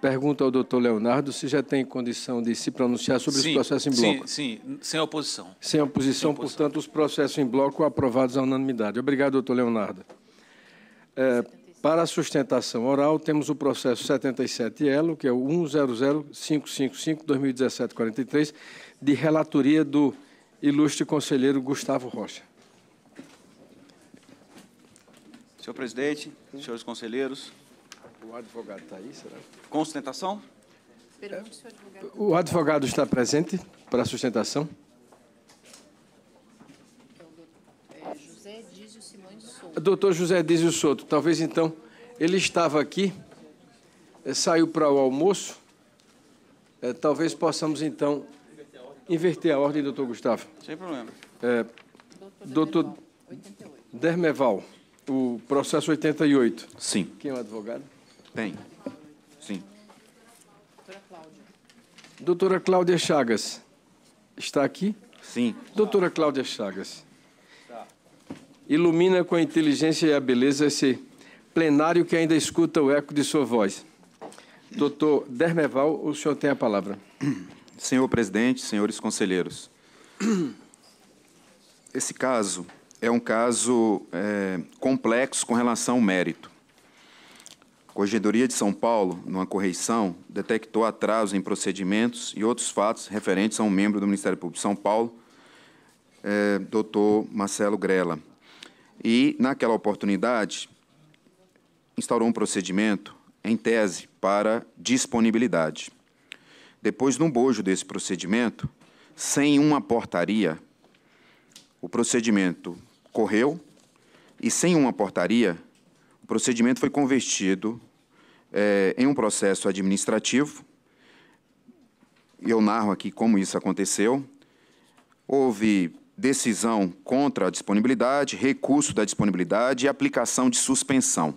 Pergunta ao doutor Leonardo se já tem condição de se pronunciar sobre sim, os processos em bloco. Sim, sim, sem oposição. Sem oposição, sem oposição, portanto, os processos em bloco aprovados à unanimidade. Obrigado, doutor Leonardo. É, para a sustentação oral, temos o processo 77 ELO, que é o 100555-2017-43, de relatoria do ilustre conselheiro Gustavo Rocha. Senhor presidente, senhores conselheiros, o advogado está aí, será? Com sustentação? Tá o advogado. está presente para a sustentação? É, José Dízio Simões Souto. Doutor José Dízio Souto, talvez então ele estava aqui, eh, saiu para o almoço. Eh, talvez possamos então inverter a ordem, doutor Gustavo. Sem problema. É, doutor Dermeval, o processo 88. Sim. Quem é o advogado? Tem. Sim. Doutora Cláudia. Doutora Cláudia Chagas. Está aqui? Sim. Doutora Cláudia Chagas. Ilumina com a inteligência e a beleza esse plenário que ainda escuta o eco de sua voz. Doutor Dermeval, o senhor tem a palavra. Senhor presidente, senhores conselheiros, esse caso é um caso é, complexo com relação ao mérito. Corregedoria de São Paulo, numa correição, detectou atraso em procedimentos e outros fatos referentes a um membro do Ministério Público de São Paulo, é, doutor Marcelo Grela. E, naquela oportunidade, instaurou um procedimento, em tese, para disponibilidade. Depois, no bojo desse procedimento, sem uma portaria, o procedimento correu e, sem uma portaria, o procedimento foi convertido é, em um processo administrativo. Eu narro aqui como isso aconteceu. Houve decisão contra a disponibilidade, recurso da disponibilidade e aplicação de suspensão.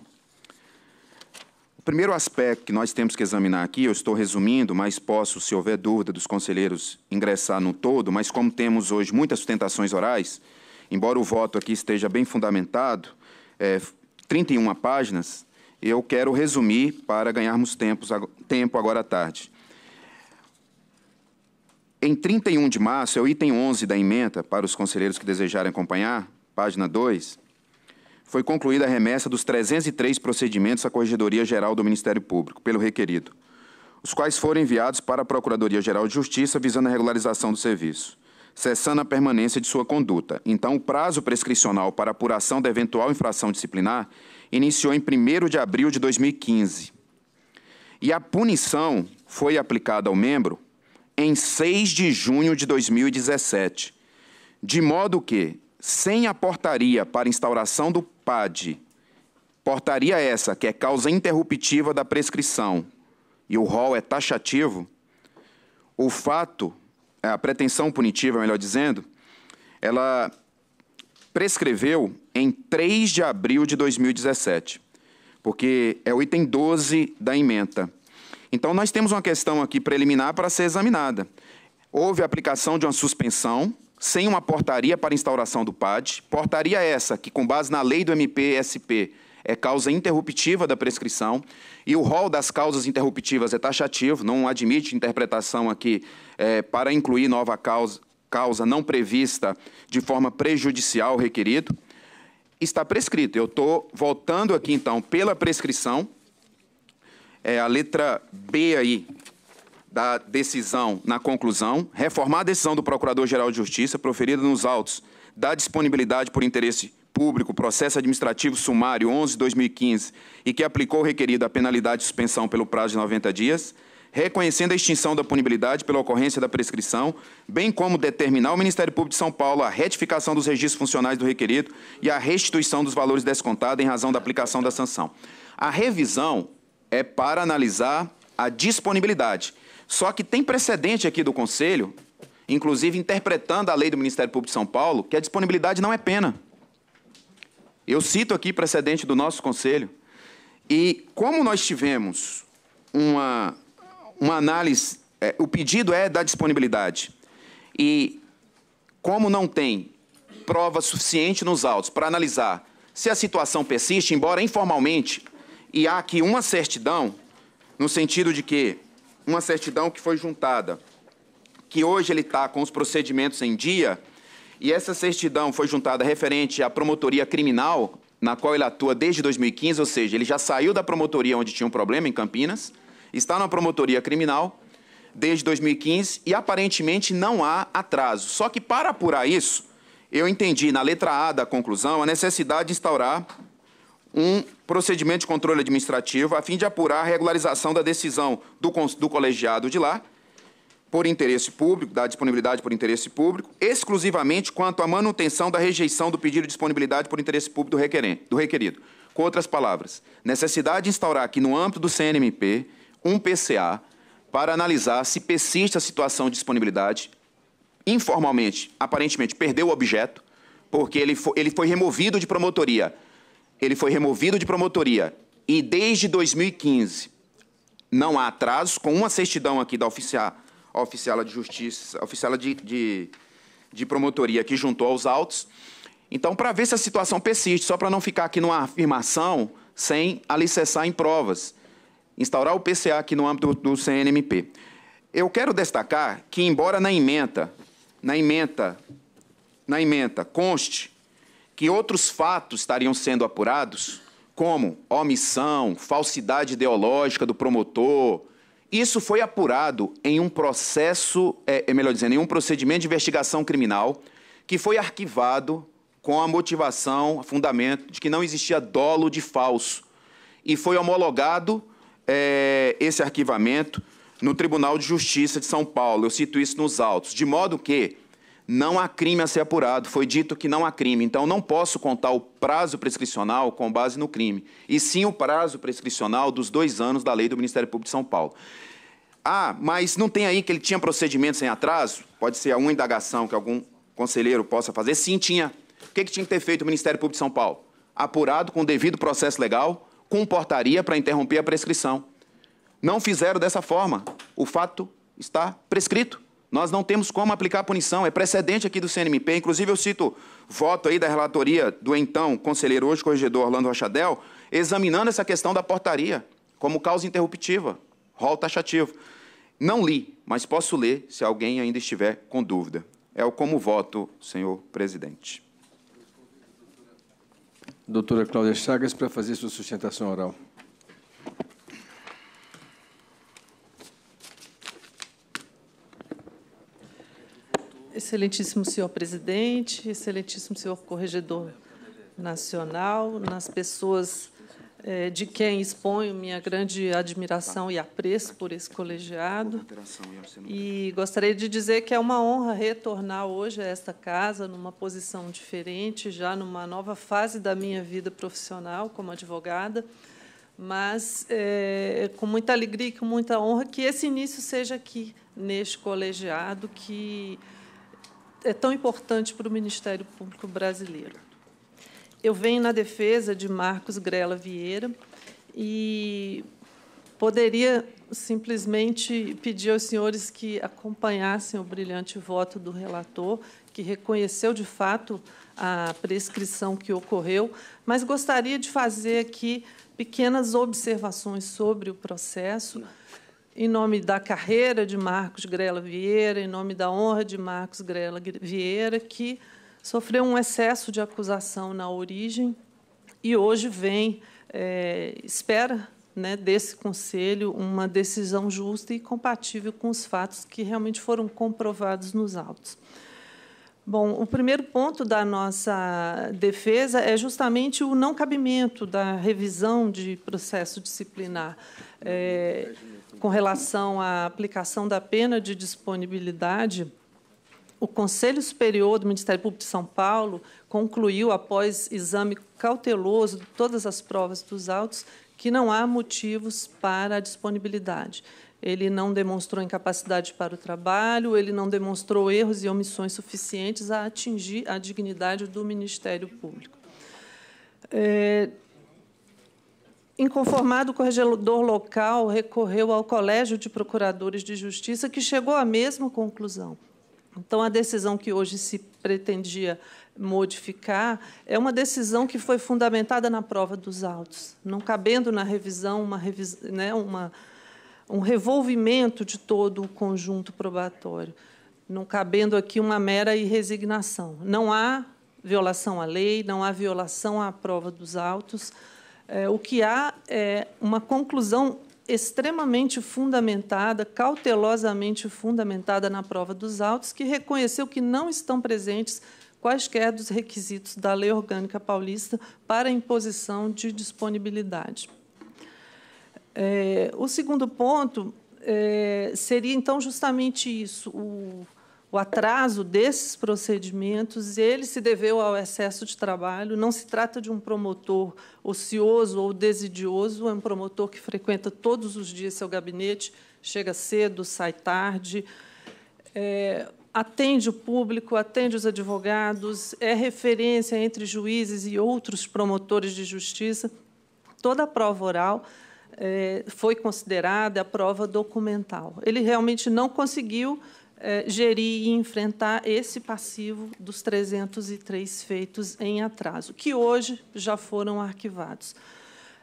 O primeiro aspecto que nós temos que examinar aqui, eu estou resumindo, mas posso, se houver dúvida dos conselheiros, ingressar no todo, mas como temos hoje muitas sustentações orais, embora o voto aqui esteja bem fundamentado, é, 31 páginas, eu quero resumir para ganharmos tempos, tempo agora à tarde. Em 31 de março, é o item 11 da emenda, para os conselheiros que desejarem acompanhar, página 2, foi concluída a remessa dos 303 procedimentos à Corregedoria Geral do Ministério Público, pelo requerido, os quais foram enviados para a Procuradoria-Geral de Justiça visando a regularização do serviço, cessando a permanência de sua conduta. Então, o prazo prescricional para apuração da eventual infração disciplinar iniciou em 1 de abril de 2015. E a punição foi aplicada ao membro em 6 de junho de 2017, de modo que, sem a portaria para instauração do PAD, portaria essa que é causa interruptiva da prescrição e o rol é taxativo, o fato, a pretensão punitiva, melhor dizendo, ela prescreveu em 3 de abril de 2017, porque é o item 12 da emenda. Então, nós temos uma questão aqui preliminar para ser examinada. Houve aplicação de uma suspensão sem uma portaria para instauração do PAD, portaria essa que, com base na lei do MPSP, é causa interruptiva da prescrição, e o rol das causas interruptivas é taxativo, não admite interpretação aqui é, para incluir nova causa, causa não prevista de forma prejudicial requerido, está prescrito. Eu estou voltando aqui, então, pela prescrição, é a letra B aí da decisão na conclusão, reformar a decisão do Procurador-Geral de Justiça proferida nos autos da disponibilidade por interesse público, processo administrativo sumário 11/2015 e que aplicou o requerido a penalidade de suspensão pelo prazo de 90 dias, reconhecendo a extinção da punibilidade pela ocorrência da prescrição, bem como determinar ao Ministério Público de São Paulo a retificação dos registros funcionais do requerido e a restituição dos valores descontados em razão da aplicação da sanção. A revisão é para analisar a disponibilidade. Só que tem precedente aqui do Conselho, inclusive interpretando a lei do Ministério Público de São Paulo, que a disponibilidade não é pena. Eu cito aqui precedente do nosso Conselho. E como nós tivemos uma uma análise, é, o pedido é da disponibilidade. E como não tem prova suficiente nos autos para analisar se a situação persiste, embora informalmente, e há aqui uma certidão, no sentido de que uma certidão que foi juntada, que hoje ele está com os procedimentos em dia, e essa certidão foi juntada referente à promotoria criminal, na qual ele atua desde 2015, ou seja, ele já saiu da promotoria onde tinha um problema, em Campinas, está na promotoria criminal desde 2015 e aparentemente não há atraso. Só que para apurar isso, eu entendi na letra A da conclusão a necessidade de instaurar um procedimento de controle administrativo a fim de apurar a regularização da decisão do, do colegiado de lá por interesse público, da disponibilidade por interesse público, exclusivamente quanto à manutenção da rejeição do pedido de disponibilidade por interesse público do, requerente, do requerido. Com outras palavras, necessidade de instaurar aqui no âmbito do CNMP um PCA para analisar se persiste a situação de disponibilidade. Informalmente, aparentemente, perdeu o objeto, porque ele foi, ele foi removido de promotoria. Ele foi removido de promotoria. E desde 2015, não há atrasos com uma certidão aqui da oficial, oficial de justiça, oficial de, de, de promotoria que juntou aos autos. Então, para ver se a situação persiste, só para não ficar aqui numa afirmação sem alicerçar em provas instaurar o PCA aqui no âmbito do CNMP. Eu quero destacar que, embora na emenda, na emenda, na emenda conste que outros fatos estariam sendo apurados, como omissão, falsidade ideológica do promotor, isso foi apurado em um processo, é, é melhor dizendo, em um procedimento de investigação criminal que foi arquivado com a motivação, fundamento de que não existia dolo de falso e foi homologado é, esse arquivamento no Tribunal de Justiça de São Paulo. Eu cito isso nos autos. De modo que não há crime a ser apurado. Foi dito que não há crime. Então, não posso contar o prazo prescricional com base no crime, e sim o prazo prescricional dos dois anos da lei do Ministério Público de São Paulo. Ah, mas não tem aí que ele tinha procedimentos em atraso? Pode ser uma indagação que algum conselheiro possa fazer? Sim, tinha. O que, que tinha que ter feito o Ministério Público de São Paulo? Apurado com o devido processo legal, comportaria para interromper a prescrição. Não fizeram dessa forma. O fato está prescrito. Nós não temos como aplicar a punição, é precedente aqui do CNMP. Inclusive, eu cito voto aí da relatoria do então conselheiro, hoje corregedor Orlando Rochadel, examinando essa questão da portaria como causa interruptiva, rol taxativo. Não li, mas posso ler se alguém ainda estiver com dúvida. É o como voto, senhor presidente doutora Cláudia Chagas para fazer sua sustentação oral. Excelentíssimo senhor presidente, excelentíssimo senhor corregedor nacional, nas pessoas é, de quem exponho minha grande admiração e apreço por esse colegiado. E gostaria de dizer que é uma honra retornar hoje a esta casa numa posição diferente, já numa nova fase da minha vida profissional como advogada, mas é, com muita alegria e com muita honra que esse início seja aqui, neste colegiado que é tão importante para o Ministério Público brasileiro eu venho na defesa de Marcos Grela Vieira e poderia simplesmente pedir aos senhores que acompanhassem o brilhante voto do relator, que reconheceu de fato a prescrição que ocorreu, mas gostaria de fazer aqui pequenas observações sobre o processo. Em nome da carreira de Marcos Grela Vieira, em nome da honra de Marcos Grela Vieira, que sofreu um excesso de acusação na origem e hoje vem, é, espera né, desse conselho uma decisão justa e compatível com os fatos que realmente foram comprovados nos autos. Bom, o primeiro ponto da nossa defesa é justamente o não cabimento da revisão de processo disciplinar é, com relação à aplicação da pena de disponibilidade o Conselho Superior do Ministério Público de São Paulo concluiu, após exame cauteloso de todas as provas dos autos, que não há motivos para a disponibilidade. Ele não demonstrou incapacidade para o trabalho, ele não demonstrou erros e omissões suficientes a atingir a dignidade do Ministério Público. É, Inconformado, o corregedor local recorreu ao Colégio de Procuradores de Justiça, que chegou à mesma conclusão. Então, a decisão que hoje se pretendia modificar é uma decisão que foi fundamentada na prova dos autos, não cabendo na revisão uma, revis... né, uma... um revolvimento de todo o conjunto probatório, não cabendo aqui uma mera irresignação. Não há violação à lei, não há violação à prova dos autos. É, o que há é uma conclusão extremamente fundamentada, cautelosamente fundamentada na prova dos autos, que reconheceu que não estão presentes quaisquer dos requisitos da Lei Orgânica Paulista para imposição de disponibilidade. É, o segundo ponto é, seria, então, justamente isso, o, o atraso desses procedimentos, ele se deveu ao excesso de trabalho. Não se trata de um promotor ocioso ou desidioso, é um promotor que frequenta todos os dias seu gabinete, chega cedo, sai tarde, é, atende o público, atende os advogados, é referência entre juízes e outros promotores de justiça. Toda a prova oral é, foi considerada a prova documental. Ele realmente não conseguiu eh, gerir e enfrentar esse passivo dos 303 feitos em atraso, que hoje já foram arquivados.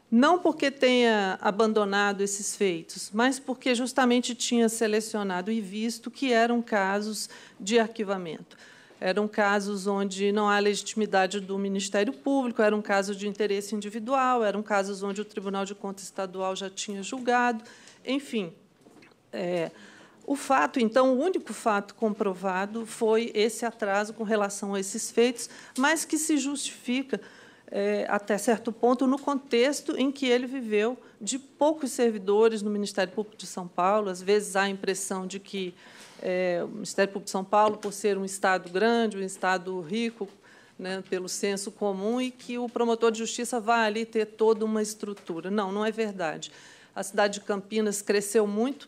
Não porque tenha abandonado esses feitos, mas porque justamente tinha selecionado e visto que eram casos de arquivamento. Eram casos onde não há legitimidade do Ministério Público, eram casos de interesse individual, eram casos onde o Tribunal de Contas Estadual já tinha julgado, enfim. É, o fato, então, o único fato comprovado foi esse atraso com relação a esses feitos, mas que se justifica é, até certo ponto no contexto em que ele viveu de poucos servidores no Ministério Público de São Paulo. Às vezes há a impressão de que é, o Ministério Público de São Paulo, por ser um estado grande, um estado rico, né, pelo senso comum e que o promotor de justiça vai ali ter toda uma estrutura. Não, não é verdade. A cidade de Campinas cresceu muito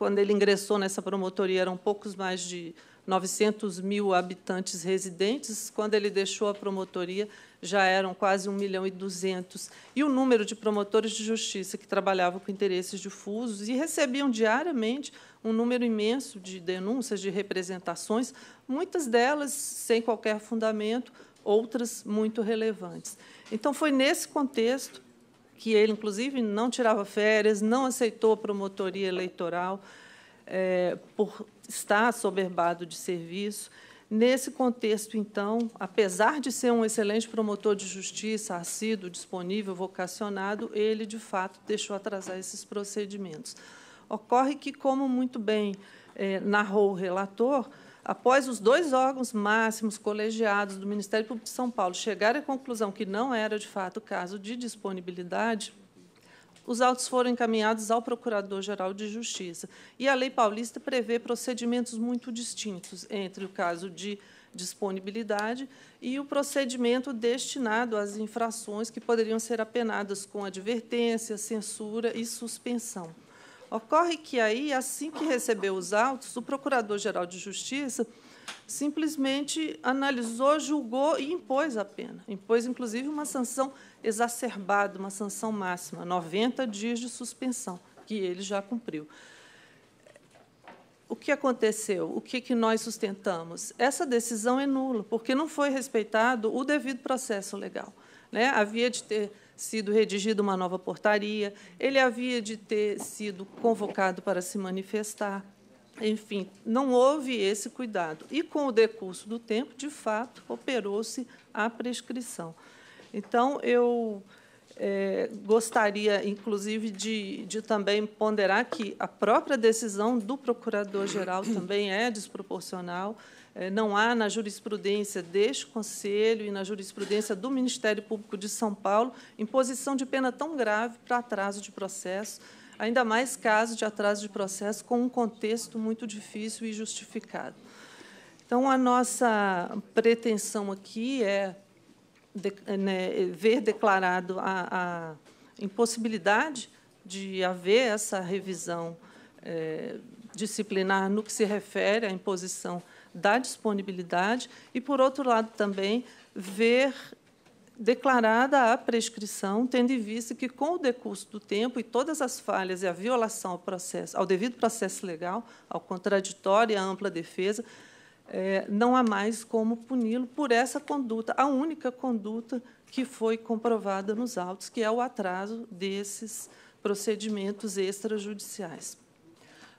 quando ele ingressou nessa promotoria, eram poucos mais de 900 mil habitantes residentes. Quando ele deixou a promotoria, já eram quase 1 milhão e 200. E o número de promotores de justiça que trabalhavam com interesses difusos e recebiam diariamente um número imenso de denúncias, de representações, muitas delas sem qualquer fundamento, outras muito relevantes. Então, foi nesse contexto que ele, inclusive, não tirava férias, não aceitou a promotoria eleitoral é, por estar soberbado de serviço. Nesse contexto, então, apesar de ser um excelente promotor de justiça, assíduo, disponível, vocacionado, ele, de fato, deixou atrasar esses procedimentos. Ocorre que, como muito bem é, narrou o relator, Após os dois órgãos máximos colegiados do Ministério Público de São Paulo chegarem à conclusão que não era, de fato, caso de disponibilidade, os autos foram encaminhados ao Procurador-Geral de Justiça. E a lei paulista prevê procedimentos muito distintos entre o caso de disponibilidade e o procedimento destinado às infrações que poderiam ser apenadas com advertência, censura e suspensão. Ocorre que aí, assim que recebeu os autos, o Procurador-Geral de Justiça simplesmente analisou, julgou e impôs a pena. Impôs, inclusive, uma sanção exacerbada, uma sanção máxima, 90 dias de suspensão, que ele já cumpriu. O que aconteceu? O que, que nós sustentamos? Essa decisão é nula, porque não foi respeitado o devido processo legal. Né? Havia de ter sido redigida uma nova portaria, ele havia de ter sido convocado para se manifestar. Enfim, não houve esse cuidado. E, com o decurso do tempo, de fato, operou-se a prescrição. Então, eu é, gostaria, inclusive, de, de, também ponderar que a própria decisão do Procurador-Geral também é desproporcional. Eh, não há na jurisprudência deste Conselho e na jurisprudência do Ministério Público de São Paulo imposição de pena tão grave para atraso de processo, ainda mais caso de atraso de processo com um contexto muito difícil e justificado. Então, a nossa pretensão aqui é de, né, ver declarado a, a, impossibilidade de haver essa revisão é, disciplinar no que se refere à imposição da disponibilidade e, por outro lado, também ver declarada a prescrição, tendo em vista que, com o decurso do tempo e todas as falhas e a violação ao, processo, ao devido processo legal, ao contraditório e à ampla defesa, é, não há mais como puni-lo por essa conduta, a única conduta que foi comprovada nos autos, que é o atraso desses procedimentos extrajudiciais.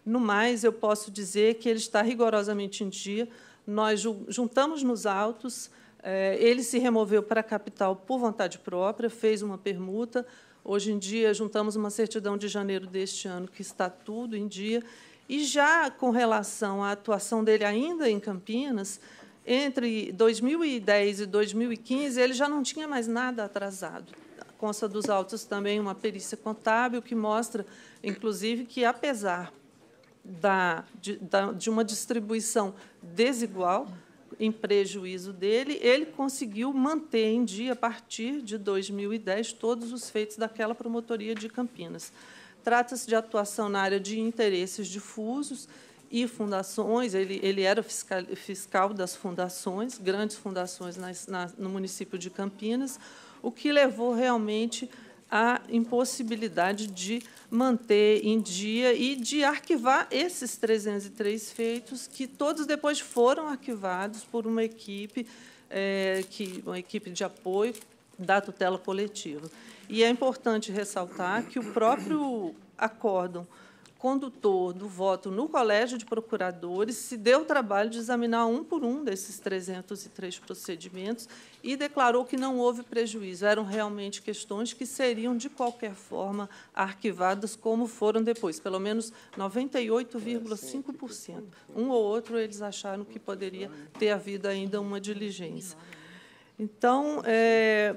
No mais, eu posso dizer que ele está rigorosamente em dia. Nós juntamos nos autos, é, ele se removeu para a capital por vontade própria, fez uma permuta. Hoje em dia, juntamos uma certidão de janeiro deste ano que está tudo em dia. E já com relação à atuação dele ainda em Campinas, entre 2010 e 2015, ele já não tinha mais nada atrasado. Consta dos autos também uma perícia contábil que mostra, inclusive, que, apesar da, de, da, de uma distribuição desigual, em prejuízo dele, ele conseguiu manter em dia, a partir de 2010, todos os feitos daquela promotoria de Campinas. Trata-se de atuação na área de interesses difusos e fundações. Ele, ele era fiscal, fiscal das fundações, grandes fundações na, no município de Campinas, o que levou realmente a impossibilidade de manter em dia e de arquivar esses 303 feitos, que todos depois foram arquivados por uma equipe, é, que, uma equipe de apoio da tutela coletiva. E é importante ressaltar que o próprio acórdão condutor do voto no Colégio de Procuradores se deu o trabalho de examinar um por um desses 303 procedimentos e declarou que não houve prejuízo. Eram realmente questões que seriam, de qualquer forma, arquivadas como foram depois, pelo menos 98,5%. Um ou outro eles acharam que poderia ter havido ainda uma diligência. Então, é,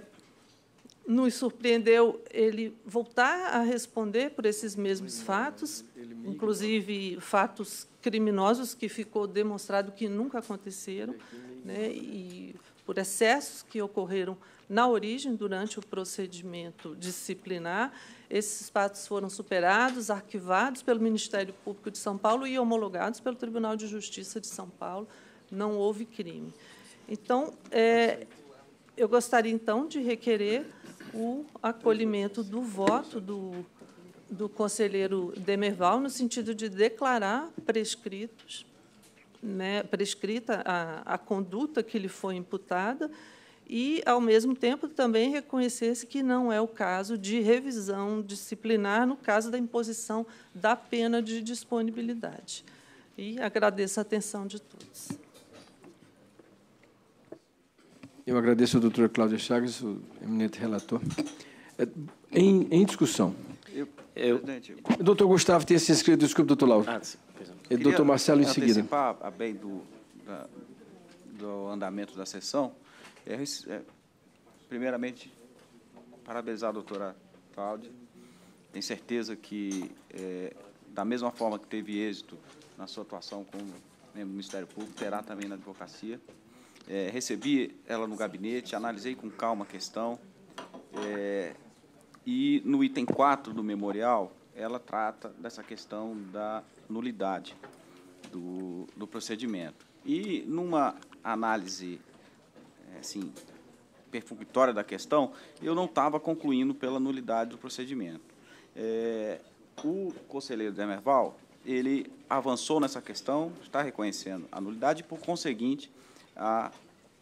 nos surpreendeu ele voltar a responder por esses mesmos é, fatos, inclusive fatos criminosos que ficou demonstrado que nunca aconteceram, é, né, e por excessos que ocorreram na origem durante o procedimento disciplinar. Esses fatos foram superados, arquivados pelo Ministério Público de São Paulo e homologados pelo Tribunal de Justiça de São Paulo. Não houve crime. Então, é, eu gostaria então de requerer o acolhimento do voto do, do conselheiro Demerval, no sentido de declarar prescritos, né, prescrita a, a conduta que lhe foi imputada, e, ao mesmo tempo, também reconhecesse que não é o caso de revisão disciplinar no caso da imposição da pena de disponibilidade. E agradeço a atenção de todos. Eu agradeço ao doutor Cláudio Chagas, o eminente relator. É, em, em discussão. Eu, eu, o doutor Gustavo tinha se inscrito, desculpe, doutor Lauro. Ah, sim, e é. é, doutor Marcelo em seguida. a bem do, da, do andamento da sessão, é, é, primeiramente, parabenizar a doutora Cláudia. Tenho certeza que, é, da mesma forma que teve êxito na sua atuação como membro do Ministério Público, terá também na advocacia. É, recebi ela no gabinete, analisei com calma a questão. É, e no item 4 do memorial, ela trata dessa questão da nulidade do, do procedimento. E numa análise é, assim, perfunctória da questão, eu não estava concluindo pela nulidade do procedimento. É, o conselheiro Demerval, ele avançou nessa questão, está reconhecendo a nulidade e, por conseguinte,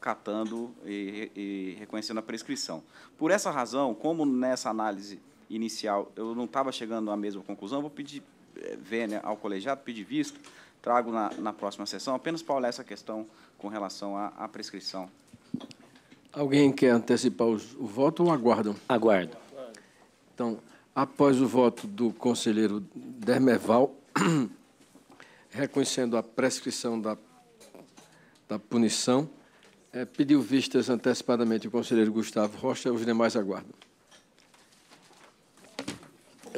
acatando e, e reconhecendo a prescrição. Por essa razão, como nessa análise inicial eu não estava chegando à mesma conclusão, vou pedir eh, vênia ao colegiado, pedir visto, trago na, na próxima sessão, apenas para olhar essa questão com relação à, à prescrição. Alguém quer antecipar os, o voto ou aguardam? Aguardo. Então, após o voto do conselheiro Dermeval, reconhecendo a prescrição da da punição, é, pediu vistas antecipadamente o conselheiro Gustavo Rocha, os demais aguardam.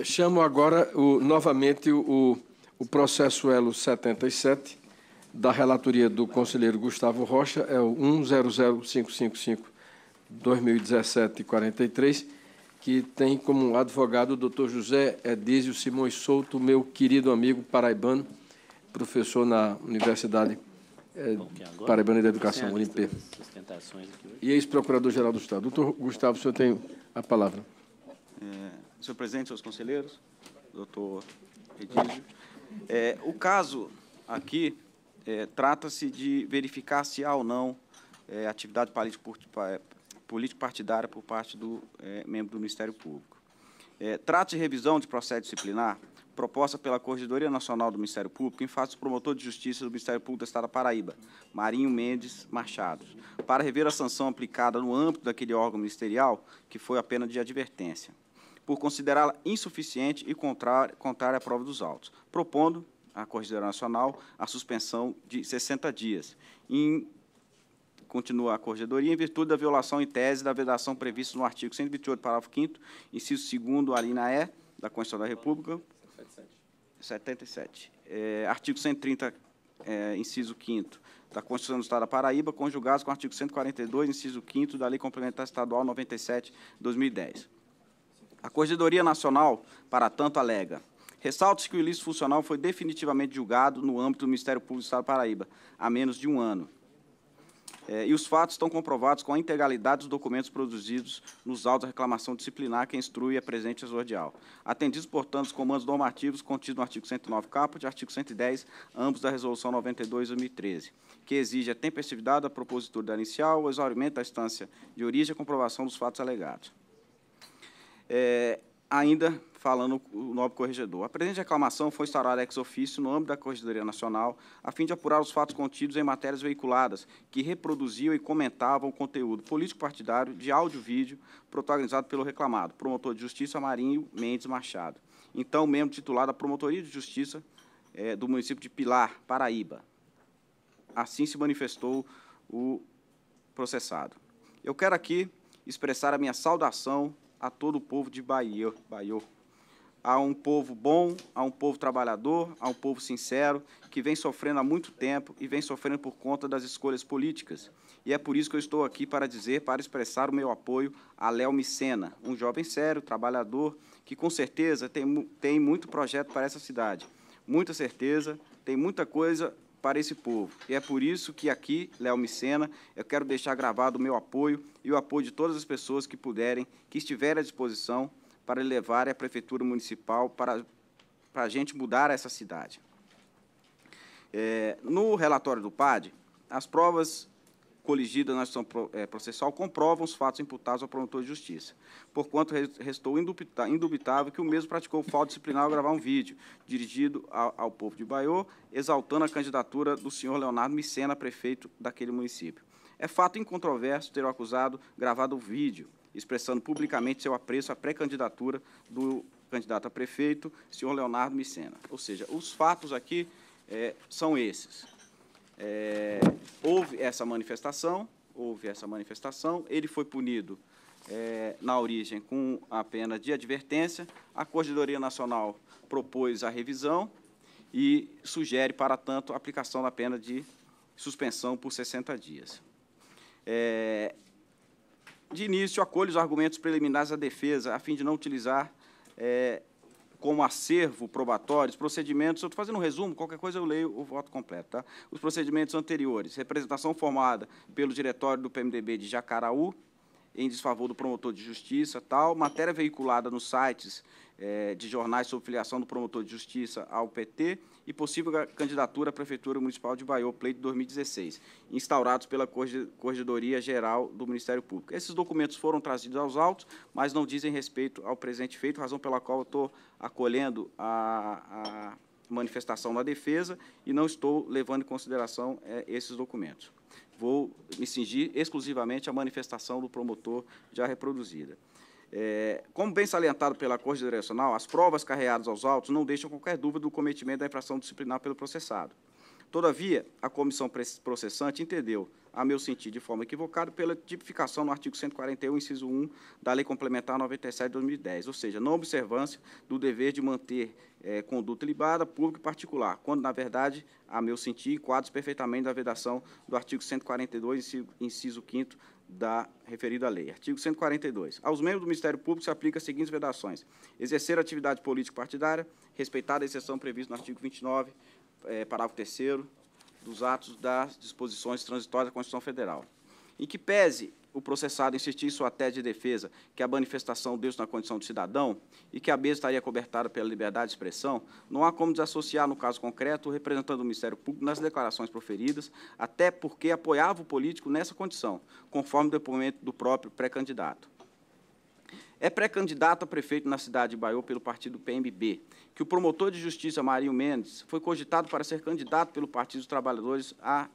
chamo agora o, novamente o, o processo ELO 77, da relatoria do conselheiro Gustavo Rocha, é o 100555-2017-43, que tem como advogado o doutor José Edísio Simões Souto, meu querido amigo paraibano, professor na Universidade é, paraibano da Educação, unip E ex-procurador-geral do Estado. Doutor Gustavo, o senhor tem a palavra. É, senhor presidente, seus conselheiros, doutor Edígio. É, o caso aqui é, trata-se de verificar se há ou não é, atividade político-partidária por parte do é, membro do Ministério Público. É, trata de revisão de processo disciplinar proposta pela Corregedoria Nacional do Ministério Público em face do promotor de justiça do Ministério Público do Estado da Paraíba, Marinho Mendes Machado, para rever a sanção aplicada no âmbito daquele órgão ministerial, que foi a pena de advertência, por considerá-la insuficiente e contrária à prova dos autos, propondo à Corregedoria Nacional a suspensão de 60 dias, em continua a corregedoria, em virtude da violação em tese da vedação prevista no artigo 128, parágrafo 5º, inciso 2º, alínea E, da Constituição da República, 77. É, artigo 130, é, inciso 5 da Constituição do Estado da Paraíba, conjugados com o artigo 142, inciso 5 da Lei Complementar Estadual 97/2010. A Corregedoria Nacional, para tanto, alega: ressalta-se que o ilícito funcional foi definitivamente julgado no âmbito do Ministério Público do Estado da Paraíba há menos de um ano. É, e os fatos estão comprovados com a integralidade dos documentos produzidos nos autos da reclamação disciplinar que instrui a é presente exordial. Atendidos, portanto, os comandos normativos contidos no artigo 109 caput e artigo 110, ambos da Resolução 92-2013, que exige a tempestividade da propositura da inicial, o exaurimento da instância de origem e a comprovação dos fatos alegados. É, ainda falando o nobre corregedor. A presente reclamação foi instaurada ex ofício no âmbito da Corregedoria Nacional, a fim de apurar os fatos contidos em matérias veiculadas que reproduziam e comentavam o conteúdo político-partidário de áudio-vídeo protagonizado pelo reclamado, promotor de justiça Marinho Mendes Machado, então membro titular da Promotoria de Justiça eh, do município de Pilar, Paraíba. Assim se manifestou o processado. Eu quero aqui expressar a minha saudação a todo o povo de Bahia. Bahia a um povo bom, a um povo trabalhador, a um povo sincero, que vem sofrendo há muito tempo e vem sofrendo por conta das escolhas políticas. E é por isso que eu estou aqui para dizer, para expressar o meu apoio a Léo Micena, um jovem sério, trabalhador, que com certeza tem, tem muito projeto para essa cidade. Muita certeza, tem muita coisa para esse povo. E é por isso que aqui, Léo Micena, eu quero deixar gravado o meu apoio e o apoio de todas as pessoas que puderem, que estiverem à disposição para levar a Prefeitura Municipal para, para a gente mudar essa cidade. É, no relatório do PAD, as provas coligidas na ação é, processual comprovam os fatos imputados ao promotor de justiça, porquanto restou indubitável que o mesmo praticou falta disciplinar ao gravar um vídeo dirigido ao, ao povo de Baiô, exaltando a candidatura do senhor Leonardo Micena, prefeito daquele município. É fato incontroverso ter o acusado gravado o vídeo expressando publicamente seu apreço à pré-candidatura do candidato a prefeito, senhor Leonardo Micena. Ou seja, os fatos aqui é, são esses. É, houve essa manifestação, houve essa manifestação, ele foi punido é, na origem com a pena de advertência, a Corregedoria Nacional propôs a revisão e sugere, para tanto, a aplicação da pena de suspensão por 60 dias. É, de início, acolho os argumentos preliminares da defesa, a fim de não utilizar é, como acervo probatórios, procedimentos, eu estou fazendo um resumo, qualquer coisa eu leio o voto completo. Tá? Os procedimentos anteriores, representação formada pelo diretório do PMDB de Jacaraú, em desfavor do promotor de justiça, tal, matéria veiculada nos sites é, de jornais sobre filiação do promotor de justiça ao PT, e possível candidatura à Prefeitura Municipal de Baiô, pleito 2016, instaurados pela Corredoria Geral do Ministério Público. Esses documentos foram trazidos aos autos, mas não dizem respeito ao presente feito, razão pela qual eu estou acolhendo a, a manifestação da defesa e não estou levando em consideração é, esses documentos. Vou me cingir exclusivamente à manifestação do promotor já reproduzida. É, como bem salientado pela Corte Direcional, as provas carreadas aos autos não deixam qualquer dúvida do cometimento da infração disciplinar pelo processado. Todavia, a comissão processante entendeu, a meu sentir, de forma equivocada, pela tipificação no artigo 141, inciso 1 da Lei Complementar 97 de 2010, ou seja, não observância do dever de manter é, conduta libada, pública e particular, quando, na verdade, a meu sentir, quadros perfeitamente da vedação do artigo 142, inciso 5 da referida lei. Artigo 142. Aos membros do Ministério Público se aplica as seguintes vedações. Exercer atividade político-partidária, respeitada a exceção prevista no artigo 29, é, eh, parágrafo 3 dos atos das disposições transitórias da Constituição Federal. Em que pese o processado insistir em sua tese de defesa que é a manifestação deu-se na condição de cidadão e que a mesa estaria cobertada pela liberdade de expressão, não há como desassociar, no caso concreto, o representante do Ministério Público nas declarações proferidas, até porque apoiava o político nessa condição, conforme o depoimento do próprio pré-candidato. É pré-candidato a prefeito na cidade de Baiô pelo partido PMB, que o promotor de justiça, Marinho Mendes, foi cogitado para ser candidato pelo Partido dos Trabalhadores a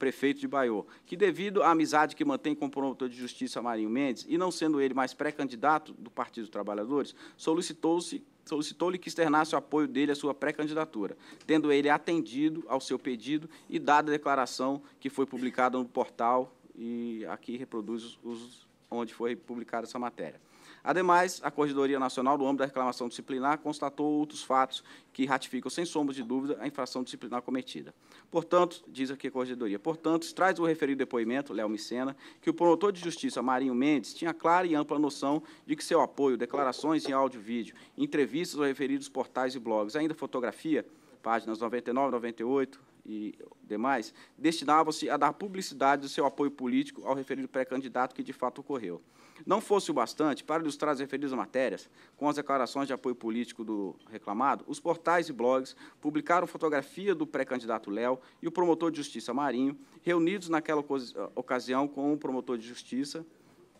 prefeito de Baiô, que, devido à amizade que mantém com o promotor de justiça Marinho Mendes, e não sendo ele mais pré-candidato do Partido dos Trabalhadores, solicitou-se solicitou-lhe que externasse o apoio dele à sua pré-candidatura, tendo ele atendido ao seu pedido e dado a declaração que foi publicada no portal e aqui reproduz os, onde foi publicada essa matéria. Ademais, a Corregedoria Nacional, no âmbito da reclamação disciplinar, constatou outros fatos que ratificam, sem sombra de dúvida, a infração disciplinar cometida. Portanto, diz aqui a Corregedoria, portanto, traz o referido depoimento, Léo Micena, que o promotor de justiça, Marinho Mendes, tinha clara e ampla noção de que seu apoio, declarações em áudio e vídeo, entrevistas aos referidos portais e blogs, ainda fotografia, páginas 99, 98, e demais, destinavam-se a dar publicidade do seu apoio político ao referido pré-candidato que de fato ocorreu. Não fosse o bastante, para ilustrar as referidas matérias, com as declarações de apoio político do reclamado, os portais e blogs publicaram fotografia do pré-candidato Léo e o promotor de justiça Marinho, reunidos naquela eh, ocasião com o promotor de justiça,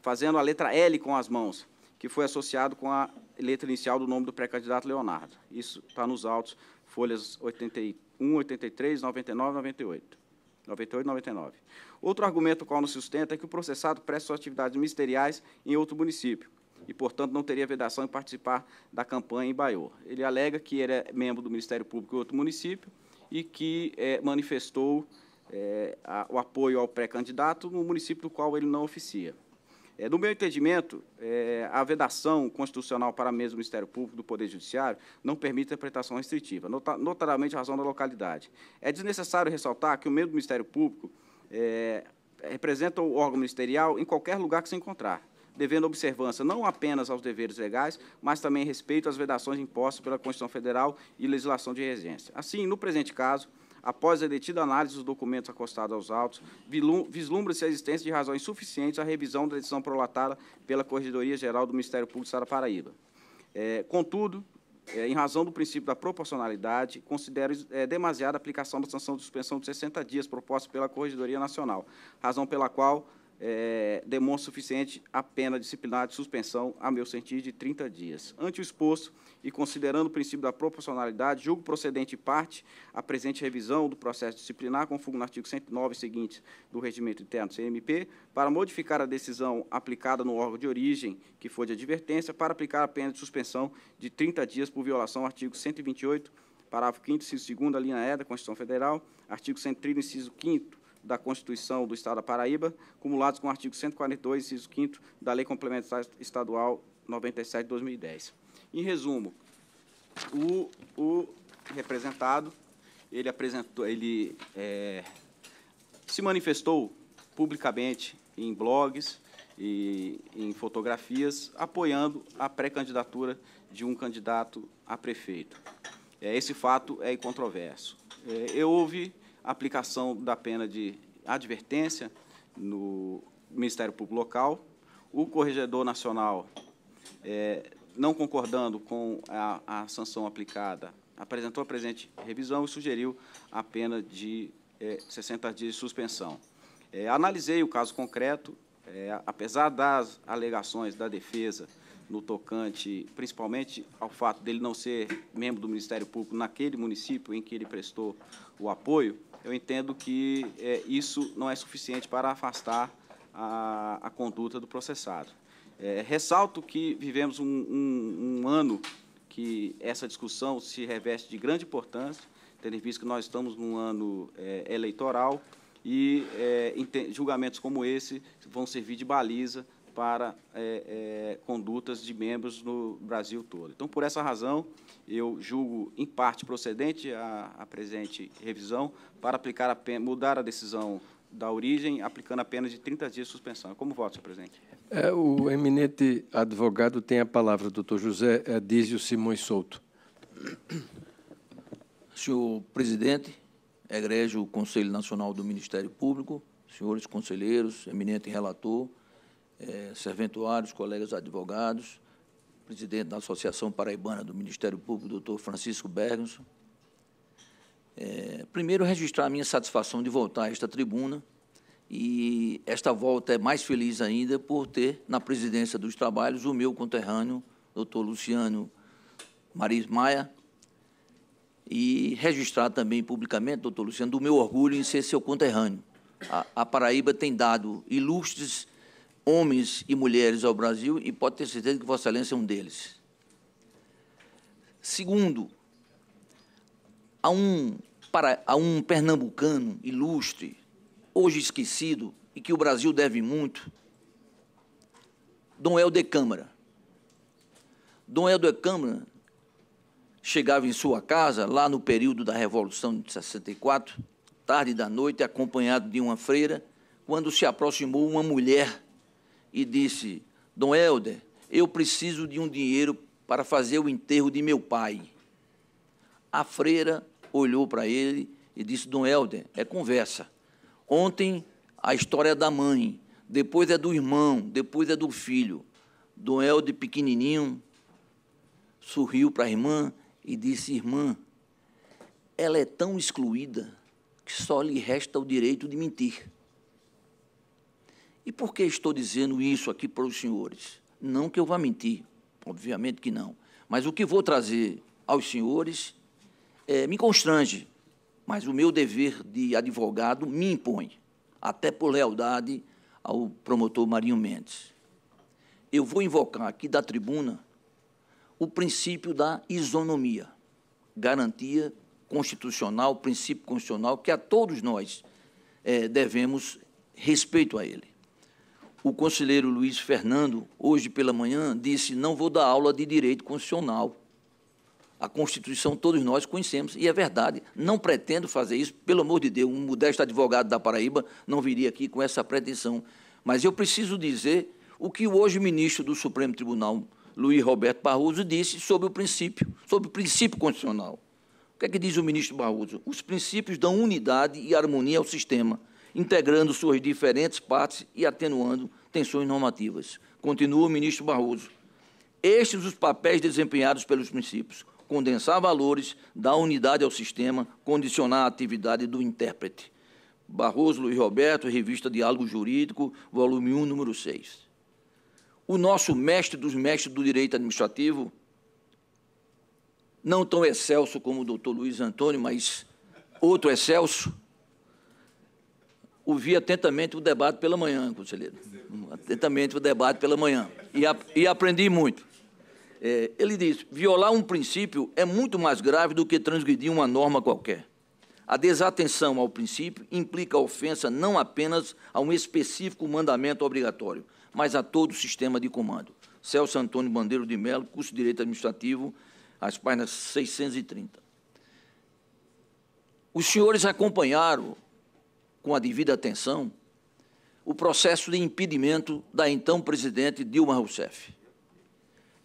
fazendo a letra L com as mãos, que foi associado com a letra inicial do nome do pré-candidato Leonardo. Isso está nos autos, folhas 81, 83, 99 e 98. 98 e 99. Outro argumento qual não sustenta é que o processado presta suas atividades ministeriais em outro município e, portanto, não teria vedação em participar da campanha em Baiô. Ele alega que era é membro do Ministério Público em outro município e que é, manifestou é, a, o apoio ao pré-candidato no município do qual ele não oficia. É, no meu entendimento, é, a vedação constitucional para mesmo o Ministério Público do Poder Judiciário não permite interpretação restritiva, nota, notadamente a razão da localidade. É desnecessário ressaltar que o membro do Ministério Público é, representa o órgão ministerial em qualquer lugar que se encontrar, devendo observância não apenas aos deveres legais, mas também respeito às vedações impostas pela Constituição Federal e legislação de regência. Assim, no presente caso, após a detida análise dos documentos acostados aos autos, vislumbra-se a existência de razões suficientes à revisão da decisão prolatada pela Corregedoria Geral do Ministério Público de Paraíba. é, contudo, é, em razão do princípio da proporcionalidade, considero é, demasiada a aplicação da sanção de suspensão de 60 dias proposta pela Corregedoria Nacional, razão pela qual é, demonstra suficiente a pena disciplinar de suspensão, a meu sentir, de 30 dias. Ante o exposto e considerando o princípio da proporcionalidade, julgo procedente parte a presente revisão do processo disciplinar, conforme no artigo 109 seguinte do Regimento Interno do CMP, para modificar a decisão aplicada no órgão de origem, que foi de advertência, para aplicar a pena de suspensão de 30 dias por violação ao artigo 128, parágrafo 5º, inciso 2 da linha E da Constituição Federal, artigo 130, inciso 5 da Constituição do Estado da Paraíba, cumulados com o artigo 142, inciso 5 da Lei Complementar Estadual 97 2010. Em resumo, o, o representado, ele apresentou, ele é, se manifestou publicamente em blogs e em fotografias apoiando a pré-candidatura de um candidato a prefeito. É, esse fato é incontroverso. É, eu ouvi aplicação da pena de advertência no Ministério Público Local, o Corregedor Nacional, é, não concordando com a, a, sanção aplicada, apresentou a presente revisão e sugeriu a pena de é, 60 dias de suspensão. É, analisei o caso concreto, é, apesar das alegações da defesa no tocante, principalmente ao fato dele não ser membro do Ministério Público naquele município em que ele prestou o apoio, eu entendo que é, isso não é suficiente para afastar a, a conduta do processado. É, ressalto que vivemos um, um, um, ano que essa discussão se reveste de grande importância, tendo em vista que nós estamos num ano é, eleitoral e é, julgamentos como esse vão servir de baliza para é, é, condutas de membros no Brasil todo. Então, por essa razão, eu julgo em parte procedente a, a presente revisão para aplicar a pena, mudar a decisão da origem, aplicando apenas de 30 dias de suspensão. Como voto, senhor presidente? É, o eminente advogado tem a palavra, doutor José Adísio é Simões Souto. Senhor presidente, egrégio Conselho Nacional do Ministério Público, senhores conselheiros, eminente relator, é, serventuários, colegas advogados, presidente da Associação Paraibana do Ministério Público, doutor Francisco Bergenson. É, primeiro, registrar a minha satisfação de voltar a esta tribuna, e esta volta é mais feliz ainda por ter na presidência dos trabalhos o meu conterrâneo, doutor Luciano Maris Maia, e registrar também publicamente, doutor Luciano, do meu orgulho em ser seu conterrâneo. A, a Paraíba tem dado ilustres homens e mulheres ao Brasil e pode ter certeza que Vossa Excelência é um deles. Segundo, a um, para, a um pernambucano ilustre, hoje esquecido e que o Brasil deve muito, Dom Helder Câmara. Dom Helder Câmara chegava em sua casa, lá no período da Revolução de 64, tarde da noite, acompanhado de uma freira, quando se aproximou uma mulher e disse: Dom Helder, eu preciso de um dinheiro para fazer o enterro de meu pai. A freira olhou para ele e disse: Dom Helder, é conversa. Ontem a história é da mãe, depois é do irmão, depois é do filho. Dom Helder, pequenininho, sorriu para a irmã e disse: Irmã, ela é tão excluída que só lhe resta o direito de mentir. E por que estou dizendo isso aqui para os senhores? Não que eu vá mentir, obviamente que não. Mas o que vou trazer aos senhores é, me constrange, mas o meu dever de advogado me impõe, até por lealdade ao promotor Marinho Mendes. Eu vou invocar aqui da tribuna o princípio da isonomia, garantia constitucional, princípio constitucional que a todos nós é, devemos respeito a ele o conselheiro Luiz Fernando, hoje pela manhã, disse: não vou dar aula de direito constitucional. A Constituição todos nós conhecemos, e é verdade. Não pretendo fazer isso, pelo amor de Deus, um modesto advogado da Paraíba não viria aqui com essa pretensão. Mas eu preciso dizer o que hoje o ministro do Supremo Tribunal, Luiz Roberto Barroso, disse sobre o princípio, sobre o princípio constitucional. O que é que diz o ministro Barroso? Os princípios dão unidade e harmonia ao sistema integrando suas diferentes partes e atenuando tensões normativas. Continua o ministro Barroso. Estes os papéis desempenhados pelos municípios: condensar valores, dar unidade ao sistema, condicionar a atividade do intérprete. Barroso Luiz Roberto, Revista Diálogo Jurídico, volume 1, número 6. O nosso mestre dos mestres do direito administrativo, não tão excelso como o doutor Luiz Antônio, mas outro excelso, ouvi atentamente o debate pela manhã, conselheiro. Atentamente o debate pela manhã. E, a, e aprendi muito. É, ele diz: violar um princípio é muito mais grave do que transgredir uma norma qualquer. A desatenção ao princípio implica ofensa não apenas a um específico mandamento obrigatório, mas a todo o sistema de comando. Celso Antônio Bandeiro de Mello, curso de Direito Administrativo, as páginas 630. Os senhores acompanharam com a devida atenção, o processo de impedimento da então presidente Dilma Rousseff.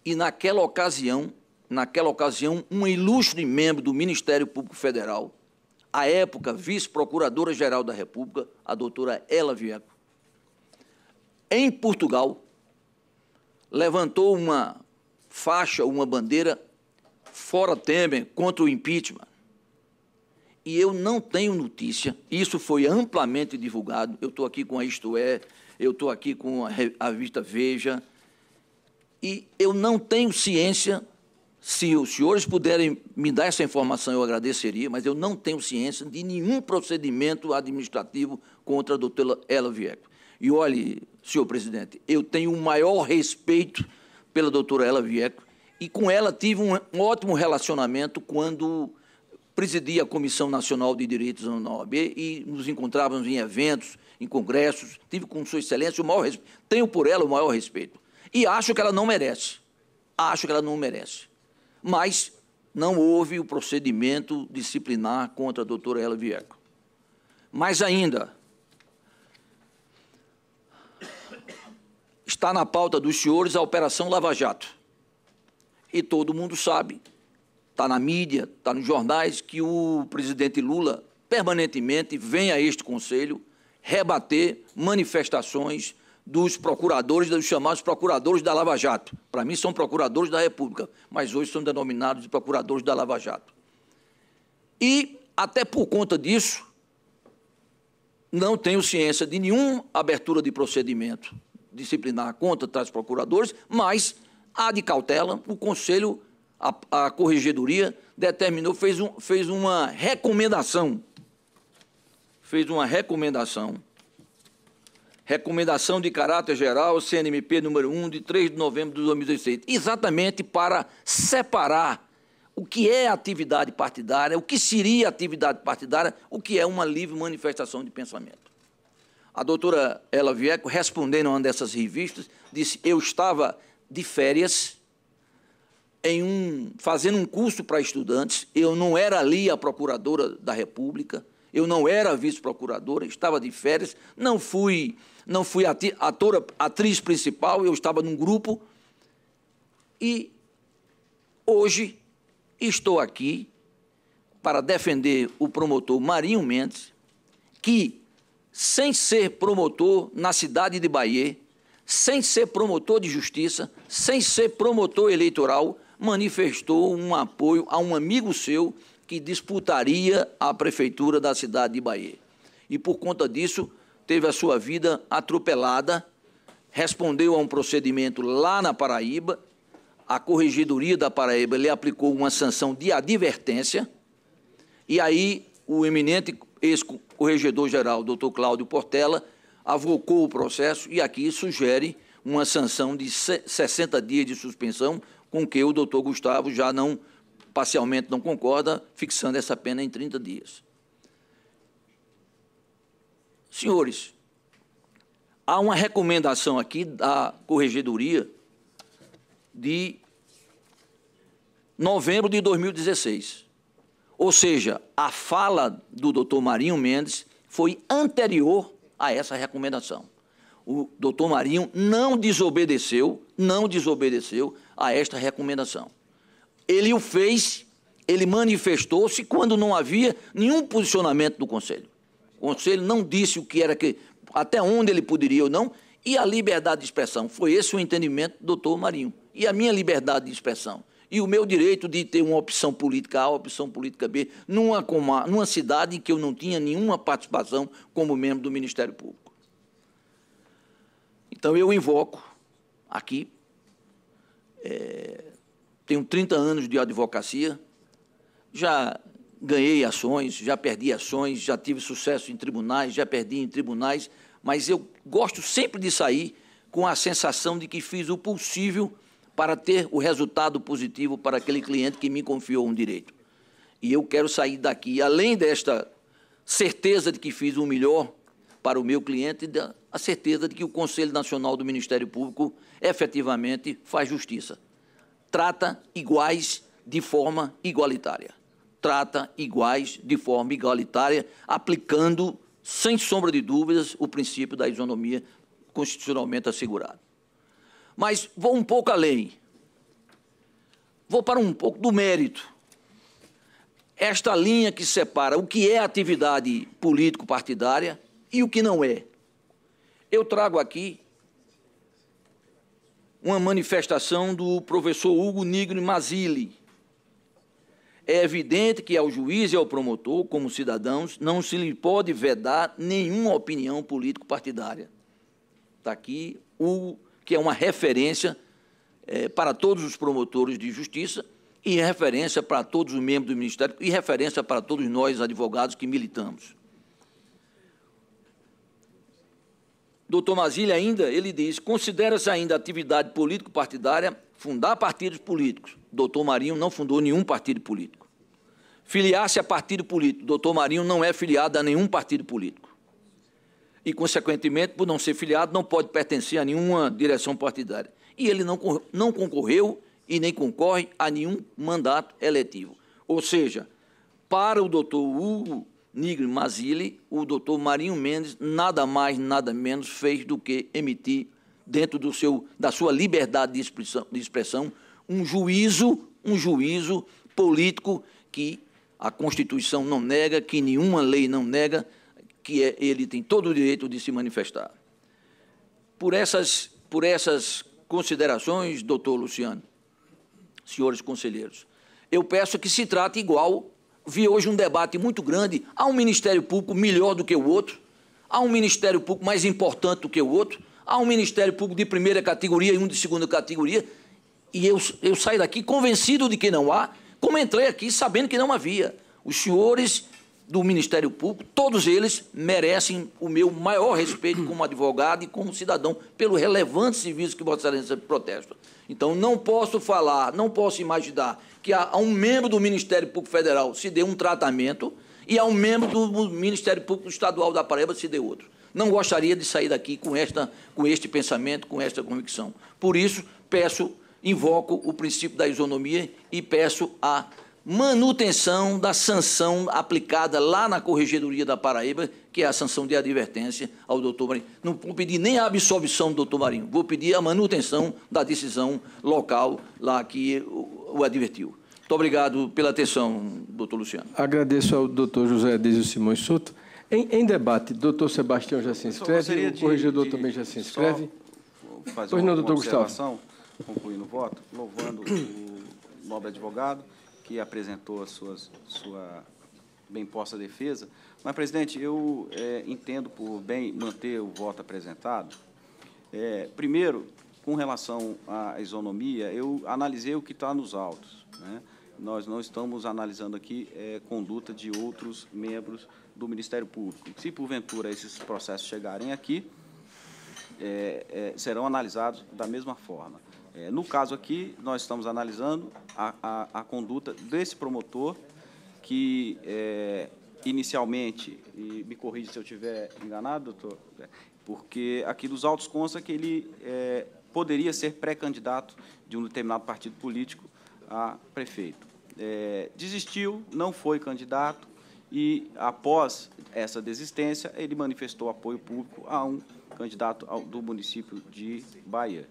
E naquela ocasião, naquela ocasião, um ilustre membro do Ministério Público Federal, à época vice-procuradora-geral da República, a doutora Ela Vieco, em Portugal, levantou uma faixa, uma bandeira fora Temer, contra o impeachment e eu não tenho notícia. Isso foi amplamente divulgado. Eu estou aqui com a Isto É, eu estou aqui com a, Revista Vista Veja, e eu não tenho ciência. Se os senhores puderem me dar essa informação, eu agradeceria, mas eu não tenho ciência de nenhum procedimento administrativo contra a doutora Ela Vieco. E olhe, senhor presidente, eu tenho o maior respeito pela doutora Ela Vieco e com ela tive um ótimo relacionamento quando presidia a Comissão Nacional de Direitos da OAB e nos encontrávamos em eventos, em congressos. Tive com Sua Excelência o maior respeito. Tenho por ela o maior respeito. E acho que ela não merece. Acho que ela não merece. Mas não houve o procedimento disciplinar contra a doutora Ela Vieco. Mais ainda, está na pauta dos senhores a Operação Lava Jato. E todo mundo sabe está na mídia, está nos jornais, que o presidente Lula permanentemente vem a este conselho rebater manifestações dos procuradores, dos chamados procuradores da Lava Jato. Para mim, são procuradores da República, mas hoje são denominados de procuradores da Lava Jato. E, até por conta disso, não tenho ciência de nenhuma abertura de procedimento disciplinar contra os procuradores, mas há de cautela, o Conselho a, a corregedoria determinou, fez, um, fez uma recomendação. Fez uma recomendação. Recomendação de caráter geral, CNMP número 1, de 3 de novembro de 2016. Exatamente para separar o que é atividade partidária, o que seria atividade partidária, o que é uma livre manifestação de pensamento. A doutora Ela Vieco, respondendo a uma dessas revistas, disse: Eu estava de férias em um, fazendo um curso para estudantes. Eu não era ali a procuradora da República, eu não era vice-procuradora, estava de férias, não fui, não fui atora, atriz principal, eu estava num grupo. E hoje estou aqui para defender o promotor Marinho Mendes, que, sem ser promotor na cidade de Bahia, sem ser promotor de justiça, sem ser promotor eleitoral, manifestou um apoio a um amigo seu que disputaria a prefeitura da cidade de Bahia. E por conta disso, teve a sua vida atropelada, respondeu a um procedimento lá na Paraíba, a corregedoria da Paraíba lhe aplicou uma sanção de advertência, e aí o eminente ex-corregedor-geral, doutor Cláudio Portela, avocou o processo e aqui sugere uma sanção de 60 dias de suspensão com que o doutor Gustavo já não, parcialmente não concorda, fixando essa pena em 30 dias. Senhores, há uma recomendação aqui da Corregedoria de novembro de 2016. Ou seja, a fala do doutor Marinho Mendes foi anterior a essa recomendação. O doutor Marinho não desobedeceu, não desobedeceu a esta recomendação. Ele o fez, ele manifestou-se quando não havia nenhum posicionamento do Conselho. O Conselho não disse o que era que, até onde ele poderia ou não, e a liberdade de expressão. Foi esse o entendimento do doutor Marinho. E a minha liberdade de expressão. E o meu direito de ter uma opção política A, opção política B, numa, numa cidade em que eu não tinha nenhuma participação como membro do Ministério Público. Então eu invoco aqui é, tenho 30 anos de advocacia, já ganhei ações, já perdi ações, já tive sucesso em tribunais, já perdi em tribunais, mas eu gosto sempre de sair com a sensação de que fiz o possível para ter o resultado positivo para aquele cliente que me confiou um direito. E eu quero sair daqui, além desta certeza de que fiz o melhor para o meu cliente, a certeza de que o Conselho Nacional do Ministério Público efetivamente faz justiça. Trata iguais de forma igualitária. Trata iguais de forma igualitária, aplicando, sem sombra de dúvidas, o princípio da isonomia constitucionalmente assegurado. Mas vou um pouco além. Vou para um pouco do mérito. Esta linha que separa o que é atividade político-partidária e o que não é. Eu trago aqui uma manifestação do professor Hugo Nigro Masili. É evidente que ao juiz e ao promotor, como cidadãos, não se lhe pode vedar nenhuma opinião político-partidária. Está aqui Hugo, que é uma referência é, para todos os promotores de justiça e referência para todos os membros do Ministério e referência para todos nós, advogados, que militamos. doutor Mazzilli ainda, ele diz, considera-se ainda atividade político-partidária fundar partidos políticos. Doutor Marinho não fundou nenhum partido político. Filiar-se a partido político. Doutor Marinho não é filiado a nenhum partido político. E, consequentemente, por não ser filiado, não pode pertencer a nenhuma direção partidária. E ele não, não concorreu e nem concorre a nenhum mandato eletivo. Ou seja, para o doutor Hugo Nigri Mazili, o doutor Marinho Mendes nada mais, nada menos fez do que emitir, dentro do seu, da sua liberdade de expressão, de expressão um juízo, um juízo político que a Constituição não nega, que nenhuma lei não nega, que é, ele tem todo o direito de se manifestar. Por essas, por essas considerações, doutor Luciano, senhores conselheiros, eu peço que se trate igual vi hoje um debate muito grande. Há um Ministério Público melhor do que o outro, há um Ministério Público mais importante do que o outro, há um Ministério Público de primeira categoria e um de segunda categoria. E eu, eu saio daqui convencido de que não há, como entrei aqui sabendo que não havia. Os senhores do Ministério Público, todos eles merecem o meu maior respeito como advogado e como cidadão pelo relevante serviço que Vossa Excelência protesta. Então, não posso falar, não posso imaginar que a, um membro do Ministério Público Federal se dê um tratamento e a um membro do Ministério Público Estadual da Paraíba se dê outro. Não gostaria de sair daqui com, esta, com este pensamento, com esta convicção. Por isso, peço, invoco o princípio da isonomia e peço a manutenção da sanção aplicada lá na Corregedoria da Paraíba, que é a sanção de advertência ao doutor Marinho. Não vou pedir nem a absolvição do doutor Marinho, vou pedir a manutenção da decisão local lá que o advertiu. Muito obrigado pela atenção, doutor Luciano. Agradeço ao doutor José Adísio Simões Souto. Em, em, debate, doutor Sebastião já se inscreve, o corregedor de, também já se inscreve. Fazer pois não, doutor Gustavo. Concluindo o voto, louvando o nobre advogado que apresentou a sua, sua bem posta defesa. Mas, presidente, eu é, entendo por bem manter o voto apresentado. É, primeiro, com relação à isonomia, eu analisei o que está nos autos. Né? Nós não estamos analisando aqui é, conduta de outros membros do Ministério Público. Se, porventura, esses processos chegarem aqui, é, é, serão analisados da mesma forma. É, no caso aqui, nós estamos analisando a, a, a conduta desse promotor, que é, inicialmente, e me corrija se eu estiver enganado, doutor, é, porque aqui dos autos consta que ele é, poderia ser pré-candidato de um determinado partido político a prefeito. É, desistiu, não foi candidato e, após essa desistência, ele manifestou apoio público a um candidato ao, do município de Bahia.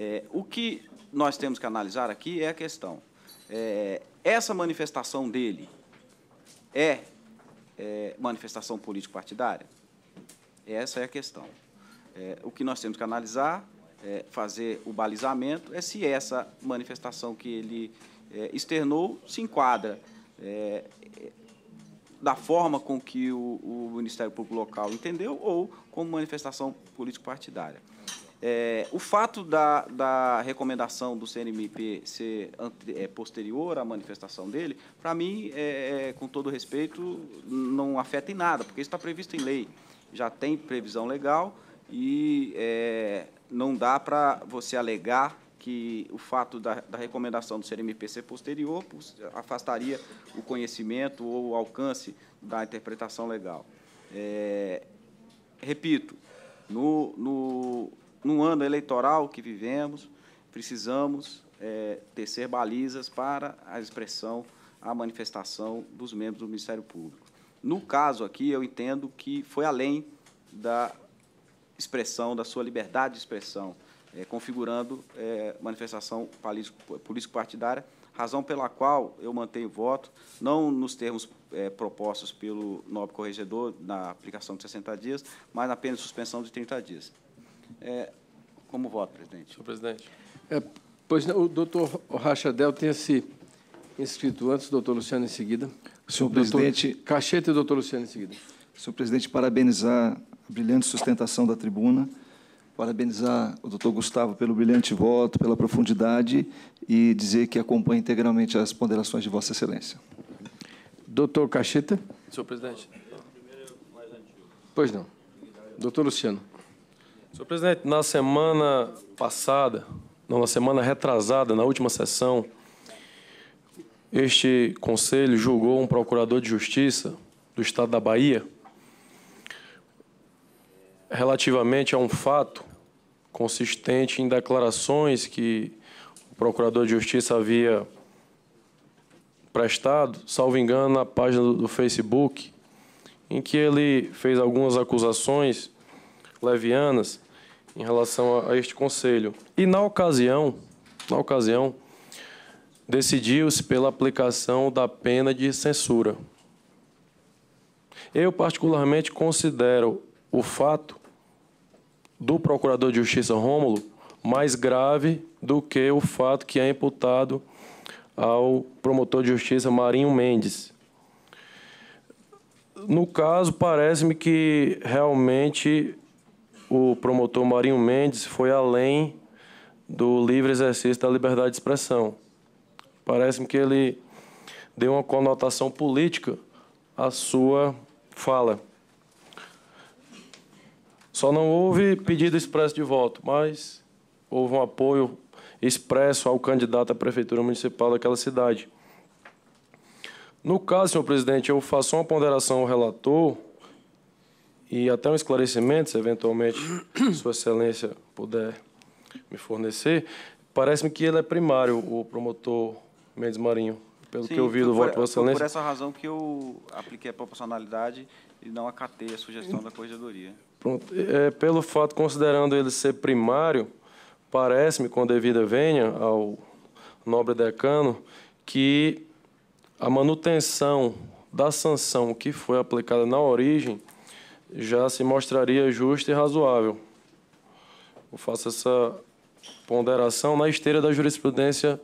É, o que nós temos que analisar aqui é a questão: é, essa manifestação dele é, é manifestação político-partidária? Essa é a questão. É, o que nós temos que analisar, é, fazer o balizamento, é se essa manifestação que ele é, externou se enquadra da forma com que o, o Ministério Público Local entendeu ou como manifestação político-partidária. É, o fato da, da recomendação do CNMP ser ante, é, posterior à manifestação dele, para mim, é, é, com todo respeito, não afeta em nada, porque isso está previsto em lei. Já tem previsão legal e é, não dá para você alegar que o fato da, da recomendação do CNMP ser posterior afastaria o conhecimento ou o alcance da interpretação legal. É, repito, no, no num ano eleitoral que vivemos, precisamos é, tecer balizas para a expressão, a manifestação dos membros do Ministério Público. No caso aqui, eu entendo que foi além da expressão, da sua liberdade de expressão, é, configurando é, manifestação político-partidária, razão pela qual eu mantenho voto, não nos termos é, propostos pelo nobre corregedor na aplicação de 60 dias, mas apenas suspensão de 30 dias. É, como voto, presidente? Senhor presidente. É, pois não, o doutor Rachadel tinha se inscrito antes, doutor Luciano, em seguida. Senhor presidente. Cacheta e doutor Luciano em seguida. Senhor presidente, parabenizar a brilhante sustentação da tribuna, parabenizar o doutor Gustavo pelo brilhante voto, pela profundidade e dizer que acompanha integralmente as ponderações de Vossa Excelência. Doutor Cacheta. Senhor presidente. Pois não. Doutor Luciano. Senhor presidente, na semana passada, não, na semana retrasada, na última sessão, este conselho julgou um procurador de justiça do estado da Bahia relativamente a um fato consistente em declarações que o procurador de justiça havia prestado, salvo engano, na página do Facebook, em que ele fez algumas acusações levianas em relação a, este conselho. E na ocasião, na ocasião, decidiu-se pela aplicação da pena de censura. Eu particularmente considero o fato do procurador de justiça Rômulo mais grave do que o fato que é imputado ao promotor de justiça Marinho Mendes. No caso, parece-me que realmente o promotor Marinho Mendes foi além do livre exercício da liberdade de expressão. Parece-me que ele deu uma conotação política à sua fala. Só não houve pedido expresso de voto, mas houve um apoio expresso ao candidato à prefeitura municipal daquela cidade. No caso, senhor presidente, eu faço uma ponderação ao relator e até um esclarecimento, se eventualmente Sua Excelência puder me fornecer, parece-me que ele é primário, o promotor Mendes Marinho, pelo Sim, que eu vi então do voto de Vossa Excelência. por essa razão que eu apliquei a proporcionalidade e não acatei a sugestão da corregedoria. Pronto. É, pelo fato, considerando ele ser primário, parece-me, com devida venha ao nobre decano, que a manutenção da sanção que foi aplicada na origem já se mostraria justa e razoável. Eu faço essa ponderação na esteira da jurisprudência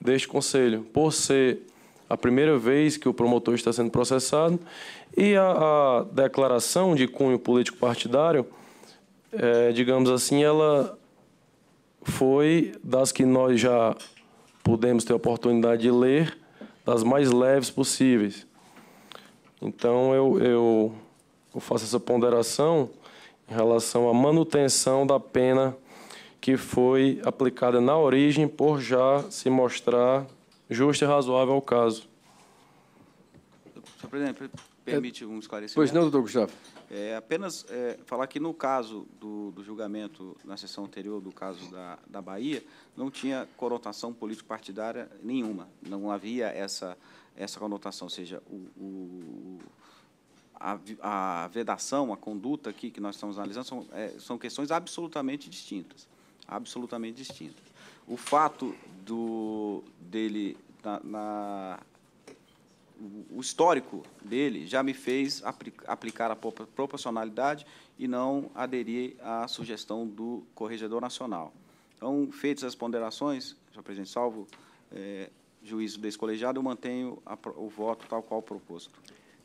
deste Conselho, por ser a primeira vez que o promotor está sendo processado e a, a declaração de cunho político partidário, é, digamos assim, ela foi das que nós já pudemos ter a oportunidade de ler, das mais leves possíveis. Então eu, eu eu faço essa ponderação em relação à manutenção da pena que foi aplicada na origem por já se mostrar justa e razoável ao caso. Senhor presidente, permite um esclarecimento? Pois não, doutor Gustavo. É, apenas é, falar que no caso do, do, julgamento na sessão anterior, do caso da, da Bahia, não tinha conotação político-partidária nenhuma. Não havia essa, essa conotação, ou seja, o, o a, vedação, a conduta aqui que nós estamos analisando são, é, são questões absolutamente distintas, absolutamente distintas. O fato do dele na, na o histórico dele já me fez aplicar a proporcionalidade e não aderir à sugestão do Corregedor Nacional. Então, feitas as ponderações, senhor presidente, salvo é, juízo descolegiado, eu mantenho a, o voto tal qual proposto.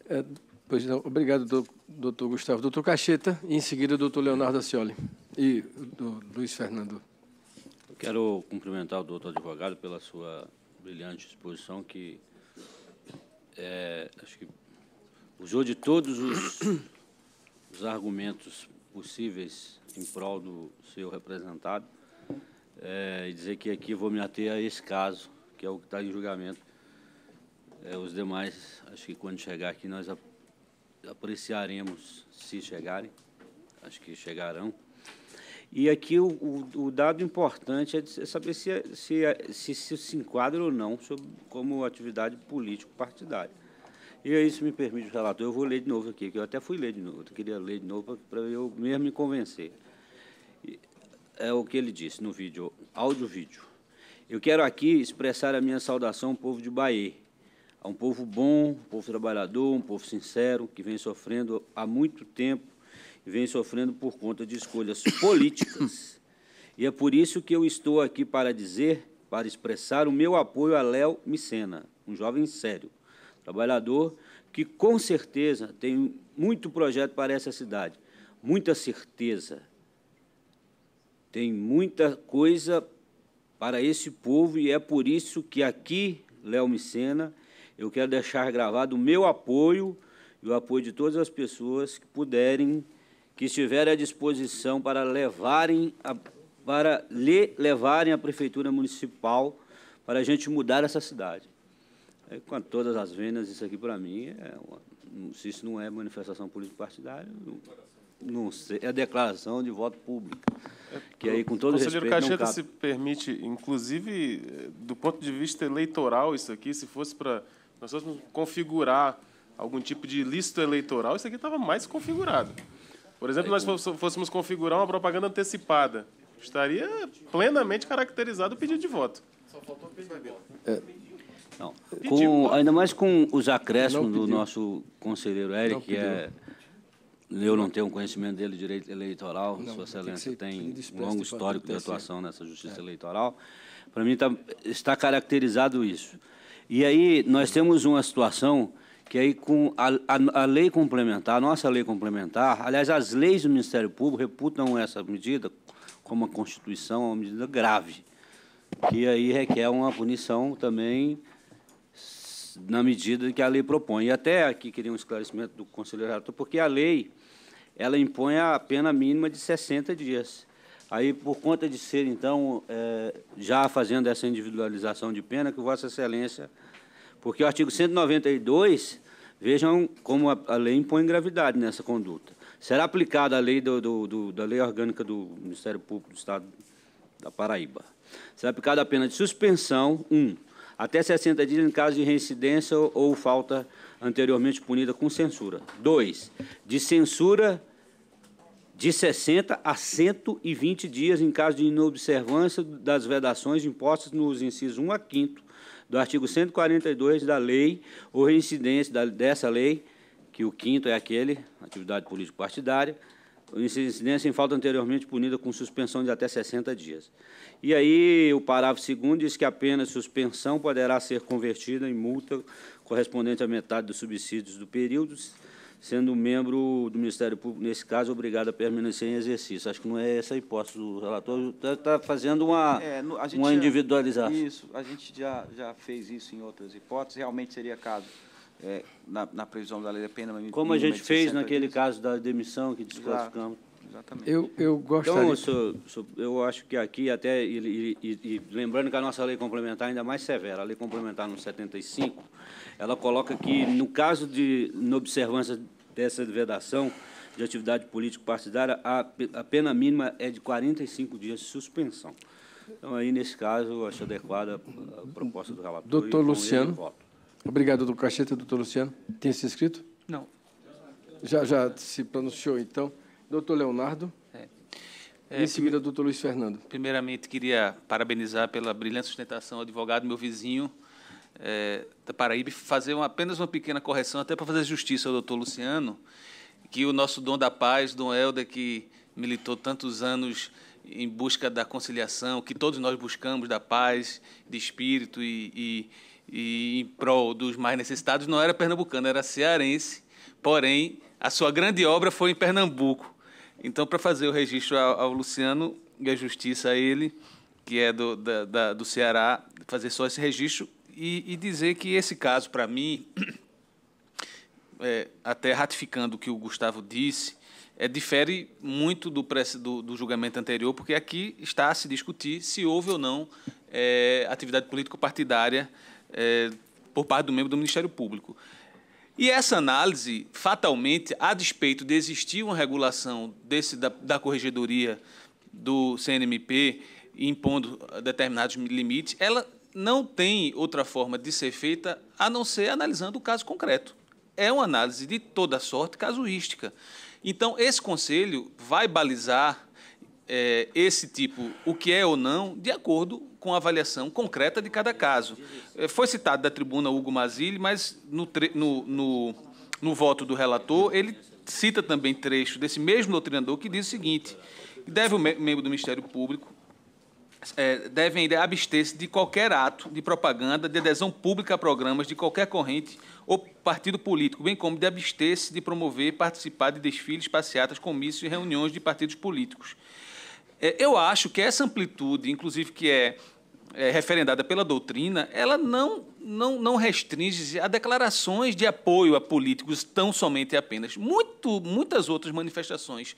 É, Pois não, obrigado, doutor Gustavo. Doutor Cacheta, e em seguida, doutor Leonardo Acioli e do Luiz Fernando. Eu quero cumprimentar o doutor advogado pela sua brilhante exposição, que é, acho que usou de todos os, os, argumentos possíveis em prol do seu representado, é, e dizer que aqui vou me ater a esse caso, que é o que está em julgamento. É, os demais, acho que quando chegar aqui, nós apreciaremos se chegarem, acho que chegarão. E aqui o, o, o dado importante é, é saber se se, se, se, se enquadra ou não sobre, como atividade político-partidária. E aí, se me permite o relator, eu vou ler de novo aqui, que eu até fui ler de novo, eu queria ler de novo para eu mesmo me convencer. É o que ele disse no vídeo, áudio-vídeo. Eu quero aqui expressar a minha saudação ao povo de Bahia, a é um povo bom, um povo trabalhador, um povo sincero, que vem sofrendo há muito tempo e vem sofrendo por conta de escolhas políticas. E é por isso que eu estou aqui para dizer, para expressar o meu apoio a Léo Micena, um jovem sério, trabalhador que com certeza tem muito projeto para essa cidade, muita certeza. Tem muita coisa para esse povo e é por isso que aqui, Léo Micena, eu quero deixar gravado o meu apoio e o apoio de todas as pessoas que puderem, que estiverem à disposição para levarem a, para lhe levarem a prefeitura municipal para a gente mudar essa cidade. É, com todas as vendas, isso aqui para mim é uma, se isso não é manifestação político-partidária, não sei, é declaração de voto público. É, que aí, com todo Conselheiro respeito, Cacheta se permite, inclusive, eh, do ponto de vista eleitoral, isso aqui, se fosse para nós fôssemos configurar algum tipo de lista eleitoral, isso aqui estava mais configurado. Por exemplo, nós fôssemos configurar uma propaganda antecipada, estaria plenamente caracterizado o pedido de voto. Só faltou pedir voto. É, não, com, ainda mais com os acréscimos do nosso conselheiro Eric, que é. Eu não tenho um conhecimento dele direito eleitoral, não, Sua Excelência tem um longo histórico de atuação nessa justiça é. eleitoral. Para mim, tá, está caracterizado isso. E aí nós temos uma situação que aí com a, a, a, lei complementar, a nossa lei complementar, aliás, as leis do Ministério Público reputam essa medida como a Constituição uma medida grave, que aí requer uma punição também na medida que a lei propõe. E até aqui queria um esclarecimento do conselheiro porque a lei ela impõe a pena mínima de 60 dias. Aí, por conta de ser, então, é, já fazendo essa individualização de pena, que Vossa Excelência. Porque o artigo 192, vejam como a, a lei impõe gravidade nessa conduta. Será aplicada a lei do, do, do, da lei orgânica do Ministério Público do Estado da Paraíba. Será aplicada a pena de suspensão, 1. Um, até 60 dias em caso de reincidência ou, ou falta anteriormente punida com censura. 2. De censura de 60 a 120 dias em caso de inobservância das vedações impostas nos incisos 1 a 5 do artigo 142 da lei ou reincidência da, dessa lei, que o quinto é aquele, atividade político-partidária, incidência em falta anteriormente punida com suspensão de até 60 dias. E aí, o parágrafo segundo diz que apenas suspensão poderá ser convertida em multa correspondente à metade dos subsídios do período, sendo membro do Ministério Público, nesse caso, obrigado a permanecer em exercício. Acho que não é essa a hipótese do relator, está tá fazendo uma, é, uma individualização. Já, isso, a gente já, já fez isso em outras hipóteses, realmente seria caso é, na, na, previsão da lei da pena. Como a gente fez naquele dias. caso da demissão que desclassificamos. Exatamente. Eu, eu gostaria... Então, senhor, eu acho que aqui até, e, e, e, lembrando que a nossa lei complementar é ainda mais severa, a lei complementar no 75, ela coloca que, no caso de inobservância dessa vedação de atividade político-partidária, a, a pena mínima é de 45 dias de suspensão. Então, aí, nesse caso, acho adequada a proposta do relator. Doutor Luciano. Obrigado, doutor Cacheta. Doutor Luciano, tem se inscrito? Não. Já, já se pronunciou, então. Doutor Leonardo. É, em é, seguida, doutor Luiz Fernando. Primeiramente, queria parabenizar pela brilhante sustentação ao advogado, meu vizinho, é, da Paraíba fazer uma, apenas uma pequena correção, até para fazer justiça ao doutor Luciano, que o nosso dom da paz, Dom Helder, que militou tantos anos em busca da conciliação, que todos nós buscamos da paz de espírito e, e, e em prol dos mais necessitados, não era pernambucano, era cearense, porém a sua grande obra foi em Pernambuco. Então, para fazer o registro ao, ao, Luciano e a justiça a ele, que é do, da, da, do Ceará, fazer só esse registro, e, e dizer que esse caso, para mim, é, até ratificando o que o Gustavo disse, é, difere muito do, do, do, julgamento anterior, porque aqui está a se discutir se houve ou não é, atividade político-partidária é, por parte do membro do Ministério Público. E essa análise, fatalmente, a despeito de existir uma regulação desse, da, da corregedoria do CNMP impondo determinados limites, ela não tem outra forma de ser feita a não ser analisando o caso concreto. É uma análise de toda sorte casuística. Então, esse conselho vai balizar é, esse tipo, o que é ou não, de acordo com a avaliação concreta de cada caso. É, foi citado da tribuna Hugo Mazilli, mas no, no, no, no voto do relator, ele cita também trecho desse mesmo doutrinador que diz o seguinte: deve o membro do Ministério Público é, devem abster-se de qualquer ato de propaganda, de adesão pública a programas de qualquer corrente ou partido político, bem como de abster-se de promover e participar de desfiles, passeatas, comícios e reuniões de partidos políticos. É, eu acho que essa amplitude, inclusive que é, é referendada pela doutrina, ela não, não, não restringe-se a declarações de apoio a políticos tão somente e apenas. Muito, muitas outras manifestações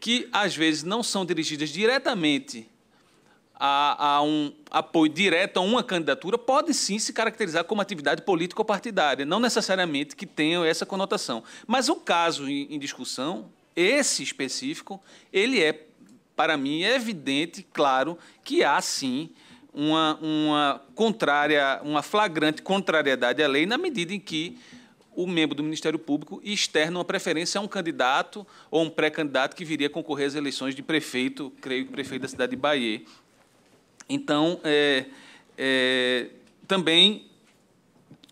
que, às vezes, não são dirigidas diretamente a, a, um apoio direto a uma candidatura pode sim se caracterizar como atividade política ou partidária, não necessariamente que tenha essa conotação. Mas o caso em, em discussão, esse específico, ele é, para mim, é evidente, claro, que há sim uma, uma contrária, uma flagrante contrariedade à lei na medida em que o membro do Ministério Público externa uma preferência a um candidato ou um pré-candidato que viria a concorrer às eleições de prefeito, creio que prefeito da cidade de Bahia. Então, é, é, também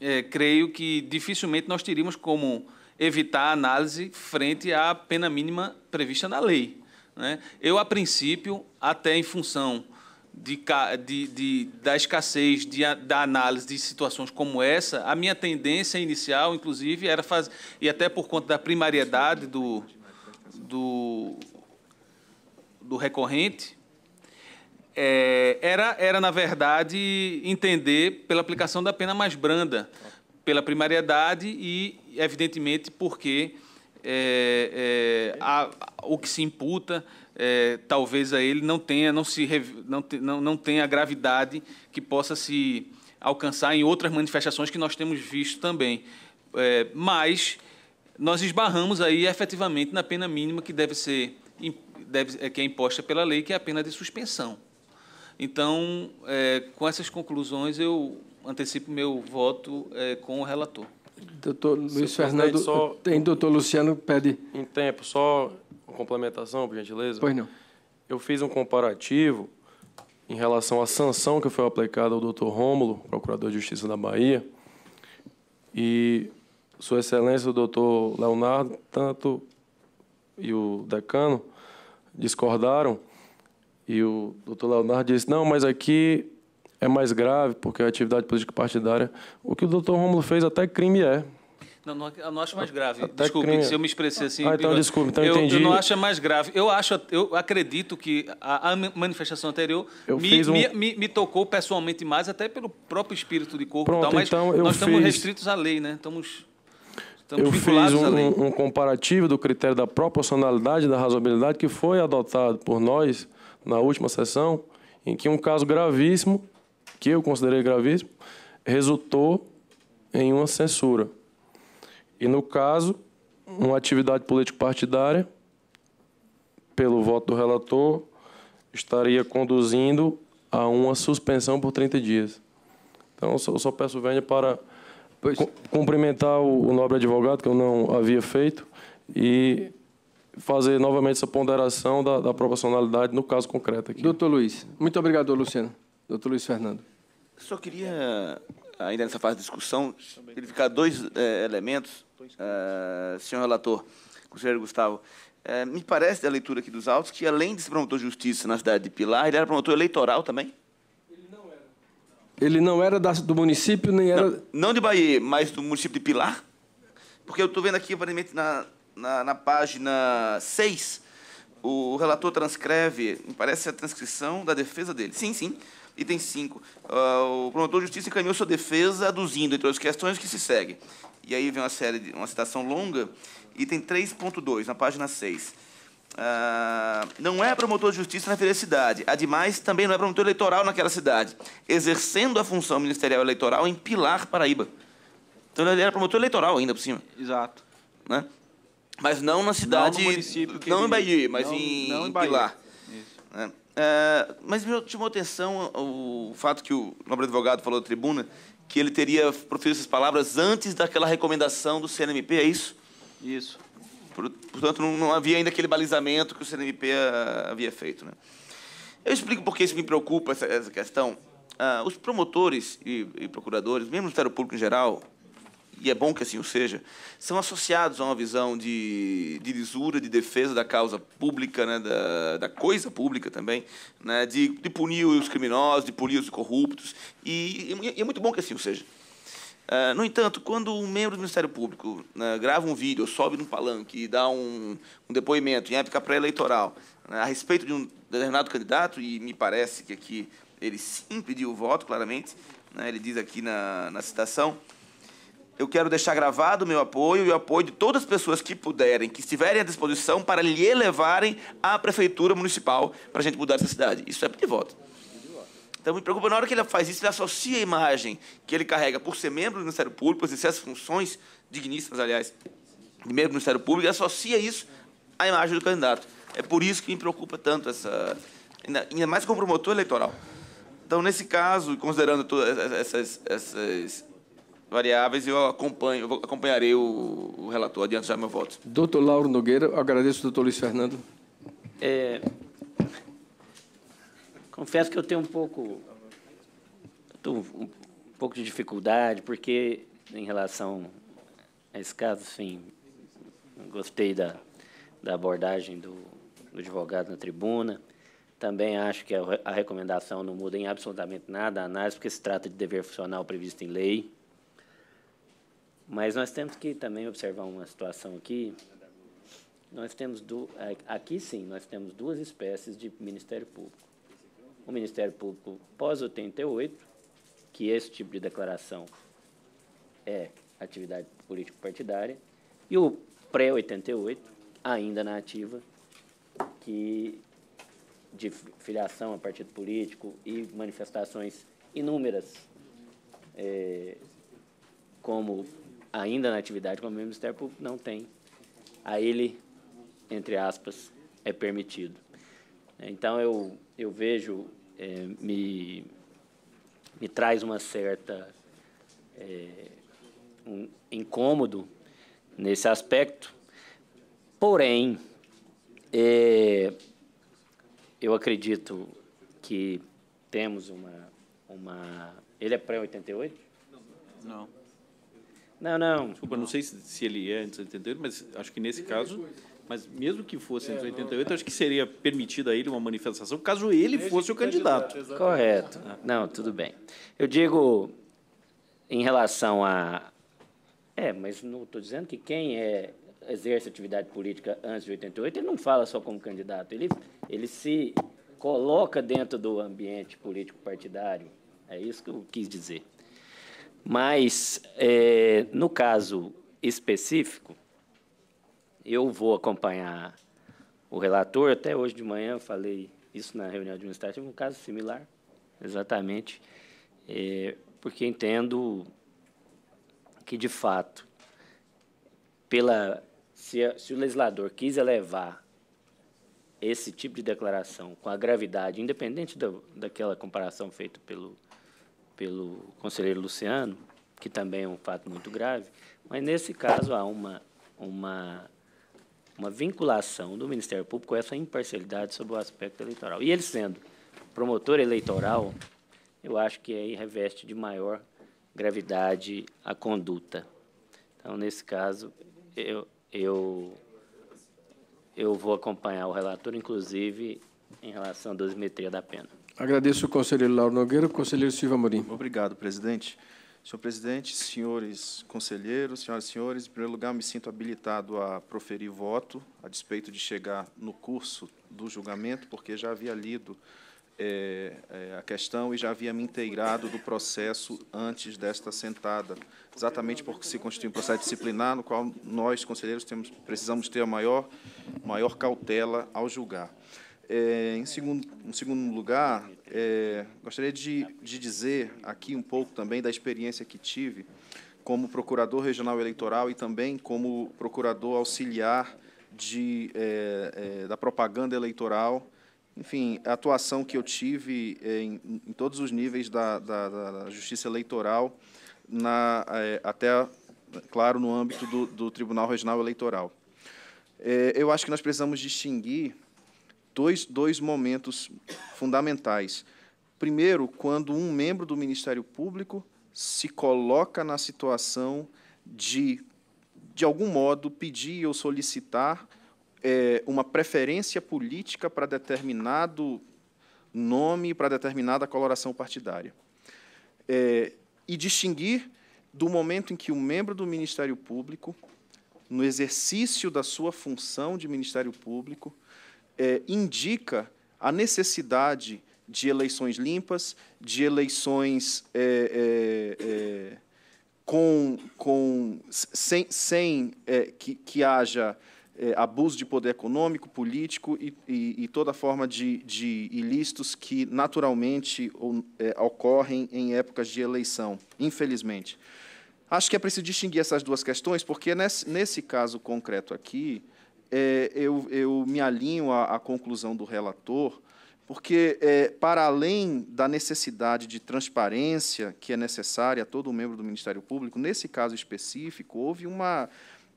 é, creio que dificilmente nós teríamos como evitar a análise frente à pena mínima prevista na lei. Né? Eu, a princípio, até em função de, de, de, da escassez da análise de situações como essa, a minha tendência inicial, inclusive, era fazer, e até por conta da primariedade do, do, do recorrente, é, era, era, na verdade, entender pela aplicação da pena mais branda, pela primariedade e, evidentemente, porque é, é, a, o que se imputa é, talvez a ele não tenha, não, se, não, não, não tenha a gravidade que possa se alcançar em outras manifestações que nós temos visto também. É, mas nós esbarramos aí efetivamente na pena mínima que deve ser deve, é, que é imposta pela lei, que é a pena de suspensão. Então, é, com essas conclusões, eu antecipo meu voto é, com o relator. Doutor Luiz Seu Fernando, só, tem doutor Luciano pede... Em tempo, só uma complementação, por gentileza. Pois não. Eu fiz um comparativo em relação à sanção que foi aplicada ao doutor Rômulo, procurador de Justiça da Bahia, e Sua Excelência, o doutor Leonardo, tanto e o decano discordaram e o doutor Leonardo disse: não, mas aqui é mais grave, porque a atividade política partidária. O que o doutor Rômulo fez até crime é. Não, não, eu não acho mais grave. Até desculpe crime... É. se eu me expressei assim. Ah, então desculpe, então eu, entendi. Eu não acho mais grave. Eu acho, eu acredito que a, a manifestação anterior me, um... me, me, me, tocou pessoalmente mais, até pelo próprio espírito de corpo Pronto, e tal, mas então nós estamos restritos à lei, né? Estamos. estamos eu fiz um, um comparativo do critério da proporcionalidade e da razoabilidade que foi adotado por nós na última sessão, em que um caso gravíssimo, que eu considerei gravíssimo, resultou em uma censura. E no caso, uma atividade político-partidária, pelo voto do relator, estaria conduzindo a uma suspensão por 30 dias. Então, eu só, só peço vênia para pois. cumprimentar o, o nobre advogado, que eu não havia feito, e fazer novamente essa ponderação da, da proporcionalidade no caso concreto aqui. Doutor Luiz. Muito obrigado, Luciano. Doutor Luiz Fernando. Só queria, ainda nessa fase de discussão, verificar dois é, elementos, é, senhor relator, conselheiro Gustavo. É, me parece, da leitura aqui dos autos, que além de ser promotor de justiça na cidade de Pilar, ele era promotor eleitoral também? Ele não era. Ele não era da, do município, nem era... Não, não de Bahia, mas do município de Pilar? Porque eu estou vendo aqui, aparentemente, na, na, na página 6, o relator transcreve, parece a transcrição da defesa dele. Sim, sim. Item 5. Uh, ah, o promotor de justiça encaminhou sua defesa aduzindo, entre as questões que se segue. E aí vem uma série de, uma citação longa. Item 3.2, na página 6. Uh, ah, não é promotor de justiça naquela cidade. Ademais, também não é promotor eleitoral naquela cidade, exercendo a função ministerial eleitoral em Pilar, Paraíba. Então ele era promotor eleitoral ainda por cima. Exato. Né? Mas não na cidade. Não, município não ele, em Bahia, mas não, em, não em Bahia. Pilar. Isso. É, é mas me chamou atenção o fato que o nobre advogado falou da tribuna, que ele teria proferido essas palavras antes daquela recomendação do CNMP, é isso? Isso. Portanto, não havia ainda aquele balizamento que o CNMP ah, havia feito. Né? Eu explico por que isso me preocupa, essa, essa questão. Ah, os promotores e, e procuradores, mesmo o Ministério Público em geral, e é bom que assim o seja, são associados a uma visão de, de lisura, de defesa da causa pública, né, da, da coisa pública também, né, de, de punir os criminosos, de punir os corruptos, e, e é muito bom que assim o seja. Uh, no entanto, quando um membro do Ministério Público né, grava um vídeo, sobe num palanque e dá um, um depoimento em época pré-eleitoral né, a respeito de um determinado candidato, e me parece que aqui ele sim pediu o voto, claramente, né, ele diz aqui na, na citação, eu quero deixar gravado o meu apoio e o apoio de todas as pessoas que puderem, que estiverem à disposição para lhe elevarem à prefeitura municipal para a gente mudar essa cidade. Isso é pedir voto. Então me preocupa, na hora que ele faz isso, ele associa a imagem que ele carrega por ser membro do Ministério Público, por exercer as funções digníssimas, aliás, de membro do Ministério Público, e associa isso à imagem do candidato. É por isso que me preocupa tanto essa. Ainda mais como promotor eleitoral. Então, nesse caso, considerando todas essas, essas variáveis, eu acompanho, eu acompanharei o, o relator. Adianto já meu voto. Doutor Lauro Nogueira, agradeço, doutor Luiz Fernando. É, confesso que eu tenho um pouco, um, pouco de dificuldade, porque em relação a esse caso, sim, gostei da, da abordagem do, do advogado na tribuna. Também acho que a, a recomendação não muda em absolutamente nada a análise, porque se trata de dever funcional previsto em lei. Mas nós temos que também observar uma situação aqui. Nós temos do, é, aqui sim, nós temos duas espécies de Ministério Público. O Ministério Público pós-88, que esse tipo de declaração é atividade político-partidária, e o pré-88, ainda na ativa, que de filiação a partido político e manifestações inúmeras, é, como ainda na atividade, como o Ministério Público não tem. A ele, entre aspas, é permitido. Então, eu, eu vejo, é, me, me traz uma certa é, um incômodo nesse aspecto, porém, é, eu acredito que temos uma. uma ele é pré-88? Não. Não, não. Desculpa, não, sei se, se, ele é antes de 88, mas acho que nesse caso. mas mesmo que fosse antes de 88, acho que seria permitida a ele uma manifestação, caso ele fosse o candidato. Correto. Não, tudo bem. Eu digo, em relação a. É, mas não estou dizendo que quem é, exerce atividade política antes de 88, ele não fala só como candidato, ele, ele se coloca dentro do ambiente político partidário. É isso que eu quis dizer. Mas, é, no caso específico, eu vou acompanhar o relator. Até hoje de manhã eu falei isso na reunião administrativa, um caso similar, exatamente, é, porque entendo que, de fato, pela, se, se o legislador quis elevar esse tipo de declaração com a gravidade, independente da, daquela comparação feita pelo pelo conselheiro Luciano, que também é um fato muito grave, mas nesse caso há uma, uma, uma vinculação do Ministério Público com essa imparcialidade sobre o aspecto eleitoral. E ele sendo promotor eleitoral, eu acho que aí reveste de maior gravidade a conduta. Então, nesse caso, eu, eu, eu vou acompanhar o relator, inclusive em relação à dosimetria da pena. Agradeço o conselheiro Lauro Nogueira, o conselheiro Silva Morim. Obrigado, presidente. Senhor presidente, senhores conselheiros, senhoras e senhores, em primeiro lugar, me sinto habilitado a proferir voto, a despeito de chegar no curso do julgamento, porque já havia lido é, é, a questão e já havia me inteirado do processo antes desta sentada, exatamente porque se constitui um processo disciplinar no qual nós, conselheiros, temos, precisamos ter a maior, maior cautela ao julgar. É, em segundo, em segundo lugar, é, gostaria de, de dizer aqui um pouco também da experiência que tive como procurador regional eleitoral e também como procurador auxiliar de, é, é, da propaganda eleitoral. Enfim, a atuação que eu tive é, em, em todos os níveis da, da, da justiça eleitoral, na, é, até, claro, no âmbito do, do Tribunal Regional Eleitoral. É, eu acho que nós precisamos distinguir dois, dois momentos fundamentais. Primeiro, quando um membro do Ministério Público se coloca na situação de, de algum modo, pedir ou solicitar é, uma preferência política para determinado nome, para determinada coloração partidária. É, e distinguir do momento em que o membro do Ministério Público, no exercício da sua função de Ministério Público, é, indica a necessidade de eleições limpas, de eleições é, é, é com, com, sem, sem é, que, que haja é, abuso de poder econômico, político e, e, e toda forma de, de, ilícitos que naturalmente ocorrem em épocas de eleição, infelizmente. Acho que é preciso distinguir essas duas questões, porque nesse, nesse caso concreto aqui, é, eu, eu, me alinho à, à, conclusão do relator, porque, é, para além da necessidade de transparência que é necessária a todo membro do Ministério Público, nesse caso específico, houve uma,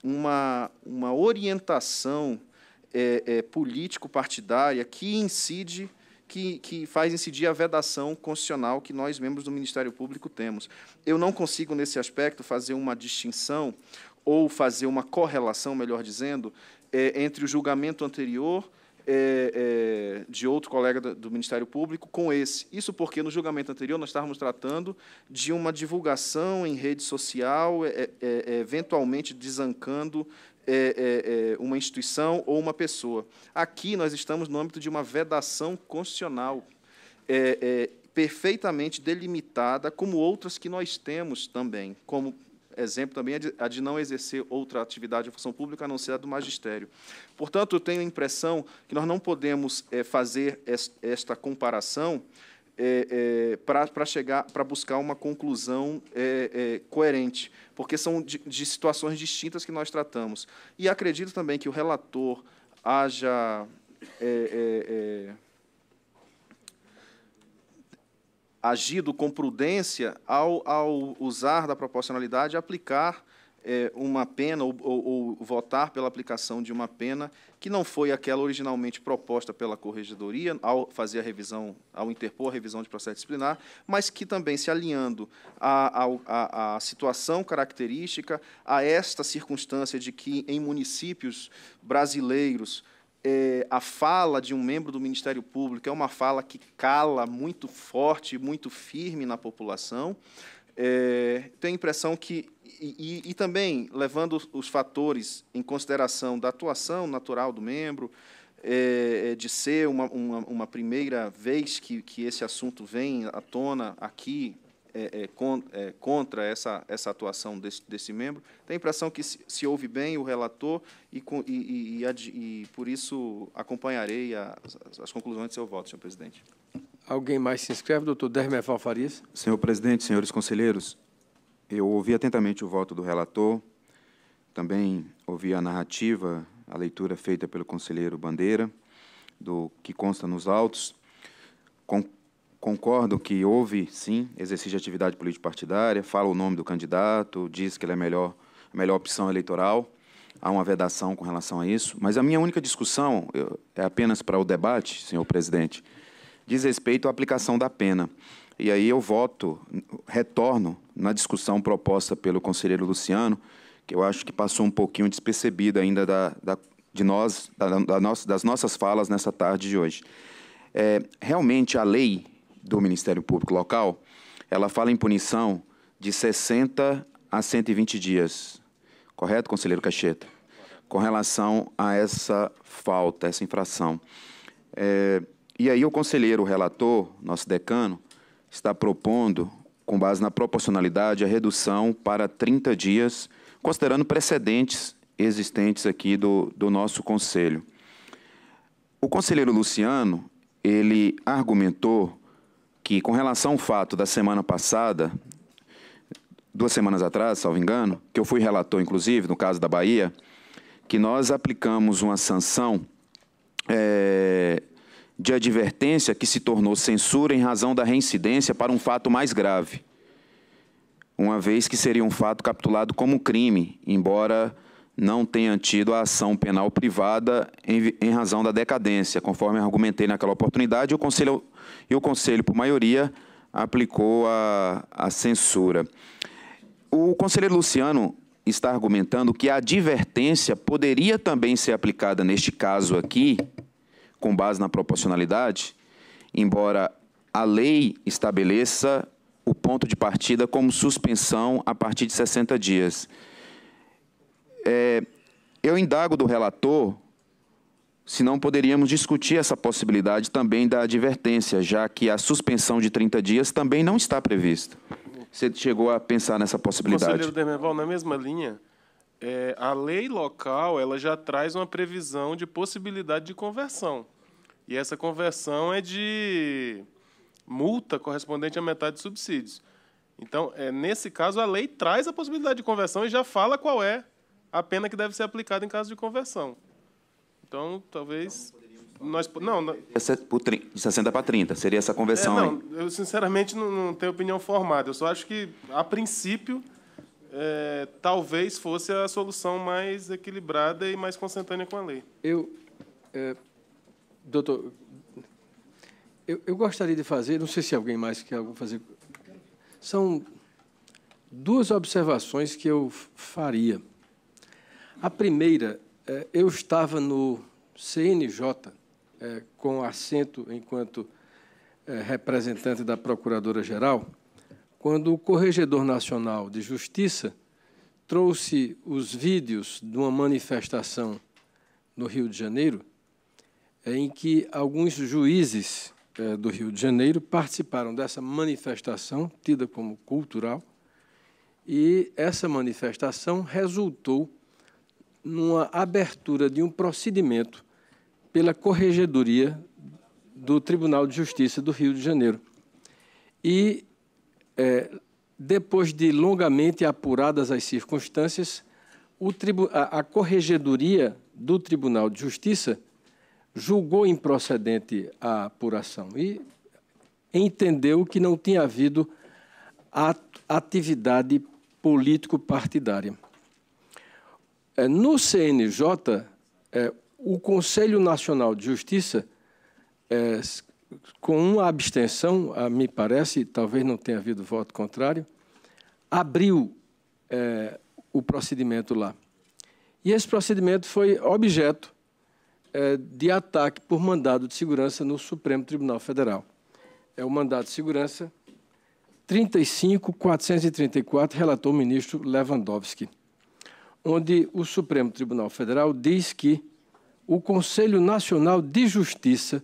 uma, uma orientação é, é político-partidária que incide que, que, faz incidir a vedação constitucional que nós, membros do Ministério Público, temos. Eu não consigo, nesse aspecto, fazer uma distinção ou fazer uma correlação, melhor dizendo, é, entre o julgamento anterior é, é, de outro colega do, do Ministério Público com esse. Isso porque no julgamento anterior nós estávamos tratando de uma divulgação em rede social, é, é, é, eventualmente desancando uma instituição ou uma pessoa. Aqui nós estamos no âmbito de uma vedação constitucional. perfeitamente delimitada, como outras que nós temos também, como exemplo também é de, a de não exercer outra atividade de função pública a não ser a do magistério. Portanto, eu tenho a impressão que nós não podemos é, fazer esta comparação é, é, para chegar para buscar uma conclusão é, coerente, porque são de, de, situações distintas que nós tratamos. E acredito também que o relator haja agido com prudência ao, ao usar da proporcionalidade, aplicar é, uma pena ou, ou, ou, votar pela aplicação de uma pena que não foi aquela originalmente proposta pela corregedoria ao fazer a revisão, ao interpor a revisão de processo disciplinar, mas que também se alinhando à, à situação característica, a esta circunstância de que em municípios brasileiros é, a fala de um membro do Ministério Público é uma fala que cala muito forte, muito firme na população. É, tenho a impressão que, e, e, e também levando os fatores em consideração da atuação natural do membro, é, é de ser uma, uma, uma, primeira vez que, que esse assunto vem à tona aqui é, é, con, é, contra essa, essa atuação desse, desse membro. Tem a impressão que se, se ouve bem o relator e, com, e, e, e, e, por isso acompanharei a, as, as, conclusões de seu voto, senhor presidente. Alguém mais se inscreve? Doutor Dermeval Farias. Senhor presidente, senhores conselheiros, eu ouvi atentamente o voto do relator, também ouvi a narrativa, a leitura feita pelo conselheiro Bandeira, do que consta nos autos. Concordo Concordo que houve, sim, exercício de atividade político-partidária, fala o nome do candidato, diz que ele é melhor, a melhor opção eleitoral, há uma vedação com relação a isso, mas a minha única discussão, eu, é apenas para o debate, senhor presidente, diz respeito à aplicação da pena. E aí eu voto, retorno na discussão proposta pelo conselheiro Luciano, que eu acho que passou um pouquinho despercebida ainda da, da, de nós, da, da nossa, das nossas falas nessa tarde de hoje. É, realmente a lei do Ministério Público Local, ela fala em punição de 60 a 120 dias. Correto, conselheiro Cacheta? Com relação a essa falta, essa infração. É, e aí o conselheiro relator, nosso decano, está propondo, com base na proporcionalidade, a redução para 30 dias, considerando precedentes existentes aqui do, do nosso conselho. O conselheiro Luciano, ele argumentou que, com relação ao fato da semana passada, duas semanas atrás, salvo engano, que eu fui relator, inclusive, no caso da Bahia, que nós aplicamos uma sanção é, de advertência que se tornou censura em razão da reincidência para um fato mais grave, uma vez que seria um fato capitulado como crime, embora não tenha tido a ação penal privada em, em razão da decadência, conforme argumentei naquela oportunidade, o Conselho e o Conselho, por maioria, aplicou a, a censura. O conselheiro Luciano está argumentando que a advertência poderia também ser aplicada neste caso aqui, com base na proporcionalidade, embora a lei estabeleça o ponto de partida como suspensão a partir de 60 dias. É, eu indago do relator Senão poderíamos discutir essa possibilidade também da advertência, já que a suspensão de 30 dias também não está prevista. Você chegou a pensar nessa possibilidade? Conselheiro Demerval, na mesma linha, é, a lei local ela já traz uma previsão de possibilidade de conversão. E essa conversão é de multa correspondente à metade de subsídios. Então, é, nesse caso, a lei traz a possibilidade de conversão e já fala qual é a pena que deve ser aplicada em caso de conversão. Então, talvez então, nós não, não... 60 para 30 seria essa conversão é, não, eu sinceramente não, não, tenho opinião formada eu só acho que a princípio é, talvez fosse a solução mais equilibrada e mais consentânea com a lei eu é, doutor eu, eu, gostaria de fazer não sei se alguém mais quer fazer são duas observações que eu faria a primeira é, eu estava no CNJ, é, com assento enquanto é, representante da Procuradora-Geral, quando o Corregedor Nacional de Justiça trouxe os vídeos de uma manifestação no Rio de Janeiro, em que alguns juízes do Rio de Janeiro participaram dessa manifestação, tida como cultural, e essa manifestação resultou numa abertura de um procedimento pela Corregedoria do Tribunal de Justiça do Rio de Janeiro. E, é, depois de longamente apuradas as circunstâncias, a, a Corregedoria do Tribunal de Justiça julgou improcedente a apuração e entendeu que não tinha havido atividade político-partidária. É, no CNJ, é, o Conselho Nacional de Justiça, é, com uma abstenção, a me parece, talvez não tenha havido voto contrário, abriu o procedimento lá. E esse procedimento foi objeto de ataque por mandado de segurança no Supremo Tribunal Federal. É o mandado de segurança 35434, relator ministro Lewandowski onde o Supremo Tribunal Federal diz que o Conselho Nacional de Justiça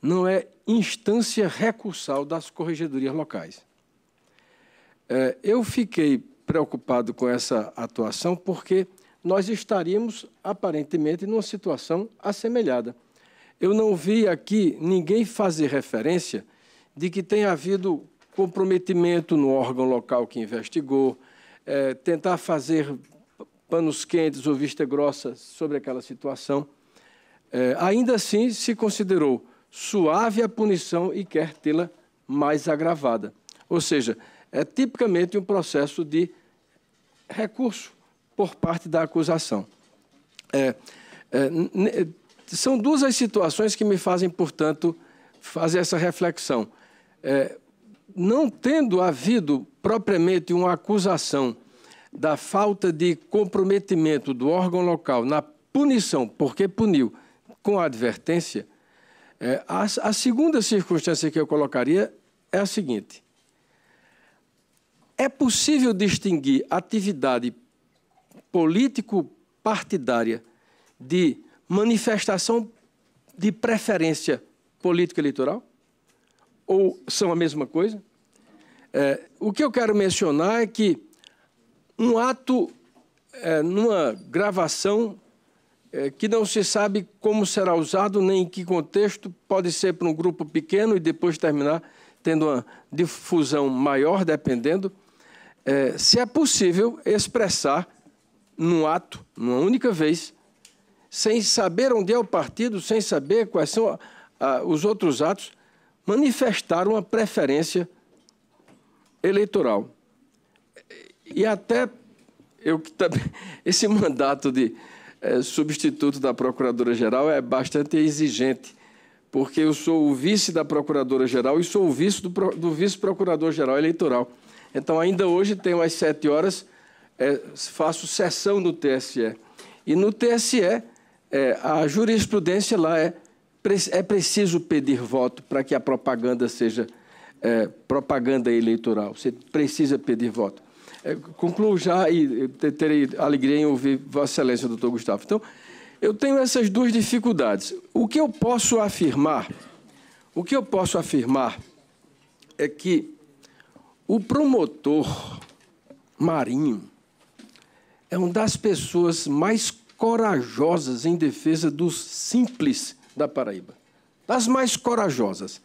não é instância recursal das corregedorias locais. É, eu fiquei preocupado com essa atuação porque nós estaríamos aparentemente numa situação assemelhada. Eu não vi aqui ninguém fazer referência de que tenha havido comprometimento no órgão local que investigou, é, tentar fazer panos quentes ou vista grossa sobre aquela situação, é, ainda assim se considerou suave a punição e quer tê-la mais agravada. Ou seja, é tipicamente um processo de recurso por parte da acusação. É, é, são duas as situações que me fazem, portanto, fazer essa reflexão. É, não tendo havido propriamente uma acusação da falta de comprometimento do órgão local na punição, porque puniu com a advertência, é, a, a segunda circunstância que eu colocaria é a seguinte: é possível distinguir atividade político-partidária de manifestação de preferência política eleitoral? Ou são a mesma coisa? É, o que eu quero mencionar é que um ato é, numa gravação é, que não se sabe como será usado nem em que contexto, pode ser para um grupo pequeno e depois terminar tendo uma difusão maior, dependendo. É, se é possível expressar num ato, numa única vez, sem saber onde é o partido, sem saber quais são a, a, os outros atos, manifestar uma preferência eleitoral. E até eu também, esse mandato de é, substituto da Procuradora-Geral é bastante exigente, porque eu sou o vice da Procuradora-Geral e sou o vice do, do vice-procurador-geral eleitoral. Então, ainda hoje, tenho às sete horas, é, faço sessão no TSE. E no TSE, é, eh, a jurisprudência lá é é preciso pedir voto para que a propaganda seja é, propaganda eleitoral. Você precisa pedir voto. É, concluo já e terei alegria em ouvir Vossa Excelência, o doutor Gustavo. Então, eu tenho essas duas dificuldades. O que eu posso afirmar? O que eu posso afirmar é que o promotor Marinho é uma das pessoas mais corajosas em defesa dos simples da Paraíba. Das mais corajosas.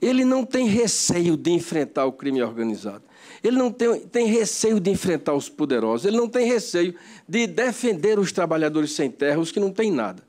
Ele não tem receio de enfrentar o crime organizado. Ele não tem, tem receio de enfrentar os poderosos. Ele não tem receio de defender os trabalhadores sem terra, os que não têm nada.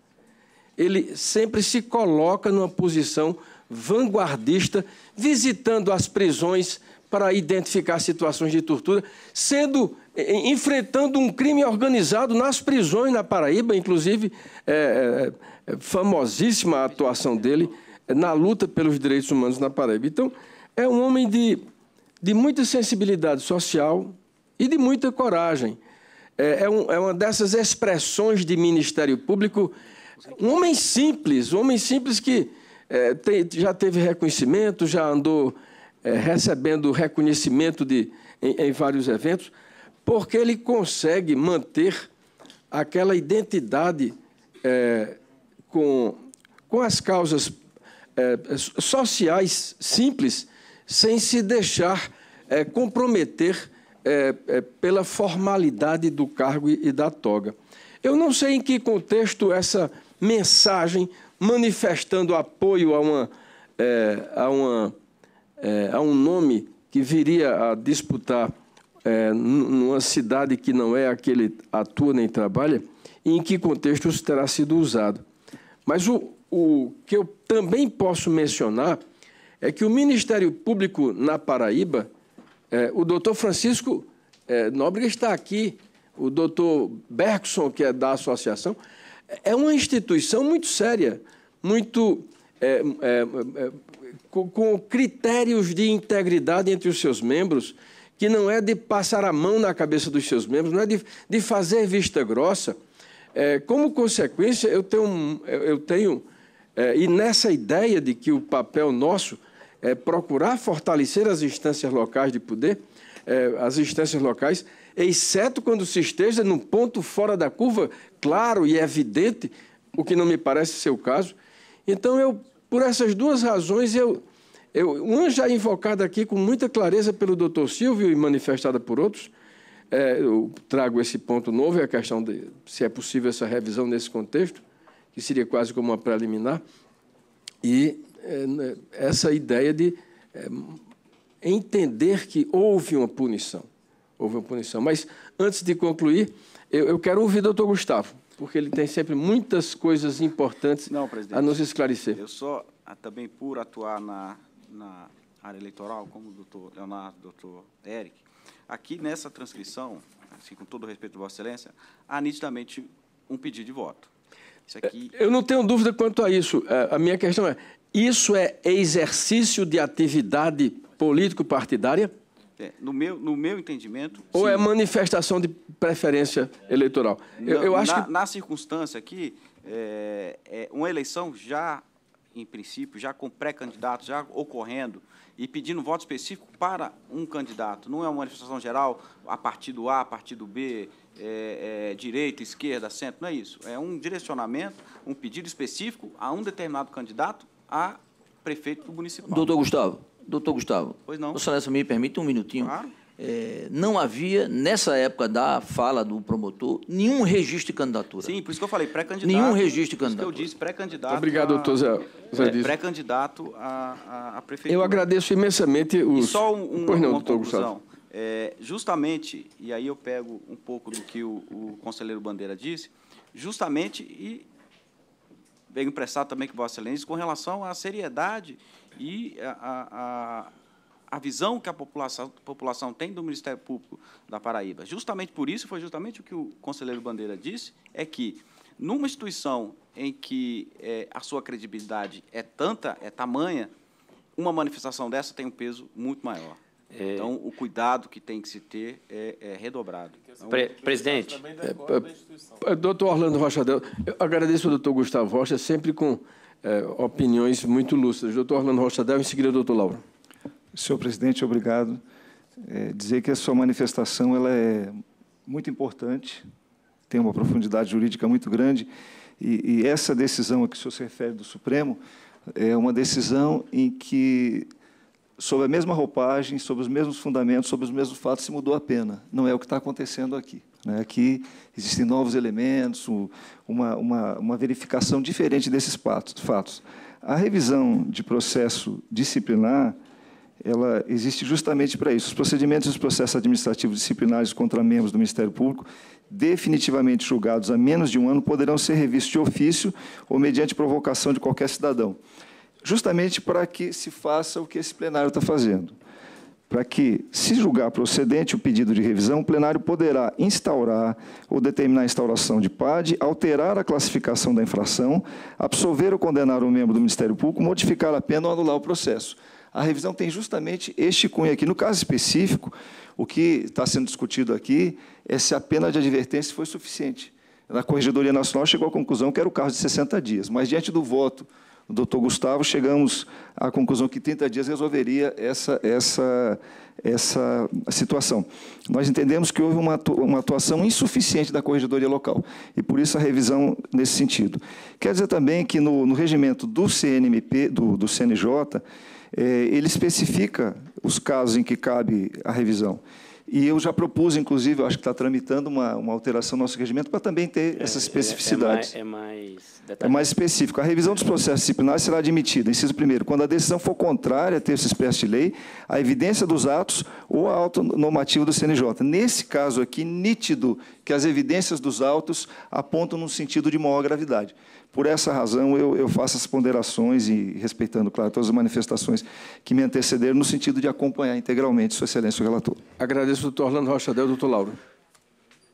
Ele sempre se coloca numa posição vanguardista, visitando as prisões para identificar situações de tortura, sendo eh, eh, enfrentando um crime organizado nas prisões na Paraíba, inclusive é, é, famosíssima a atuação dele na luta pelos direitos humanos na Paraíba. Então, é um homem de de muita sensibilidade social e de muita coragem. É, é, um, é uma dessas expressões de ministério público. Um homem simples, um homem simples que é, tem, já teve reconhecimento, já andou é, recebendo reconhecimento de, em, em vários eventos, porque ele consegue manter aquela identidade é, com, com as causas é, sociais simples sem se deixar é, comprometer é, é, pela formalidade do cargo e, e da toga. Eu não sei em que contexto essa mensagem manifestando apoio a, uma, é, a, uma, é, a um nome que viria a disputar é, numa cidade que não é a que ele atua nem trabalha, e em que contexto isso terá sido usado. Mas o, o que eu também posso mencionar é que o Ministério Público na Paraíba, é, o doutor Francisco é, Nóbrega está aqui, o doutor Bergson, que é da associação, é uma instituição muito séria, muito é, é, é, com, com critérios de integridade entre os seus membros, que não é de passar a mão na cabeça dos seus membros, não é de, de fazer vista grossa. É, como consequência, eu tenho, eu tenho é, e nessa ideia de que o papel nosso é, procurar fortalecer as instâncias locais de poder, é, as instâncias locais, exceto quando se esteja num ponto fora da curva, claro e evidente, o que não me parece ser o caso. Então, eu, por essas duas razões, eu, eu, uma já invocada aqui com muita clareza pelo doutor Silvio e manifestada por outros, é, eu trago esse ponto novo, é a questão de se é possível essa revisão nesse contexto, que seria quase como uma preliminar, e é, né, essa ideia de é, entender que houve uma punição. Houve uma punição. Mas, antes de concluir, eu quero ouvir o doutor Gustavo, porque ele tem sempre muitas coisas importantes Não, a nos esclarecer. Eu só, também por atuar na, na área eleitoral, como o doutor Leonardo, doutor Eric, aqui nessa transcrição, assim, com todo o respeito de Vossa Excelência, há nitidamente um pedido de voto. Aqui... Eu não tenho dúvida quanto a isso. É, a minha questão é: isso é exercício de atividade político-partidária? É, no, meu, no meu entendimento. Ou é sim. é manifestação de preferência eleitoral? eu, eu acho na, que... na circunstância aqui, é, é uma eleição já, em princípio, já com pré-candidato, já ocorrendo, e pedindo voto específico para um candidato. Não é uma manifestação geral a partido A, partido B, é, é, direita, esquerda, centro, não é isso. É um direcionamento, um pedido específico a um determinado candidato a prefeito município. Doutor Gustavo, doutor Gustavo. Pois não. O senhor me permite um minutinho. Claro. É, não havia, nessa época da fala do promotor, nenhum registro de candidatura. Sim, por isso que eu falei pré-candidato. Nenhum registro de candidatura. Por isso que eu disse pré-candidato. Obrigado, doutor Zé. Zé é, pré-candidato à, à, prefeitura. Eu agradeço imensamente os... E só um, um, pois não, uma doutor conclusão. Gustavo. É, justamente, e aí eu pego um pouco do que o, o conselheiro Bandeira disse, justamente e venho prestar também com Vossa Excelência com relação à seriedade e a, a, a visão que a população, a população tem do Ministério Público da Paraíba. Justamente por isso, foi justamente o que o conselheiro Bandeira disse, é que numa instituição em que é, a sua credibilidade é tanta, é tamanha, uma manifestação dessa tem um peso muito maior. É... Então, o cuidado que tem que se ter é, é redobrado. Então, Pre presidente. É, é, doutor Orlando Rochadel, eu agradeço ao doutor Gustavo Rocha, sempre com é, opiniões muito lúcidas. Doutor Orlando Rochadel, em seguida, doutor Lauro. Senhor presidente, obrigado. dizer que a sua manifestação ela é muito importante, tem uma profundidade jurídica muito grande, e, e essa decisão a que o senhor se refere do Supremo é uma decisão em que sobre a mesma roupagem, sobre os mesmos fundamentos, sobre os mesmos fatos, se mudou a pena. Não é o que está acontecendo aqui. Né? Aqui existem novos elementos, uma, uma, uma verificação diferente desses fatos. A revisão de processo disciplinar ela existe justamente para isso. Os procedimentos e os processos administrativos disciplinares contra membros do Ministério Público, definitivamente julgados a menos de um ano, poderão ser revistos de ofício ou mediante provocação de qualquer cidadão justamente para que se faça o que esse plenário está fazendo. Para que, se julgar procedente o pedido de revisão, o plenário poderá instaurar ou determinar a instauração de PAD, alterar a classificação da infração, absolver ou condenar um membro do Ministério Público, modificar a pena ou anular o processo. A revisão tem justamente este cunho aqui. No caso específico, o que está sendo discutido aqui é se a pena de advertência foi suficiente. A Corregedoria Nacional chegou à conclusão que era o caso de 60 dias, mas diante do voto o doutor Gustavo, chegamos à conclusão que 30 dias resolveria essa, essa, essa situação. Nós entendemos que houve uma atuação insuficiente da corregedoria local e, por isso, a revisão nesse sentido. Quer dizer também que no, no regimento do CNMP, do, do CNJ, é, eh, ele especifica os casos em que cabe a revisão. E eu já propus, inclusive, eu acho que está tramitando uma, uma alteração no nosso regimento para também ter é, essas é, é especificidades. É, mais, é, mais é mais específico. A revisão dos processos disciplinares será admitida, inciso primeiro, quando a decisão for contrária a terceira espécie de lei, a evidência dos atos ou a autonormativa do CNJ. Nesse caso aqui, nítido que as evidências dos autos apontam no sentido de maior gravidade. Por essa razão, eu, eu faço as ponderações e respeitando, claro, todas as manifestações que me antecederam, no sentido de acompanhar integralmente Sua Excelência o relator. Agradeço, doutor Orlando Rochadel. Doutor Lauro.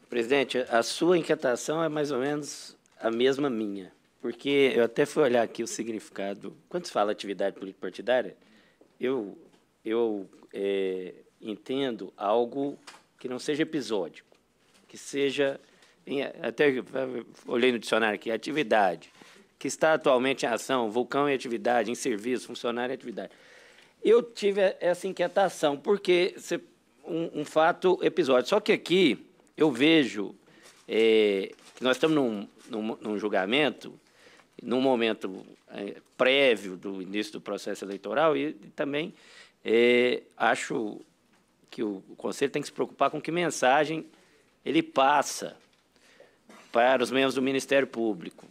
Presidente, a sua inquietação é mais ou menos a mesma minha, porque eu até fui olhar aqui o significado. Quando se fala atividade político-partidária, eu, eu é, entendo algo que não seja episódico, que seja até olhei no dicionário aqui, atividade, que está atualmente em ação, vulcão e atividade, em serviço, funcionário e atividade. Eu tive essa inquietação, porque um, um, fato, episódio. Só que aqui eu vejo, é, nós estamos num, num, num julgamento, num momento é, prévio do início do processo eleitoral, e, e também é, acho que o Conselho tem que se preocupar com que mensagem ele passa para os membros do Ministério Público.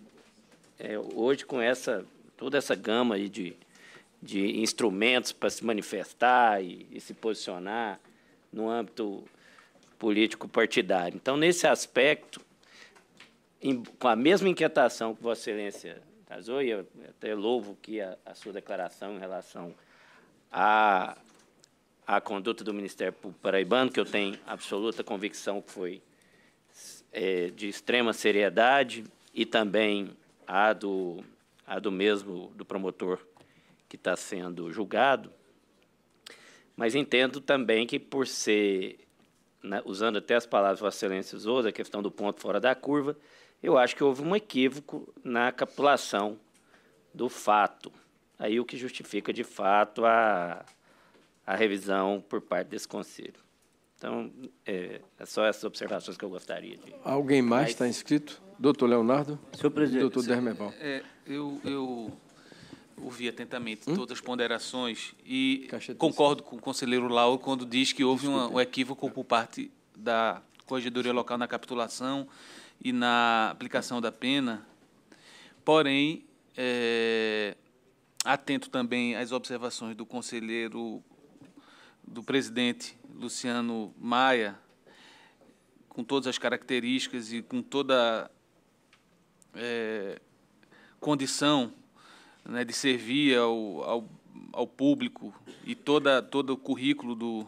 É, hoje, com essa, toda essa gama aí de, de instrumentos para se manifestar e, e se posicionar no âmbito político partidário. Então, nesse aspecto, em, com a mesma inquietação que Vossa Excelência trazou, e eu até louvo que a, a, sua declaração em relação à, à conduta do Ministério Público Paraibano, que eu tenho absoluta convicção que foi é, de extrema seriedade e também a do, a do mesmo do promotor que está sendo julgado, mas entendo também que por ser, né, usando até as palavras Vossa Excelência usou, a questão do ponto fora da curva, eu acho que houve um equívoco na capitulação do fato. Aí o que justifica de fato a, a revisão por parte desse conselho. Então, é, é só essas observações que eu gostaria de. Alguém mais está inscrito? Doutor Leonardo? Senhor presidente. Doutor Dermeval. É, eu, eu ouvi atentamente hum? todas as ponderações e concordo com o conselheiro Lauro quando diz que houve uma, um equívoco por parte da corregedoria local na capitulação e na aplicação da pena. Porém, é, atento também às observações do conselheiro do presidente Luciano Maia, com todas as características e com toda é, condição né, de servir ao, ao, ao, público e toda, todo o currículo do,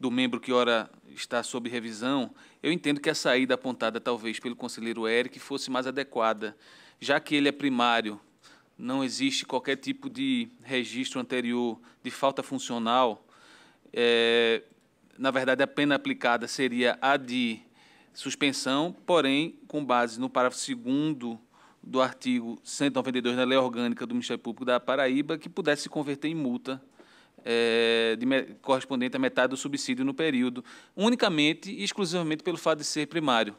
do membro que ora está sob revisão, eu entendo que a saída apontada talvez pelo conselheiro Eric fosse mais adequada, já que ele é primário, não existe qualquer tipo de registro anterior de falta funcional, é, na verdade, a pena aplicada seria a de suspensão, porém, com base no parágrafo 2 do artigo 192 da Lei Orgânica do Ministério Público da Paraíba, que pudesse se converter em multa é, de, correspondente a metade do subsídio no período, unicamente e exclusivamente pelo fato de ser primário.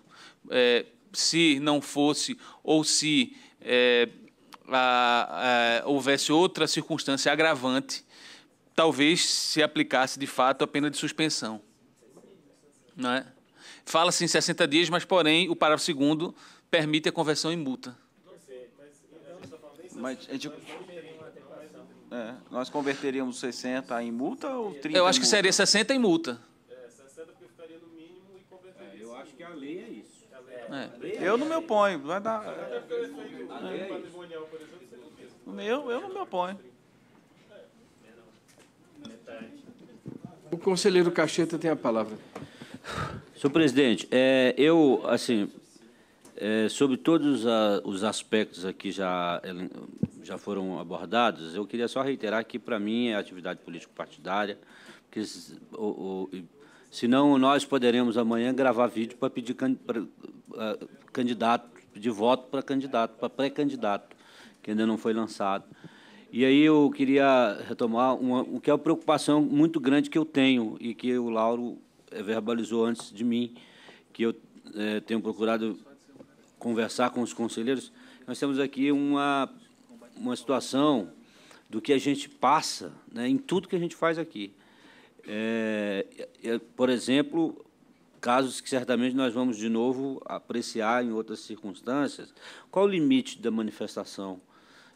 É, se não fosse ou se é, a, a, houvesse outra circunstância agravante, talvez se aplicasse de fato a pena de suspensão. Não é? Fala-se em 60 dias, mas, porém, o parágrafo 2 permite a conversão em multa. Mas a gente. É, nós converteríamos 60 em multa ou 30? Eu acho que seria 60 em multa. É, 60 ficaria no mínimo e converteria. eu acho que a lei é isso. É. É. Eu não me oponho, vai dar. É. Eu, eu não me oponho. O conselheiro Cacheta tem a palavra. Senhor presidente, é, eu, assim, é, sobre todos a, os aspectos aqui já, é, já foram abordados, eu queria só reiterar que, para mim, é atividade político-partidária, porque o, o, senão nós poderemos amanhã gravar vídeo para pedir can, pra, candidato, pedir voto para candidato, para pré-candidato, que ainda não foi lançado. E aí eu queria retomar uma, o que é uma preocupação muito grande que eu tenho e que o Lauro eh, verbalizou antes de mim, que eu é, tenho procurado conversar com os conselheiros. Nós temos aqui uma, uma situação do que a gente passa né, em tudo que a gente faz aqui. É, é, por exemplo, casos que certamente nós vamos de novo apreciar em outras circunstâncias. Qual o limite da manifestação?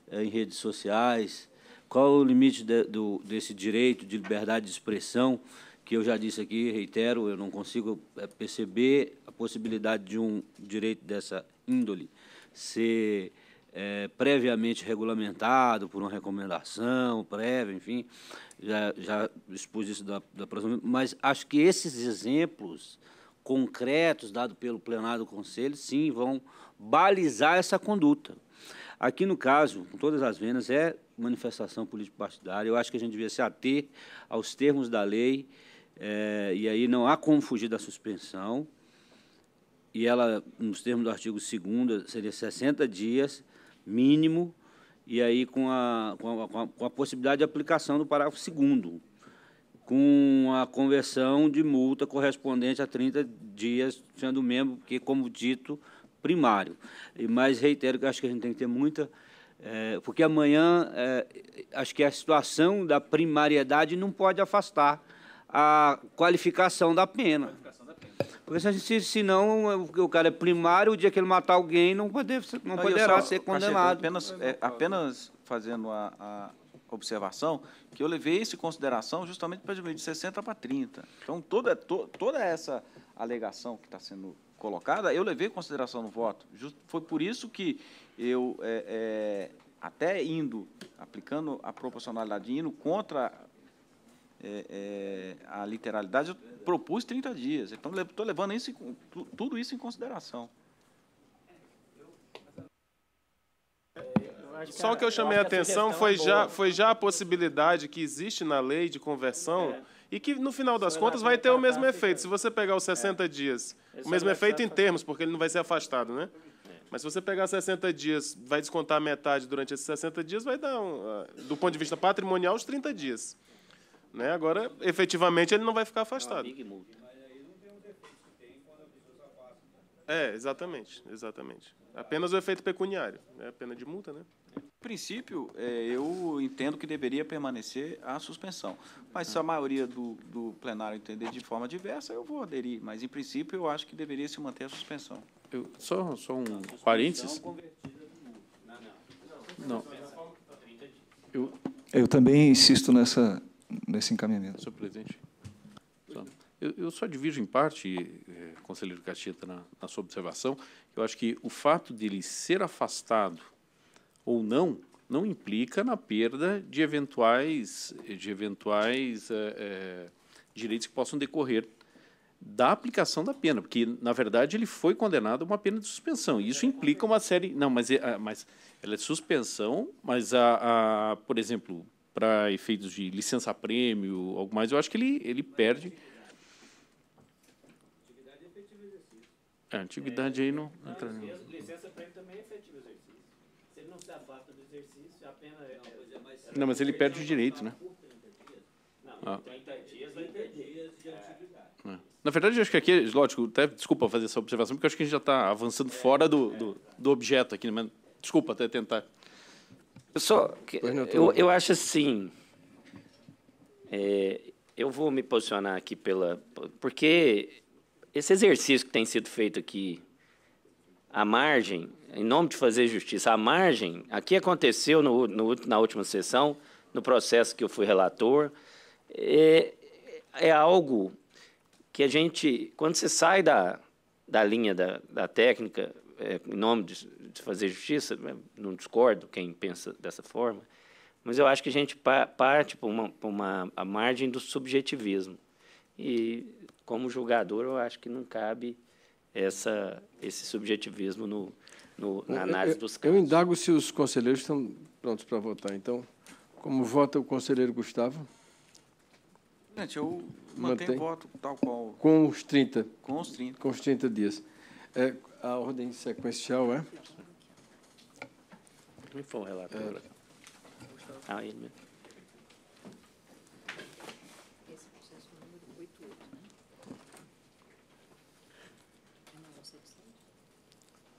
Eh, em redes sociais, qual o limite de, do, desse direito de liberdade de expressão, que eu já disse aqui, reitero, eu não consigo eh, perceber a possibilidade de um direito dessa índole ser é, previamente regulamentado por uma recomendação prévia, enfim, já, já expus isso da, da próxima, mas acho que esses exemplos concretos dados pelo plenário do Conselho, sim, vão balizar essa conduta. Aqui no caso, com todas as vendas, é manifestação político-partidária. Eu acho que a gente devia se ater aos termos da lei, é, e aí não há como fugir da suspensão. E ela, nos termos do artigo 2, seria 60 dias mínimo, e aí com a, com a, com a, com a possibilidade de aplicação do parágrafo 2, com a conversão de multa correspondente a 30 dias, sendo membro porque, como dito, primário. Mas reitero que acho que a gente tem que ter muita. É, porque amanhã é, acho que a situação da primariedade não pode afastar a qualificação da pena. Porque se, se não o cara é primário, o dia que ele matar alguém não, pode não, não poderá só, ser condenado. Apenas, é, apenas fazendo a, a observação, que eu levei isso em consideração justamente para diminuir de 60 para 30. Então, toda, to, toda essa alegação que está sendo colocada, eu levei em consideração no voto. Just, foi por isso que eu, é, é, até indo, aplicando a proporcionalidade, indo contra é, é a literalidade, eu propus 30 dias. Então, estou levando isso, tudo isso em consideração. Só o que eu chamei a atenção é foi já, foi já a possibilidade que existe na lei de conversão é. E que, no final das é contas, vai ter o tá mesmo tá efeito. Se você pegar os 60 é. dias, o é mesmo efeito em tá termos, porque ele não vai ser afastado, né? Mas se você pegar 60 dias, vai descontar metade durante esses 60 dias, vai dar, um, ah, do ponto de vista patrimonial, os 30 dias. Né? Agora, efetivamente, ele não vai ficar afastado. Né? É, exatamente, exatamente. Apenas o efeito pecuniário. É a pena de multa, né? princípio, é, eu entendo que deveria permanecer a suspensão. Mas se a maioria do, do plenário entender de forma diversa, eu vou aderir. Mas, em princípio, eu acho que deveria se manter a suspensão. Eu, só, só um parênteses. Não. É eu, eu também insisto nessa, nesse encaminhamento. Senhor presidente, só, eu, eu, só divido em parte, eh, conselheiro Cacheta, na, na sua observação. Eu acho que o fato dele ser afastado ou não, não implica na perda de eventuais, de eventuais é, é, direitos que possam decorrer da aplicação da pena, porque na verdade ele foi condenado a uma pena de suspensão. isso implica uma série, não, mas, eh, ah, mas ela é suspensão, mas a, a por exemplo, para efeitos de licença prêmio, algo mais, eu acho que ele ele perde. A é, antiguidade aí não entra. Licença prêmio também é efetivo da do exercício, é é, é, Não, mas ele perde o direito, né? 30 ah. dias, dias de Na verdade, eu acho que aqui, lógico, até desculpa fazer essa observação, porque eu acho que a gente já está avançando é, fora do, é, do, do, objeto aqui, né? mas desculpa até tentar. Só, tá eu, eu acho assim, eu vou me posicionar aqui pela... Porque esse exercício que tem sido feito aqui a margem, em nome de fazer justiça, a margem, aqui aconteceu no, no, na última sessão, no processo que eu fui relator, é, é algo que a gente, quando você sai da, da linha da, da técnica, é, em nome de, de, fazer justiça, é, não discordo quem pensa dessa forma, mas eu acho que a gente parte para uma, pra uma a margem do subjetivismo. E, como julgador, eu acho que não cabe essa, esse subjetivismo no, no, na análise dos casos. Eu indago se os conselheiros estão prontos para votar, então. Como vota o conselheiro Gustavo? Gente, eu mantenho o voto tal qual. Com os 30. Com os 30. Com os 30 dias. É, a ordem sequencial é? Me é foi o relator. É. Ah, ele mesmo.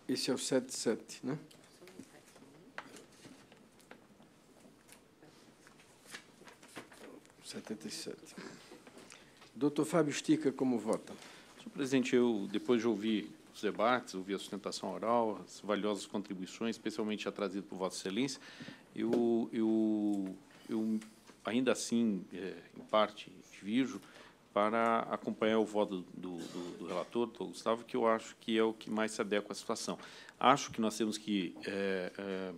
Esse é o 77, né? Setenta e sete. Doutor Fábio Estica, como vota? Senhor presidente, eu, depois de ouvir os debates, ouvir a sustentação oral, as valiosas contribuições, especialmente a trazida por Vossa Excelência, eu, eu, eu ainda assim, é, em parte, divirjo para acompanhar o voto do, do, do relator, do Gustavo, que eu acho que é o que mais se adequa à situação. Acho que nós temos que, é, é,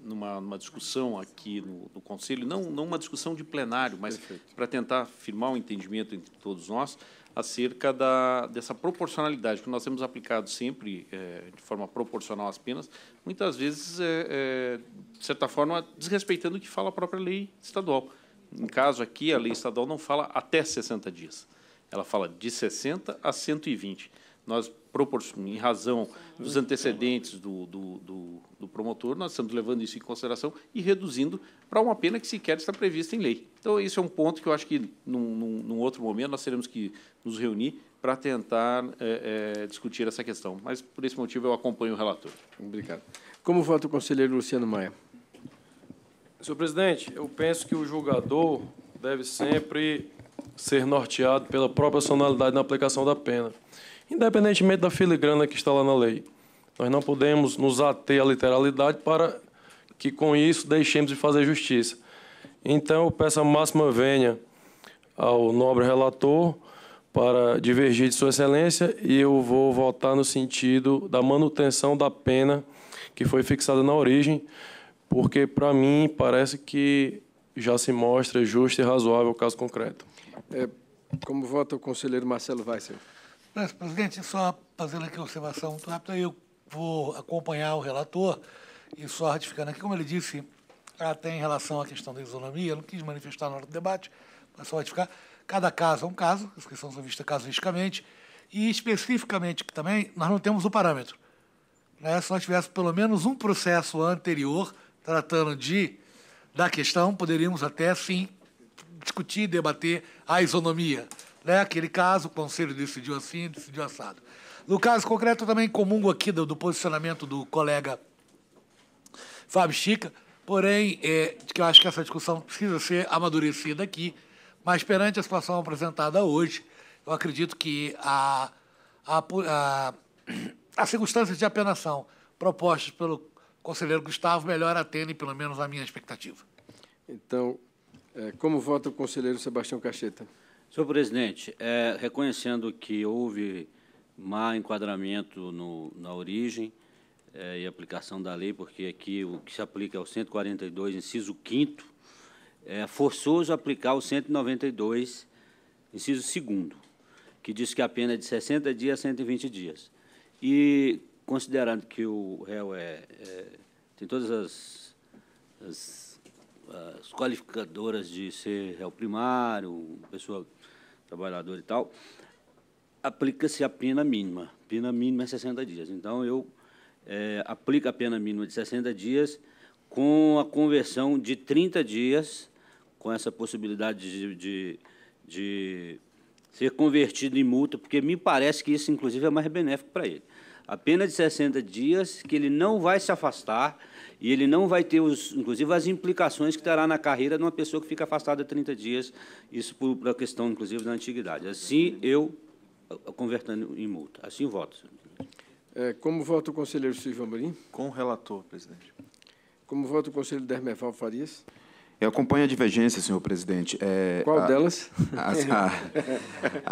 numa, numa, discussão aqui no, no, Conselho, não, não uma discussão de plenário, mas Perfeito. para tentar firmar um entendimento entre todos nós acerca da, dessa proporcionalidade, que nós temos aplicado sempre é, de forma proporcional às penas, muitas vezes, é, é, de certa forma, desrespeitando o que fala a própria lei estadual. Em caso aqui, a lei estadual não fala até 60 dias. Ela fala de 60 a 120. Nós, em razão dos antecedentes do, do, do, do promotor, nós estamos levando isso em consideração e reduzindo para uma pena que sequer está prevista em lei. Então, esse é um ponto que eu acho que, num, num outro momento, nós teremos que nos reunir para tentar é, é, discutir essa questão. Mas, por esse motivo, eu acompanho o relator. Obrigado. Como vota o conselheiro Luciano Maia? Senhor presidente, eu penso que o julgador deve sempre ser norteado pela proporcionalidade na aplicação da pena, independentemente da filigrana que está lá na lei. Nós não podemos nos ater à literalidade para que, com isso, deixemos de fazer justiça. Então, eu peço a máxima venha ao nobre relator para divergir de Sua Excelência e eu vou votar no sentido da manutenção da pena que foi fixada na origem, porque para mim parece que já se mostra justo e razoável o caso concreto. É, como vota o conselheiro Marcelo Weissel? Presidente, só fazendo aqui uma observação muito rápida, eu vou acompanhar o relator e só ratificando aqui, como ele disse, até em relação à questão da isonomia, não quis manifestar na hora do debate, mas só ratificar, cada caso é um caso, as questões são vistas casuisticamente, e especificamente também nós não temos o parâmetro. Né? Se nós tivéssemos pelo menos um processo anterior, tratando de da questão, poderíamos até sim discutir, debater a isonomia. Né? Aquele caso, o Conselho decidiu assim, decidiu assado. No caso concreto, também comungo aqui do, do posicionamento do colega Fábio Chica, porém, é, que eu acho que essa discussão precisa ser amadurecida aqui, mas perante a situação apresentada hoje, eu acredito que a, a, a, as circunstâncias de apenação propostas pelo conselheiro Gustavo melhor atende, pelo menos, a minha expectativa. Então, é, como vota o conselheiro Sebastião Cacheta? Senhor presidente, é, reconhecendo que houve má enquadramento no, na origem é, e aplicação da lei, porque aqui o que se aplica é o 142, inciso 5 é forçoso aplicar o 192, inciso 2 que diz que a pena é de 60 dias a 120 dias. E, considerando que o réu é, é tem todas as, as, as qualificadoras de ser réu primário, pessoa trabalhadora e tal, aplica-se a pena mínima. A pena mínima é 60 dias. Então, eu é, aplico a pena mínima de 60 dias com a conversão de 30 dias, com essa possibilidade de, de, de ser convertido em multa, porque me parece que isso, inclusive, é mais benéfico para ele a pena de 60 dias, que ele não vai se afastar e ele não vai ter, os, inclusive, as implicações que terá na carreira de uma pessoa que fica afastada 30 dias, isso por, por questão, inclusive, da antiguidade. Assim, eu, convertendo em multa. Assim, voto. É, como vota o conselheiro Silvio Amorim? Com o relator, presidente. Como vota o conselheiro Dermeval Farias? Eu acompanho a divergência, senhor presidente. É, Qual a, delas? A, a,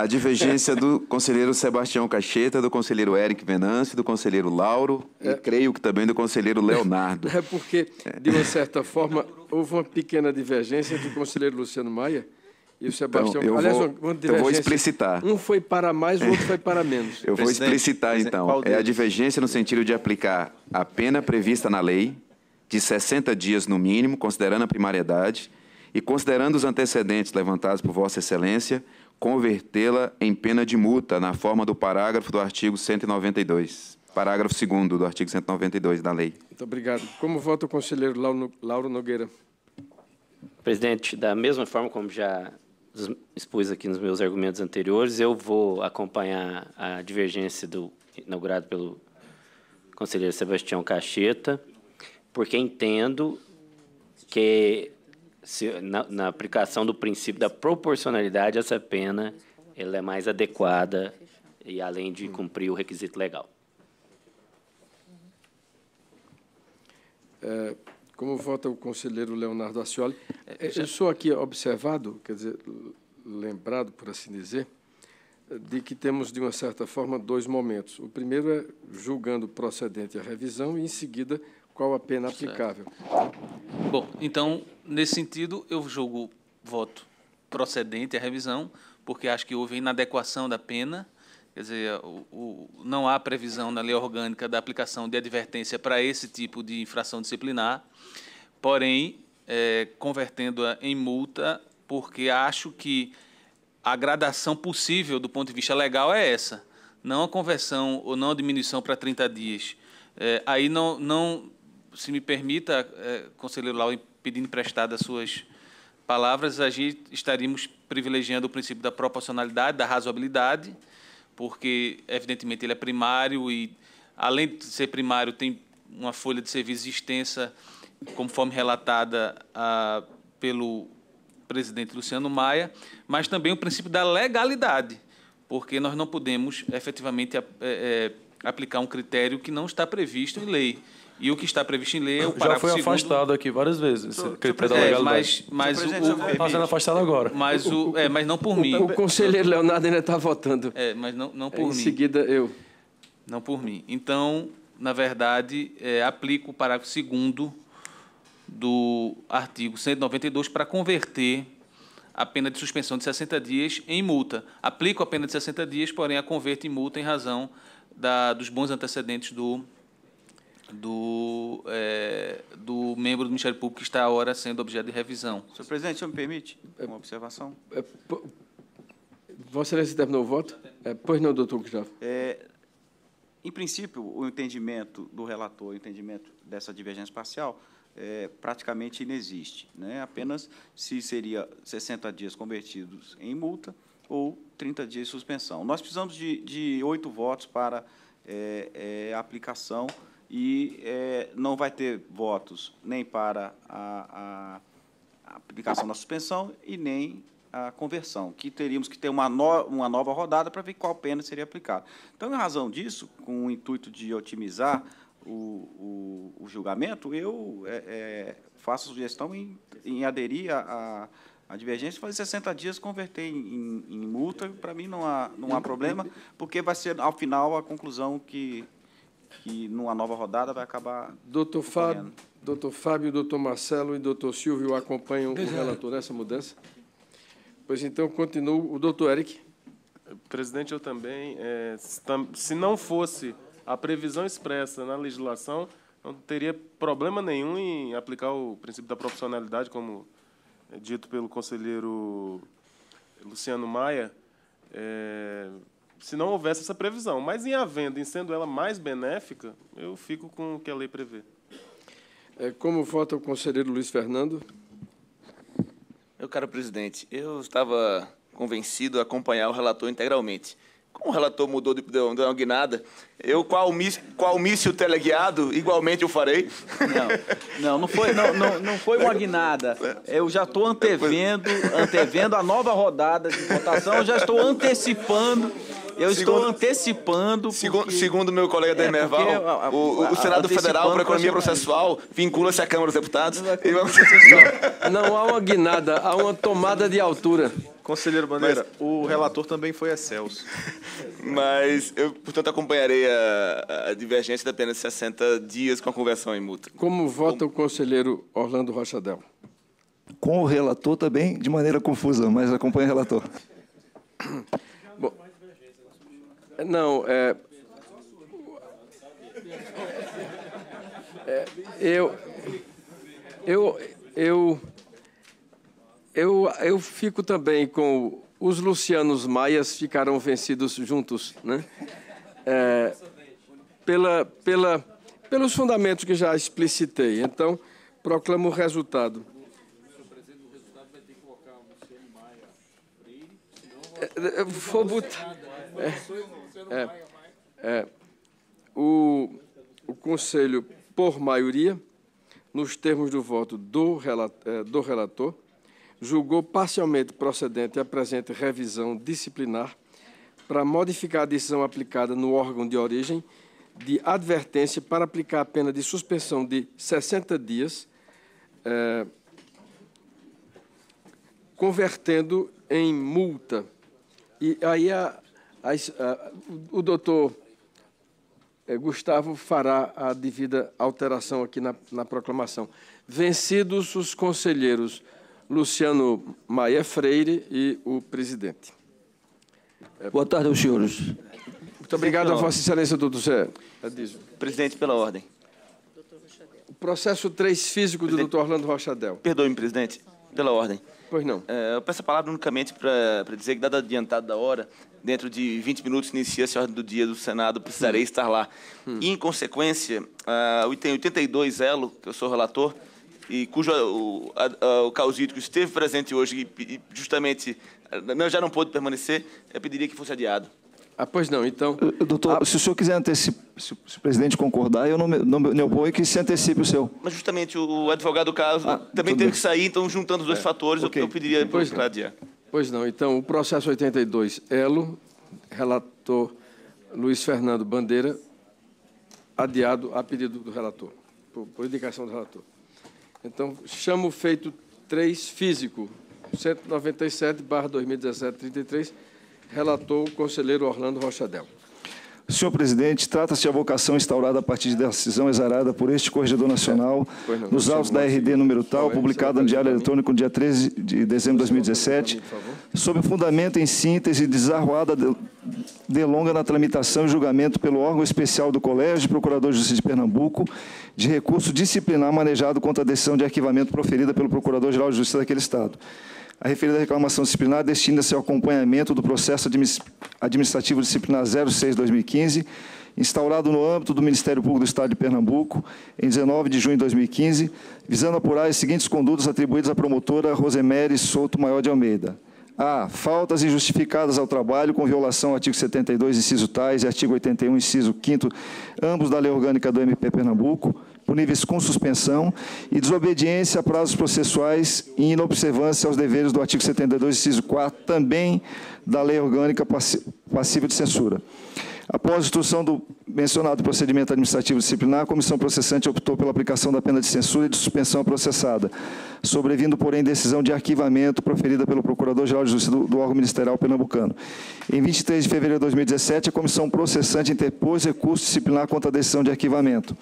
a, divergência do conselheiro Sebastião Cacheta, do conselheiro Eric Venance, do conselheiro Lauro é. e creio que também do conselheiro Leonardo. É porque, de uma certa forma, houve uma pequena divergência entre o conselheiro Luciano Maia e o então, Sebastião. Então, eu, Aliás, vou, então eu vou explicitar. Um foi para mais, o outro foi para menos. eu vou explicitar, então. É a divergência no sentido de aplicar a pena prevista na lei de 60 dias no mínimo, considerando a primariedade, e considerando os antecedentes levantados por Vossa Excelência, convertê-la em pena de multa na forma do parágrafo do artigo 192. Parágrafo 2 do artigo 192 da lei. Muito obrigado. Como vota o conselheiro Lauro Nogueira? Presidente, da mesma forma como já expus aqui nos meus argumentos anteriores, eu vou acompanhar a divergência do inaugurado pelo conselheiro Sebastião Cacheta porque entendo que se, na, na, aplicação do princípio da proporcionalidade, essa pena ela é mais adequada e além de cumprir o requisito legal. É, como vota o conselheiro Leonardo Assioli? É, é, eu sou aqui observado, quer dizer, lembrado, por assim dizer, de que temos, de uma certa forma, dois momentos. O primeiro é julgando procedente a revisão e, em seguida, qual a pena aplicável. Certo. Bom, então, nesse sentido, eu julgo voto procedente à revisão, porque acho que houve inadequação da pena, quer dizer, o, o, não há previsão na lei orgânica da aplicação de advertência para esse tipo de infração disciplinar, porém, é, convertendo-a em multa, porque acho que a gradação possível do ponto de vista legal é essa, não a conversão ou não a diminuição para 30 dias. É, aí não, não se me permita, é, conselheiro Lau, pedindo as suas palavras, a gente estaríamos privilegiando o princípio da proporcionalidade, da razoabilidade, porque, evidentemente, ele é primário e, além de ser primário, tem uma folha de serviços extensa, conforme relatada pelo presidente Luciano Maia, mas também o princípio da legalidade, porque nós não podemos efetivamente é, é, aplicar um critério que não está previsto em lei. E o que está previsto em lei é o parágrafo Já foi segundo... afastado aqui várias vezes, da legalidade. É, mas, mas o, o, está sendo afastado agora. Mas, o, é, mas não por mim. O conselheiro Leonardo ainda está votando. É, mas não, não por é, em mim. Em seguida, eu. Não por mim. Então, na verdade, é, aplico o parágrafo segundo do artigo 192 para converter a pena de suspensão de 60 dias em multa. Aplico a pena de 60 dias, porém a converto em multa em razão da, dos bons antecedentes do do, é, do membro do Ministério Público que está agora sendo objeto de revisão. Senhor presidente, se me permite uma observação? É, Vossa Excelência terminou o voto? É, pois não, doutor Gustavo. É, em princípio, o entendimento do relator, o entendimento dessa divergência parcial, é, praticamente inexiste. Né? Apenas se seria 60 dias convertidos em multa ou 30 dias de suspensão. Nós precisamos de oito votos para é, é aplicação e é, não vai ter votos nem para a, a, aplicação da suspensão e nem a conversão, que teríamos que ter uma, no, uma nova rodada para ver qual pena seria aplicada. Então, em razão disso, com o intuito de otimizar o, o, o julgamento, eu é, é, faço sugestão em, em aderir a, a, a divergência, fazer 60 dias, converter em, em multa, para mim não há, não há problema, porque vai ser, ao final, a conclusão que que numa nova rodada vai acabar. Doutor Fábio, doutor Fábio, doutor Marcelo e doutor Silvio acompanham o relator nessa mudança. Pois então, continua O doutor Eric. Presidente, eu também. É, se não fosse a previsão expressa na legislação, não teria problema nenhum em aplicar o princípio da profissionalidade, como é dito pelo conselheiro Luciano Maia. É, se não houvesse essa previsão. Mas em havendo, em sendo ela mais benéfica, eu fico com o que a lei prevê. É, como vota o conselheiro Luiz Fernando? Meu caro presidente, eu estava convencido a acompanhar o relator integralmente. Como o relator mudou de, de, uma guinada, eu, qual, qual míssil teleguiado, igualmente eu farei. Não, não, não, foi, não, não, não foi uma guinada. Eu já estou antevendo, antevendo a nova rodada de votação, eu já estou antecipando eu segundo, estou antecipando. Segundo, segundo meu colega é, Demerval, a, a, o, o, Senado Federal para Economia Processual vincula-se à Câmara dos Deputados. Não, não há uma guinada, há uma tomada de altura. Conselheiro Bandeira, Mas, o relator também foi a Celso, Mas eu, portanto, acompanharei a, a divergência de apenas 60 dias com a conversão em multa. Como vota Como... o conselheiro Orlando Rochadel? Com o relator também, de maneira confusa, mas acompanha o relator. Não, é, é, eu, eu, eu, eu, eu fico também com os Lucianos Maias ficarão vencidos juntos, né? É, pela, pela, pelos fundamentos que já explicitei. Então, proclamo o resultado. É, é, vou botar. É, é, é, o, o Conselho, por maioria, nos termos do voto do, relator, é, do relator, julgou parcialmente procedente a presente revisão disciplinar para modificar a decisão aplicada no órgão de origem de advertência para aplicar a pena de suspensão de 60 dias, é, convertendo em multa. E aí a, as, ah, o doutor eh, Gustavo fará a devida alteração aqui na, na proclamação. Vencidos os conselheiros Luciano Maia Freire e o presidente. Eh, boa tarde aos senhores. Muito obrigado a Vossa Excelência, doutor Zé. Presidente, pela ordem. O processo 3 físico presidente, do doutor Orlando Rochadel. Perdoe-me, presidente, pela ordem. Pois não. É, eu peço a palavra unicamente para dizer que, dado adiantado da hora, dentro de 20 minutos inicia-se a ordem do dia do Senado, precisarei hum. estar lá. Hum. E, em consequência, ah, o item 82, ELO, que eu sou relator, e cujo ah, ah, o, Causídico esteve presente hoje e, justamente não, já não pôde permanecer, eu pediria que fosse adiado. Ah, pois não, então... Eh, eh, doutor, se o senhor quiser antecipar, se o presidente concordar, eu não me, não me oponho que se antecipe o seu. Mas justamente o advogado do caso ah, também teve bem. que sair, então juntando os dois é. fatores, okay. eu, eu pediria para adiar. Pois não. Então, o processo 82, elo, relator Luiz Fernando Bandeira, adiado a pedido do relator, por, por indicação do relator. Então, chamo feito 3 físico, 197, barra 2017, 33, relator o conselheiro Orlando Rochadel. Senhor presidente, trata-se de avocação instaurada a partir de decisão exarada por este Corregedor Nacional é, nos autos da RD número tal, é publicada no Diário Eletrônico no dia 13 de dezembro de 2017, sob fundamento em síntese desarroada delonga na tramitação e julgamento pelo órgão especial do Colégio de Procurador de Justiça de Pernambuco de recurso disciplinar manejado contra a decisão de arquivamento proferida pelo Procurador-Geral de Justiça daquele Estado. A referida reclamação disciplinar destina-se ao acompanhamento do processo administrativo disciplinar 06-2015, instaurado no âmbito do Ministério Público do Estado de Pernambuco, em 19 de junho de 2015, visando apurar as seguintes condutas atribuídas à promotora Rosemary Souto Maior de Almeida. A. Faltas injustificadas ao trabalho com violação ao artigo 72, inciso tais e artigo 81, inciso 5 ambos da Lei Orgânica do MP Pernambuco puníveis com suspensão e desobediência a prazos processuais e inobservância aos deveres do artigo 72, inciso 4, também da lei orgânica passiva de censura. Após a instrução do mencionado procedimento administrativo disciplinar, a comissão processante optou pela aplicação da pena de censura e de suspensão processada, sobrevindo, porém, decisão de arquivamento proferida pelo Procurador-Geral de Justiça do, do, órgão ministerial pernambucano. Em 23 de fevereiro de 2017, a comissão processante interpôs recurso disciplinar contra a decisão de arquivamento.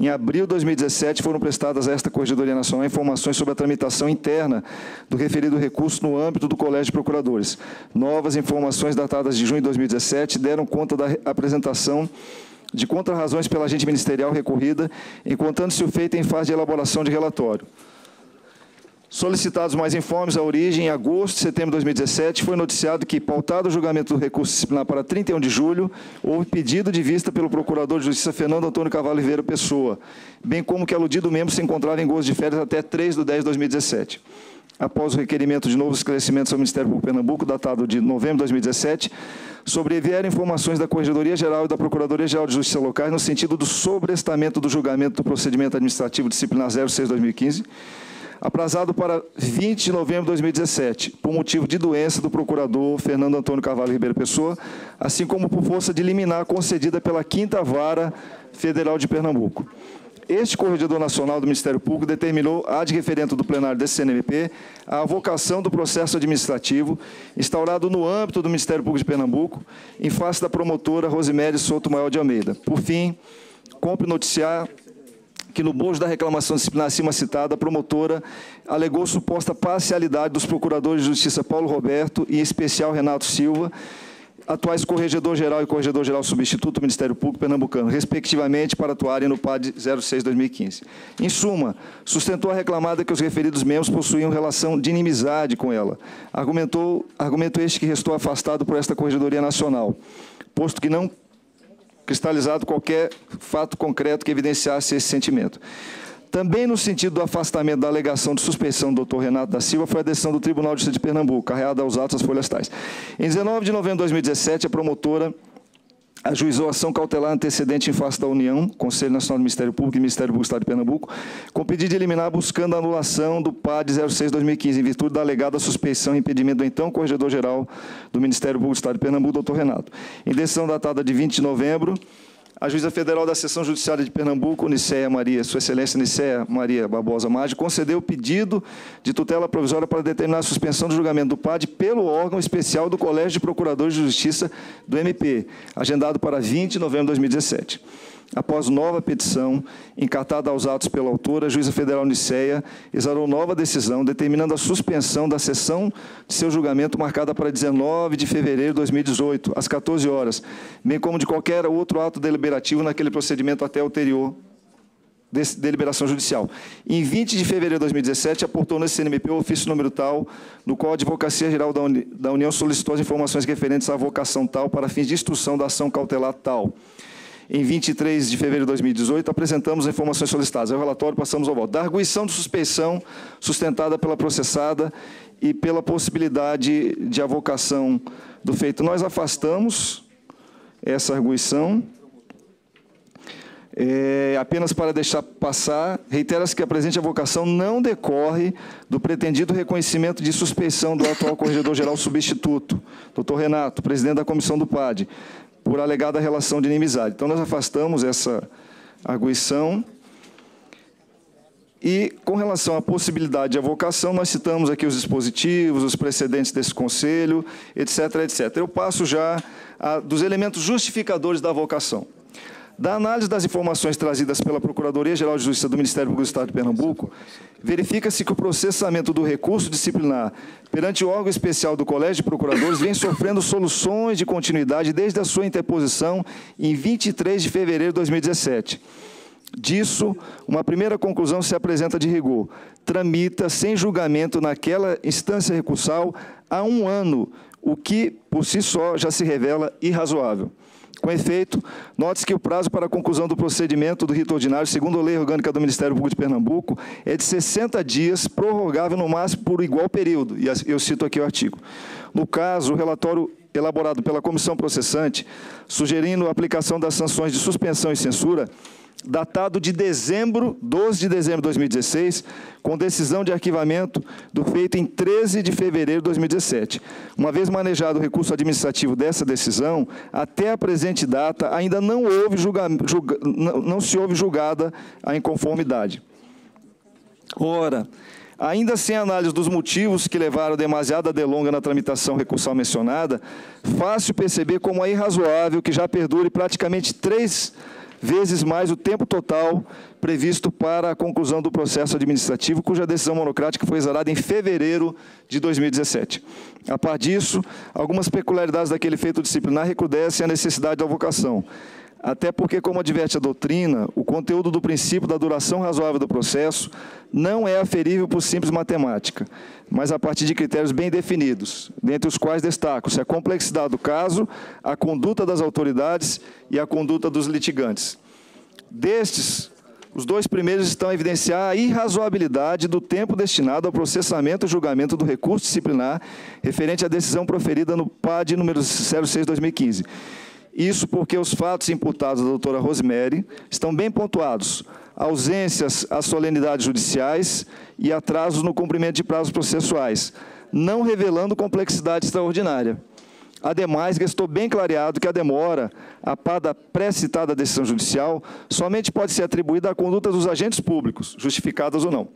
Em abril de 2017, foram prestadas a esta Corregedoria Nacional informações sobre a tramitação interna do referido recurso no âmbito do Colégio de Procuradores. Novas informações datadas de junho de 2017 deram conta da apresentação de contrarrazões pela agente ministerial recorrida, encontrando-se o feito em fase de elaboração de relatório. Solicitados mais informes à origem, em agosto e setembro de 2017, foi noticiado que, pautado o julgamento do recurso disciplinar para 31 de julho, houve pedido de vista pelo Procurador de Justiça Fernando Antônio Cavalo Oliveira Pessoa, bem como que aludido membro se encontrava em gozo de férias até 3 de 10 de 2017 após o requerimento de novos esclarecimentos ao Ministério Público Pernambuco, datado de novembro de 2017, sobrevieram informações da Corregedoria Geral e da Procuradoria Geral de Justiça Locais no sentido do sobrestamento do julgamento do procedimento administrativo disciplinar 06-2015, aprazado para 20 de novembro de 2017, por motivo de doença do procurador Fernando Antônio Carvalho Ribeiro Pessoa, assim como por força de liminar concedida pela 5 Vara Federal de Pernambuco. Este Corregedor Nacional do Ministério Público determinou, ad referendo do plenário desse CNMP, a avocação do processo administrativo instaurado no âmbito do Ministério Público de Pernambuco, em face da promotora Rosemary Souto Maior de Almeida. Por fim, compre noticiar que no bojo da reclamação disciplinar acima citada, a promotora alegou suposta parcialidade dos procuradores de justiça Paulo Roberto e, em especial, Renato Silva, atuais corregedor-geral e corregedor-geral substituto do Ministério Público Pernambucano, respectivamente, para atuarem no PAD 06-2015. Em suma, sustentou a reclamada que os referidos membros possuíam relação de inimizade com ela. Argumentou, argumento este que restou afastado por esta Corregedoria Nacional, posto que não cristalizado qualquer fato concreto que evidenciasse esse sentimento. Também no sentido do afastamento da alegação de suspeição do Dr. Renato da Silva, foi a decisão do Tribunal de Justiça de Pernambuco, carreada aos atos das folhas tais. Em 19 de novembro de 2017, a promotora ajuizou ação cautelar antecedente em face da União, Conselho Nacional do Ministério Público e Ministério Público do Estado de Pernambuco, com pedido de eliminar buscando a anulação do PAD 06-2015, em virtude da alegada suspeição e impedimento do então Corregedor-Geral do Ministério Público do Estado de Pernambuco, doutor Renato. Em decisão datada de 20 de novembro, a juíza federal da Seção Judiciária de Pernambuco, Nicéia Maria, Sua Excelência Nicéia Maria Barbosa Maggi, concedeu o pedido de tutela provisória para determinar a suspensão do julgamento do PAD pelo órgão especial do Colégio de Procuradores de Justiça do MP, agendado para 20 de novembro de 2017. Após nova petição, encartada aos atos pela autora, a juíza federal Niceia exarou nova decisão, determinando a suspensão da sessão de seu julgamento marcada para 19 de fevereiro de 2018, às 14 horas, bem como de qualquer outro ato deliberativo naquele procedimento até anterior deliberação judicial. Em 20 de fevereiro de 2017, aportou nesse CNMP o ofício número tal, no qual a Advocacia Geral da, Uni da União solicitou as informações referentes à vocação tal para fins de instrução da ação cautelar tal em 23 de fevereiro de 2018, apresentamos as informações solicitadas. É o relatório, passamos ao voto. Da arguição de suspeição sustentada pela processada e pela possibilidade de avocação do feito, nós afastamos essa arguição. É, apenas para deixar passar, reitera-se que a presente avocação não decorre do pretendido reconhecimento de suspeição do atual corregedor-geral substituto, doutor Renato, presidente da comissão do PAD, por alegada relação de inimizade. Então, nós afastamos essa arguição. E, com relação à possibilidade de avocação, nós citamos aqui os dispositivos, os precedentes desse conselho, etc., etc. Eu passo já a, dos elementos justificadores da avocação. Da análise das informações trazidas pela Procuradoria-Geral de Justiça do Ministério Público do Estado de Pernambuco, verifica-se que o processamento do recurso disciplinar perante o órgão especial do Colégio de Procuradores vem sofrendo soluções de continuidade desde a sua interposição em 23 de fevereiro de 2017. Disso, uma primeira conclusão se apresenta de rigor. Tramita sem julgamento naquela instância recursal há um ano, o que, por si só, já se revela irrazoável. Com efeito, note que o prazo para a conclusão do procedimento do rito ordinário, segundo a Lei Orgânica do Ministério Público de Pernambuco, é de 60 dias, prorrogável no máximo por igual período, e eu cito aqui o artigo. No caso, o relatório elaborado pela comissão processante, sugerindo a aplicação das sanções de suspensão e censura, datado de dezembro, 12 de dezembro de 2016, com decisão de arquivamento do feito em 13 de fevereiro de 2017. Uma vez manejado o recurso administrativo dessa decisão, até a presente data ainda não, houve julga, julga, não, não se houve julgada a inconformidade. Ora, Ainda sem análise dos motivos que levaram a demasiada delonga na tramitação recursal mencionada, fácil perceber como é irrazoável que já perdure praticamente três anos vezes mais o tempo total previsto para a conclusão do processo administrativo, cuja decisão monocrática foi exarada em fevereiro de 2017. A par disso, algumas peculiaridades daquele feito disciplinar recrudescem a necessidade da vocação até porque, como adverte a doutrina, o conteúdo do princípio da duração razoável do processo não é aferível por simples matemática, mas a partir de critérios bem definidos, dentre os quais destaco se a complexidade do caso, a conduta das autoridades e a conduta dos litigantes. Destes, os dois primeiros estão a evidenciar a irrazoabilidade do tempo destinado ao processamento e julgamento do recurso disciplinar referente à decisão proferida no PAD número 06-2015 isso porque os fatos imputados à doutora Rosemary estão bem pontuados. Ausências às solenidades judiciais e atrasos no cumprimento de prazos processuais, não revelando complexidade extraordinária. Ademais, estou bem clareado que a demora, a par da pré-citada decisão judicial, somente pode ser atribuída à conduta dos agentes públicos, justificadas ou não.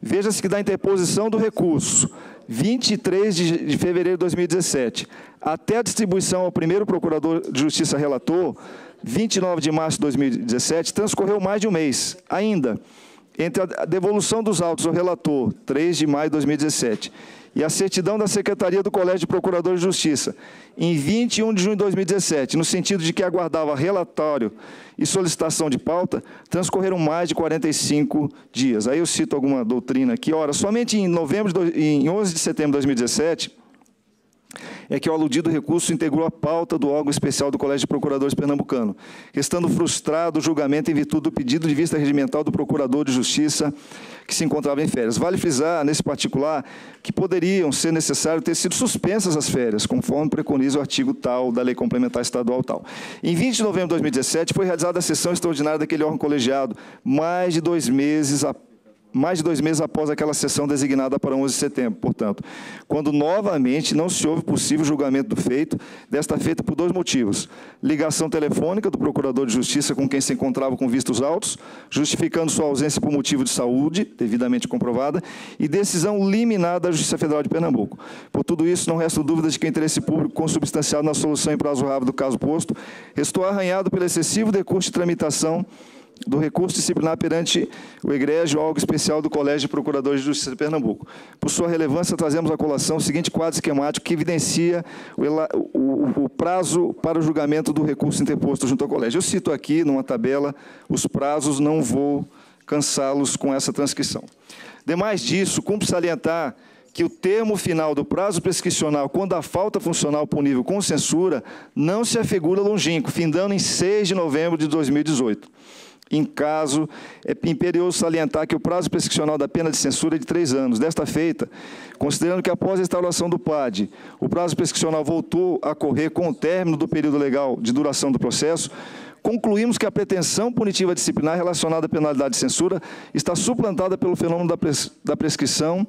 Veja-se que da interposição do recurso 23 de, de fevereiro de 2017, até a distribuição ao primeiro procurador de justiça relator, 29 de março de 2017, transcorreu mais de um mês. Ainda, entre a devolução dos autos ao relator, 3 de maio de 2017, e a certidão da Secretaria do Colégio de Procuradores de Justiça, em 21 de junho de 2017, no sentido de que aguardava relatório e solicitação de pauta, transcorreram mais de 45 dias. Aí eu cito alguma doutrina aqui. Ora, somente em, novembro de, em 11 de setembro de 2017, é que o aludido recurso integrou a pauta do órgão especial do Colégio de Procuradores Pernambucano, restando frustrado o julgamento em virtude do pedido de vista regimental do Procurador de Justiça que se encontrava em férias. Vale frisar, nesse particular, que poderiam ser necessário ter sido suspensas as férias, conforme preconiza o artigo tal da Lei Complementar Estadual tal. Em 20 de novembro de 2017, foi realizada a sessão extraordinária daquele órgão colegiado, mais de dois meses após mais de dois meses após aquela sessão designada para 11 de setembro, portanto, quando novamente não se houve possível julgamento do feito, desta feita por dois motivos. Ligação telefônica do procurador de justiça com quem se encontrava com vistos altos, justificando sua ausência por motivo de saúde, devidamente comprovada, e decisão liminar da Justiça Federal de Pernambuco. Por tudo isso, não resta dúvidas de que o interesse público consubstanciado na solução em prazo rápido do caso posto restou arranhado pelo excessivo decurso de tramitação do recurso disciplinar perante o egrégio algo especial do Colégio de Procuradores de Justiça de Pernambuco. Por sua relevância, trazemos à colação o seguinte quadro esquemático que evidencia o, o, o prazo para o julgamento do recurso interposto junto ao colégio. Eu cito aqui, numa tabela, os prazos, não vou cansá-los com essa transcrição. Demais disso, cumpre salientar que o termo final do prazo prescricional, quando a falta funcional punível com censura, não se afigura longínquo, findando em 6 de novembro de 2018. Em caso, é imperioso salientar que o prazo prescricional da pena de censura é de três anos. Desta feita, considerando que após a instauração do PAD, o prazo prescricional voltou a correr com o término do período legal de duração do processo, concluímos que a pretensão punitiva disciplinar relacionada à penalidade de censura está suplantada pelo fenômeno da, da prescrição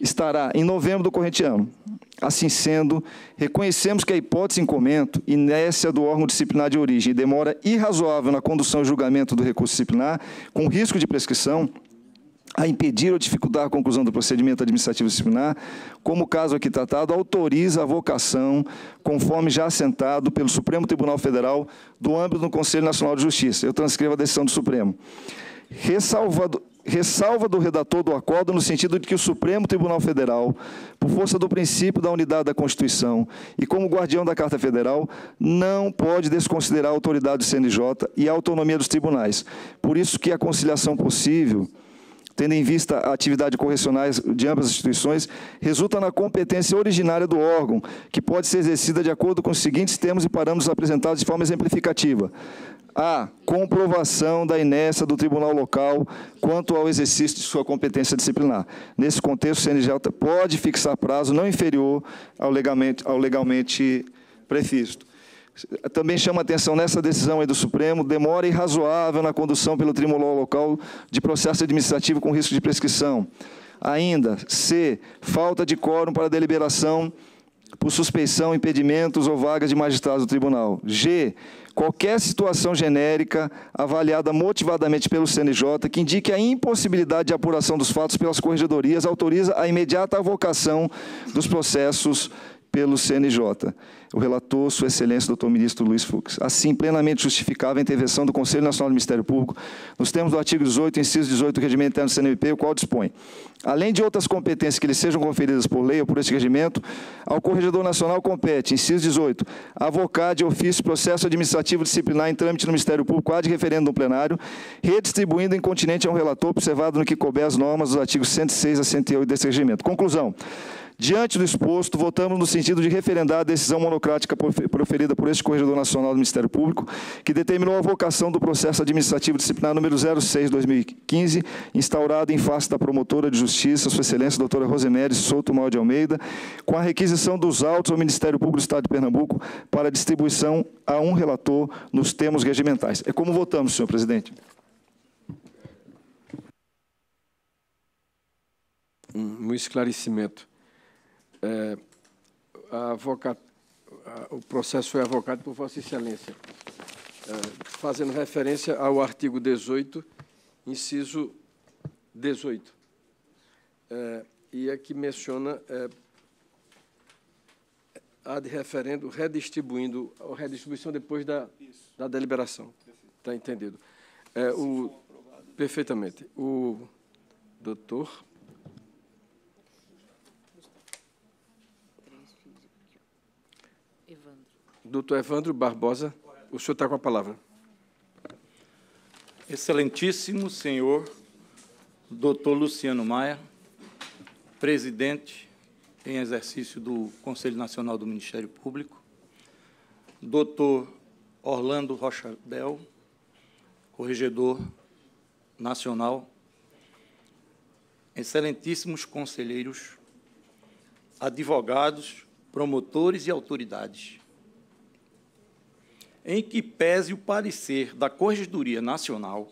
estará em novembro do corrente ano. Assim sendo, reconhecemos que a hipótese em comento, inércia do órgão disciplinar de origem e demora irrazoável na condução e julgamento do recurso disciplinar, com risco de prescrição, a impedir ou dificultar a conclusão do procedimento administrativo disciplinar, como o caso aqui tratado, autoriza a vocação, conforme já assentado pelo Supremo Tribunal Federal, do âmbito do Conselho Nacional de Justiça. Eu transcrevo a decisão do Supremo. Ressalvado, ressalva do redator do acordo no sentido de que o Supremo Tribunal Federal, por força do princípio da unidade da Constituição e como guardião da Carta Federal, não pode desconsiderar a autoridade do CNJ e a autonomia dos tribunais. Por isso que a conciliação possível, tendo em vista a atividade correcionais de ambas as instituições, resulta na competência originária do órgão, que pode ser exercida de acordo com os seguintes termos e parâmetros apresentados de forma exemplificativa a comprovação da inércia do tribunal local quanto ao exercício de sua competência disciplinar. Nesse contexto, o CNJ pode fixar prazo não inferior ao legalmente, ao legalmente previsto. Também chama atenção nessa decisão do Supremo demora irrazoável na condução pelo tribunal local de processo administrativo com risco de prescrição. Ainda, C, falta de quórum para deliberação por suspeição, impedimentos ou vagas de magistrados do tribunal. G, qualquer situação genérica avaliada motivadamente pelo CNJ que indique a impossibilidade de apuração dos fatos pelas corregedorias autoriza a imediata avocação dos processos pelo CNJ o relator, Sua Excelência, doutor ministro Luiz Fux. Assim, plenamente justificava a intervenção do Conselho Nacional do Ministério Público, nos termos do artigo 18, inciso 18 do Regimento Interno do CNMP, o qual dispõe, além de outras competências que lhe sejam conferidas por lei ou por este regimento, ao Corregedor Nacional compete, inciso 18, avocar de ofício processo administrativo disciplinar em trâmite no Ministério Público de referendo no plenário, redistribuindo incontinente a um relator observado no que couber as normas dos artigos 106 a 108 deste regimento. Conclusão. Diante do exposto, votamos no sentido de referendar a decisão monocrática proferida por este Corregedor Nacional do Ministério Público, que determinou a vocação do processo administrativo disciplinar número 06-2015, instaurado em face da promotora de justiça, Sua Excelência doutora Rosemary Souto Mal de Almeida, com a requisição dos autos ao Ministério Público do Estado de Pernambuco para distribuição a um relator nos termos regimentais. É como votamos, senhor presidente. Um esclarecimento é, o processo foi é avocado por Vossa Excelência, é, fazendo referência ao artigo 18, inciso 18, é, e aqui é menciona a é, de referendo redistribuindo, ou redistribuição depois da, da deliberação. Está entendido. É, o, perfeitamente. O doutor... Doutor Evandro Barbosa, o senhor está com a palavra. Excelentíssimo senhor doutor Luciano Maia, presidente em exercício do Conselho Nacional do Ministério Público, doutor Orlando Rocha Bel, corregedor nacional, excelentíssimos conselheiros, advogados, promotores e autoridades em que pese o parecer da Corregedoria Nacional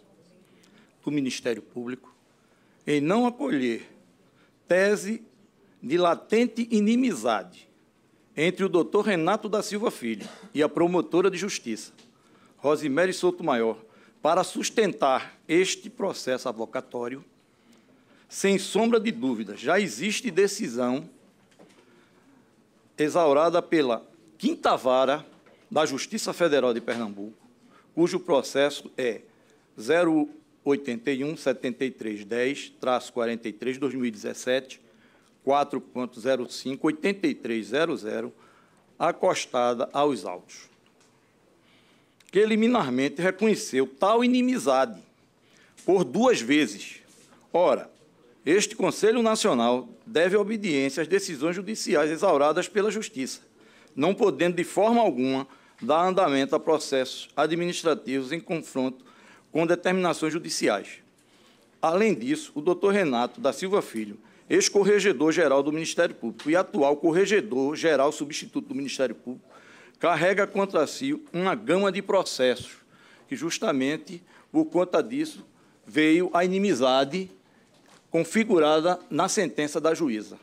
do Ministério Público em não acolher tese de latente inimizade entre o doutor Renato da Silva Filho e a promotora de justiça, Rosemary Maior, para sustentar este processo avocatório, sem sombra de dúvida, já existe decisão exaurada pela Quinta Vara da Justiça Federal de Pernambuco, cujo processo é 081-7310-43-2017, 4.05-8300, acostada aos autos, que liminarmente reconheceu tal inimizade por duas vezes. Ora, este Conselho Nacional deve obediência às decisões judiciais exauradas pela Justiça, não podendo de forma alguma dá andamento a processos administrativos em confronto com determinações judiciais. Além disso, o doutor Renato da Silva Filho, ex-corregedor-geral do Ministério Público e atual corregedor-geral substituto do Ministério Público, carrega contra si uma gama de processos que, justamente por conta disso, veio a inimizade configurada na sentença da juíza.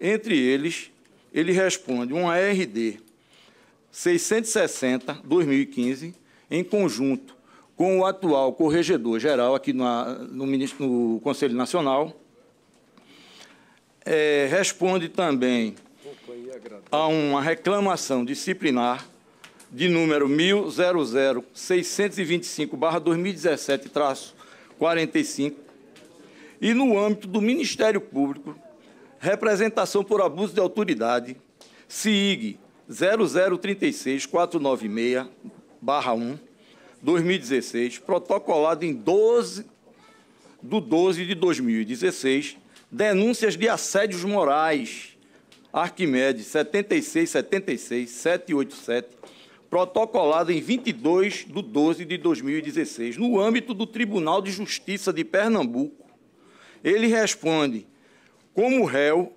Entre eles, ele responde uma RD 660, 2015, em conjunto com o atual corregedor-geral aqui na, no, no, Conselho Nacional. É, responde também a uma reclamação disciplinar de número 1000.625-2017-45 e, no âmbito do Ministério Público, representação por abuso de autoridade, CIG 0036496-1, 2016, protocolado em 12 do 12 de 2016, denúncias de assédios morais, Arquimedes 7676 787, protocolado em 22 de 12 de 2016, no âmbito do Tribunal de Justiça de Pernambuco. Ele responde como réu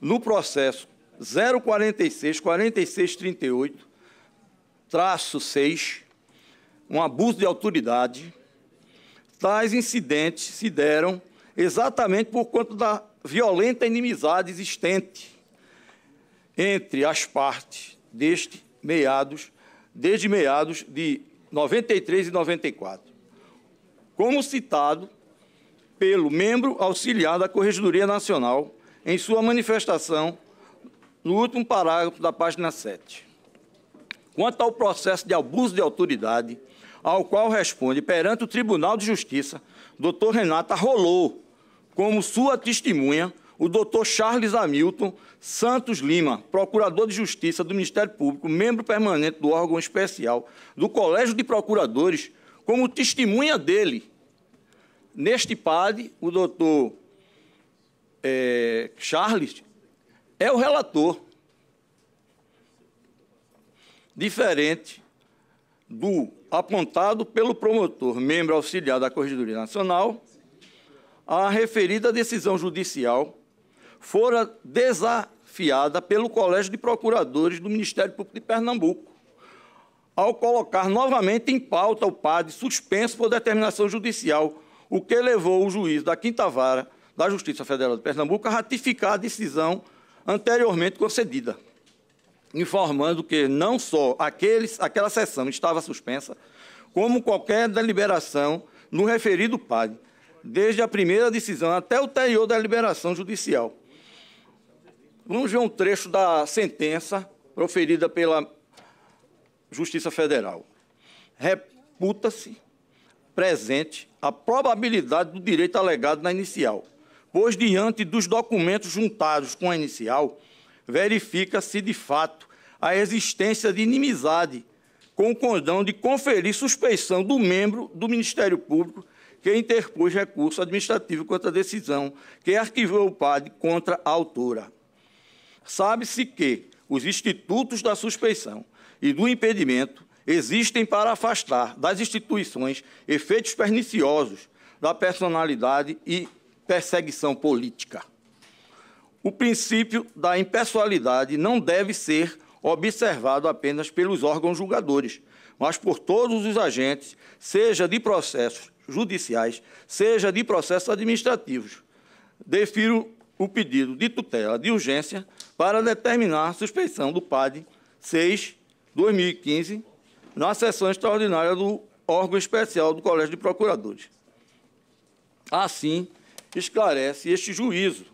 no processo 046 4638 traço 6, um abuso de autoridade. Tais incidentes se deram exatamente por conta da violenta inimizade existente entre as partes deste meados, desde meados de 93 e 94. Como citado pelo membro auxiliar da Corregedoria Nacional em sua manifestação no último parágrafo da página 7. Quanto ao processo de abuso de autoridade, ao qual responde perante o Tribunal de Justiça, doutor Renata Rolou, como sua testemunha, o doutor Charles Hamilton Santos Lima, procurador de Justiça do Ministério Público, membro permanente do órgão especial do Colégio de Procuradores, como testemunha dele. Neste PAD, o doutor é, Charles é o relator. Diferente do apontado pelo promotor, membro auxiliar da Corregedoria Nacional, a referida decisão judicial fora desafiada pelo Colégio de Procuradores do Ministério Público de Pernambuco, ao colocar novamente em pauta o PAD suspenso por determinação judicial, o que levou o juiz da Quinta Vara da Justiça Federal de Pernambuco a ratificar a decisão anteriormente concedida, informando que não só aqueles, aquela sessão estava suspensa, como qualquer deliberação no referido PAD, desde a primeira decisão até o teor da liberação judicial. Vamos ver um trecho da sentença proferida pela Justiça Federal. Reputa-se presente a probabilidade do direito alegado na inicial, pois, diante dos documentos juntados com a inicial, verifica-se de fato a existência de inimizade com o condão de conferir suspeição do membro do Ministério Público que interpôs recurso administrativo contra a decisão que arquivou o PAD contra a autora. Sabe-se que os institutos da suspeição e do impedimento existem para afastar das instituições efeitos perniciosos da personalidade e perseguição política. O princípio da impessoalidade não deve ser observado apenas pelos órgãos julgadores, mas por todos os agentes, seja de processos judiciais, seja de processos administrativos. Defiro o pedido de tutela de urgência para determinar a suspeição do PAD 6 2015 na sessão extraordinária do órgão especial do Colégio de Procuradores. Assim, esclarece este juízo,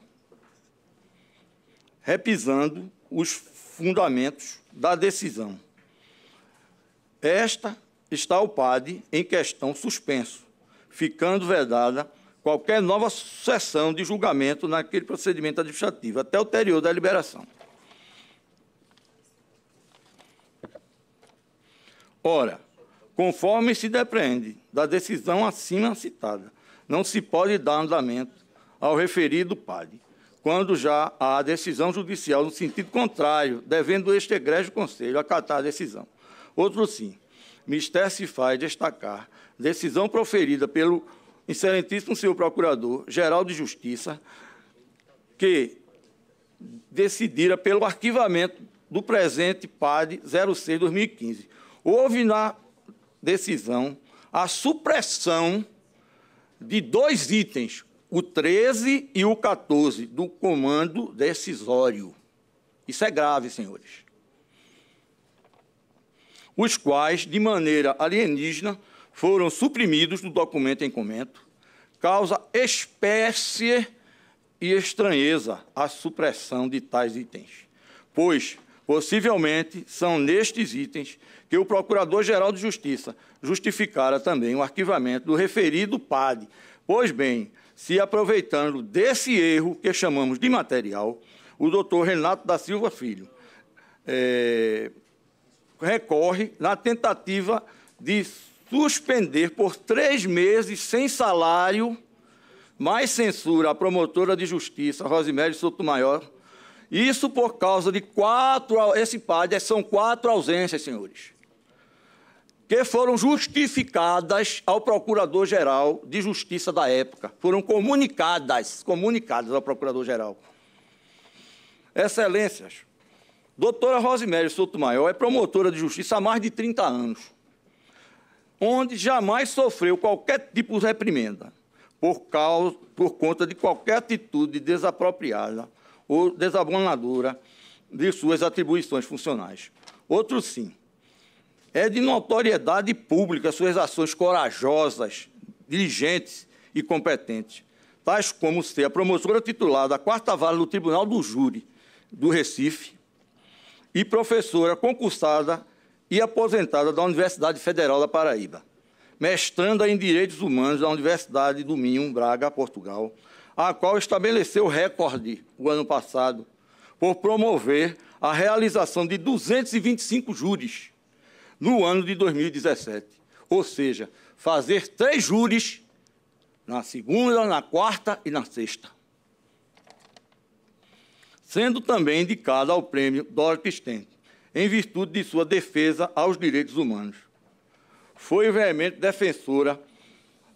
repisando os fundamentos da decisão. Esta está o PAD em questão suspenso, ficando vedada qualquer nova sessão de julgamento naquele procedimento administrativo, até o anterior da liberação. Ora, conforme se depreende da decisão acima citada, não se pode dar andamento ao referido PAD, quando já há decisão judicial no sentido contrário, devendo este egrégio Conselho acatar a decisão. Outro sim, mister se faz destacar decisão proferida pelo excelentíssimo senhor Procurador-Geral de Justiça, que decidira pelo arquivamento do presente PAD 06-2015. Houve na decisão a supressão de dois itens, o 13 e o 14, do comando decisório. Isso é grave, senhores. Os quais, de maneira alienígena, foram suprimidos do documento em comento, causa espécie e estranheza a supressão de tais itens, pois Possivelmente são nestes itens que o Procurador-Geral de Justiça justificara também o arquivamento do referido PAD, pois bem, se aproveitando desse erro que chamamos de material, o doutor Renato da Silva Filho é, recorre na tentativa de suspender por três meses sem salário, mais censura a promotora de justiça, Rosimério Sotomayor, isso por causa de quatro, esse padre, são quatro ausências, senhores, que foram justificadas ao Procurador-Geral de Justiça da época. Foram comunicadas, comunicadas ao Procurador-Geral. Excelências, doutora Rosemary Maior é promotora de justiça há mais de 30 anos, onde jamais sofreu qualquer tipo de reprimenda por, causa, por conta de qualquer atitude desapropriada ou desabonadora de suas atribuições funcionais. Outro sim. É de notoriedade pública suas ações corajosas, diligentes e competentes, tais como ser a promotora titular da quarta vara do Tribunal do Júri do Recife e professora concursada e aposentada da Universidade Federal da Paraíba, mestranda em Direitos Humanos da Universidade do Minho, Braga, Portugal, a qual estabeleceu recorde o ano passado por promover a realização de 225 júris no ano de 2017. Ou seja, fazer três júris na segunda, na quarta e na sexta. Sendo também indicada ao prêmio Dorothy Stent, em virtude de sua defesa aos direitos humanos. Foi veemente defensora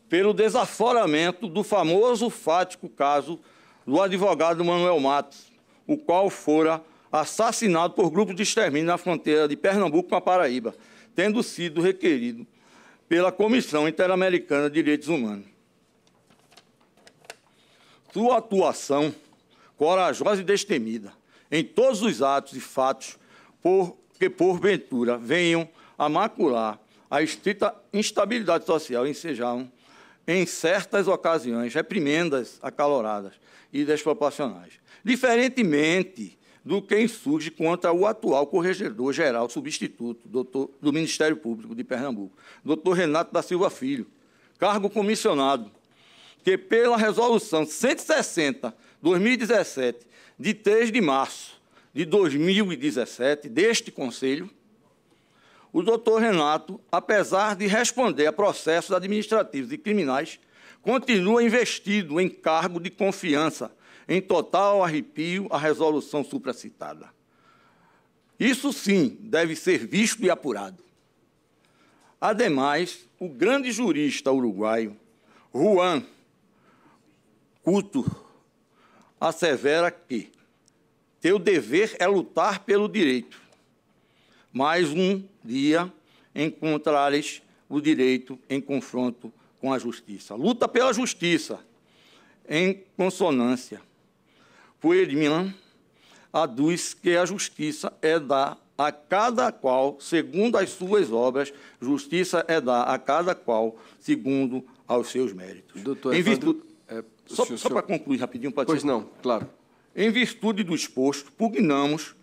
pelo desaforamento do famoso fático caso do advogado Manuel Matos, o qual fora assassinado por grupo de extermínio na fronteira de Pernambuco com a Paraíba, tendo sido requerido pela Comissão Interamericana de Direitos Humanos. Sua atuação corajosa e destemida em todos os atos e fatos por, que, porventura, venham a macular a estrita instabilidade social e ensejam em certas ocasiões, reprimendas acaloradas e desproporcionais, diferentemente do que surge contra o atual corregedor-geral substituto doutor, do Ministério Público de Pernambuco, doutor Renato da Silva Filho, cargo comissionado, que pela resolução 160-2017, de 3 de março de 2017, deste Conselho, o doutor Renato, apesar de responder a processos administrativos e criminais, continua investido em cargo de confiança, em total arrepio à resolução supracitada. Isso sim deve ser visto e apurado. Ademais, o grande jurista uruguaio, Juan Couto, assevera que teu dever é lutar pelo direito mais um dia encontrares o direito em confronto com a justiça. Luta pela justiça, em consonância. Puermian aduz que a justiça é dar a cada qual segundo as suas obras, justiça é dar a cada qual segundo aos seus méritos. Doutor, em virtude... É, só, só para concluir rapidinho, pode Pois ser? não, claro. Em virtude do exposto, pugnamos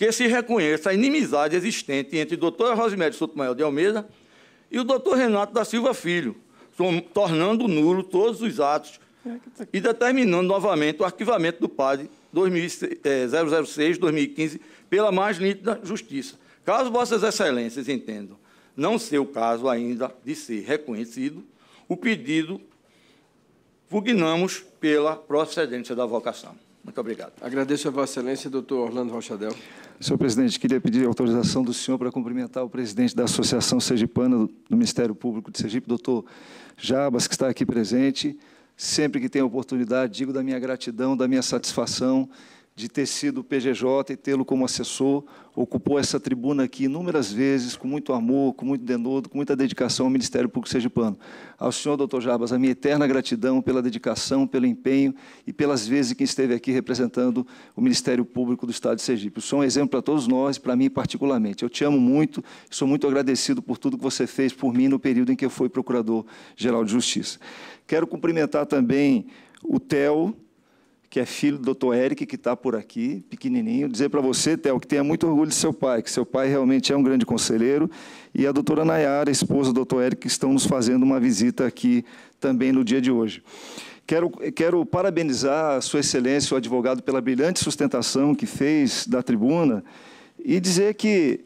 que se reconheça a inimizade existente entre doutora Rosimério Sotomayor de Almeida e o doutor Renato da Silva Filho, tornando nulo todos os atos e determinando novamente o arquivamento do PAD 006-2015 eh, pela mais nítida justiça. Caso Vossas Excelências entendam não ser o caso ainda de ser reconhecido, o pedido pugnamos pela procedência da vocação. Muito obrigado. Agradeço a Vossa Excelência, doutor Orlando Rochadel. Senhor presidente, queria pedir autorização do senhor para cumprimentar o presidente da Associação Sergipana do Ministério Público de Sergipe, doutor Jabas, que está aqui presente. Sempre que tem oportunidade, digo da minha gratidão, da minha satisfação de ter sido PGJ e tê-lo como assessor, ocupou essa tribuna aqui inúmeras vezes, com muito amor, com muito denodo, com muita dedicação ao Ministério Público Sergipano. Ao senhor, doutor Jabas, a minha eterna gratidão pela dedicação, pelo empenho e pelas vezes que esteve aqui representando o Ministério Público do Estado de Sergipe. O senhor é um exemplo para todos nós, para mim particularmente. Eu te amo muito, sou muito agradecido por tudo que você fez por mim no período em que eu fui Procurador-Geral de Justiça. Quero cumprimentar também o TEL, que é filho do Dr. Eric, que está por aqui, pequenininho, dizer para você, Theo, que tenha muito orgulho de seu pai, que seu pai realmente é um grande conselheiro, e a doutora Nayara, esposa do Dr. Eric, que estão nos fazendo uma visita aqui também no dia de hoje. Quero, quero parabenizar a sua excelência, o advogado, pela brilhante sustentação que fez da tribuna, e dizer que,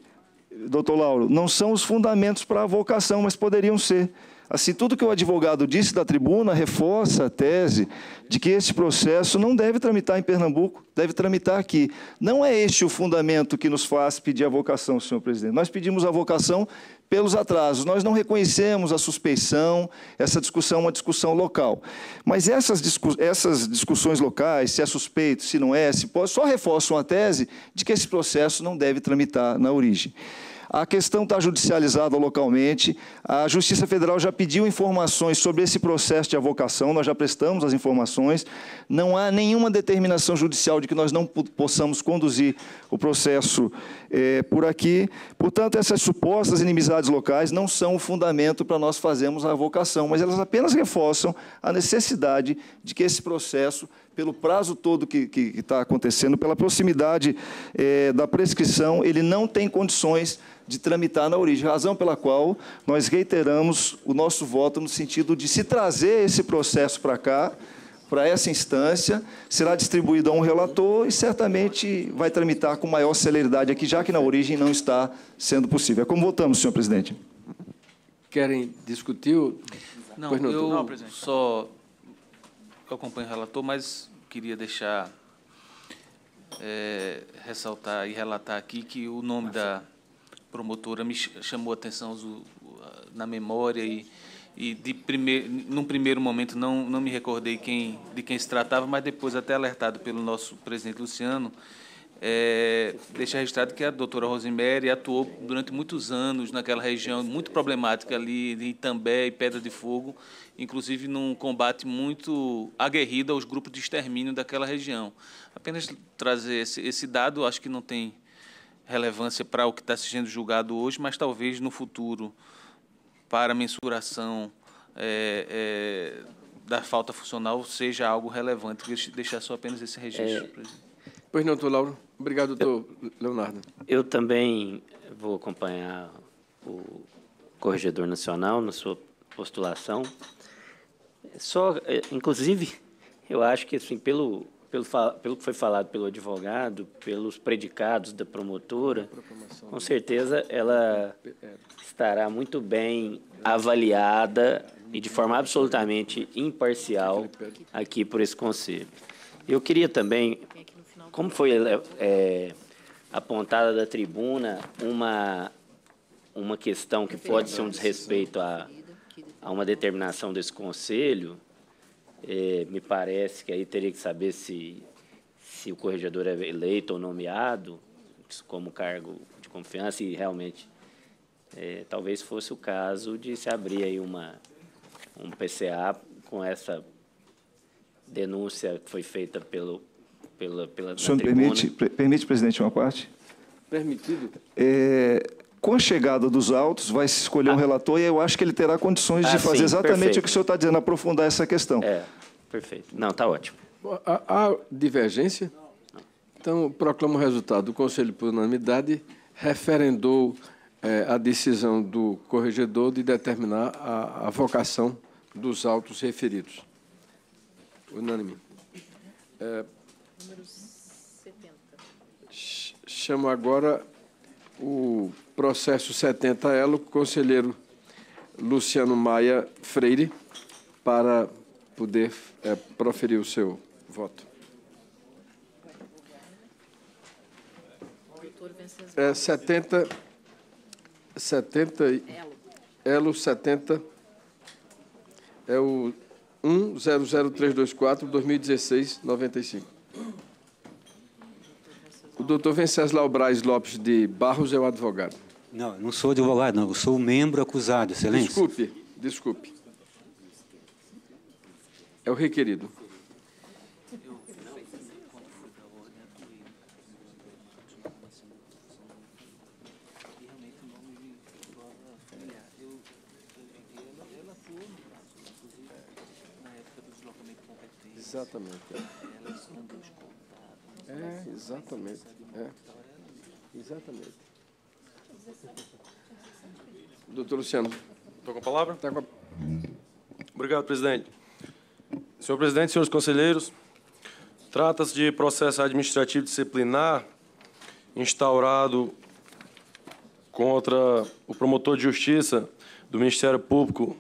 doutor Lauro, não são os fundamentos para a vocação, mas poderiam ser. Assim, tudo que o advogado disse da tribuna reforça a tese de que esse processo não deve tramitar em Pernambuco, deve tramitar aqui. Não é este o fundamento que nos faz pedir a vocação, senhor presidente. Nós pedimos a vocação pelos atrasos. Nós não reconhecemos a suspeição, essa discussão é uma discussão local. Mas essas, essas discussões locais, se é suspeito, se não é, se pode, só reforçam a tese de que esse processo não deve tramitar na origem. A questão está judicializada localmente. A Justiça Federal já pediu informações sobre esse processo de avocação, nós já prestamos as informações. Não há nenhuma determinação judicial de que nós não possamos conduzir o processo é, por aqui. Portanto, essas supostas inimizades locais não são o fundamento para nós fazermos a avocação, mas elas apenas reforçam a necessidade de que esse processo pelo prazo todo que está acontecendo, pela proximidade é, da prescrição, ele não tem condições de tramitar na origem, razão pela qual nós reiteramos o nosso voto no sentido de se trazer esse processo para cá, para essa instância, será distribuído a um relator e certamente vai tramitar com maior celeridade aqui, já que na origem não está sendo possível. É como votamos, senhor presidente. Querem discutir? Não, pois não, eu não, presidente. só eu acompanho o relator, mas queria deixar é, ressaltar e relatar aqui que o nome da promotora me chamou a atenção na memória e, e de primeir, num primeiro momento não, não me recordei quem, de quem se tratava, mas depois, até alertado pelo nosso presidente Luciano, é, deixar registrado que a doutora Rosemary atuou durante muitos anos naquela região muito problemática ali de Itambé e Pedra de Fogo, inclusive num combate muito aguerrido aos grupos de extermínio daquela região. Apenas trazer esse, esse dado, acho que não tem relevância para o que está sendo julgado hoje, mas talvez no futuro, para a mensuração é, é, da falta funcional, seja algo relevante. Deixar só apenas esse registro, é, presidente. Pois não, doutor Lauro. Obrigado, doutor eu, Leonardo. Eu também vou acompanhar o Corregedor Nacional na sua postulação. Só, eh, inclusive, eu acho que, assim, pelo, pelo, pelo que foi falado pelo advogado, pelos predicados da promotora, com certeza ela é. estará muito bem avaliada e de forma absolutamente imparcial aqui por esse conselho. Eu queria também como foi é, é, apontada da tribuna uma, uma questão que pode ser um desrespeito a, a uma determinação desse conselho, é, me parece que aí teria que saber se, se o corregedor é eleito ou nomeado como cargo de confiança e realmente é, talvez fosse o caso de se abrir aí uma, um PCA com essa denúncia que foi feita pelo, pela, pela o senhor permite, permite, presidente, uma parte? Permitido. É, com a chegada dos autos, vai se escolher ah. um relator e eu acho que ele terá condições ah, de fazer sim, exatamente perfeito. o que o senhor está dizendo, aprofundar essa questão. É, perfeito. Não, está ótimo. Há, há divergência? Não. Então, proclamo o resultado. O Conselho, por unanimidade, referendou é, a decisão do corregedor de determinar a, a vocação dos autos referidos. Unânime. É, Número 70. Chamo agora o processo 70 elo, conselheiro Luciano Maia Freire, para poder é, proferir o seu voto. É, 70, 70, elo 70, é o 100324, 2016, 95. O doutor Venceslau Braz Lopes de Barros é o advogado. Não, não sou advogado, não. Eu sou membro acusado, excelência. Desculpe, desculpe. É o requerido. Exatamente né? Exatamente. É. Exatamente. Doutor Luciano. Estou com a palavra? Está com a... Obrigado, presidente. Senhor presidente, senhores conselheiros, trata-se de processo administrativo disciplinar instaurado contra o promotor de justiça do Ministério Público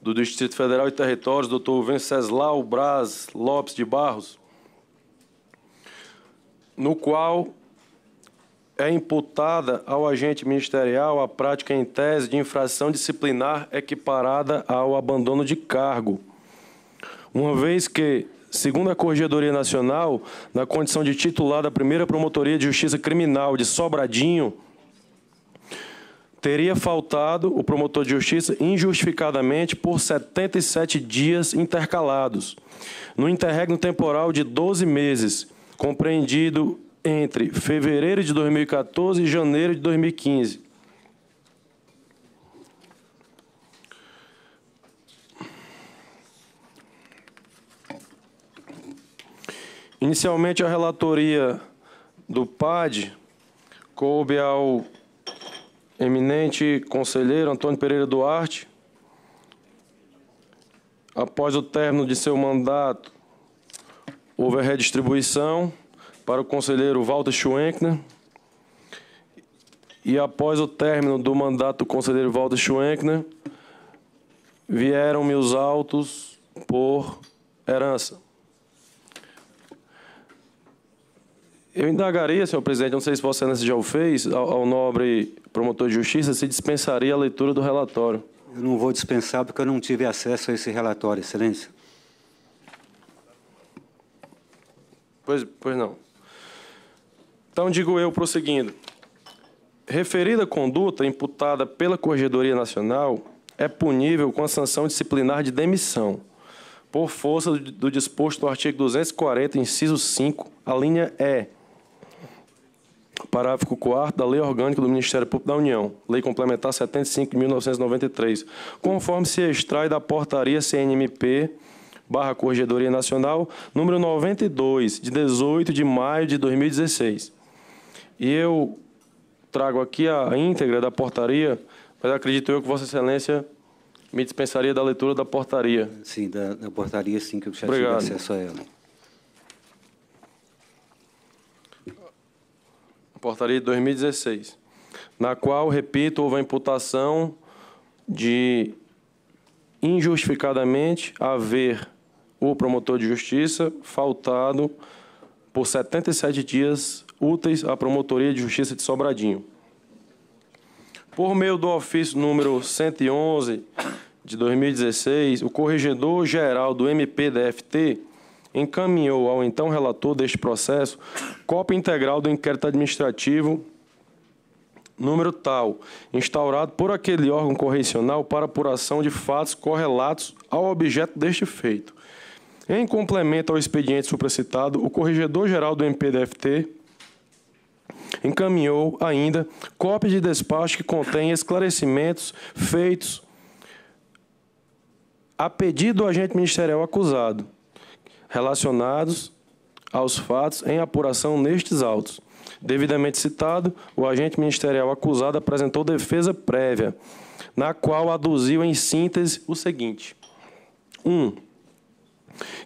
do Distrito Federal e Territórios, doutor Venceslau Braz Lopes de Barros, no qual é imputada ao agente ministerial a prática em tese de infração disciplinar equiparada ao abandono de cargo, uma vez que, segundo a Corregedoria Nacional, na condição de titular da primeira Promotoria de Justiça Criminal de Sobradinho, teria faltado o promotor de justiça injustificadamente por 77 dias intercalados, no interregno temporal de 12 meses compreendido entre fevereiro de 2014 e janeiro de 2015. Inicialmente, a relatoria do PAD coube ao eminente conselheiro Antônio Pereira Duarte, após o término de seu mandato Houve a redistribuição para o conselheiro Walter Schwenkner. E após o término do mandato do conselheiro Walter Schwenkner, vieram-me os autos por herança. Eu indagaria, senhor presidente, não sei se você Excelência já o fez, ao, ao, nobre promotor de justiça, se dispensaria a leitura do relatório. Eu não vou dispensar porque eu não tive acesso a esse relatório, Excelência. Pois, pois não. Então, digo eu, prosseguindo. Referida conduta imputada pela Corregedoria Nacional é punível com a sanção disciplinar de demissão, por força do disposto no artigo 240, inciso 5, a linha E, parágrafo 4 da Lei Orgânica do Ministério Público da União, Lei Complementar 75 de 1993, conforme se extrai da portaria CNMP barra Corregedoria Nacional, número 92, de 18 de maio de 2016. E eu trago aqui a íntegra da portaria, mas acredito eu que Vossa Excelência me dispensaria da leitura da portaria. Sim, da, da portaria, sim, que eu já Obrigado. tive acesso a ela. Portaria de 2016, na qual, repito, houve a imputação de injustificadamente haver o promotor de justiça, faltado por 77 dias úteis à Promotoria de Justiça de Sobradinho. Por meio do ofício número 111 de 2016, o corregedor-geral do MPDFT encaminhou ao então relator deste processo cópia integral do inquérito administrativo número tal, instaurado por aquele órgão correcional para apuração de fatos correlatos ao objeto deste feito em complemento ao expediente supracitado, o Corregedor-Geral do MPDFT encaminhou ainda cópia de despacho que contém esclarecimentos feitos a pedido do agente ministerial acusado, relacionados aos fatos em apuração nestes autos. Devidamente citado, o agente ministerial acusado apresentou defesa prévia, na qual aduziu em síntese o seguinte: 1. Um,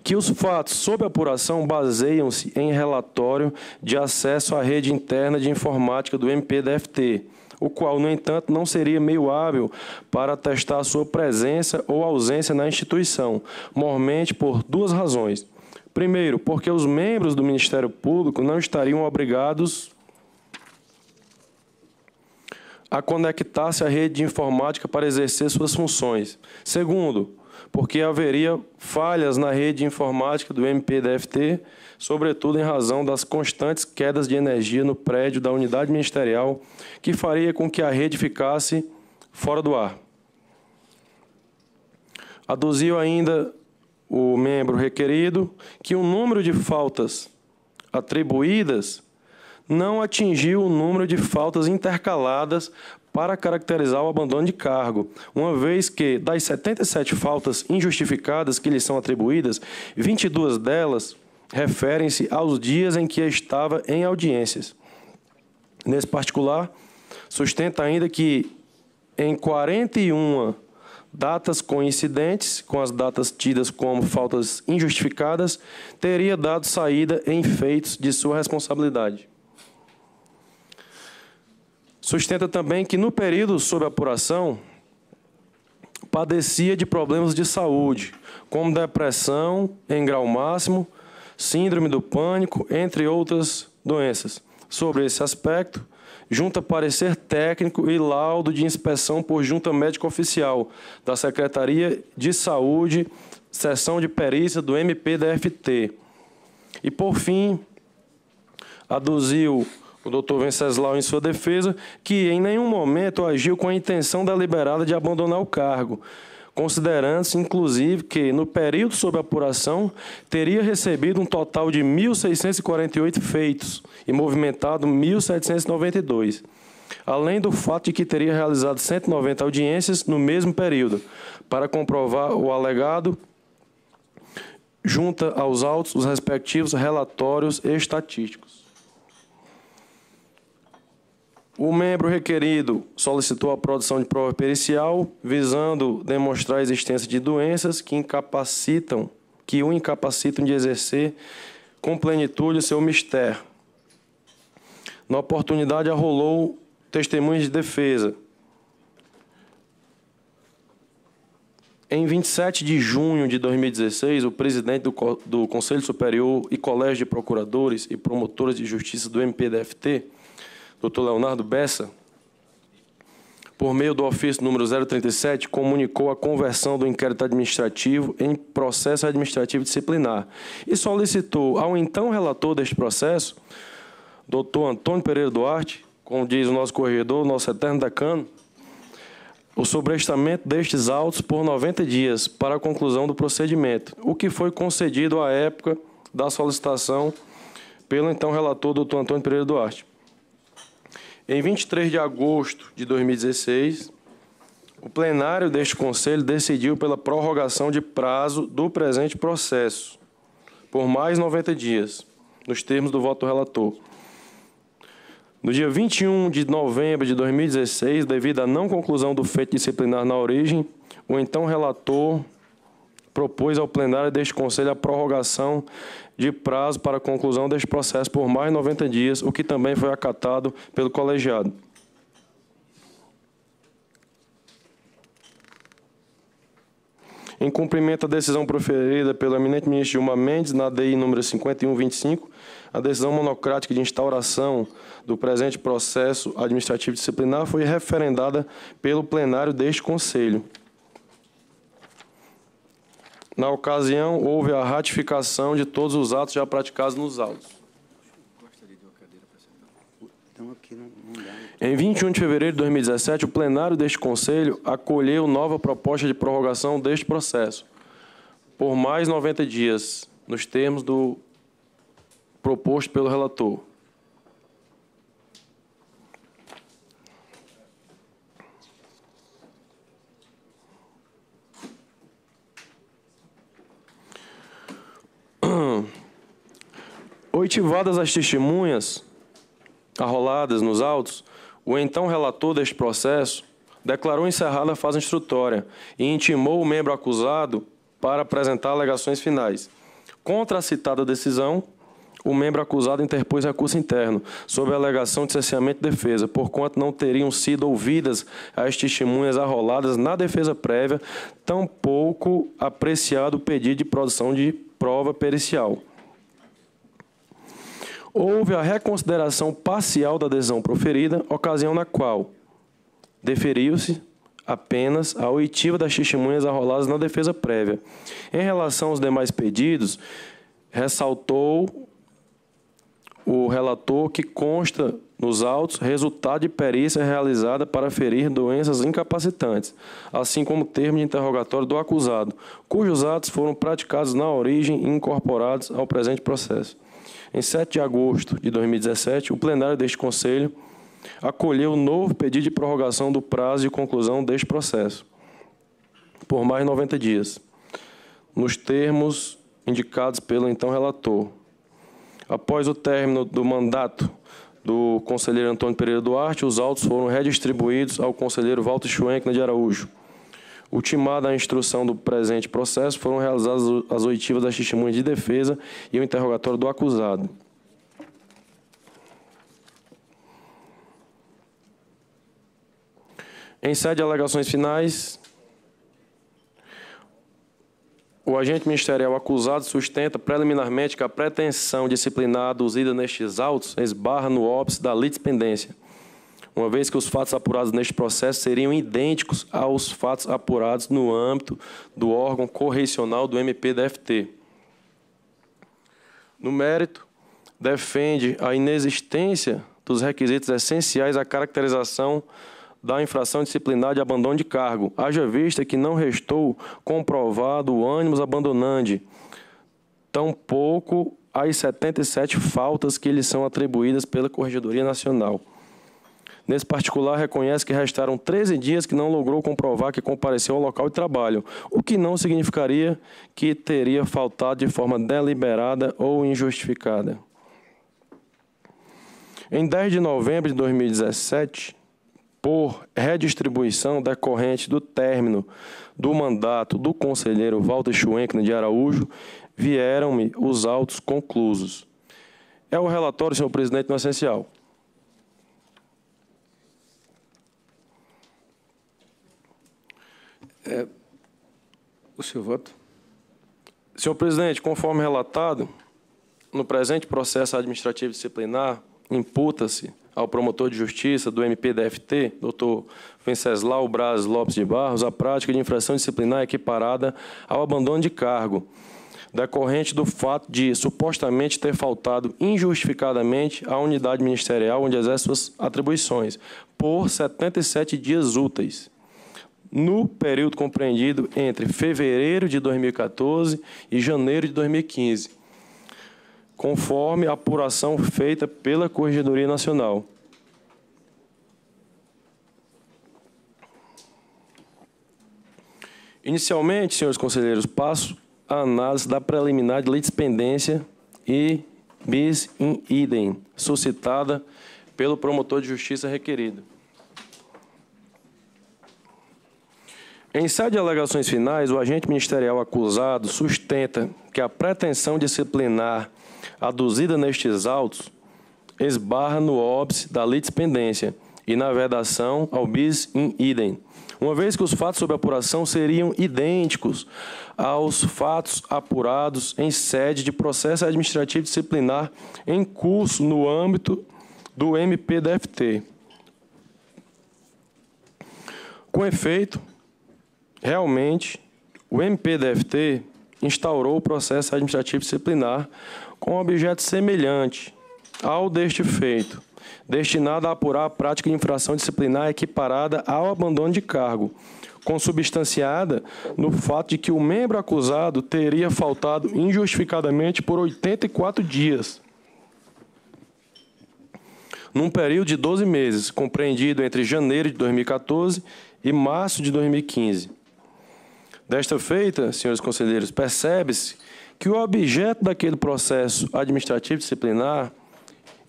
que os fatos sob apuração baseiam-se em relatório de acesso à rede interna de informática do MPDFT, o qual, no entanto, não seria meio hábil para atestar sua presença ou ausência na instituição, mormente por duas razões. Primeiro, porque os membros do Ministério Público não estariam obrigados a conectar-se à rede de informática para exercer suas funções. Segundo, porque haveria falhas na rede informática do MPDFT, sobretudo em razão das constantes quedas de energia no prédio da unidade ministerial, que faria com que a rede ficasse fora do ar. Aduziu ainda o membro requerido que o número de faltas atribuídas não atingiu o número de faltas intercaladas para caracterizar o abandono de cargo, uma vez que das 77 faltas injustificadas que lhe são atribuídas, 22 delas referem-se aos dias em que estava em audiências. Nesse particular, sustenta ainda que em 41 datas coincidentes com as datas tidas como faltas injustificadas, teria dado saída em feitos de sua responsabilidade. Sustenta também que no período sob apuração padecia de problemas de saúde, como depressão em grau máximo, síndrome do pânico, entre outras doenças. Sobre esse aspecto, junta parecer técnico e laudo de inspeção por junta médica oficial da Secretaria de Saúde, sessão de perícia do MPDFT. E por fim, aduziu o doutor Venceslau, em sua defesa, que em nenhum momento agiu com a intenção deliberada de abandonar o cargo, considerando-se, inclusive, que, no período sob apuração, teria recebido um total de 1.648 feitos e movimentado 1.792 além do fato de que teria realizado 190 audiências no mesmo período, para comprovar o alegado, junta aos autos os respectivos relatórios estatísticos. O membro requerido solicitou a produção de prova pericial visando demonstrar a existência de doenças que incapacitam, que o incapacitam de exercer com plenitude o seu mistério. Na oportunidade arrolou testemunhas de defesa. Em 27 de junho de 2016, o presidente do, do Conselho Superior e Colégio de Procuradores e Promotores de Justiça do MPDFT Dr. Leonardo Bessa, por meio do ofício número 037, comunicou a conversão do inquérito administrativo em processo administrativo disciplinar e solicitou ao então relator deste processo, doutor Antônio Pereira Duarte, como diz o nosso corregedor, nosso eterno decano, o sobrestamento destes autos por 90 dias para a conclusão do procedimento, o que foi concedido à época da solicitação pelo então relator doutor Antônio Pereira Duarte. Em 23 de agosto de 2016, o plenário deste Conselho decidiu pela prorrogação de prazo do presente processo por mais 90 dias, nos termos do voto relator. No dia 21 de novembro de 2016, devido à não conclusão do feito disciplinar na origem, o então relator propôs ao plenário deste Conselho a prorrogação de prazo para a conclusão deste processo por mais 90 dias, o que também foi acatado pelo colegiado. Em cumprimento à decisão proferida pelo eminente ministro Gilmar Mendes, na DI número 5125, a decisão monocrática de instauração do presente processo administrativo disciplinar foi referendada pelo plenário deste Conselho. Na ocasião, houve a ratificação de todos os atos já praticados nos autos. Então, em 21 de fevereiro de 2017, o plenário deste Conselho acolheu nova proposta de prorrogação deste processo por mais 90 dias, nos termos do proposto pelo relator. Oitivadas as testemunhas arroladas nos autos, o então relator deste processo declarou encerrada a fase instrutória e intimou o membro acusado para apresentar alegações finais. Contra a citada decisão, o membro acusado interpôs recurso interno sob a alegação de cerceamento de defesa, porquanto não teriam sido ouvidas as testemunhas arroladas na defesa prévia, tampouco apreciado o pedido de produção de prova pericial. Houve a reconsideração parcial da adesão proferida, ocasião na qual deferiu-se apenas a oitiva das testemunhas arroladas na defesa prévia. Em relação aos demais pedidos, ressaltou o relator que consta nos autos resultado de perícia realizada para ferir doenças incapacitantes, assim como termo de interrogatório do acusado, cujos atos foram praticados na origem e incorporados ao presente processo. Em 7 de agosto de 2017, o plenário deste Conselho acolheu o novo pedido de prorrogação do prazo de conclusão deste processo por mais 90 dias, nos termos indicados pelo então relator. Após o término do mandato do conselheiro Antônio Pereira Duarte, os autos foram redistribuídos ao conselheiro Walter Schwenk, né, de Araújo, Ultimada a instrução do presente processo, foram realizadas as oitivas das testemunhas de defesa e o interrogatório do acusado. Em sede de alegações finais, o agente ministerial acusado sustenta preliminarmente que a pretensão disciplinar aduzida nestes autos esbarra no óbice da litispendência, uma vez que os fatos apurados neste processo seriam idênticos aos fatos apurados no âmbito do órgão correcional do MPDFT. No mérito, defende a inexistência dos requisitos essenciais à caracterização da infração disciplinar de abandono de cargo, haja vista que não restou comprovado o ânimos abandonante, tampouco as 77 faltas que lhe são atribuídas pela Corregedoria Nacional. Nesse particular, reconhece que restaram 13 dias que não logrou comprovar que compareceu ao local de trabalho, o que não significaria que teria faltado de forma deliberada ou injustificada. Em 10 de novembro de 2017, por redistribuição decorrente do término do mandato do conselheiro Walter Schwenkner de Araújo, vieram-me os autos conclusos. É o relatório, senhor presidente, no essencial. É, o seu voto. Senhor presidente, conforme relatado, no presente processo administrativo disciplinar, imputa-se ao promotor de justiça do MPDFT, doutor Venceslau Braz Lopes de Barros, a prática de infração disciplinar equiparada ao abandono de cargo, decorrente do fato de supostamente ter faltado injustificadamente à unidade ministerial onde exerce suas atribuições, por 77 dias úteis no período compreendido entre fevereiro de 2014 e janeiro de 2015, conforme a apuração feita pela Corregedoria Nacional. Inicialmente, senhores conselheiros, passo à análise da preliminar de lei de dependência e bis in idem, suscitada pelo promotor de justiça requerido. Em sede de alegações finais, o agente ministerial acusado sustenta que a pretensão disciplinar aduzida nestes autos esbarra no óbice da litispendência e na vedação ao bis in idem, uma vez que os fatos sob apuração seriam idênticos aos fatos apurados em sede de processo administrativo disciplinar em curso no âmbito do MPDFT. Com efeito, realmente o MPDFT instaurou o processo administrativo disciplinar com objeto semelhante ao deste feito, destinado a apurar a prática de infração disciplinar equiparada ao abandono de cargo, consubstanciada no fato de que o membro acusado teria faltado injustificadamente por 84 dias, num período de 12 meses, compreendido entre janeiro de 2014 e março de 2015 Desta feita, senhores conselheiros, percebe-se que o objeto daquele processo administrativo disciplinar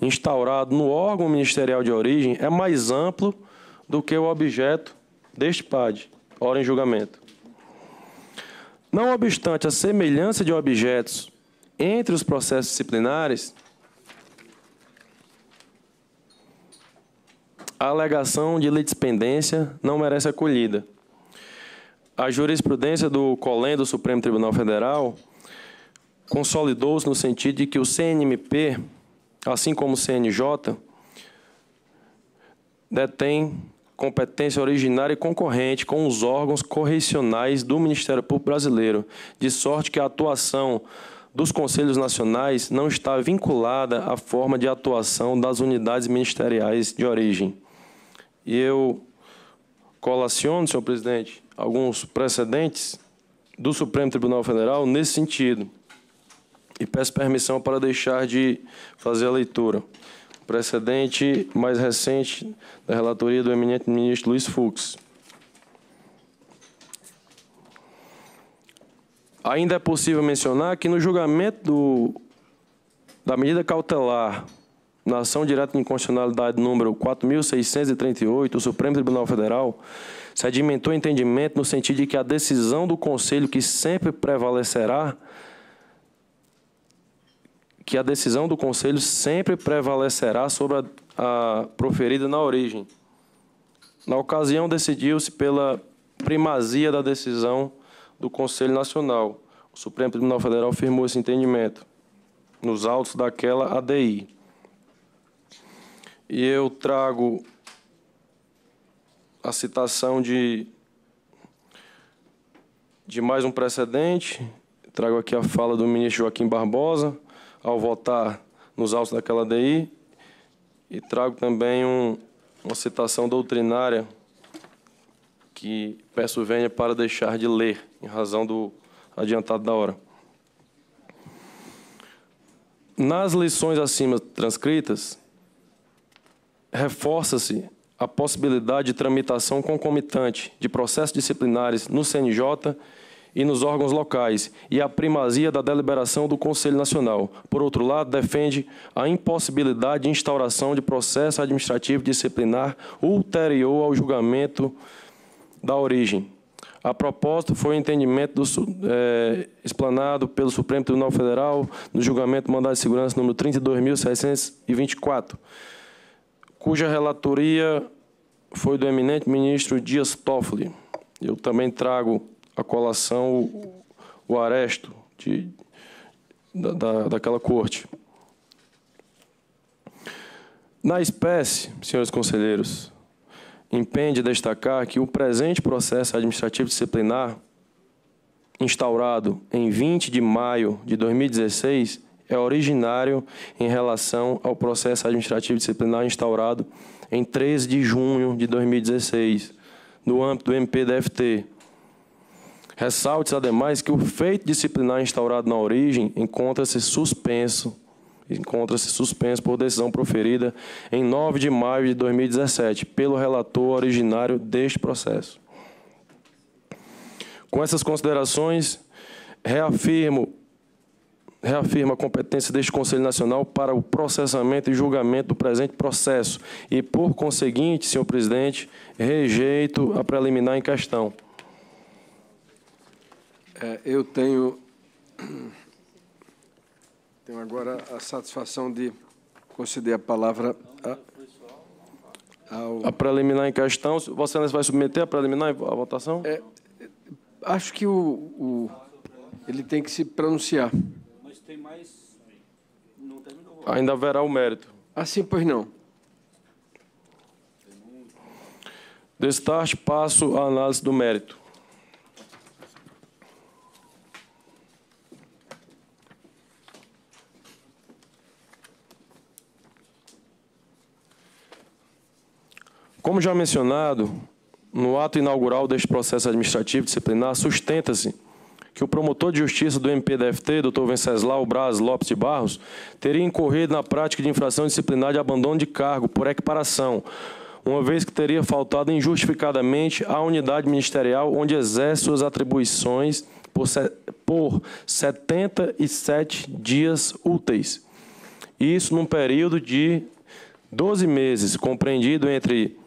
instaurado no órgão ministerial de origem é mais amplo do que o objeto deste PAD, hora em julgamento. Não obstante a semelhança de objetos entre os processos disciplinares, a alegação de litispendência não merece acolhida a jurisprudência do Colém do Supremo Tribunal Federal consolidou-se no sentido de que o CNMP, assim como o CNJ, detém competência originária e concorrente com os órgãos correcionais do Ministério Público Brasileiro, de sorte que a atuação dos conselhos nacionais não está vinculada à forma de atuação das unidades ministeriais de origem. E eu colaciono, senhor presidente, alguns precedentes do Supremo Tribunal Federal nesse sentido. E peço permissão para deixar de fazer a leitura. precedente mais recente da relatoria do eminente ministro Luiz Fux. Ainda é possível mencionar que no julgamento do, da medida cautelar na ação direta de inconstitucionalidade número 4.638, o Supremo Tribunal Federal Sedimentou o entendimento no sentido de que a decisão do conselho que sempre prevalecerá que a decisão do conselho sempre prevalecerá sobre a, a proferida na origem. Na ocasião decidiu-se pela primazia da decisão do Conselho Nacional. O Supremo Tribunal Federal firmou esse entendimento nos autos daquela ADI. E eu trago a citação de, de mais um precedente. Trago aqui a fala do ministro Joaquim Barbosa, ao votar nos autos daquela DI, e trago também um, uma citação doutrinária que peço venha para deixar de ler, em razão do adiantado da hora. Nas lições acima transcritas, reforça-se a possibilidade de tramitação concomitante de processos disciplinares no CNJ e nos órgãos locais e a primazia da deliberação do Conselho Nacional. Por outro lado, defende a impossibilidade de instauração de processo administrativo disciplinar ulterior ao julgamento da origem. A propósito, foi o entendimento do, é, explanado pelo Supremo Tribunal Federal no julgamento do mandado de segurança número 32.624, cuja relatoria foi do eminente ministro Dias Toffoli. Eu também trago a colação o, o aresto de, da, daquela corte. Na espécie, senhores conselheiros, impende destacar que o presente processo administrativo disciplinar, instaurado em 20 de maio de 2016, é originário em relação ao processo administrativo disciplinar instaurado em 13 de junho de 2016, no âmbito do MPDFT. Ressalte-se, ademais, que o feito disciplinar instaurado na origem encontra-se suspenso encontra-se suspenso por decisão proferida em 9 de maio de 2017 pelo relator originário deste processo. Com essas considerações, reafirmo reafirma a competência deste Conselho Nacional para o processamento e julgamento do presente processo e, por conseguinte, senhor presidente, rejeito a preliminar em questão. É, eu tenho, tenho agora a satisfação de conceder a palavra a, ao... A preliminar em questão. Você vai submeter a preliminar à votação? É, acho que o, o, ele tem que se pronunciar tem mais. Não terminou. Ainda haverá o mérito. Assim, pois não. Destaque, passo à análise do mérito. Como já mencionado, no ato inaugural deste processo administrativo disciplinar, sustenta-se que o promotor de justiça do MPDFT, Dr. Venceslau Braz Lopes de Barros, teria incorrido na prática de infração disciplinar de abandono de cargo por equiparação, uma vez que teria faltado injustificadamente à unidade ministerial onde exerce suas atribuições por, por 77 dias úteis. Isso num período de 12 meses, compreendido entre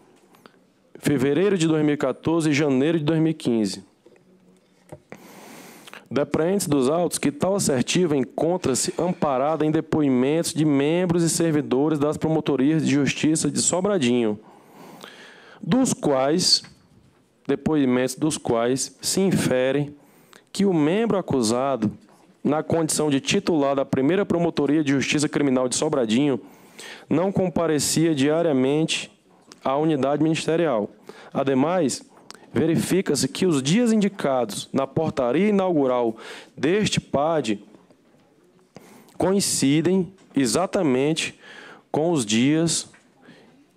fevereiro de 2014 e janeiro de 2015 depreende dos autos que tal assertiva encontra-se amparada em depoimentos de membros e servidores das promotorias de justiça de Sobradinho, dos quais, depoimentos dos quais se infere que o membro acusado, na condição de titular da primeira promotoria de justiça criminal de Sobradinho, não comparecia diariamente à unidade ministerial. Ademais, verifica-se que os dias indicados na portaria inaugural deste PAD coincidem exatamente com os dias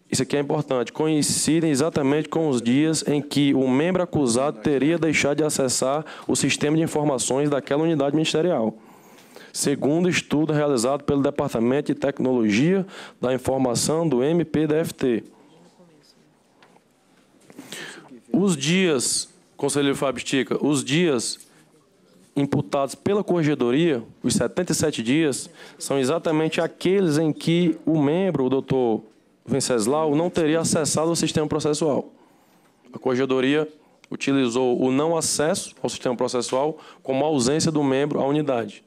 isso aqui é importante, coincidem exatamente com os dias em que o membro acusado teria deixado de acessar o sistema de informações daquela unidade ministerial. Segundo estudo realizado pelo Departamento de Tecnologia da Informação do MPDFT. Os dias, conselheiro Fábio os dias imputados pela corregedoria, os 77 dias, são exatamente aqueles em que o membro, o doutor Venceslau, não teria acessado o sistema processual. A corregedoria utilizou o não acesso ao sistema processual como ausência do membro à unidade.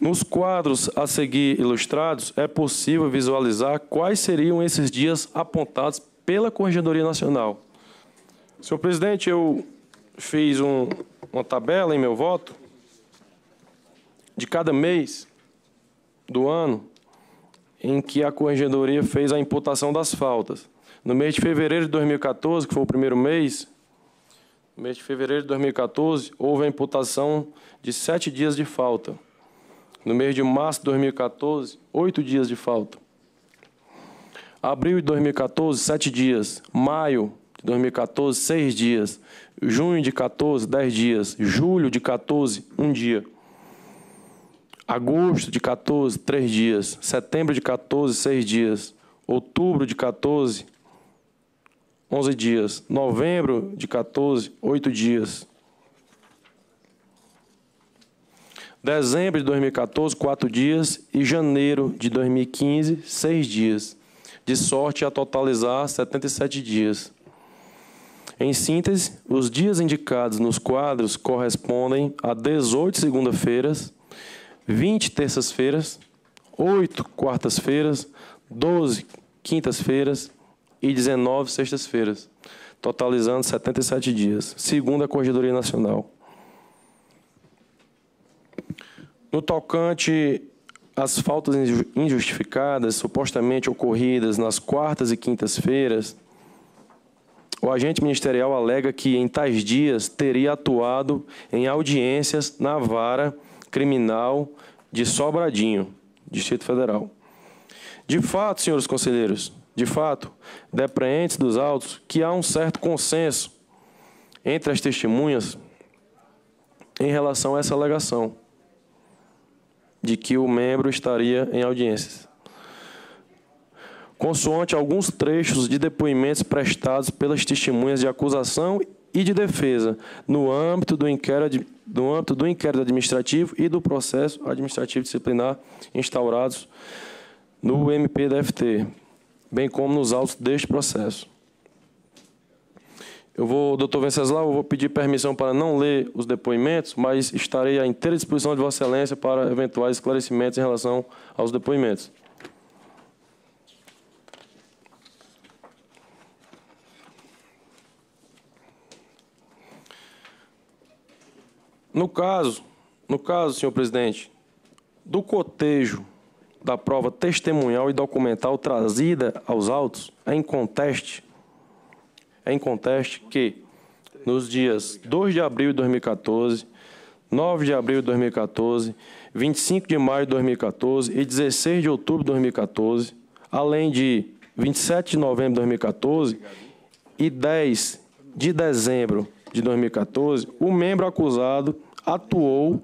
Nos quadros a seguir ilustrados, é possível visualizar quais seriam esses dias apontados pela Corregedoria Nacional. Senhor presidente, eu fiz um, uma tabela em meu voto de cada mês do ano em que a Corregedoria fez a imputação das faltas. No mês de fevereiro de 2014, que foi o primeiro mês, no mês de fevereiro de 2014, houve a imputação de sete dias de falta. No mês de março de 2014, oito dias de falta. Abril de 2014, sete dias. Maio de 2014, seis dias. Junho de 14, dez dias. Julho de 14, um dia. Agosto de 14, três dias. Setembro de 14, seis dias. Outubro de 14, 11 dias. Novembro de 14, oito dias. Dezembro de 2014, quatro dias. E janeiro de 2015, seis dias de sorte a totalizar 77 dias. Em síntese, os dias indicados nos quadros correspondem a 18 segunda-feiras, 20 terças-feiras, 8 quartas-feiras, 12 quintas-feiras e 19 sextas-feiras, totalizando 77 dias, segundo a Corregedoria Nacional. No tocante as faltas injustificadas supostamente ocorridas nas quartas e quintas-feiras, o agente ministerial alega que em tais dias teria atuado em audiências na vara criminal de Sobradinho, Distrito Federal. De fato, senhores conselheiros, de fato, depreende dos autos que há um certo consenso entre as testemunhas em relação a essa alegação de que o membro estaria em audiências. Consoante alguns trechos de depoimentos prestados pelas testemunhas de acusação e de defesa, no âmbito do inquérito, no âmbito do inquérito administrativo e do processo administrativo disciplinar instaurados no MPDFT, bem como nos autos deste processo. Eu vou, doutor Venceslau, eu vou pedir permissão para não ler os depoimentos, mas estarei à inteira disposição de Vossa Excelência para eventuais esclarecimentos em relação aos depoimentos. No caso, no caso, senhor presidente, do cotejo da prova testemunhal e documental trazida aos autos, é inconteste é inconteste que, nos dias 2 de abril de 2014, 9 de abril de 2014, 25 de maio de 2014 e 16 de outubro de 2014, além de 27 de novembro de 2014 e 10 de dezembro de 2014, o membro acusado atuou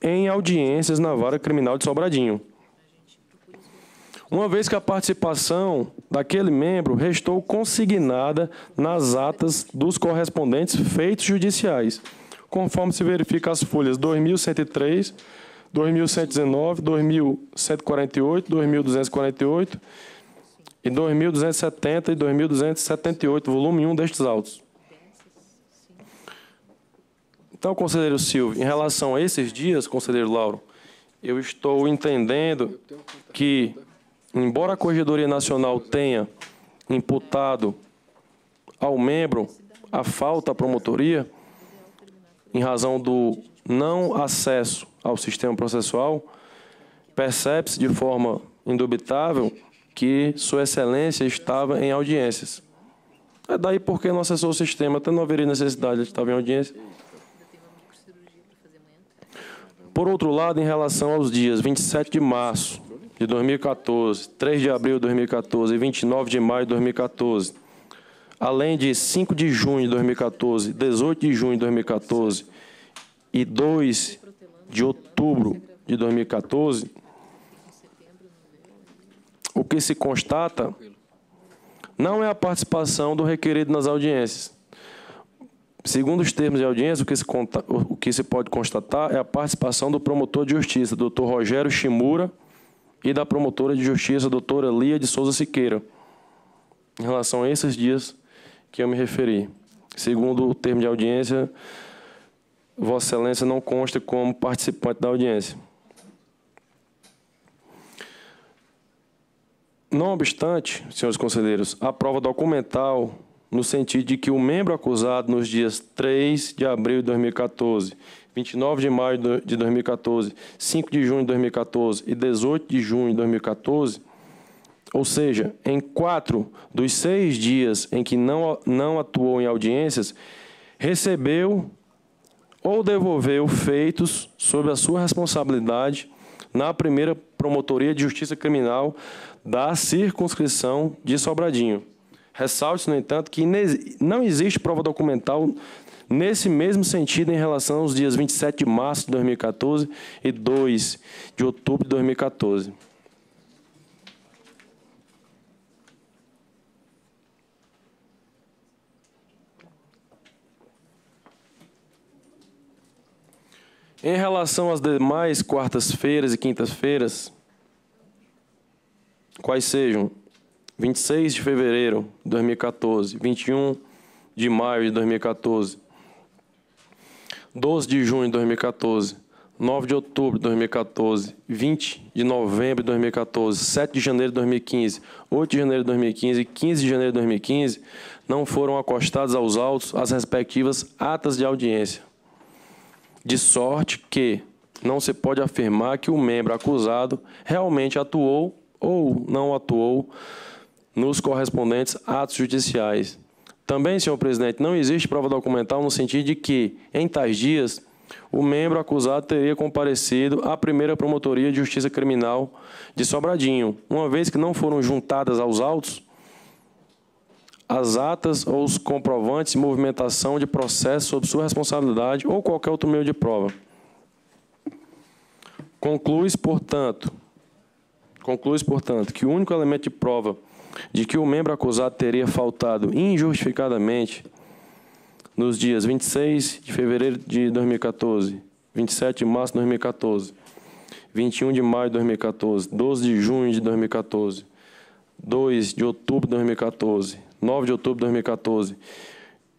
em audiências na vara criminal de Sobradinho. Uma vez que a participação daquele membro restou consignada nas atas dos correspondentes feitos judiciais, conforme se verifica as folhas 2103, 2119, 2148, 2248 e 2270 e 2278, volume 1 destes autos. Então, conselheiro Silvio, em relação a esses dias, conselheiro Lauro, eu estou entendendo que Embora a Corregedoria Nacional tenha imputado ao membro a falta à promotoria, em razão do não acesso ao sistema processual, percebe-se de forma indubitável que Sua Excelência estava em audiências. É daí porque não acessou o sistema, até não haveria necessidade de estar em audiência. Por outro lado, em relação aos dias 27 de março de 2014, 3 de abril de 2014 e 29 de maio de 2014, além de 5 de junho de 2014, 18 de junho de 2014 e 2 de outubro de 2014, o que se constata não é a participação do requerido nas audiências. Segundo os termos de audiência, o que, se conta, o que se pode constatar é a participação do promotor de justiça, doutor Rogério Shimura, e da promotora de justiça, doutora Lia de Souza Siqueira, em relação a esses dias que eu me referi. Segundo o termo de audiência, Vossa Excelência não consta como participante da audiência. Não obstante, senhores conselheiros, a prova documental no sentido de que o membro acusado nos dias 3 de abril de 2014 29 de maio de 2014, 5 de junho de 2014 e 18 de junho de 2014, ou seja, em quatro dos seis dias em que não, não atuou em audiências, recebeu ou devolveu feitos sob a sua responsabilidade na primeira Promotoria de Justiça Criminal da circunscrição de Sobradinho. Ressalte, no entanto, que não existe prova documental Nesse mesmo sentido, em relação aos dias 27 de março de 2014 e 2 de outubro de 2014. Em relação às demais quartas-feiras e quintas-feiras, quais sejam 26 de fevereiro de 2014, 21 de maio de 2014, 12 de junho de 2014, 9 de outubro de 2014, 20 de novembro de 2014, 7 de janeiro de 2015, 8 de janeiro de 2015 e 15 de janeiro de 2015, não foram acostados aos autos as respectivas atas de audiência. De sorte que não se pode afirmar que o membro acusado realmente atuou ou não atuou nos correspondentes atos judiciais, também, senhor presidente, não existe prova documental no sentido de que, em tais dias, o membro acusado teria comparecido à primeira promotoria de justiça criminal de Sobradinho, uma vez que não foram juntadas aos autos as atas ou os comprovantes de movimentação de processo sob sua responsabilidade ou qualquer outro meio de prova. Conclui, portanto, conclui, portanto, que o único elemento de prova de que o membro acusado teria faltado injustificadamente nos dias 26 de fevereiro de 2014, 27 de março de 2014, 21 de maio de 2014, 12 de junho de 2014, 2 de outubro de 2014, 9 de outubro de 2014,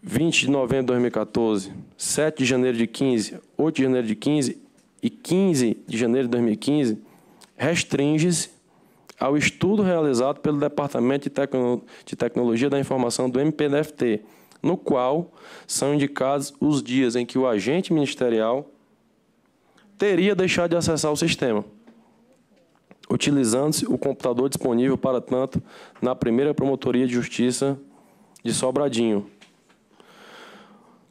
20 de novembro de 2014, 7 de janeiro de 15, 8 de janeiro de 15 e 15 de janeiro de 2015, restringe-se ao estudo realizado pelo Departamento de, Tecno de Tecnologia da Informação do MPDFT, no qual são indicados os dias em que o agente ministerial teria deixado de acessar o sistema, utilizando-se o computador disponível para tanto na primeira Promotoria de Justiça de Sobradinho.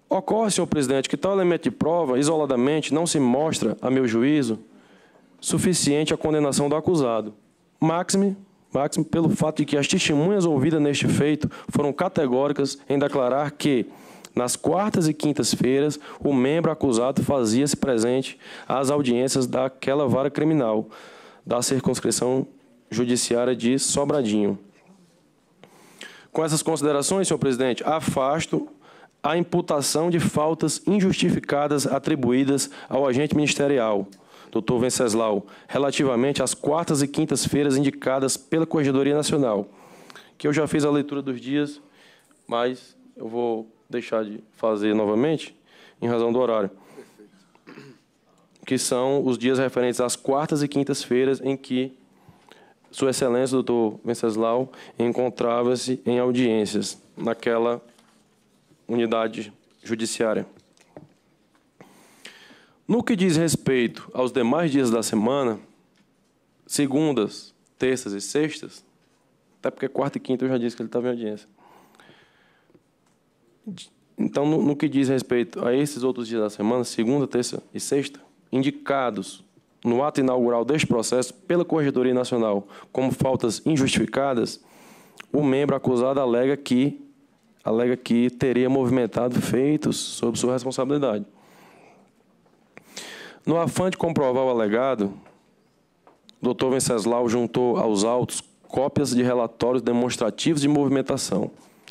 Ocorre, senhor presidente, que tal elemento de prova, isoladamente, não se mostra, a meu juízo, suficiente à condenação do acusado Maxime, Maxime, pelo fato de que as testemunhas ouvidas neste feito foram categóricas em declarar que, nas quartas e quintas-feiras, o membro acusado fazia-se presente às audiências daquela vara criminal da circunscrição judiciária de Sobradinho. Com essas considerações, senhor presidente, afasto a imputação de faltas injustificadas atribuídas ao agente ministerial. Dr. Venceslau, relativamente às quartas e quintas-feiras indicadas pela Corregedoria Nacional, que eu já fiz a leitura dos dias, mas eu vou deixar de fazer novamente em razão do horário. Que são os dias referentes às quartas e quintas-feiras em que Sua Excelência, doutor Venceslau, encontrava-se em audiências naquela unidade judiciária. No que diz respeito aos demais dias da semana, segundas, terças e sextas, até porque quarta e quinta eu já disse que ele estava tá em audiência. Então, no, no que diz respeito a esses outros dias da semana, segunda, terça e sexta, indicados no ato inaugural deste processo pela Corregedoria Nacional como faltas injustificadas, o membro acusado alega que alega que teria movimentado feitos sob sua responsabilidade. No afã de comprovar o alegado, Dr. Venceslau juntou aos autos cópias de relatórios demonstrativos de movimentação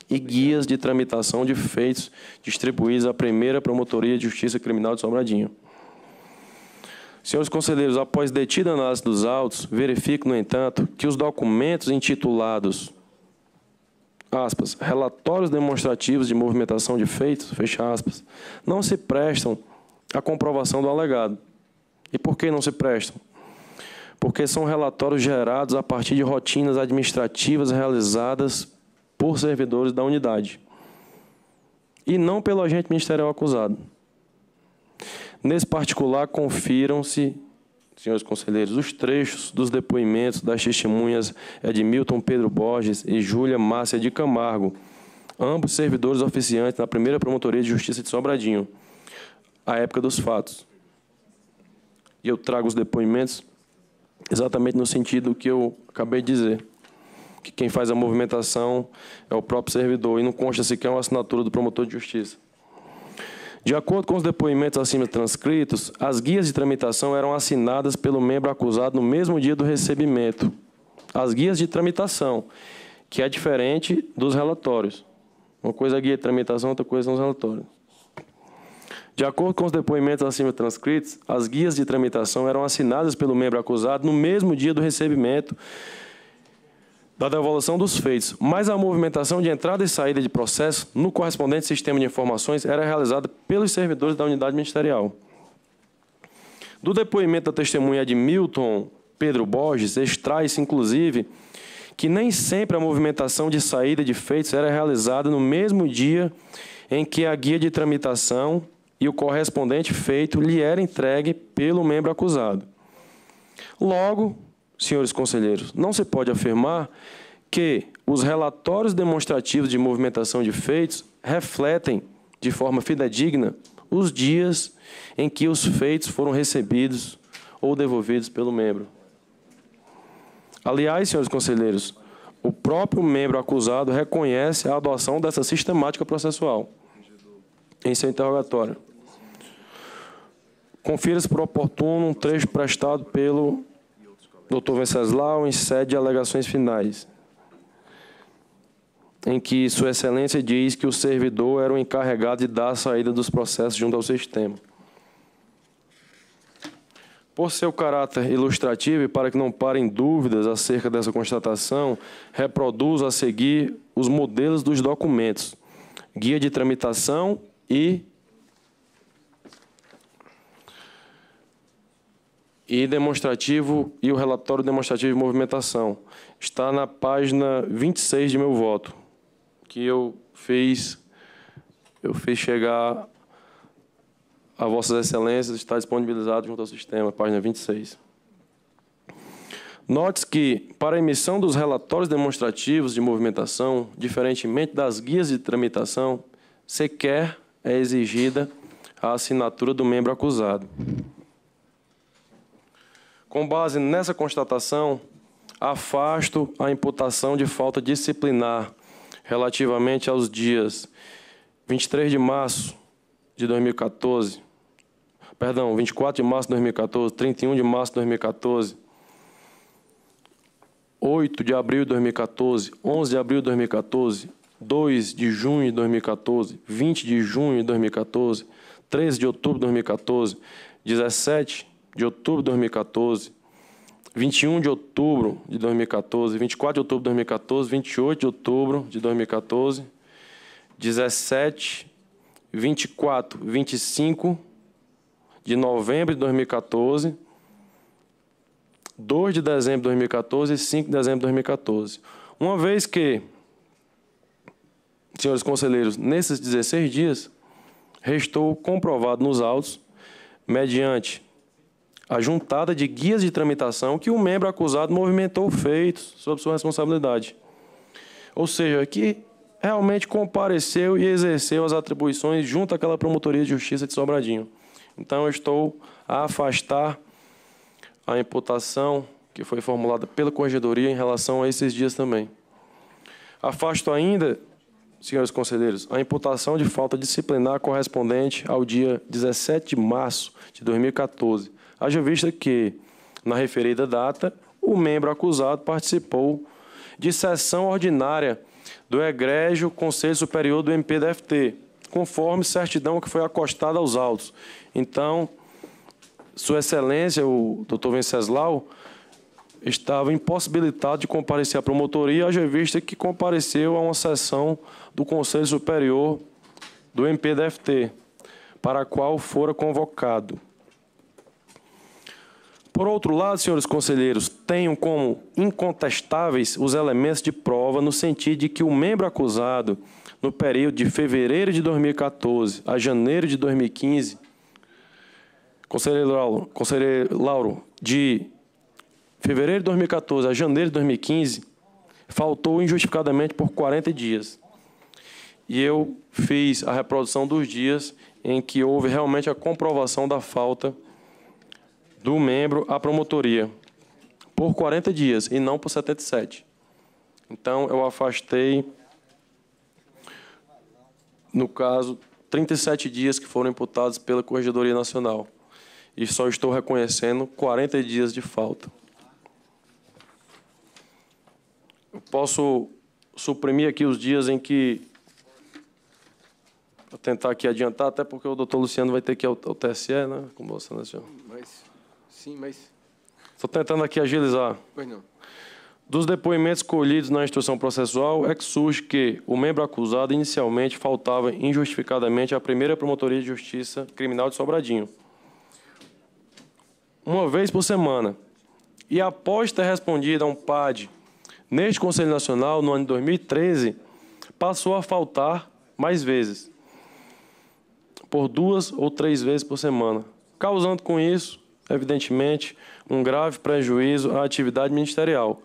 e guias de tramitação de feitos distribuídos à primeira Promotoria de Justiça Criminal de Sobradinho. Senhores conselheiros, após detida a análise dos autos, verifico, no entanto, que os documentos intitulados aspas, relatórios demonstrativos de movimentação de feitos, fecha aspas, não se prestam a comprovação do alegado. E por que não se prestam? Porque são relatórios gerados a partir de rotinas administrativas realizadas por servidores da unidade e não pelo agente ministerial acusado. Nesse particular, confiram-se, senhores conselheiros, os trechos dos depoimentos das testemunhas Edmilton Pedro Borges e Júlia Márcia de Camargo, ambos servidores oficiantes da primeira Promotoria de Justiça de Sobradinho a época dos fatos. E eu trago os depoimentos exatamente no sentido que eu acabei de dizer, que quem faz a movimentação é o próprio servidor e não consta sequer uma assinatura do promotor de justiça. De acordo com os depoimentos acima transcritos, as guias de tramitação eram assinadas pelo membro acusado no mesmo dia do recebimento. As guias de tramitação, que é diferente dos relatórios. Uma coisa é guia de tramitação, outra coisa são os relatórios. De acordo com os depoimentos acima transcritos, as guias de tramitação eram assinadas pelo membro acusado no mesmo dia do recebimento da devolução dos feitos, mas a movimentação de entrada e saída de processo no correspondente sistema de informações era realizada pelos servidores da unidade ministerial. Do depoimento da testemunha de Milton Pedro Borges, extrai-se, inclusive, que nem sempre a movimentação de saída de feitos era realizada no mesmo dia em que a guia de tramitação e o correspondente feito lhe era entregue pelo membro acusado. Logo, senhores conselheiros, não se pode afirmar que os relatórios demonstrativos de movimentação de feitos refletem de forma fidedigna os dias em que os feitos foram recebidos ou devolvidos pelo membro. Aliás, senhores conselheiros, o próprio membro acusado reconhece a adoção dessa sistemática processual em seu interrogatório. Confira-se por oportuno um trecho prestado pelo Dr. Venceslau em sede de alegações finais, em que Sua Excelência diz que o servidor era o encarregado de dar a saída dos processos junto ao sistema. Por seu caráter ilustrativo e para que não parem dúvidas acerca dessa constatação, reproduzo a seguir os modelos dos documentos, guia de tramitação e e demonstrativo e o relatório demonstrativo de movimentação. Está na página 26 de meu voto, que eu fiz eu fiz chegar a vossas excelências, está disponibilizado junto ao sistema, página 26. Note se que, para a emissão dos relatórios demonstrativos de movimentação, diferentemente das guias de tramitação, sequer é exigida a assinatura do membro acusado. Com base nessa constatação, afasto a imputação de falta disciplinar relativamente aos dias 23 de março de 2014, perdão, 24 de março de 2014, 31 de março de 2014, 8 de abril de 2014, 11 de abril de 2014, 2 de junho de 2014, 20 de junho de 2014, 13 de outubro de 2014, 17 de outubro de 2014, 21 de outubro de 2014, 24 de outubro de 2014, 28 de outubro de 2014, 17, 24, 25 de novembro de 2014, 2 de dezembro de 2014 e 5 de dezembro de 2014. Uma vez que, senhores conselheiros, nesses 16 dias, restou comprovado nos autos, mediante a juntada de guias de tramitação que o membro acusado movimentou feitos sob sua responsabilidade. Ou seja, que realmente compareceu e exerceu as atribuições junto àquela promotoria de justiça de Sobradinho. Então, eu estou a afastar a imputação que foi formulada pela corregedoria em relação a esses dias também. Afasto ainda, senhores conselheiros, a imputação de falta disciplinar correspondente ao dia 17 de março de 2014, haja vista que, na referida data, o membro acusado participou de sessão ordinária do egrégio Conselho Superior do MPDFT, conforme certidão que foi acostada aos autos. Então, Sua Excelência, o doutor Venceslau, estava impossibilitado de comparecer à promotoria, haja vista que compareceu a uma sessão do Conselho Superior do MPDFT, para a qual fora convocado. Por outro lado, senhores conselheiros, tenho como incontestáveis os elementos de prova no sentido de que o membro acusado, no período de fevereiro de 2014 a janeiro de 2015, conselheiro Lauro, conselheiro Lauro de fevereiro de 2014 a janeiro de 2015, faltou injustificadamente por 40 dias. E eu fiz a reprodução dos dias em que houve realmente a comprovação da falta do membro à promotoria por 40 dias e não por 77. Então, eu afastei, no caso, 37 dias que foram imputados pela Corregedoria Nacional. E só estou reconhecendo 40 dias de falta. Eu posso suprimir aqui os dias em que. Vou tentar aqui adiantar, até porque o doutor Luciano vai ter que ir ao TSE, né? Com Bolsa Nacional. Sim, mas. Estou tentando aqui agilizar. Pois não. Dos depoimentos colhidos na instrução processual, é que surge que o membro acusado inicialmente faltava injustificadamente à primeira Promotoria de Justiça Criminal de Sobradinho, uma vez por semana, e após ter respondido a um PAD neste Conselho Nacional, no ano de 2013, passou a faltar mais vezes, por duas ou três vezes por semana, causando com isso evidentemente, um grave prejuízo à atividade ministerial.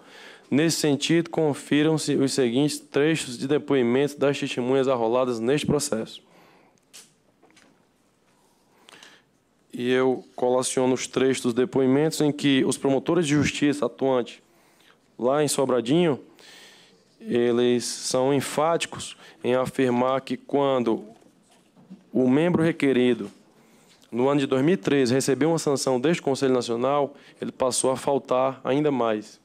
Nesse sentido, confiram-se os seguintes trechos de depoimento das testemunhas arroladas neste processo. E eu colaciono os trechos dos depoimentos em que os promotores de justiça atuantes lá em Sobradinho, eles são enfáticos em afirmar que quando o membro requerido no ano de 2013, recebeu uma sanção deste Conselho Nacional, ele passou a faltar ainda mais.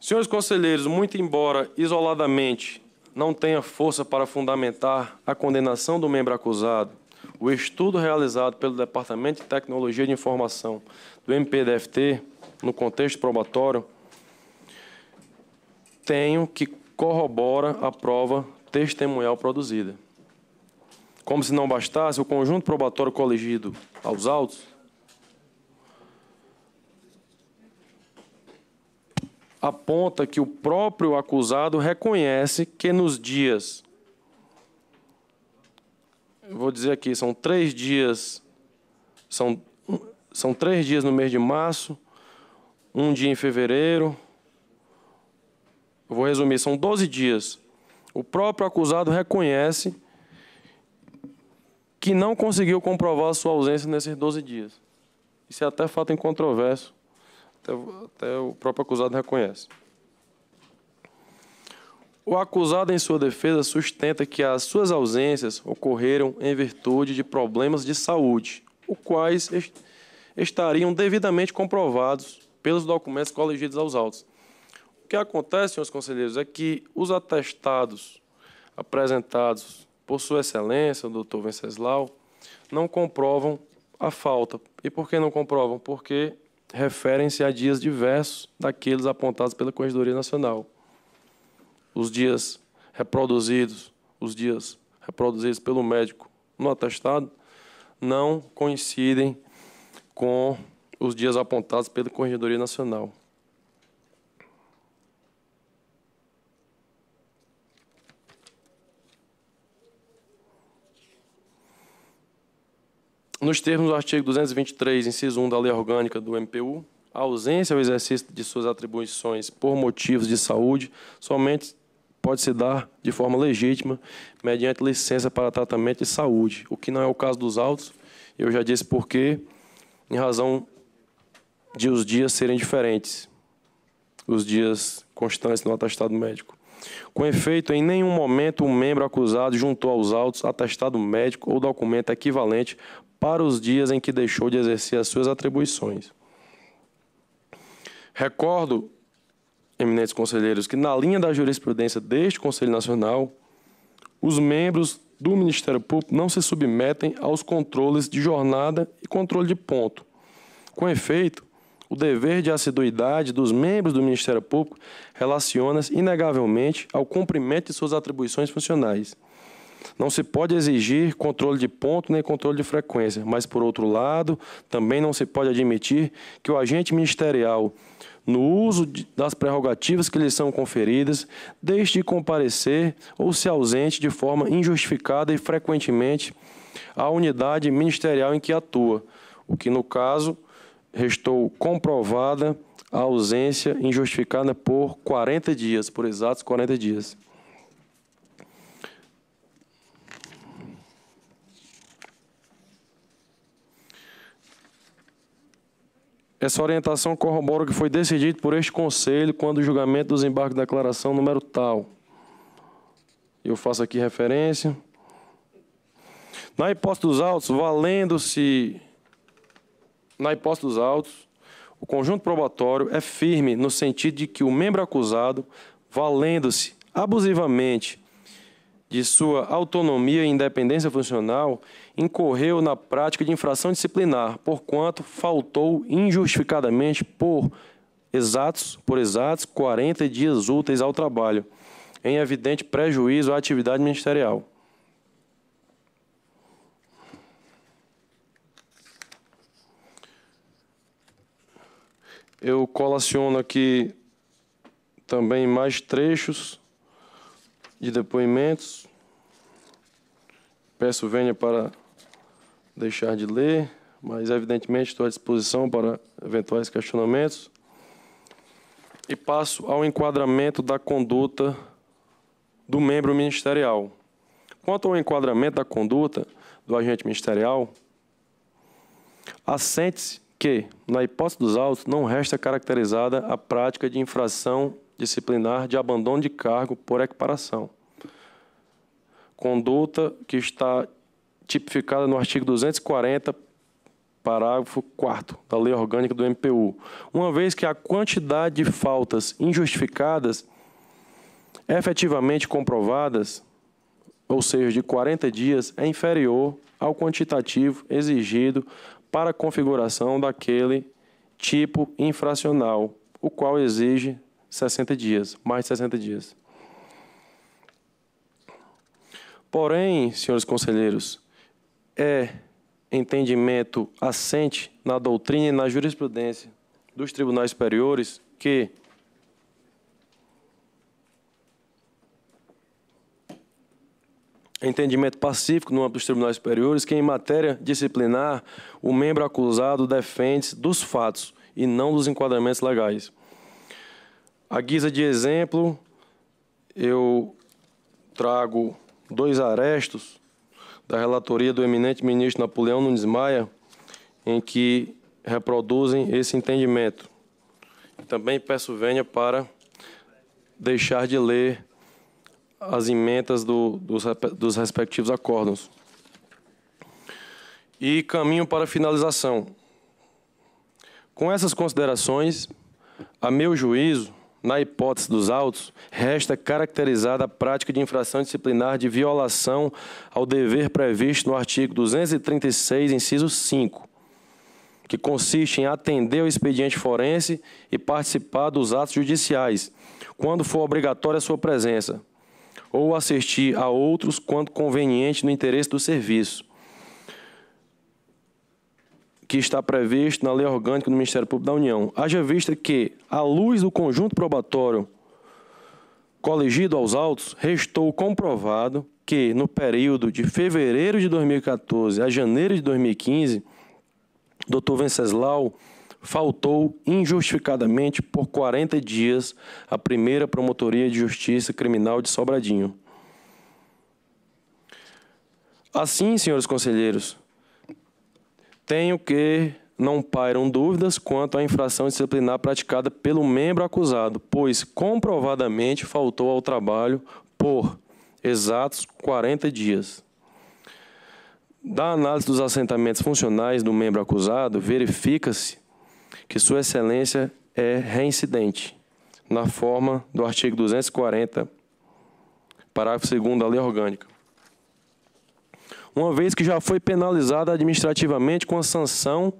Senhores conselheiros, muito embora isoladamente não tenha força para fundamentar a condenação do membro acusado, o estudo realizado pelo Departamento de Tecnologia de Informação do MPDFT, no contexto probatório, tenho que corrobora a prova testemunhal produzida. Como se não bastasse, o conjunto probatório coligido aos autos aponta que o próprio acusado reconhece que nos dias, vou dizer aqui, são três dias, são, são três dias no mês de março, um dia em fevereiro, vou resumir, são 12 dias o próprio acusado reconhece que não conseguiu comprovar sua ausência nesses 12 dias. Isso é até fato incontroverso, até, até o próprio acusado reconhece. O acusado, em sua defesa, sustenta que as suas ausências ocorreram em virtude de problemas de saúde, os quais estariam devidamente comprovados pelos documentos coligidos aos autos. O que acontece, senhores conselheiros, é que os atestados apresentados por Sua Excelência, o doutor Venceslau, não comprovam a falta. E por que não comprovam? Porque referem-se a dias diversos daqueles apontados pela Corregedoria Nacional. Os dias reproduzidos, os dias reproduzidos pelo médico no atestado, não coincidem com os dias apontados pela Corregedoria Nacional. nos termos do artigo 223, inciso 1 da Lei Orgânica do MPU, a ausência ao exercício de suas atribuições por motivos de saúde somente pode se dar de forma legítima mediante licença para tratamento de saúde, o que não é o caso dos autos. Eu já disse quê, em razão de os dias serem diferentes, os dias constantes no atestado médico. Com efeito, em nenhum momento o um membro acusado juntou aos autos atestado médico ou documento equivalente para os dias em que deixou de exercer as suas atribuições. Recordo, eminentes conselheiros, que na linha da jurisprudência deste Conselho Nacional, os membros do Ministério Público não se submetem aos controles de jornada e controle de ponto. Com efeito, o dever de assiduidade dos membros do Ministério Público relaciona-se inegavelmente ao cumprimento de suas atribuições funcionais. Não se pode exigir controle de ponto nem controle de frequência, mas, por outro lado, também não se pode admitir que o agente ministerial, no uso das prerrogativas que lhe são conferidas, deixe de comparecer ou se ausente de forma injustificada e frequentemente à unidade ministerial em que atua, o que, no caso, restou comprovada a ausência injustificada por 40 dias, por exatos 40 dias. Essa orientação corrobora o que foi decidido por este Conselho quando o julgamento dos embarques da declaração número tal. Eu faço aqui referência. Na hipótese dos autos, valendo-se na hipótese dos autos, o conjunto probatório é firme no sentido de que o membro acusado, valendo-se abusivamente de sua autonomia e independência funcional, incorreu na prática de infração disciplinar, porquanto faltou injustificadamente por exatos, por exatos 40 dias úteis ao trabalho, em evidente prejuízo à atividade ministerial. Eu colaciono aqui também mais trechos de depoimentos. Peço venha para deixar de ler, mas evidentemente estou à disposição para eventuais questionamentos. E passo ao enquadramento da conduta do membro ministerial. Quanto ao enquadramento da conduta do agente ministerial, assente-se que, na hipótese dos autos, não resta caracterizada a prática de infração disciplinar de abandono de cargo por equiparação. Conduta que está tipificada no artigo 240, parágrafo 4 da Lei Orgânica do MPU, uma vez que a quantidade de faltas injustificadas efetivamente comprovadas, ou seja, de 40 dias, é inferior ao quantitativo exigido para a configuração daquele tipo infracional, o qual exige 60 dias, mais de 60 dias. Porém, senhores conselheiros, é entendimento assente na doutrina e na jurisprudência dos tribunais superiores que entendimento pacífico no âmbito dos tribunais superiores que, em matéria disciplinar, o membro acusado defende dos fatos e não dos enquadramentos legais. A guisa de exemplo, eu trago dois arestos da relatoria do eminente ministro Napoleão Nunes Maia, em que reproduzem esse entendimento. Também peço venha para deixar de ler as emendas do, dos, dos respectivos acordos. E caminho para a finalização. Com essas considerações, a meu juízo, na hipótese dos autos, resta caracterizada a prática de infração disciplinar de violação ao dever previsto no artigo 236, inciso 5, que consiste em atender o expediente forense e participar dos atos judiciais, quando for obrigatória a sua presença, ou assistir a outros quando conveniente no interesse do serviço que está previsto na Lei Orgânica do Ministério Público da União, haja vista que, à luz do conjunto probatório colegido aos autos, restou comprovado que, no período de fevereiro de 2014 a janeiro de 2015, Dr. Venceslau faltou injustificadamente por 40 dias à primeira Promotoria de Justiça Criminal de Sobradinho. Assim, senhores conselheiros, tenho que não pairam dúvidas quanto à infração disciplinar praticada pelo membro acusado, pois comprovadamente faltou ao trabalho por exatos 40 dias. Da análise dos assentamentos funcionais do membro acusado, verifica-se que Sua Excelência é reincidente, na forma do artigo 240, parágrafo 2 da Lei Orgânica uma vez que já foi penalizada administrativamente com a sanção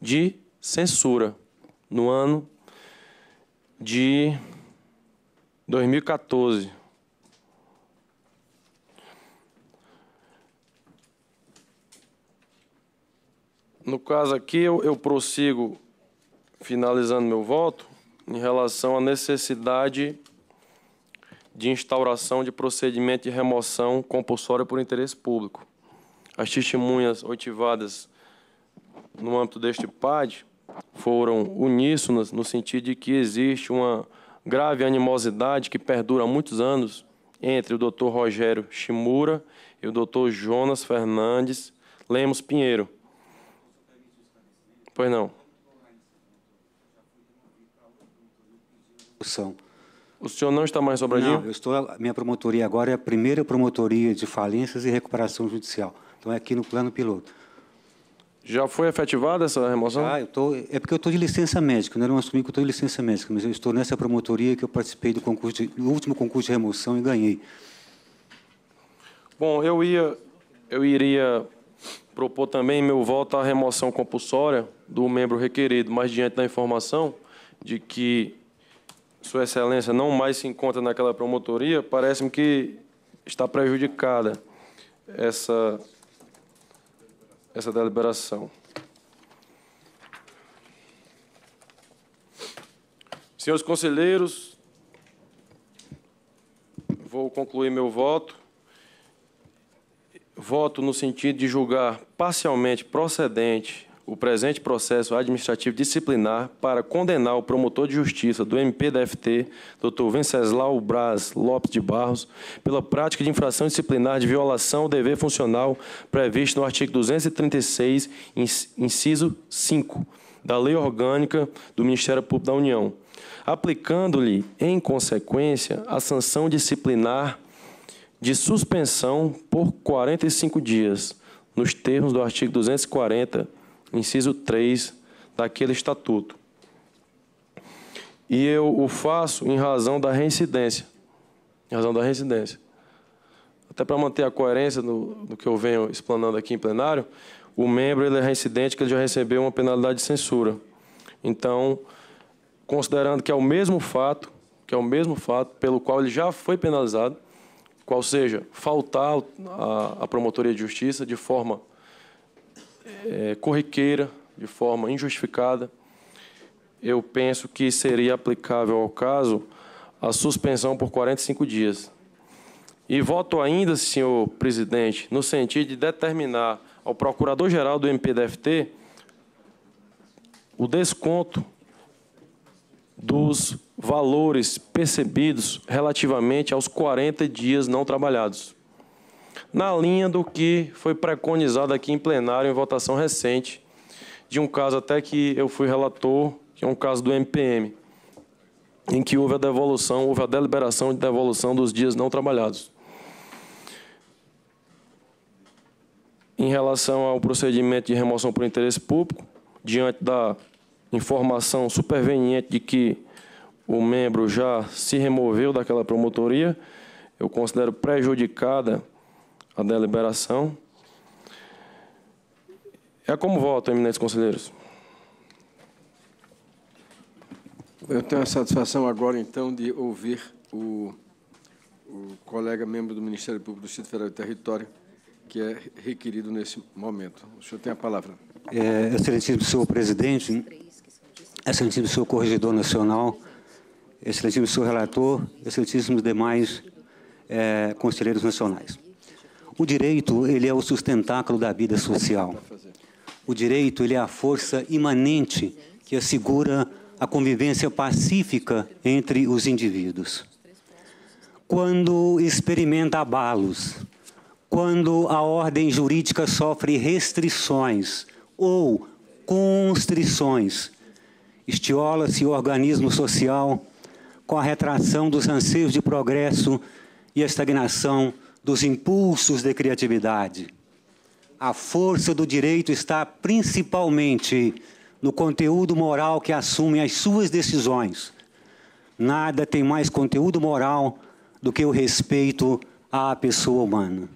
de censura no ano de 2014. No caso aqui, eu, eu prossigo finalizando meu voto em relação à necessidade de instauração de procedimento de remoção compulsória por interesse público. As testemunhas oitivadas no âmbito deste PAD foram uníssonas no sentido de que existe uma grave animosidade que perdura há muitos anos entre o Dr. Rogério Shimura e o Dr. Jonas Fernandes Lemos Pinheiro. Pois não. O senhor não está mais sobradinho? Não, eu estou. Minha promotoria agora é a primeira promotoria de falências e recuperação judicial. Então é aqui no plano piloto. Já foi efetivada essa remoção? Ah, eu tô, é porque eu estou de licença médica, né? eu não assumi que eu estou de licença médica, mas eu estou nessa promotoria que eu participei do, concurso de, do último concurso de remoção e ganhei. Bom, eu, ia, eu iria propor também meu voto à remoção compulsória do membro requerido, mas diante da informação de que Sua Excelência não mais se encontra naquela promotoria, parece-me que está prejudicada essa essa deliberação. Senhores conselheiros, vou concluir meu voto. Voto no sentido de julgar parcialmente procedente o presente processo administrativo disciplinar para condenar o promotor de justiça do MPDFT, Dr. Venceslau Braz Lopes de Barros, pela prática de infração disciplinar de violação ao dever funcional previsto no artigo 236, inciso 5, da Lei Orgânica do Ministério Público da União, aplicando-lhe, em consequência, a sanção disciplinar de suspensão por 45 dias, nos termos do artigo 240 inciso 3 daquele estatuto. E eu o faço em razão da reincidência. Em razão da reincidência. Até para manter a coerência do, do que eu venho explanando aqui em plenário, o membro ele é reincidente que ele já recebeu uma penalidade de censura. Então, considerando que é o mesmo fato, que é o mesmo fato pelo qual ele já foi penalizado, qual seja, faltar a, a promotoria de justiça de forma é, corriqueira, de forma injustificada, eu penso que seria aplicável ao caso a suspensão por 45 dias. E voto ainda, senhor presidente, no sentido de determinar ao procurador-geral do MPDFT o desconto dos valores percebidos relativamente aos 40 dias não trabalhados na linha do que foi preconizado aqui em plenário em votação recente, de um caso até que eu fui relator, que é um caso do MPM, em que houve a devolução, houve a deliberação de devolução dos dias não trabalhados. Em relação ao procedimento de remoção por interesse público, diante da informação superveniente de que o membro já se removeu daquela promotoria, eu considero prejudicada a deliberação. É como voto, eminentes conselheiros. Eu tenho a satisfação agora, então, de ouvir o, o colega membro do Ministério Público do Distrito Federal e Território, que é requerido nesse momento. O senhor tem a palavra. É, excelentíssimo senhor presidente, excelentíssimo senhor corregedor nacional, excelentíssimo senhor relator, excelentíssimos demais é, conselheiros nacionais. O direito, ele é o sustentáculo da vida social. O direito, ele é a força imanente que assegura a convivência pacífica entre os indivíduos. Quando experimenta abalos, quando a ordem jurídica sofre restrições ou constrições, estiola-se o organismo social com a retração dos anseios de progresso e a estagnação dos impulsos de criatividade. A força do direito está principalmente no conteúdo moral que assumem as suas decisões. Nada tem mais conteúdo moral do que o respeito à pessoa humana.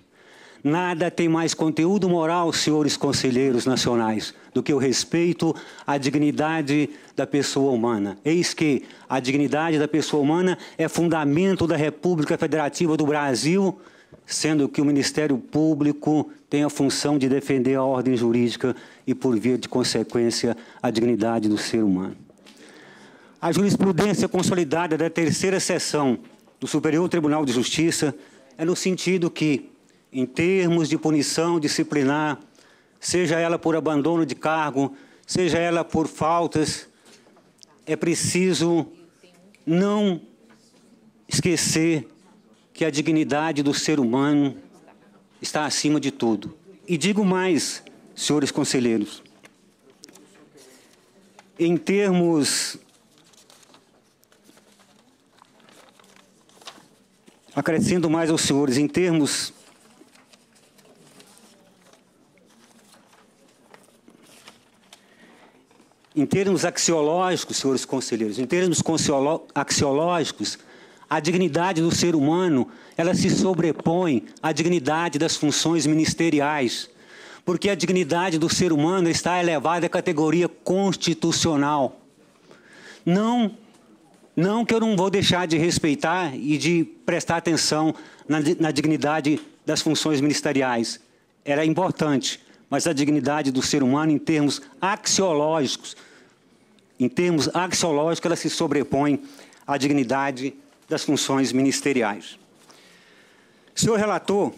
Nada tem mais conteúdo moral, senhores conselheiros nacionais, do que o respeito à dignidade da pessoa humana. Eis que a dignidade da pessoa humana é fundamento da República Federativa do Brasil sendo que o Ministério Público tem a função de defender a ordem jurídica e, por via de consequência, a dignidade do ser humano. A jurisprudência consolidada da terceira seção do Superior Tribunal de Justiça é no sentido que, em termos de punição disciplinar, seja ela por abandono de cargo, seja ela por faltas, é preciso não esquecer que a dignidade do ser humano está acima de tudo. E digo mais, senhores conselheiros, em termos acrescendo mais aos senhores, em termos em termos axiológicos, senhores conselheiros, em termos axiológicos, a dignidade do ser humano, ela se sobrepõe à dignidade das funções ministeriais, porque a dignidade do ser humano está elevada à categoria constitucional. Não não que eu não vou deixar de respeitar e de prestar atenção na, na dignidade das funções ministeriais. Ela é importante, mas a dignidade do ser humano, em termos axiológicos, em termos axiológicos, ela se sobrepõe à dignidade das funções ministeriais. Senhor relator,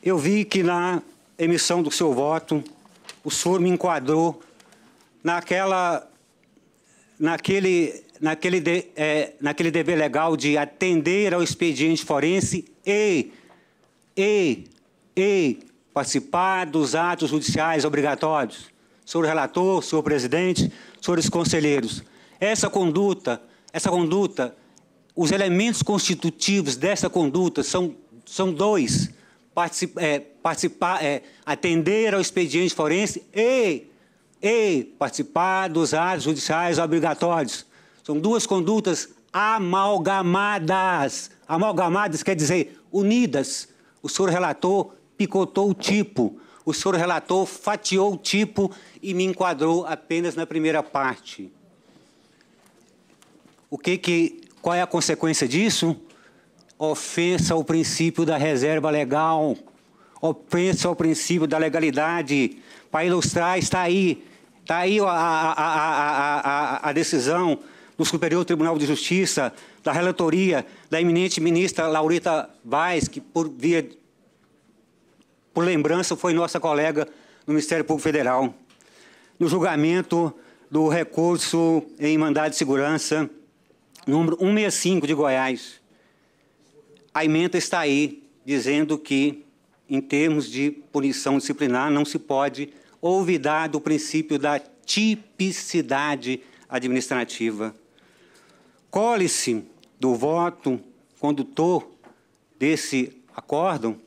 eu vi que na emissão do seu voto, o senhor me enquadrou naquela, naquele, naquele, de, é, naquele dever legal de atender ao expediente forense e, e, e participar dos atos judiciais obrigatórios. Senhor relator, senhor presidente, senhores conselheiros, essa conduta, essa conduta os elementos constitutivos dessa conduta são, são dois: participar, é, participar é, atender ao expediente forense e, e participar dos atos judiciais obrigatórios. São duas condutas amalgamadas. Amalgamadas quer dizer unidas. O senhor relator picotou o tipo, o senhor relator fatiou o tipo e me enquadrou apenas na primeira parte. O que que qual é a consequência disso? Ofensa ao princípio da reserva legal, ofensa ao princípio da legalidade. Para ilustrar, está aí, está aí a, a, a, a decisão do Superior Tribunal de Justiça, da relatoria da eminente ministra Laurita Vaz, que por via por lembrança foi nossa colega no Ministério Público Federal, no julgamento do recurso em mandado de segurança número 165 de Goiás, a emenda está aí dizendo que, em termos de punição disciplinar, não se pode olvidar do princípio da tipicidade administrativa. cole se do voto condutor desse acórdão,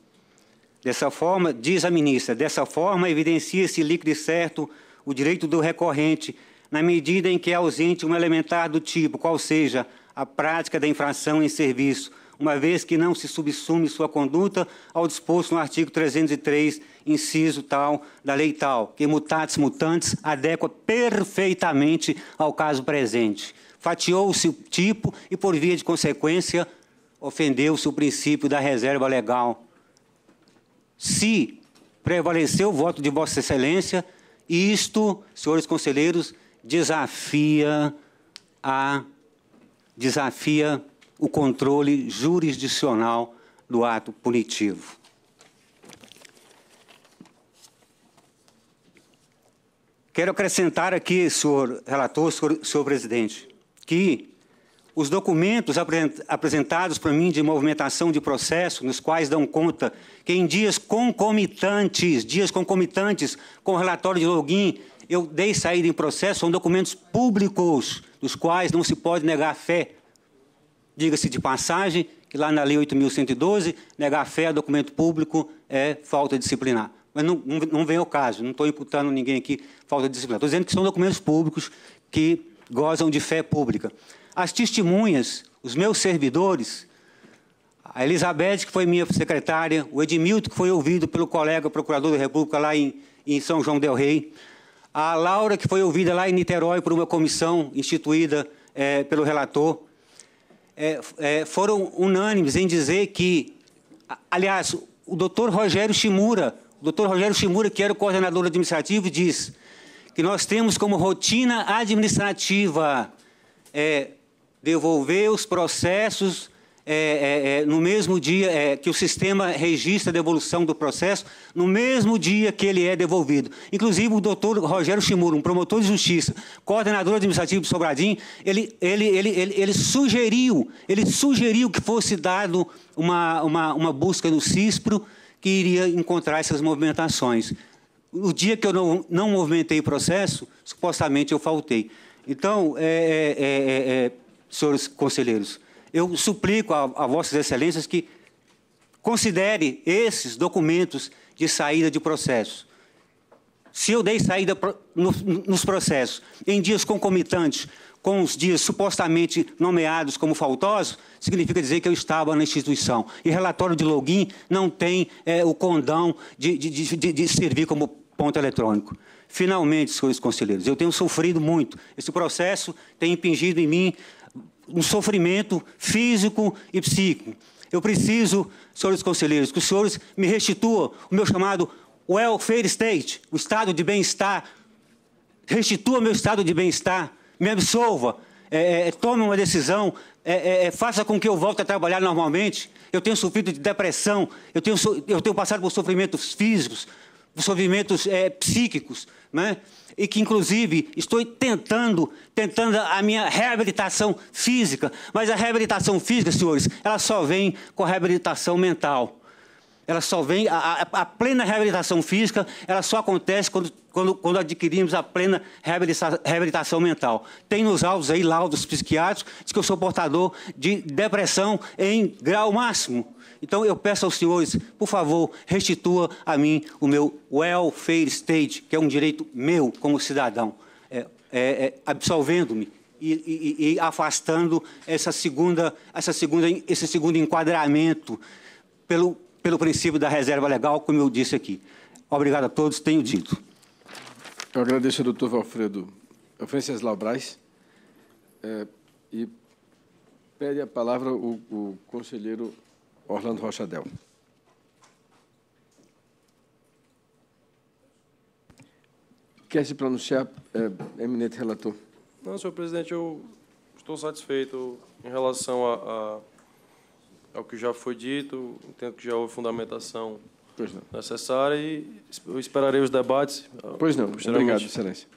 dessa forma, diz a ministra, dessa forma evidencia-se líquido e certo o direito do recorrente na medida em que é ausente um elementar do tipo, qual seja a prática da infração em serviço, uma vez que não se subsume sua conduta ao disposto no artigo 303, inciso tal, da lei tal, que mutatis mutantes adequa perfeitamente ao caso presente. Fatiou-se o tipo e, por via de consequência, ofendeu-se o princípio da reserva legal. Se prevaleceu o voto de Vossa Excelência, isto, senhores conselheiros, desafia a desafia o controle jurisdicional do ato punitivo. Quero acrescentar aqui, senhor relator, senhor, senhor presidente, que os documentos apresentados para mim de movimentação de processo, nos quais dão conta que em dias concomitantes, dias concomitantes com o relatório de login eu dei saída em processo, são documentos públicos, dos quais não se pode negar fé. Diga-se de passagem que lá na Lei 8.112, negar fé a documento público é falta disciplinar. Mas não, não, vem ao caso, não estou imputando ninguém aqui falta de Estou dizendo que são documentos públicos que gozam de fé pública. As testemunhas, os meus servidores, a Elizabeth, que foi minha secretária, o Edmilton, que foi ouvido pelo colega procurador da República lá em, em São João del Rei, a Laura, que foi ouvida lá em Niterói por uma comissão instituída é, pelo relator, é, é, foram unânimes em dizer que, aliás, o doutor Rogério Shimura, o doutor Rogério Shimura, que era o coordenador administrativo, diz que nós temos como rotina administrativa é, devolver os processos é, é, é, no mesmo dia é, que o sistema registra a devolução do processo, no mesmo dia que ele é devolvido. Inclusive, o doutor Rogério Shimura, um promotor de justiça, coordenador administrativo de Sobradinho, ele, ele, ele, ele, ele sugeriu, ele sugeriu que fosse dado uma, uma, uma busca no CISPRO que iria encontrar essas movimentações. No dia que eu não, não movimentei o processo, supostamente eu faltei. Então, é, é, é, é senhores conselheiros, eu suplico a, a Vossas Excelências que considere esses documentos de saída de processos. Se eu dei saída nos processos em dias concomitantes com os dias supostamente nomeados como faltosos, significa dizer que eu estava na instituição. E relatório de login não tem é, o condão de, de, de, de servir como ponto eletrônico. Finalmente, senhores conselheiros, eu tenho sofrido muito. Esse processo tem impingido em mim um sofrimento físico e psíquico. Eu preciso, senhores conselheiros, que os senhores me restituam o meu chamado welfare state, o estado de bem-estar. Restitua meu estado de bem-estar, me absolva, é, é, é tome uma decisão, é, é, é, faça com que eu volte a trabalhar normalmente. Eu tenho sofrido de depressão, eu tenho, eu tenho passado por sofrimentos físicos, por sofrimentos psíquicos, né? e que inclusive estou tentando, tentando a minha reabilitação física, mas a reabilitação física, senhores, ela só vem com a reabilitação mental. Ela só vem, a, a, a plena reabilitação física, ela só acontece quando, quando, quando adquirimos a plena reabilitação, reabilitação mental. Tem nos autos aí, laudos psiquiátricos, diz que eu sou portador de depressão em grau máximo. Então eu peço aos senhores, por favor, restitua a mim o meu welfare state, que é um direito meu como cidadão, é, é, é absolvendo-me e, e, e, afastando essa segunda, essa segunda, esse segundo enquadramento pelo, pelo princípio da reserva legal, como eu disse aqui. Obrigado a todos, tenho dito. Eu agradeço ao doutor Valfredo Venceslau é, Braz é, e pede a palavra o, o conselheiro Orlando Rochadel. Quer se pronunciar, é, eminente relator? Não, senhor presidente, eu estou satisfeito em relação a, a, ao que já foi dito, entendo que já houve fundamentação necessária e eu esperarei os debates. Eh, pois não, obrigado, excelência.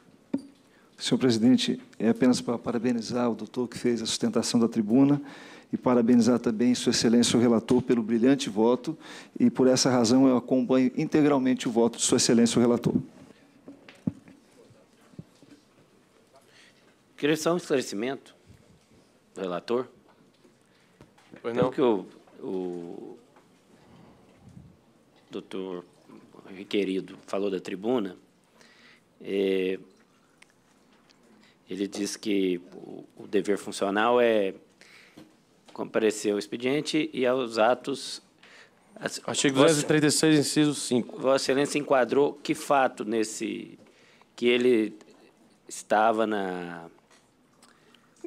Senhor presidente, é apenas para parabenizar o doutor que fez a sustentação da tribuna e parabenizar também Sua Excelência o relator pelo brilhante voto e, por essa razão, eu acompanho integralmente o voto de Sua Excelência o relator. Queria só um esclarecimento relator. Pois então, não. que o, o doutor requerido falou da tribuna, é, ele diz que o, o dever funcional é comparecer ao expediente e aos atos. Artigo 236, inciso 5. Vossa Excelência enquadrou que fato nesse que ele estava na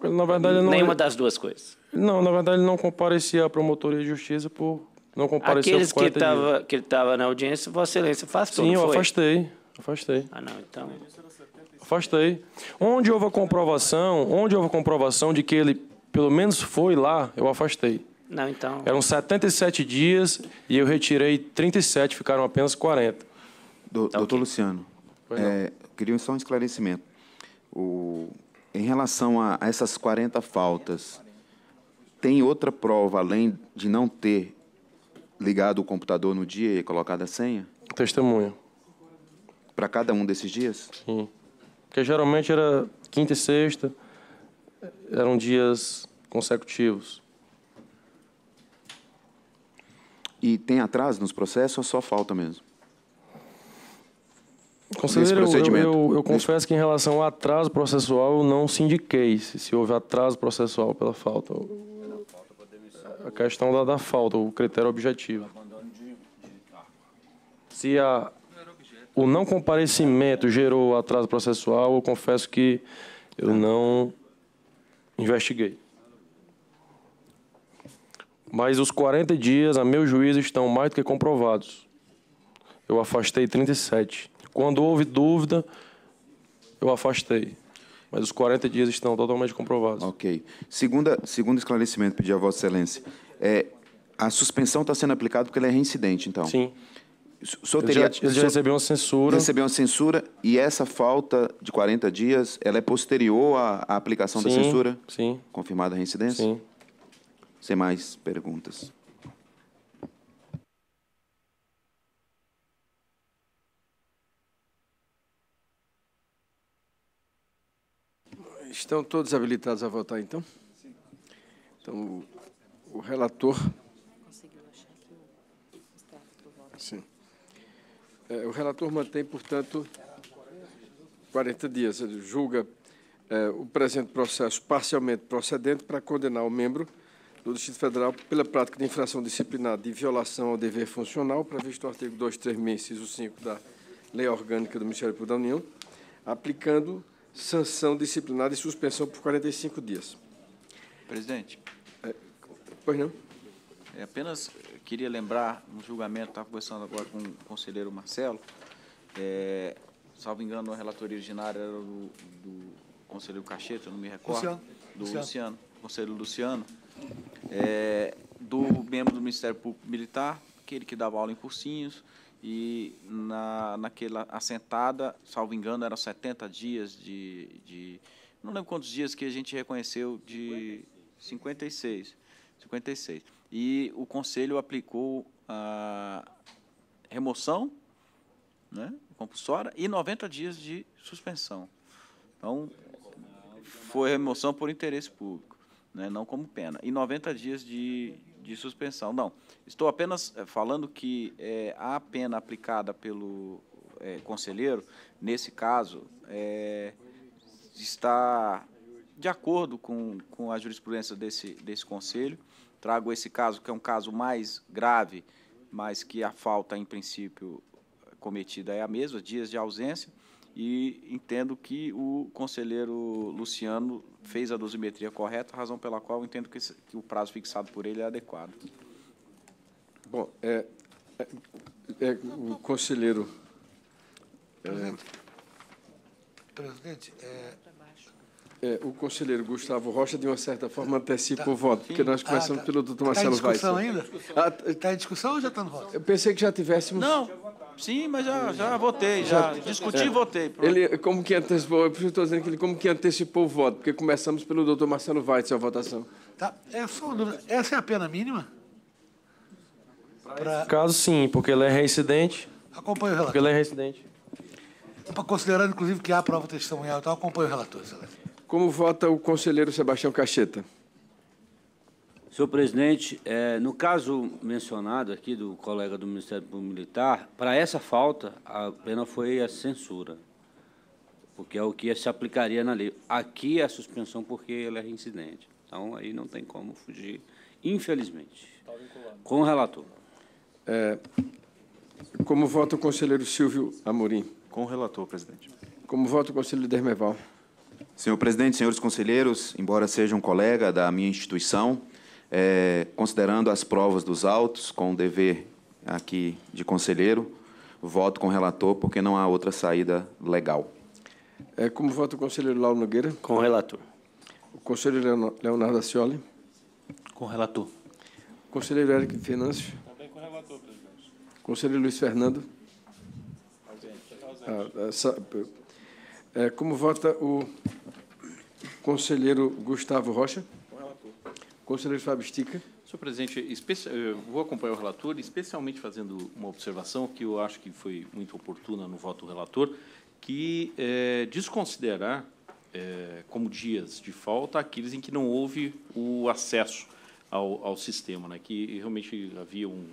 na verdade não nenhuma é- das duas coisas. Não, na verdade ele não comparecia à promotoria de justiça por não comparecer Aqueles que tava, que ele estava na audiência, Vossa Excelência afastou, Sim, foi? afastei. Afastei. Ah, não, então. Afastei. Onde houve a comprovação, onde houve a comprovação de que ele pelo menos foi lá, eu afastei. Não, então. Eram 77 dias e eu retirei 37, ficaram apenas 40. Do, tá, doutor okay. Luciano, é, queria só um esclarecimento. O, em relação a, a essas 40 faltas, tem outra prova além de não ter ligado o computador no dia e colocado a senha? Testemunha. Para cada um desses dias? Sim. Porque geralmente era quinta e sexta eram dias consecutivos. E tem atraso nos processos ou só falta mesmo? Conselheiro, eu, eu, eu, eu confesso que em relação ao atraso processual, eu não sindiquei se, se houve atraso processual pela falta. A questão da, da falta, o critério objetivo. Se a, o não comparecimento gerou atraso processual, eu confesso que eu não Investiguei. Mas os 40 dias, a meu juízo, estão mais do que comprovados. Eu afastei 37. Quando houve dúvida, eu afastei. Mas os 40 dias estão totalmente comprovados. Ok. Segunda, segundo esclarecimento, pedi a Vossa Excelência. É, a suspensão está sendo aplicada porque ela é reincidente, então? Sim senhor teria, ele já, ele já recebeu uma censura. Recebeu uma censura e essa falta de 40 dias, ela é posterior à, à aplicação sim, da censura? Sim. Confirmada a reincidência? Sim. Sem mais perguntas. Estão todos habilitados a votar, então? Sim. Então, o relator É, o relator mantém, portanto, 40 dias. Ele julga é, o presente processo parcialmente procedente para condenar o membro do Distrito Federal pela prática de infração disciplinar de violação ao dever funcional, previsto no artigo 236, inciso 5 da Lei Orgânica do Ministério Público da União, aplicando sanção disciplinar de suspensão por 45 dias. Presidente. É, pois não? É apenas queria lembrar, um julgamento, estava conversando agora com o conselheiro Marcelo, é, salvo engano, a relatoria originária era do, do conselheiro Cacheta, não me recordo. Luciano. Do Luciano, Luciano conselheiro Luciano, é, do membro do Ministério Público Militar, aquele que dava aula em cursinhos, e na, naquela assentada, salvo engano, eram 70 dias de, de. Não lembro quantos dias que a gente reconheceu de 56. 56 e o Conselho aplicou a remoção né, compulsória e 90 dias de suspensão. Então, foi remoção por interesse público, né, não como pena. E 90 dias de, de suspensão. Não, estou apenas eh, falando que é, a pena aplicada pelo é, conselheiro, nesse caso, é, está de acordo com, com a jurisprudência desse, desse conselho Trago esse caso, que é um caso mais grave, mas que a falta, em princípio, cometida é a mesma, dias de ausência, e entendo que o conselheiro Luciano fez a dosimetria correta, razão pela qual entendo que, esse, que, o prazo fixado por ele é adequado. Bom, é, é, é o conselheiro... É, Presidente, é, é, o conselheiro Gustavo Rocha, de uma certa forma, tá. antecipa tá. o voto, porque nós começamos ah, tá. pelo doutor tá Marcelo Está em discussão Weiss. ainda? Está ah, tá em discussão ou já está no voto? Eu pensei que já tivéssemos... Não, sim, mas já, já votei, já, já discuti é. e é. votei. Ele, como que antecipou, eu estou dizendo que ele como que antecipou o voto, porque começamos pelo doutor Marcelo Weitz é a votação. Tá. É só Essa é a pena mínima? Pra... Caso sim, porque ele é reincidente. Acompanho o relator. Porque ele é reincidente. É Considerando, inclusive, que há prova testemunhal então acompanho o relator, excelente. Como vota o conselheiro Sebastião Cacheta? Senhor presidente, é, no caso mencionado aqui do colega do Ministério Público Militar, para essa falta, a pena foi a censura, porque é o que se aplicaria na lei. Aqui é a suspensão porque ele é reincidente. Então, aí não tem como fugir, infelizmente. Com o relator. É, como vota o conselheiro Silvio Amorim? Com o relator, presidente. Como vota o conselheiro Dermeval? Senhor presidente, senhores conselheiros, embora seja um colega da minha instituição, é, considerando as provas dos autos, com o dever aqui de conselheiro, voto com o relator, porque não há outra saída legal. É, como vota o conselheiro Lauro Nogueira? Com o relator. O conselheiro Leonardo Ascioli? Com o relator. O conselheiro Eric Finanças? Também com o relator, presidente. O conselheiro Luiz Fernando? Tá ausente. Ah, essa, é, é, é, como vota o Conselheiro Gustavo Rocha. Conselheiro Fábio Stica. Senhor presidente, vou acompanhar o relator, especialmente fazendo uma observação que eu acho que foi muito oportuna no voto do relator, que é, desconsiderar é, como dias de falta aqueles em que não houve o acesso ao, ao sistema, né, que realmente havia um,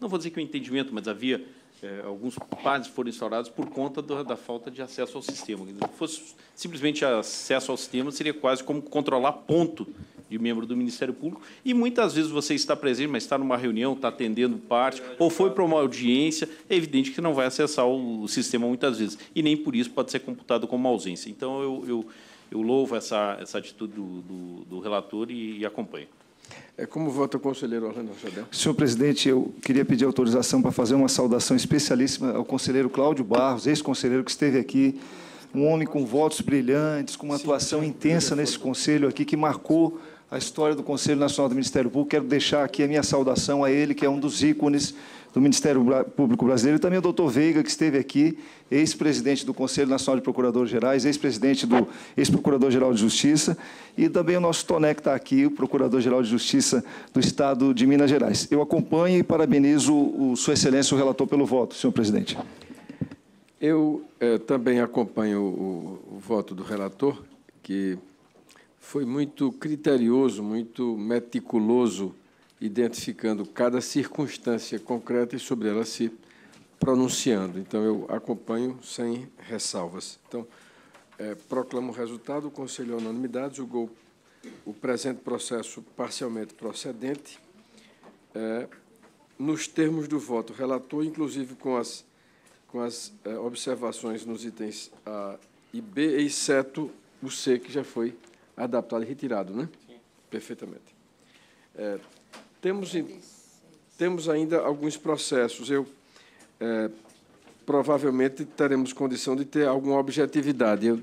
não vou dizer que um entendimento, mas havia é, alguns padres foram instaurados por conta do, da falta de acesso ao sistema. Se fosse simplesmente acesso ao sistema, seria quase como controlar ponto de membro do Ministério Público. E muitas vezes você está presente, mas está numa reunião, está atendendo parte, ou foi para uma audiência, é evidente que não vai acessar o, o sistema muitas vezes. E nem por isso pode ser computado como ausência. Então, eu, eu, eu louvo essa, essa atitude do, do, do relator e, e acompanho. É como vota o conselheiro Orlando Rachadel. Senhor presidente, eu queria pedir autorização para fazer uma saudação especialíssima ao conselheiro Cláudio Barros, ex-conselheiro que esteve aqui, um homem com votos brilhantes, com uma atuação intensa nesse conselho aqui, que marcou a história do Conselho Nacional do Ministério Público. Quero deixar aqui a minha saudação a ele, que é um dos ícones do Ministério Público Brasileiro, e também ao doutor Veiga, que esteve aqui, ex-presidente do Conselho Nacional de Procuradores Gerais, ex-presidente do ex-procurador-geral de Justiça, e também o nosso Toné, que está aqui, o procurador-geral de Justiça do Estado de Minas Gerais. Eu acompanho e parabenizo o, Sua Excelência, o relator, pelo voto, senhor presidente. Eu eh, também acompanho o, o voto do relator, que foi muito criterioso, muito meticuloso, identificando cada circunstância concreta e sobre ela se pronunciando. Então, eu acompanho sem ressalvas. Então, é, proclamo o resultado, o Conselho à é Unanimidade julgou o presente processo parcialmente procedente, é, nos termos do voto relator, inclusive com as, com as é, observações nos itens A e B, exceto o C, que já foi adaptado e retirado, né? Sim. Perfeitamente. É, temos, temos ainda alguns processos. Eu é, provavelmente teremos condição de ter alguma objetividade. Eu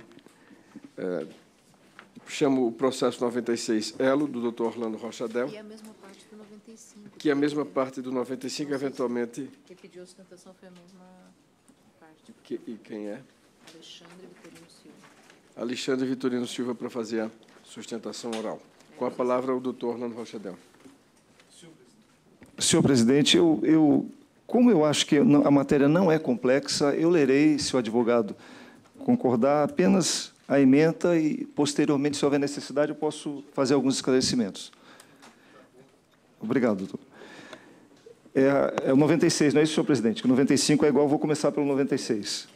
é, chamo o processo 96 ELO, do Dr. Orlando Rochadel. E a mesma parte do 95. Que é a mesma parte do 95, é eventualmente... Quem pediu a sustentação foi a mesma parte. Que, e quem é? Alexandre Vitorino. Alexandre Vitorino Silva para fazer a sustentação oral. Com a palavra o doutor Nando Rochadel. Senhor presidente, eu, eu, como eu acho que a matéria não é complexa, eu lerei, se o advogado concordar, apenas a emenda e, posteriormente, se houver necessidade, eu posso fazer alguns esclarecimentos. Obrigado, doutor. É, é o 96, não é isso, senhor presidente? Que 95 é igual, vou começar pelo 96.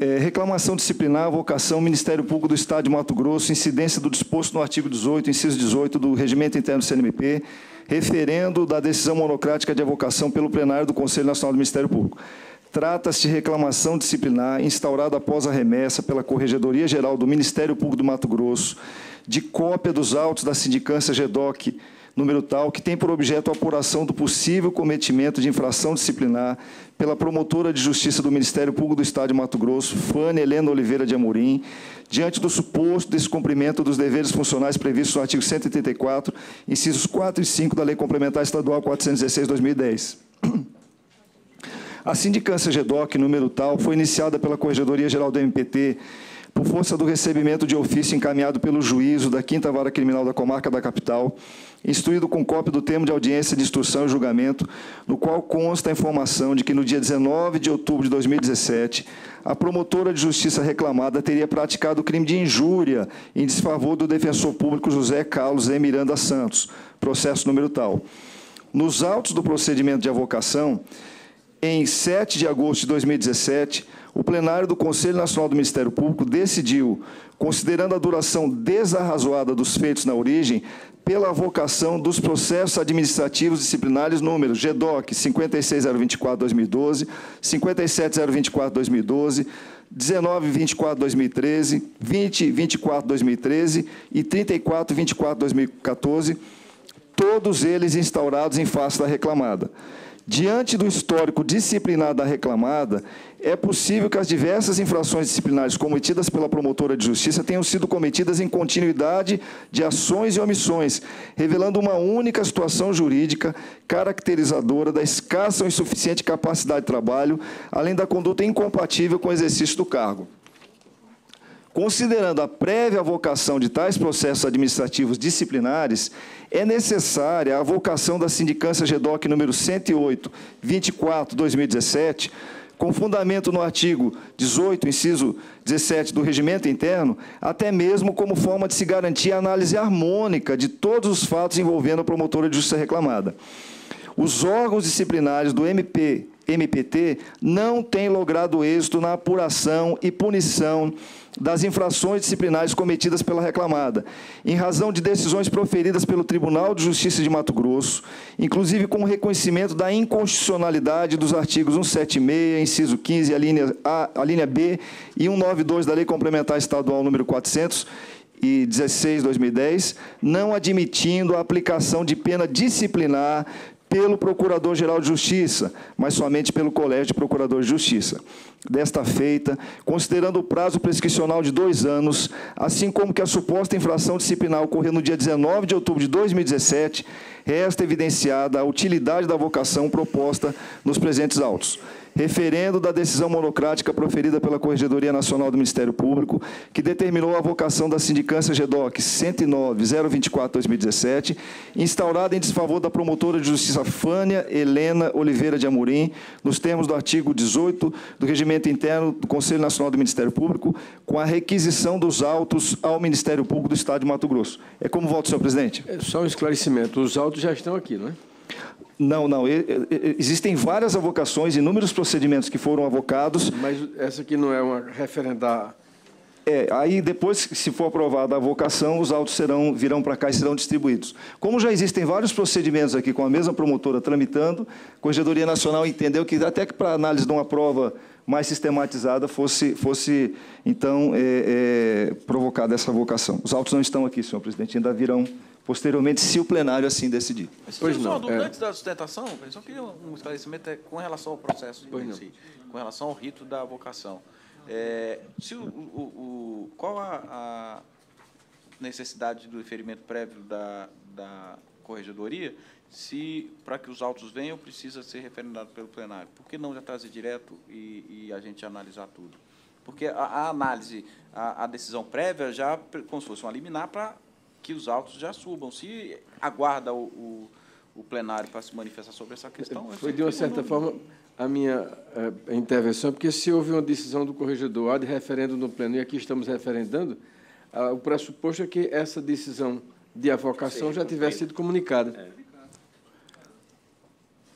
É, reclamação disciplinar, vocação, Ministério Público do Estado de Mato Grosso, incidência do disposto no artigo 18, inciso 18 do Regimento Interno do CNMP, referendo da decisão monocrática de avocação pelo plenário do Conselho Nacional do Ministério Público. Trata-se de reclamação disciplinar instaurada após a remessa pela Corregedoria Geral do Ministério Público do Mato Grosso de cópia dos autos da sindicância GEDOC número tal, que tem por objeto a apuração do possível cometimento de infração disciplinar pela promotora de justiça do Ministério Público do Estado de Mato Grosso, Fânia Helena Oliveira de Amorim, diante do suposto descumprimento dos deveres funcionais previstos no artigo 184, incisos 4 e 5 da Lei Complementar Estadual 416-2010. A sindicância GEDOC, número tal, foi iniciada pela Corregedoria Geral do MPT por força do recebimento de ofício encaminhado pelo juízo da 5 Vara Criminal da Comarca da Capital, instruído com cópia do termo de audiência de instrução e julgamento, no qual consta a informação de que no dia 19 de outubro de 2017, a promotora de justiça reclamada teria praticado o crime de injúria em desfavor do defensor público José Carlos E. Miranda Santos, processo número tal. Nos autos do procedimento de avocação, em 7 de agosto de 2017, o plenário do Conselho Nacional do Ministério Público decidiu, considerando a duração desarrazoada dos feitos na origem, pela vocação dos processos administrativos disciplinares números GDOC 56024-2012, 57024-2012, 1924-2013, 2024-2013 e 3424-2014, todos eles instaurados em face da reclamada. Diante do histórico disciplinar da reclamada, é possível que as diversas infrações disciplinares cometidas pela promotora de justiça tenham sido cometidas em continuidade de ações e omissões, revelando uma única situação jurídica caracterizadora da escassa ou insuficiente capacidade de trabalho, além da conduta incompatível com o exercício do cargo. Considerando a prévia vocação de tais processos administrativos disciplinares, é necessária a vocação da sindicância GEDOC número 108, 24, 2017, com fundamento no artigo 18, inciso 17 do regimento interno, até mesmo como forma de se garantir a análise harmônica de todos os fatos envolvendo a promotora de justiça reclamada. Os órgãos disciplinares do MP, MPT não têm logrado êxito na apuração e punição das infrações disciplinares cometidas pela reclamada, em razão de decisões proferidas pelo Tribunal de Justiça de Mato Grosso, inclusive com o reconhecimento da inconstitucionalidade dos artigos 176, inciso 15, a linha, a, a linha B e 192 da Lei Complementar Estadual número 400 e 16 2010, não admitindo a aplicação de pena disciplinar pelo Procurador-Geral de Justiça, mas somente pelo Colégio de Procuradores de Justiça. Desta feita, considerando o prazo prescricional de dois anos, assim como que a suposta infração disciplinar ocorreu no dia 19 de outubro de 2017, resta evidenciada a utilidade da vocação proposta nos presentes autos referendo da decisão monocrática proferida pela Corregedoria Nacional do Ministério Público, que determinou a vocação da sindicância GEDOC 109-024-2017, instaurada em desfavor da promotora de justiça Fânia Helena Oliveira de Amorim, nos termos do artigo 18 do Regimento Interno do Conselho Nacional do Ministério Público, com a requisição dos autos ao Ministério Público do Estado de Mato Grosso. É como voto, senhor presidente? É só um esclarecimento. Os autos já estão aqui, não é? Não, não. Existem várias avocações, inúmeros procedimentos que foram avocados. Mas essa aqui não é uma referenda. É, aí depois, se for aprovada a vocação, os autos serão, virão para cá e serão distribuídos. Como já existem vários procedimentos aqui com a mesma promotora tramitando, a Corregedoria Nacional entendeu que até que para análise de uma prova mais sistematizada fosse, fosse então, é, é, provocada essa vocação. Os autos não estão aqui, senhor presidente, ainda virão posteriormente, se o plenário assim decidir. pois é não. Dúvida, é... Antes da sustentação, eu só queria um esclarecimento é, com relação ao processo de si, com relação ao rito da vocação. É, se o, o, o qual a, a, necessidade do referimento prévio da, da corregedoria, se para que os autos venham precisa ser referendado pelo plenário? Por que não já trazer direto e, e a gente analisar tudo? Porque a, a análise, a, a, decisão prévia já como se fosse uma liminar para que os autos já subam. Se aguarda o, o, o plenário para se manifestar sobre essa questão... Foi, de uma certa forma, a minha a eh, intervenção, porque se houve uma decisão do corregedor de referendo no pleno, e aqui estamos referendando, ah, o pressuposto é que essa decisão de avocação já tivesse sido comunicada. É.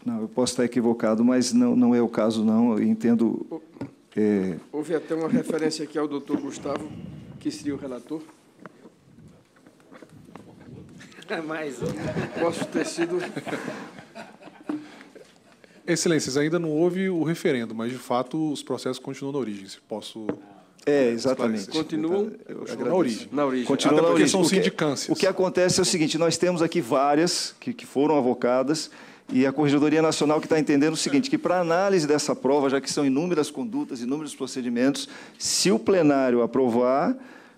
Não, eu posso estar equivocado, mas não, não é o caso, não. Eu entendo... É... Houve até uma referência aqui ao doutor Gustavo, que seria o relator. É mais um. Posso ter sido. Excelências, ainda não houve o referendo, mas de fato os processos continuam na origem. Se posso. É, exatamente. Continuam na origem. na origem. Continuam Até na origem. são sindicâncias. O que, é- o que acontece é o seguinte: nós temos aqui várias que, que foram avocadas, e a Corregedoria Nacional que está entendendo o seguinte, que para análise dessa prova, já que são inúmeras condutas, inúmeros procedimentos, se o plenário aprovar,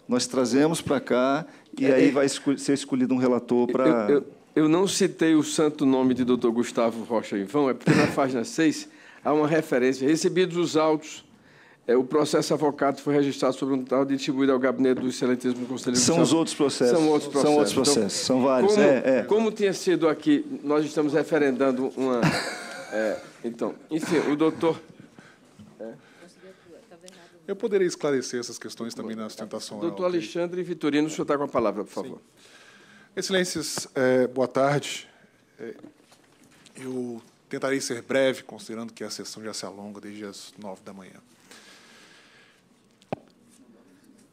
nós trazemos para cá e é, aí é, vai escol ser escolhido um relator para. Eu, eu, eu, não citei o santo nome de Dr. Gustavo Rocha em vão, é porque na página 6 há uma referência. Recebidos os autos é, o processo avocado foi registrado sobre um tal de distribuído ao gabinete do excelentíssimo conselheiro. São os outros processos. São outros processos. São outros processos. Então, São vários. Como, é, é. como tinha sido aqui, nós estamos referendando uma. É, então, enfim, o doutor eu poderia esclarecer essas questões também na sustentação oral. Doutor Alexandre Vitorino, o senhor está com a palavra, por favor. Sim. Excelências, é, boa tarde. É, eu tentarei ser breve, considerando que a sessão já se alonga desde as nove da manhã.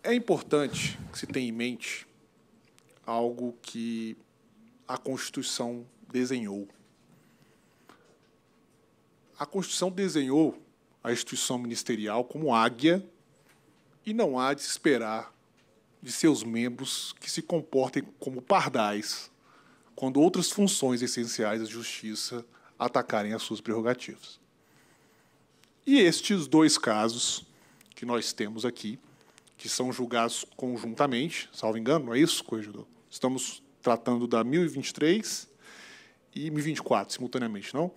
É importante que se tenha em mente algo que a Constituição desenhou. A Constituição desenhou a instituição ministerial como águia e não há de se esperar de seus membros que se comportem como pardais quando outras funções essenciais da justiça atacarem as suas prerrogativas. E estes dois casos que nós temos aqui, que são julgados conjuntamente, salvo engano, não é isso, corregedor? Estamos tratando da 1023 e 1024 simultaneamente, não?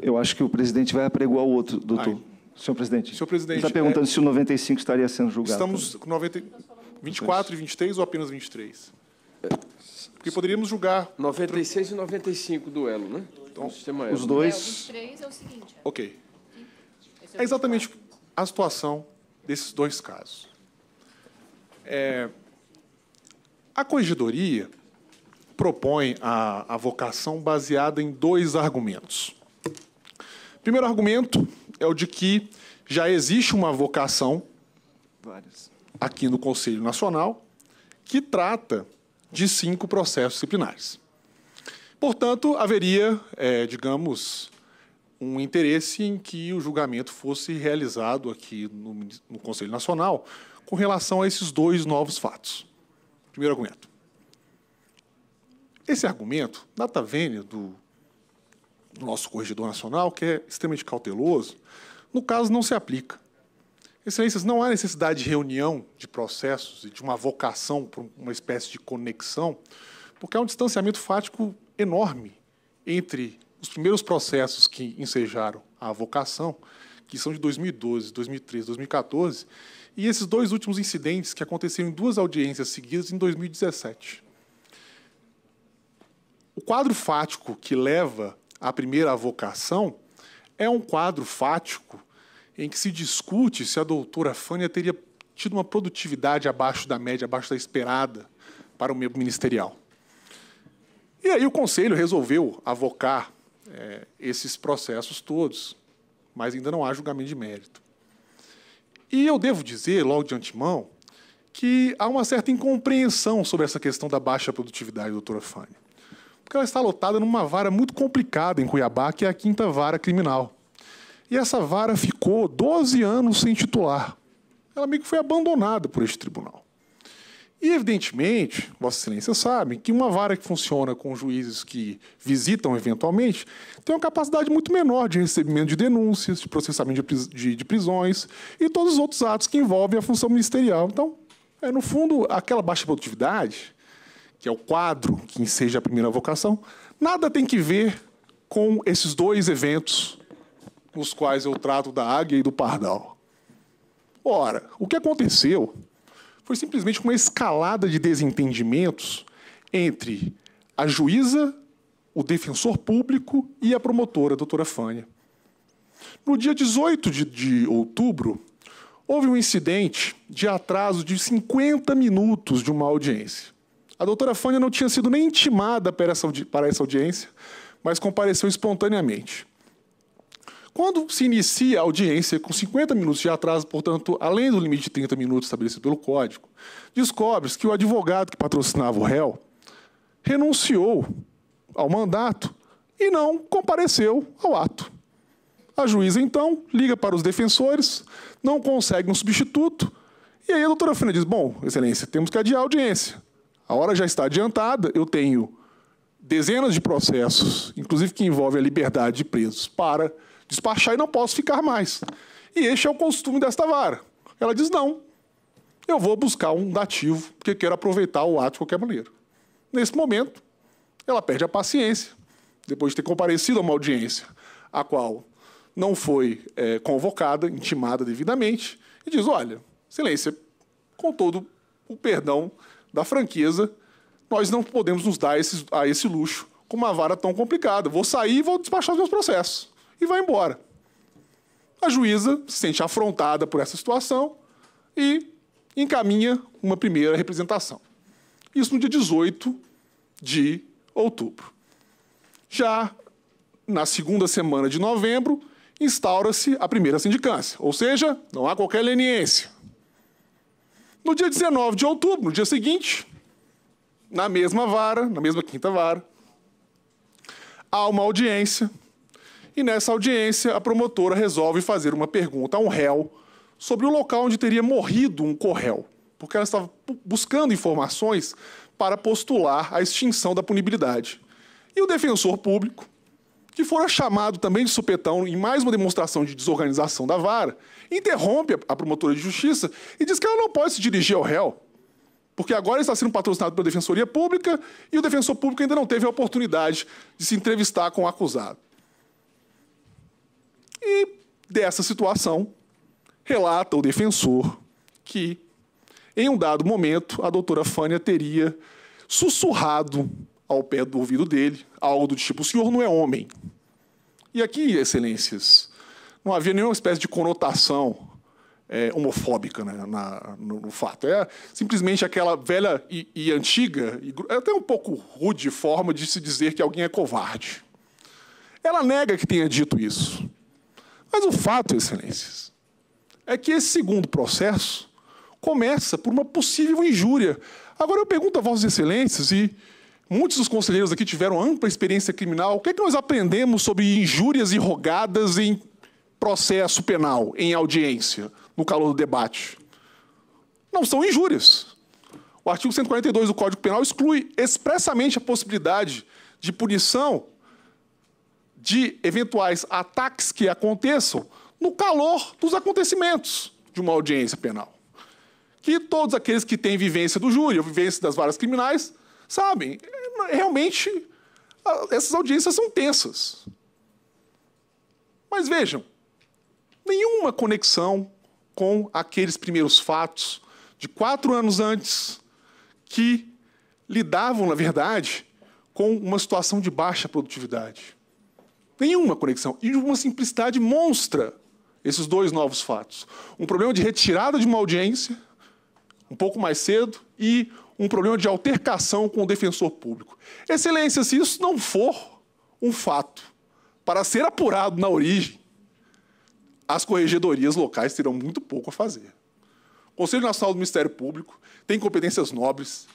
Eu acho que o presidente vai apregoar o outro, doutor. Ai. Senhor presidente. Senhor presidente. Está perguntando é, se o 95 estaria sendo julgado. Estamos com 90, 24 e 23 ou apenas 23? Porque poderíamos julgar. 96 e 95 duelo, né? Então, sistema os dois. É, o 23 é o seguinte. Ok. É, é exatamente a situação desses dois casos. É, a corregedoria propõe a, a vocação baseada em dois argumentos. Primeiro argumento é o de que já existe uma vocação aqui no Conselho Nacional que trata de cinco processos disciplinares. Portanto, haveria, é, digamos, um interesse em que o julgamento fosse realizado aqui no, no Conselho Nacional com relação a esses dois novos fatos. Primeiro argumento. Esse argumento, data vênia do nosso corregedor nacional, que é extremamente cauteloso, no caso não se aplica. Excelências, não há necessidade de reunião de processos e de uma vocação para uma espécie de conexão, porque há um distanciamento fático enorme entre os primeiros processos que ensejaram a vocação, que são de 2012, 2013, 2014, e esses dois últimos incidentes que aconteceram em duas audiências seguidas em 2017. O quadro fático que leva a primeira vocação, é um quadro fático em que se discute se a doutora Fânia teria tido uma produtividade abaixo da média, abaixo da esperada para o meio ministerial. E aí o Conselho resolveu avocar é, esses processos todos, mas ainda não há julgamento de mérito. E eu devo dizer, logo de antemão, que há uma certa incompreensão sobre essa questão da baixa produtividade, doutora Fânia porque ela está lotada numa vara muito complicada em Cuiabá, que é a quinta vara criminal. E essa vara ficou 12 anos sem titular. Ela meio que foi abandonada por este tribunal. E, evidentemente, Vossa Excelência sabe que uma vara que funciona com juízes que visitam eventualmente tem uma capacidade muito menor de recebimento de denúncias, de processamento de, prisões e todos os outros atos que envolvem a função ministerial. Então, é, no fundo, aquela baixa produtividade que é o quadro que enseja a primeira vocação, nada tem que ver com esses dois eventos nos quais eu trato da águia e do pardal. Ora, o que aconteceu foi simplesmente uma escalada de desentendimentos entre a juíza, o defensor público e a promotora, a doutora Fânia. No dia 18 de, de outubro, houve um incidente de atraso de 50 minutos de uma audiência. A doutora Fânia não tinha sido nem intimada para essa, para essa audiência, mas compareceu espontaneamente. Quando se inicia a audiência com 50 minutos de atraso, portanto, além do limite de 30 minutos estabelecido pelo Código, descobre-se que o advogado que patrocinava o réu renunciou ao mandato e não compareceu ao ato. A juíza, então, liga para os defensores, não consegue um substituto, e aí a doutora Fina diz: Bom, Excelência, temos que adiar a audiência. A hora já está adiantada, eu tenho dezenas de processos, inclusive que envolvem a liberdade de presos, para despachar e não posso ficar mais. E este é o costume desta vara. Ela diz: não, eu vou buscar um dativo, porque quero aproveitar o ato de qualquer maneira. Nesse momento, ela perde a paciência, depois de ter comparecido a uma audiência, a qual não foi é, convocada, intimada devidamente, e diz: olha, excelência, com todo o perdão da franqueza, nós não podemos nos dar esses, a esse luxo com uma vara tão complicada. Vou sair e vou despachar os meus processos. E vai embora. A juíza se sente afrontada por essa situação e encaminha uma primeira representação. Isso no dia 18 de outubro. Já na segunda semana de novembro, instaura-se a primeira sindicância, ou seja, não há qualquer leniência, no dia 19 de outubro, no dia seguinte, na mesma vara, na mesma quinta vara, há uma audiência. E nessa audiência, a promotora resolve fazer uma pergunta a um réu sobre o local onde teria morrido um corréu, porque ela estava buscando informações para postular a extinção da punibilidade. E o defensor público, que fora chamado também de supetão em mais uma demonstração de desorganização da vara, interrompe a promotora de justiça e diz que ela não pode se dirigir ao réu, porque agora está sendo patrocinado pela Defensoria Pública e o defensor público ainda não teve a oportunidade de se entrevistar com o acusado. E dessa situação, relata o defensor que, em um dado momento, a doutora Fânia teria sussurrado ao pé do ouvido dele, algo do tipo: o senhor não é homem. E aqui, excelências, não havia nenhuma espécie de conotação é, homofóbica né, na, no, no, fato. É simplesmente aquela velha e, e antiga, e, é até um pouco rude forma de se dizer que alguém é covarde. Ela nega que tenha dito isso. Mas o fato, excelências, é que esse segundo processo começa por uma possível injúria. Agora eu pergunto a vossas excelências e Muitos dos conselheiros aqui tiveram ampla experiência criminal. O que, é que nós aprendemos sobre injúrias e rogadas em processo penal, em audiência, no calor do debate? Não são injúrias. O artigo 142 do Código Penal exclui expressamente a possibilidade de punição de eventuais ataques que aconteçam no calor dos acontecimentos de uma audiência penal. Que todos aqueles que têm vivência do júri, ou vivência das varas criminais, sabem, realmente essas audiências são tensas. Mas vejam, nenhuma conexão com aqueles primeiros fatos de quatro anos antes que lidavam, na verdade, com uma situação de baixa produtividade. Nenhuma conexão. E uma simplicidade monstra esses dois novos fatos. Um problema de retirada de uma audiência, um pouco mais cedo, e um problema de altercação com o defensor público. Excelência, se isso não for um fato para ser apurado na origem, as corregedorias locais terão muito pouco a fazer. O Conselho Nacional do Ministério Público tem competências nobres,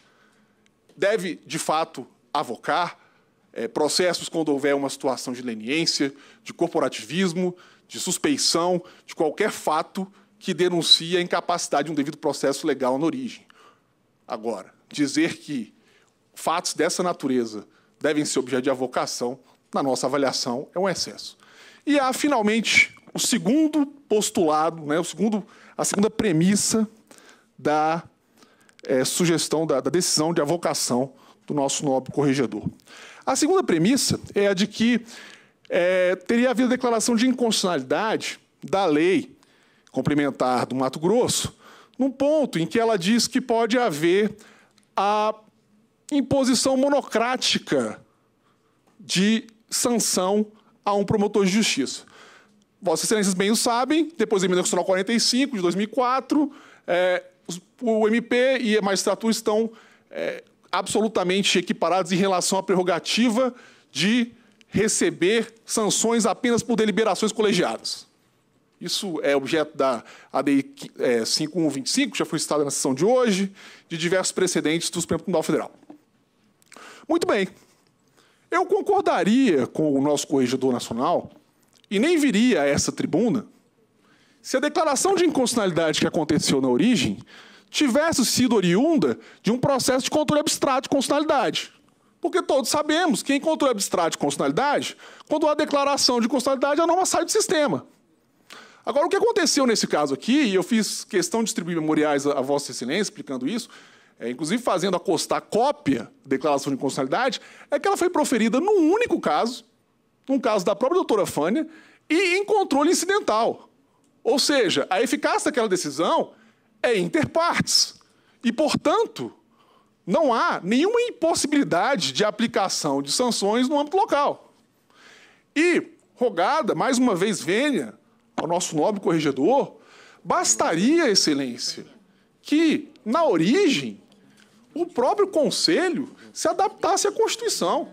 deve, de fato, avocar é, processos quando houver uma situação de leniência, de corporativismo, de suspeição, de qualquer fato que denuncie a incapacidade de um devido processo legal na origem. Agora, dizer que fatos dessa natureza devem ser objeto de avocação, na nossa avaliação, é um excesso. E há, finalmente, o segundo postulado, né, o segundo, a segunda premissa da é, sugestão, da, da decisão de avocação do nosso nobre corregedor. A segunda premissa é a de que é, teria havido declaração de inconstitucionalidade da lei complementar do Mato Grosso, num ponto em que ela diz que pode haver a imposição monocrática de sanção a um promotor de justiça. Vossas Excelências bem o sabem, depois da Emenda Constitucional 45, de 2004, é, o MP e a magistratura estão é, absolutamente equiparados em relação à prerrogativa de receber sanções apenas por deliberações colegiadas. Isso é objeto da ADI é, 5125, já foi citada na sessão de hoje, de diversos precedentes do Supremo Tribunal Federal. Muito bem. Eu concordaria com o nosso corregedor nacional e nem viria a essa tribuna se a declaração de inconstitucionalidade que aconteceu na origem tivesse sido oriunda de um processo de controle abstrato de constitucionalidade. Porque todos sabemos que em controle abstrato de constitucionalidade, quando há declaração de constitucionalidade, a norma sai do sistema. Agora, o que aconteceu nesse caso aqui, e eu fiz questão de distribuir memoriais a, a Vossa Excelência explicando isso, é, inclusive fazendo acostar cópia da declaração de constitucionalidade, é que ela foi proferida num único caso, num caso da própria doutora Fânia, e em controle incidental. Ou seja, a eficácia daquela decisão é interpartes. E, portanto, não há nenhuma impossibilidade de aplicação de sanções no âmbito local. E, rogada, mais uma vez, venha ao nosso nobre corregedor, bastaria, Excelência, que, na origem, o próprio Conselho se adaptasse à Constituição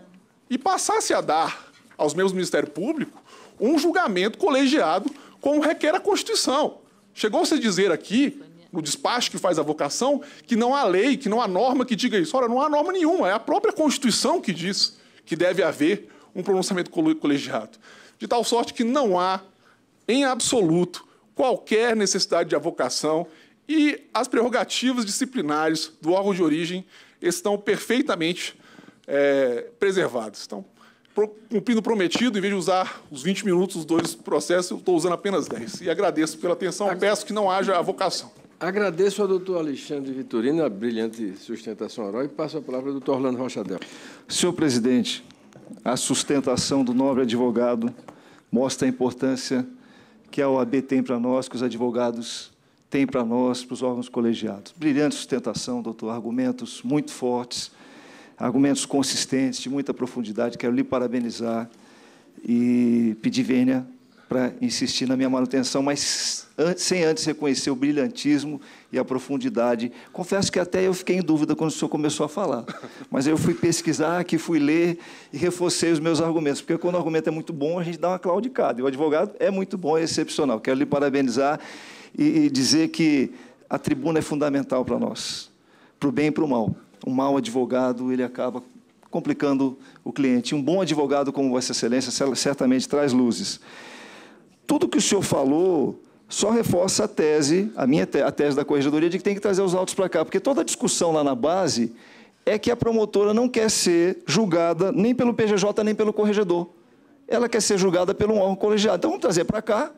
e passasse a dar aos meus Ministério Público um julgamento colegiado como requer a Constituição. Chegou-se a dizer aqui, no despacho que faz a vocação, que não há lei, que não há norma que diga isso. Ora, não há norma nenhuma, é a própria Constituição que diz que deve haver um pronunciamento colegiado. De tal sorte que não há em absoluto qualquer necessidade de avocação e as prerrogativas disciplinares do órgão de origem estão perfeitamente é, preservadas. Estão cumprindo o prometido, em vez de usar os 20 minutos dos dois processos, eu estou usando apenas 10. E agradeço pela atenção, peço que não haja avocação. Agradeço ao doutor Alexandre Vitorino, a brilhante sustentação oral, e passo a palavra ao doutor Orlando Rochadel. Senhor presidente, a sustentação do nobre advogado mostra a importância que a OAB tem para nós, que os advogados têm para nós, para os órgãos colegiados. Brilhante sustentação, doutor, argumentos muito fortes, argumentos consistentes, de muita profundidade. Quero lhe parabenizar e pedir vênia para insistir na minha manutenção, mas antes, sem antes reconhecer o brilhantismo e a profundidade. Confesso que até eu fiquei em dúvida quando o senhor começou a falar, mas eu fui pesquisar, que fui ler e reforcei os meus argumentos, porque quando o argumento é muito bom, a gente dá uma claudicada. E o advogado é muito bom, é excepcional. Quero lhe parabenizar e, e dizer que a tribuna é fundamental para nós, para o bem e para o mal. Um mau advogado, ele acaba complicando o cliente. Um bom advogado como Vossa Excelência certamente traz luzes. Tudo que o senhor falou só reforça a tese, a minha te a tese da corregedoria, de que tem que trazer os autos para cá, porque toda a discussão lá na base é que a promotora não quer ser julgada nem pelo PGJ nem pelo corregedor. Ela quer ser julgada pelo um órgão colegiado. Então vamos trazer para cá,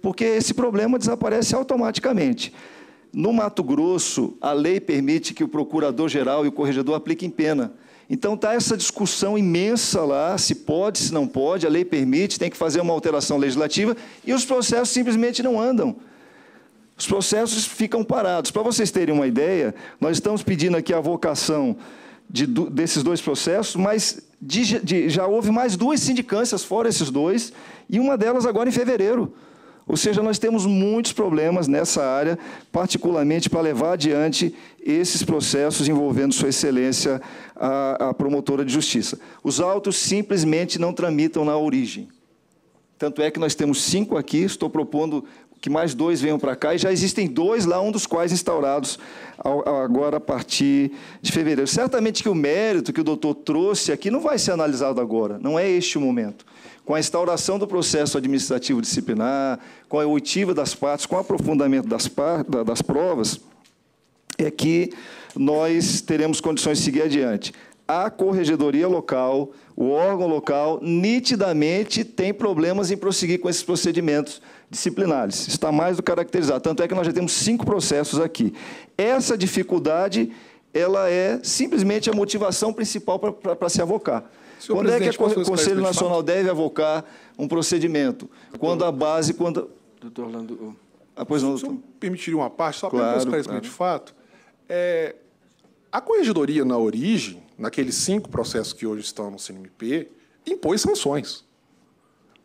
porque esse problema desaparece automaticamente. No Mato Grosso, a lei permite que o procurador-geral e o corregedor apliquem pena. Então está essa discussão imensa lá, se pode, se não pode, a lei permite, tem que fazer uma alteração legislativa, e os processos simplesmente não andam. Os processos ficam parados. Para vocês terem uma ideia, nós estamos pedindo aqui a vocação de, desses dois processos, mas de, de, já houve mais duas sindicâncias fora esses dois, e uma delas agora em fevereiro. Ou seja, nós temos muitos problemas nessa área, particularmente para levar adiante esses processos envolvendo Sua Excelência, a, a promotora de justiça. Os autos simplesmente não tramitam na origem. Tanto é que nós temos cinco aqui, estou propondo que mais dois venham para cá, e já existem dois lá, um dos quais instaurados agora a partir de fevereiro. Certamente que o mérito que o doutor trouxe aqui não vai ser analisado agora, não é este o momento. Com a instauração do processo administrativo disciplinar, com a oitiva das partes, com o aprofundamento das, par das provas, é que nós teremos condições de seguir adiante. A corregedoria local, o órgão local, nitidamente tem problemas em prosseguir com esses procedimentos disciplinares. Está mais do que caracterizado. Tanto é que nós já temos cinco processos aqui. Essa dificuldade, ela é simplesmente a motivação principal para se avocar. Senhor quando é que o Conselho Nacional de deve avocar um procedimento? Doutor, quando a base, quando... Doutor Orlando... Ah, pois não, doutor. Se permitir uma parte, só claro, para um esclarecimento claro. de fato é, a corregedoria, na origem, naqueles cinco processos que hoje estão no CNMP, impôs sanções.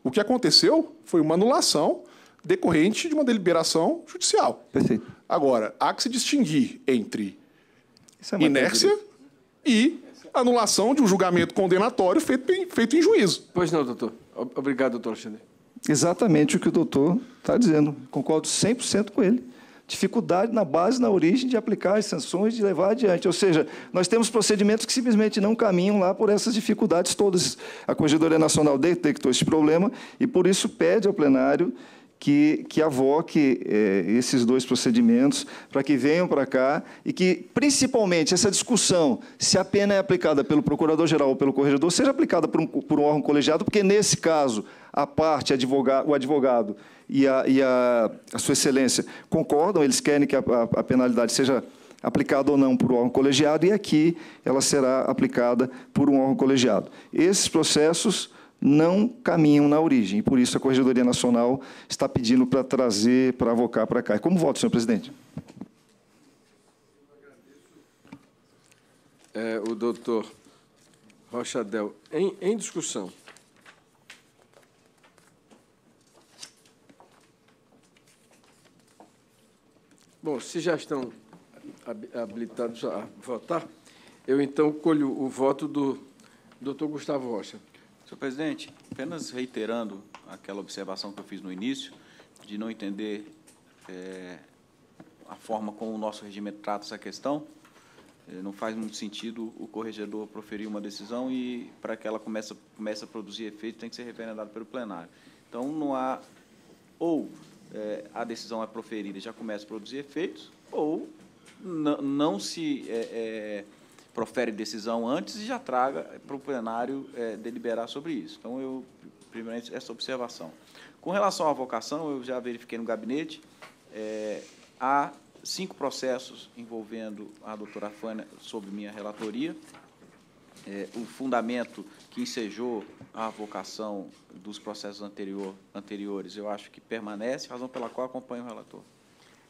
O que aconteceu foi uma anulação decorrente de uma deliberação judicial. Perfeito. Agora, há que se distinguir entre é inércia e anulação de um julgamento condenatório feito em, feito em juízo. Pois não, doutor. Obrigado, doutor Alexandre. Exatamente o que o doutor está dizendo. Concordo 100% com ele dificuldade na base, na origem de aplicar as sanções, de levar adiante. Ou seja, nós temos procedimentos que simplesmente não caminham lá por essas dificuldades todas. A Corregedoria Nacional detectou esse problema e, por isso, pede ao plenário que, que avoque eh, esses dois procedimentos para que venham para cá e que, principalmente, essa discussão, se a pena é aplicada pelo procurador-geral ou pelo corregedor, seja aplicada por um, por um órgão colegiado, porque, nesse caso, a parte, o advogado e a, e a, a Sua Excelência concordam, eles querem que a, a, a penalidade seja aplicada ou não por um órgão colegiado, e aqui ela será aplicada por um órgão colegiado. Esses processos não caminham na origem, e por isso a Corregedoria Nacional está pedindo para trazer, para avocar para cá. Como voto, senhor presidente? É, o doutor Rochadel, em, em discussão. Bom, se já estão habilitados a votar, eu então colho o voto do doutor Gustavo Rocha. Senhor presidente, apenas reiterando aquela observação que eu fiz no início, de não entender é, a forma como o nosso regimento trata essa questão, eh, não faz muito sentido o corregedor proferir uma decisão e, para que ela comece, comece a produzir efeito, tem que ser referendado pelo plenário. Então, não há... Ou é, a decisão é proferida e já começa a produzir efeitos, ou não se é, é, profere decisão antes e já traga para o plenário é, deliberar sobre isso. Então, eu, primeiramente, essa observação. Com relação à vocação, eu já verifiquei no gabinete, é, há cinco processos envolvendo a doutora Fânia sob minha relatoria. É, o fundamento que ensejou a vocação dos processos anterior, anteriores, eu acho que permanece, razão pela qual acompanho o relator.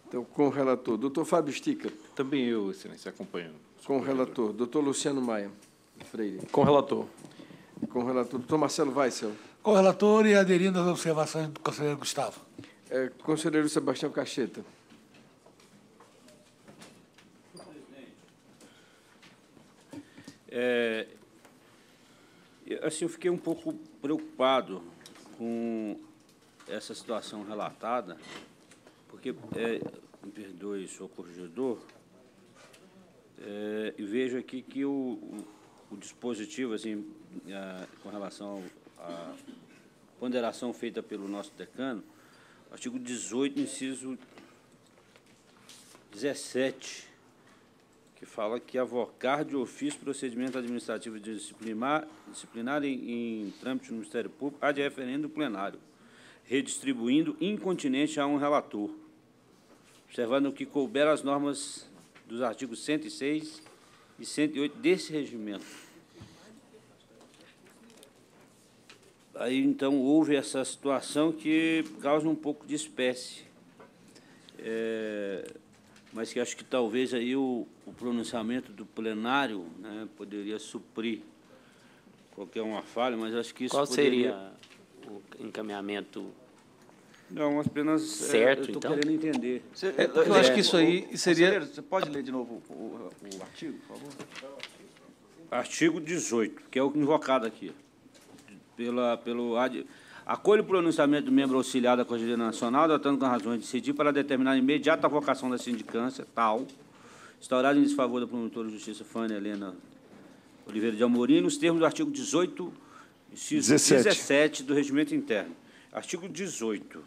Então, com o relator. Doutor Fábio Stica. Também eu, excelência, acompanho. Com o relator. Doutor Luciano Maia Freire. Com o relator. Com o relator. Doutor Marcelo Weissel. Com o relator e aderindo às observações do conselheiro Gustavo. É, conselheiro Sebastião Cacheta. É, assim, eu fiquei um pouco preocupado com essa situação relatada, porque, é, me perdoe, sou corregedor, é, e vejo aqui que o, o, o dispositivo, assim, a, com relação à ponderação feita pelo nosso decano, artigo 18, inciso 17, que fala que avocar de ofício procedimento administrativo disciplinar, disciplinar em, em trâmite no Ministério Público há de referendo plenário, redistribuindo incontinente a um relator, observando que couber as normas dos artigos 106 e 108 desse regimento. Aí, então, houve essa situação que causa um pouco de espécie. É, mas que acho que talvez aí o, o pronunciamento do plenário né, poderia suprir qualquer uma falha, mas acho que isso Qual poderia... seria o encaminhamento não, apenas é, certo, é, eu estou então? querendo entender. Você, é, eu acho é, que isso aí seria... Você pode ler de novo o, o, o artigo, por favor? Artigo 18, que é o invocado aqui, pela, pelo... Acolho o pronunciamento do membro auxiliar da Corregedoria Nacional, adotando com razões de decidir para determinar imediata vocação da sindicância, tal, instaurada em desfavor da promotora de justiça Fânia Helena Oliveira de Amorim, nos termos do artigo 18, inciso 17, 17 do Regimento Interno. Artigo 18. Uh,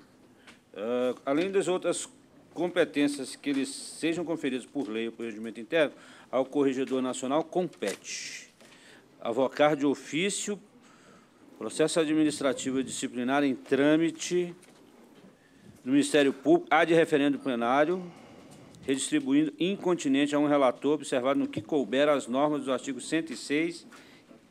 ah, além das outras competências que eles sejam conferidas por lei ou por regimento interno, ao Corregedor Nacional compete avocar de ofício Processo administrativo disciplinar em trâmite no Ministério Público, há de referendo plenário, redistribuindo incontinente a um relator, observado no que couber as normas do artigo 106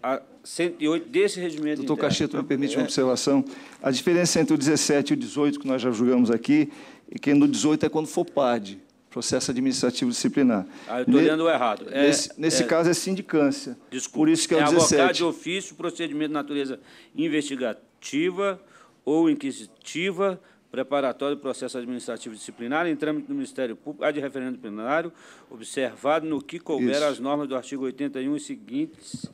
a 108 desse regimento. Doutor interno. me permite é. uma observação. A diferença entre o 17 e o 18, que nós já julgamos aqui, é que no 18 é quando for PAD processo administrativo disciplinar. Ah, eu estou lendo errado. É, nesse, nesse é, caso é sindicância. Desculpa. Por isso que é o é 17. Avocado de ofício, procedimento de natureza investigativa ou inquisitiva, preparatório do processo administrativo disciplinar em trâmite do Ministério Público, Há de referendo plenário, observado no que couber Isso. as normas do artigo 81 e seguintes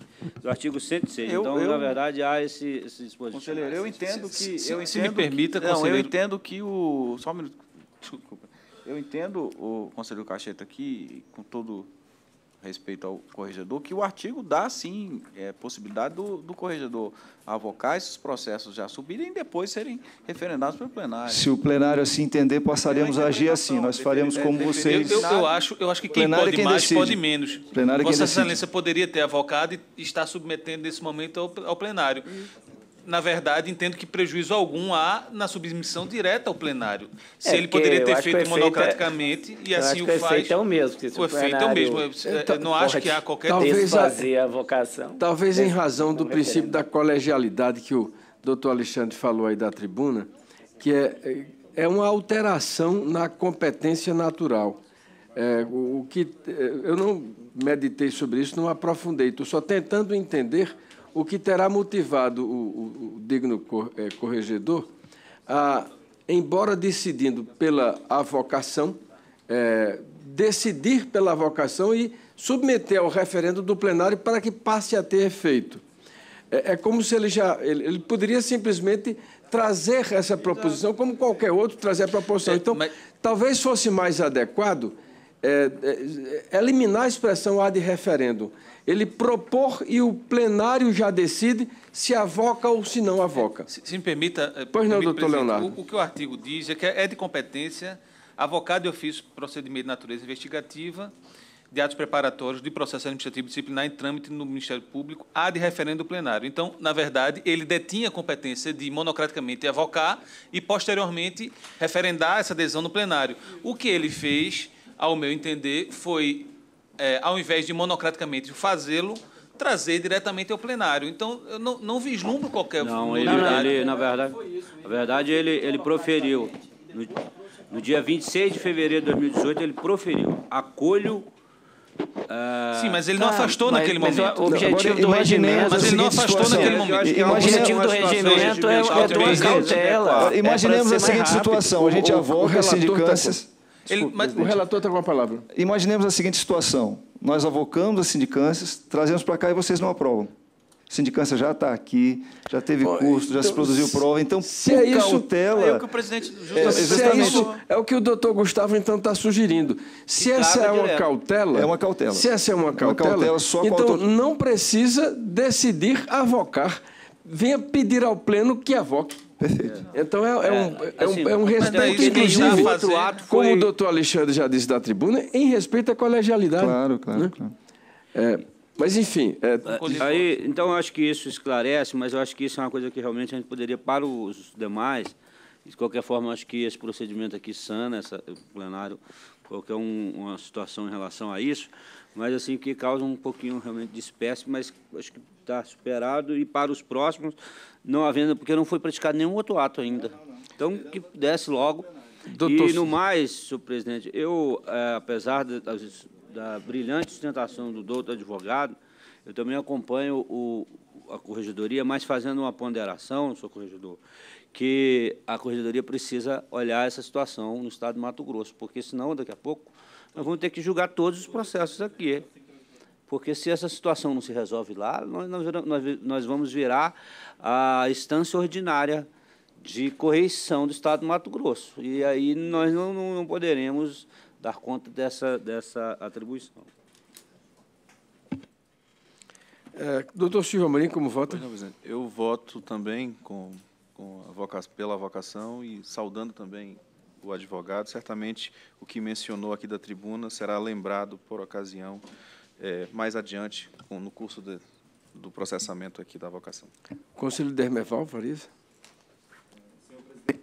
do artigo 106. Eu, então, eu, na verdade, há esse, esse dispositivo. Conselheiro, eu entendo que... Se, eu entendo me permita, que, Não, eu entendo que o... Só um minuto. Desculpa. Eu entendo, o conselheiro Cacheta, aqui, com todo respeito ao corregedor, que o artigo dá, sim, é, possibilidade do, do corregedor avocar esses processos já subirem e depois serem referendados pelo plenário. Se o plenário assim entender, passaremos é, é a agir assim. Nós faremos é, como vocês. Eu, eu, eu, acho, eu acho que quem plenário pode quem mais decide. pode menos. Plenário Vossa Excelência poderia ter avocado e está submetendo nesse momento ao, ao plenário na verdade, entendo que prejuízo algum há na submissão direta ao plenário. É, se é ele poderia ter feito monocraticamente assim é, e assim o faz. O efeito é o mesmo. o efeito é o mesmo. Eu, não acho que há qualquer talvez fazer a vocação. Talvez em né? razão do é princípio da colegialidade que o doutor Alexandre falou aí da tribuna, que é, é, é uma alteração na competência natural. É, o que eu não meditei sobre isso, não aprofundei. Estou só tentando entender o que terá motivado o, o, o digno cor, é, corregedor a, embora decidindo pela avocação, é, decidir pela vocação e submeter ao referendo do plenário para que passe a ter efeito. É, é como se ele já. Ele, ele, poderia simplesmente trazer essa proposição, como qualquer outro trazer a proposição. É, então, mas... talvez fosse mais adequado é, é eliminar a expressão de referendo ele propor e o plenário já decide se avoca ou se não avoca. Se, se me permita, eh, pois não, doutor Leonardo. O, o, que o artigo diz é que é, é de competência avocado de ofício procedimento de natureza investigativa de atos preparatórios de processo administrativo disciplinar em trâmite no Ministério Público há de referendo plenário. Então, na verdade, ele detinha a competência de monocraticamente avocar e posteriormente referendar essa adesão no plenário. O que ele fez, ao meu entender, foi é, ao invés de monocraticamente fazê-lo, trazer diretamente ao plenário. Então, eu não, não vislumbro qualquer não, ele, ele, na verdade, na verdade ele, ele proferiu. No, no dia 26 de fevereiro de 2018, ele proferiu. Acolho é, Sim, mas ele não tá, afastou naquele momento. O objetivo do regimento. Mas ele não afastou naquele momento. o objetivo do regimento é, é, é, é, é, é, é, Imaginemos a seguinte situação: a gente avança as tá sindicâncias. Ele, mas, o relator está com a palavra. Imaginemos a seguinte situação. Nós avocamos as sindicâncias, trazemos para cá e vocês não aprovam. A sindicância já está aqui, já teve Bom, custo, então, já se então, produziu prova, então se por é isso, cautela. É o que o presidente é, é, isso, é o que o doutor Gustavo então está sugerindo. Se essa é uma cautela. É uma cautela. Se essa é uma cautela, uma cautela só então autor... não precisa decidir avocar. Venha pedir ao pleno que avoque. Perfeito. É. Então é, é, é, um, é, um, assim, é um respeito, inclusive, outro tá ato foi... como o doutor Alexandre já disse da tribuna, em respeito à colegialidade. Claro, né? claro. Né? claro. É, mas, enfim. É... é Aí, então, eu acho que isso esclarece, mas eu acho que isso é uma coisa que realmente a gente poderia, para os demais, de qualquer forma, acho que esse procedimento aqui sana, essa, o plenário, qualquer um, uma situação em relação a isso, mas assim que causa um pouquinho realmente de espécie, mas acho que está superado e para os próximos não havendo, porque não foi praticado nenhum outro ato ainda. Então, que desse logo. Doutor... E no mais, senhor presidente, eu, é, apesar da, da brilhante sustentação do doutor advogado, eu também acompanho o, a corregedoria, mas fazendo uma ponderação, senhor corregedor, que a corregedoria precisa olhar essa situação no estado de Mato Grosso, porque senão, daqui a pouco, nós vamos ter que julgar todos os processos aqui porque se essa situação não se resolve lá, nós, nós, nós vamos virar a instância ordinária de correição do Estado do Mato Grosso. E aí nós não, não, não poderemos dar conta dessa, dessa atribuição. É, doutor Silvio Amorim, como vota? Eu voto também com, com pela vocação e saudando também o advogado. Certamente o que mencionou aqui da tribuna será lembrado por ocasião é, mais adiante no curso de, do processamento aqui da vocação. Conselho Dermeval, Farisa.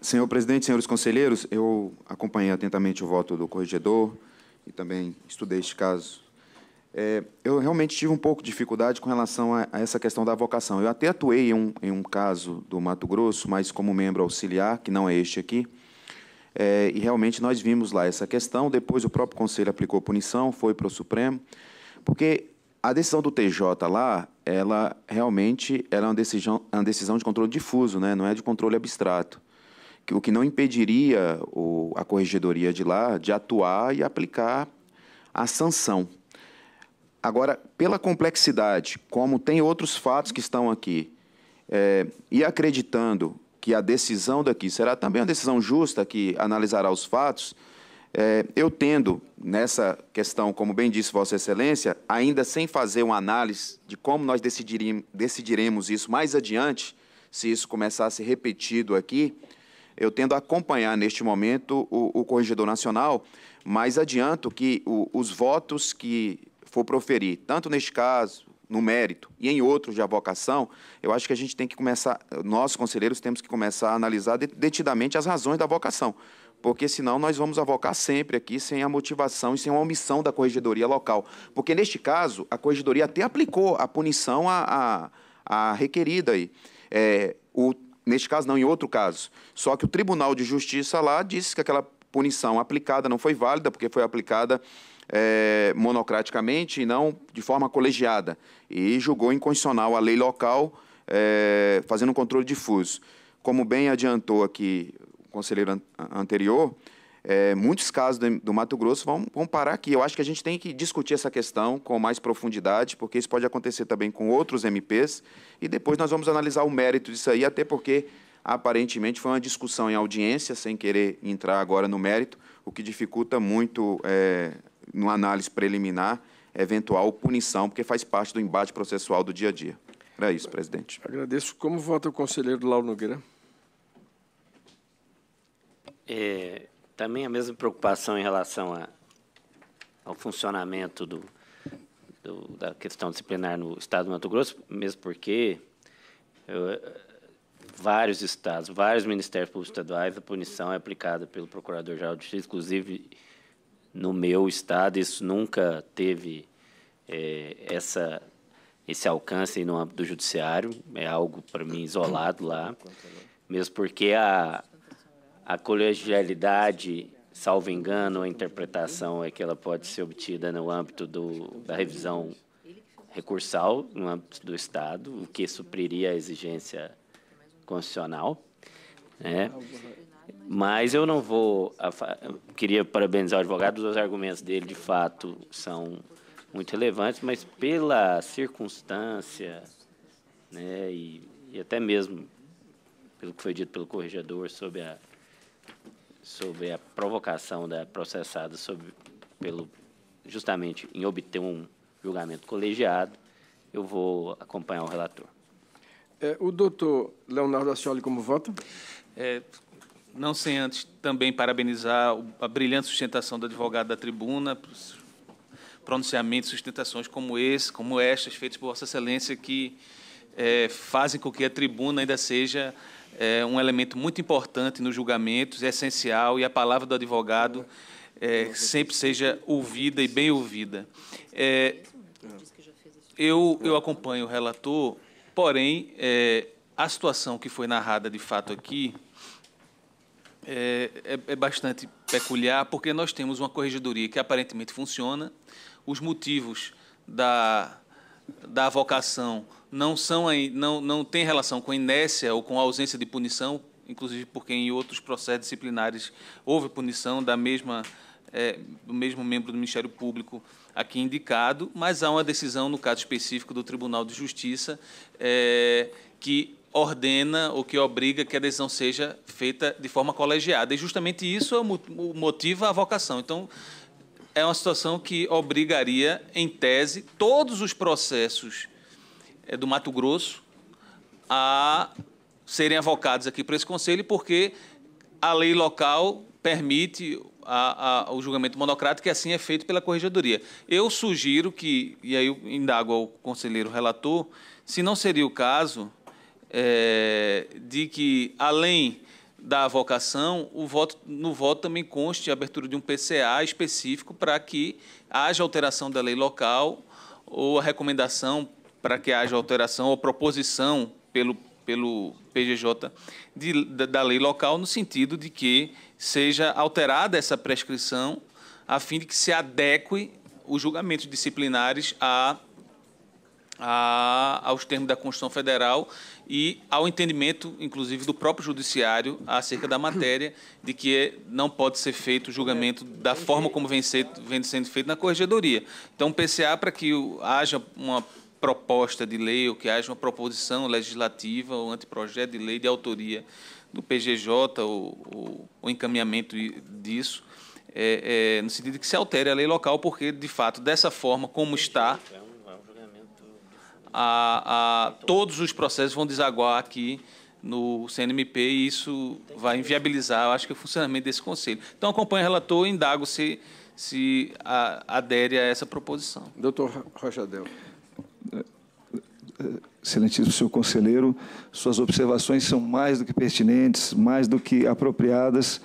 Senhor presidente, senhores conselheiros, eu acompanhei atentamente o voto do corregedor e também estudei este caso. É, eu realmente tive um pouco de dificuldade com relação a, a essa questão da vocação. Eu até atuei em um, em um, caso do Mato Grosso, mas como membro auxiliar, que não é este aqui. É, e realmente nós vimos lá essa questão. Depois o próprio conselho aplicou punição, foi para o Supremo. Porque a decisão do TJ lá, ela realmente ela é uma decisão, é uma decisão de controle difuso, né? não é de controle abstrato. O que não impediria o, a corregedoria de lá de atuar e aplicar a sanção. Agora, pela complexidade, como tem outros fatos que estão aqui, é, e acreditando que a decisão daqui será também uma decisão justa que analisará os fatos, é, eu tendo nessa questão, como bem disse Vossa Excelência, ainda sem fazer uma análise de como nós decidiremos isso mais adiante, se isso começar a ser repetido aqui, eu tendo a acompanhar neste momento o, o Corregedor Nacional, mas adianto que o, os votos que for proferir, tanto neste caso, no mérito e em outros de avocação, eu acho que a gente tem que começar, nós conselheiros temos que começar a analisar detidamente as razões da vocação porque senão nós vamos avocar sempre aqui sem a motivação e sem uma omissão da corregedoria local. Porque neste caso, a corregedoria até aplicou a punição à, a requerida aí. É, o, neste caso, não, em outro caso. Só que o Tribunal de Justiça lá disse que aquela punição aplicada não foi válida, porque foi aplicada é, monocraticamente e não de forma colegiada. E julgou inconstitucional a lei local, é, fazendo um controle difuso. Como bem adiantou aqui conselheiro anterior, é, muitos casos do, do Mato Grosso vão, vão, parar aqui. Eu acho que a gente tem que discutir essa questão com mais profundidade, porque isso pode acontecer também com outros MPs, e depois nós vamos analisar o mérito disso aí, até porque aparentemente foi uma discussão em audiência, sem querer entrar agora no mérito, o que dificulta muito, é, no análise preliminar, eventual punição, porque faz parte do embate processual do dia a dia. Era isso, presidente. Agradeço. Como vota o conselheiro Lauro Nogueira? É, também a mesma preocupação em relação a, ao funcionamento do, do, da questão disciplinar no Estado do Mato Grosso, mesmo porque eu, vários estados, vários ministérios públicos estaduais, a punição é aplicada pelo Procurador-Geral de Justiça, inclusive no meu estado, isso nunca teve é, essa, esse alcance no âmbito do judiciário, é algo, para mim, isolado lá, mesmo porque a, a colegialidade, salvo engano, a interpretação é que ela pode ser obtida no âmbito do, da revisão recursal, no âmbito do Estado, o que supriria a exigência constitucional. Né? Mas eu não vou. Eu queria parabenizar o advogado, os argumentos dele, de fato, são muito relevantes, mas pela circunstância, né, e, e até mesmo pelo que foi dito pelo corregedor sobre a sobre a provocação da processada sobre, pelo, justamente em obter um julgamento colegiado, eu vou acompanhar o relator. É, o doutor Leonardo Ascioli, como vota? É, não sem antes também parabenizar a brilhante sustentação do advogado da tribuna, pronunciamentos, sustentações como esse, como estas, feitas por Vossa Excelência, que é, fazem com que a tribuna ainda seja é um elemento muito importante nos julgamentos, é essencial, e a palavra do advogado é, sempre seja ouvida e bem ouvida. É, eu, eu acompanho o relator, porém, é, a situação que foi narrada de fato aqui é, é, é bastante peculiar, porque nós temos uma corregedoria que aparentemente funciona, os motivos da, da vocação não, são, não, não tem relação com inércia ou com ausência de punição, inclusive porque em outros processos disciplinares houve punição da mesma, é, do mesmo membro do Ministério Público aqui indicado, mas há uma decisão, no caso específico do Tribunal de Justiça, é, que ordena ou que obriga que a decisão seja feita de forma colegiada. E justamente isso é motiva a vocação. Então, é uma situação que obrigaria, em tese, todos os processos é do Mato Grosso a serem avocados aqui para esse conselho, porque a lei local permite a, a, o julgamento monocrático, que assim é feito pela corregedoria. Eu sugiro que, e aí eu indago ao conselheiro relator, se não seria o caso é, de que, além da avocação, o voto, no voto também conste a abertura de um PCA específico para que haja alteração da lei local ou a recomendação para que haja alteração ou proposição pelo, pelo PGJ de, da, da lei local, no sentido de que seja alterada essa prescrição, a fim de que se adeque os julgamentos disciplinares a, a, aos termos da Constituição Federal e ao entendimento, inclusive, do próprio Judiciário acerca da matéria, de que não pode ser feito o julgamento da forma como vem, ser, vem sendo feito na Corregedoria. Então, o PCA, para que haja uma proposta de lei ou que haja uma proposição legislativa ou anteprojeto de lei de autoria do PGJ ou, o encaminhamento disso, é, é, no sentido de que se altere a lei local, porque, de fato, dessa forma como está, é é a, a, todos os processos vão desaguar aqui no CNMP e isso vai inviabilizar, eu acho que, o funcionamento desse Conselho. Então, acompanho o relator e indago se, se a, adere a essa proposição. Doutor Rochadel. Eh, excelentíssimo senhor conselheiro, suas observações são mais do que pertinentes, mais do que apropriadas.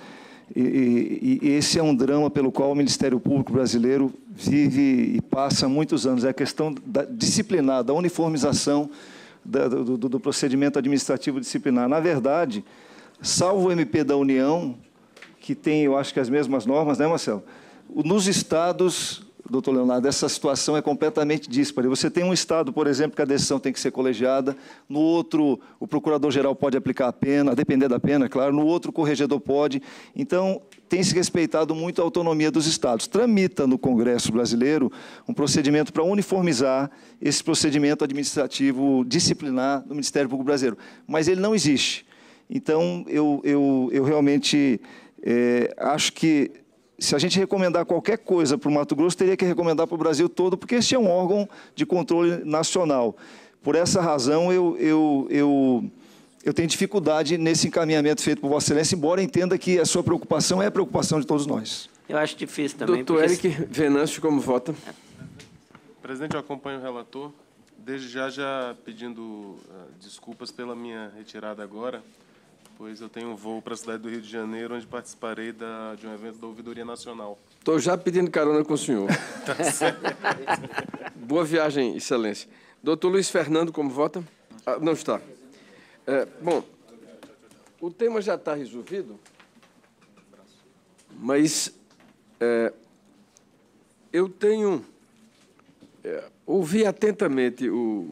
E, e, e, esse é um drama pelo qual o Ministério Público brasileiro vive e passa muitos anos. É a questão da disciplinar, da uniformização da, do, do, procedimento administrativo disciplinar. Na verdade, salvo o MP da União, que tem, eu acho que as mesmas normas, né, Marcelo? Nos estados, doutor Leonardo, essa situação é completamente dispara. Você tem um Estado, por exemplo, que a decisão tem que ser colegiada, no outro, o procurador-geral pode aplicar a pena, a depender da pena, claro, no outro, o corregedor pode. Então, tem se respeitado muito a autonomia dos Estados. Tramita no Congresso brasileiro um procedimento para uniformizar esse procedimento administrativo disciplinar do Ministério Público Brasileiro, mas ele não existe. Então, eu, eu, eu realmente é, acho que se a gente recomendar qualquer coisa para o Mato Grosso, teria que recomendar para o Brasil todo, porque esse é um órgão de controle nacional. Por essa razão, eu, eu, eu, eu tenho dificuldade nesse encaminhamento feito por Vossa Excelência, embora entenda que a sua preocupação é a preocupação de todos nós. Eu acho difícil também. Doutor porque... Eric Venâncio, como vota? Presidente, eu acompanho o relator. Desde já, já pedindo uh, desculpas pela minha retirada agora. Pois eu tenho um voo para a cidade do Rio de Janeiro, onde participarei da, de um evento da Ouvidoria Nacional. Estou já pedindo carona com o senhor. tá certo. Boa viagem, Excelência. Doutor Luiz Fernando, como vota? Ah, não está. É, bom, o tema já está resolvido, mas é, eu tenho. É, ouvi atentamente o,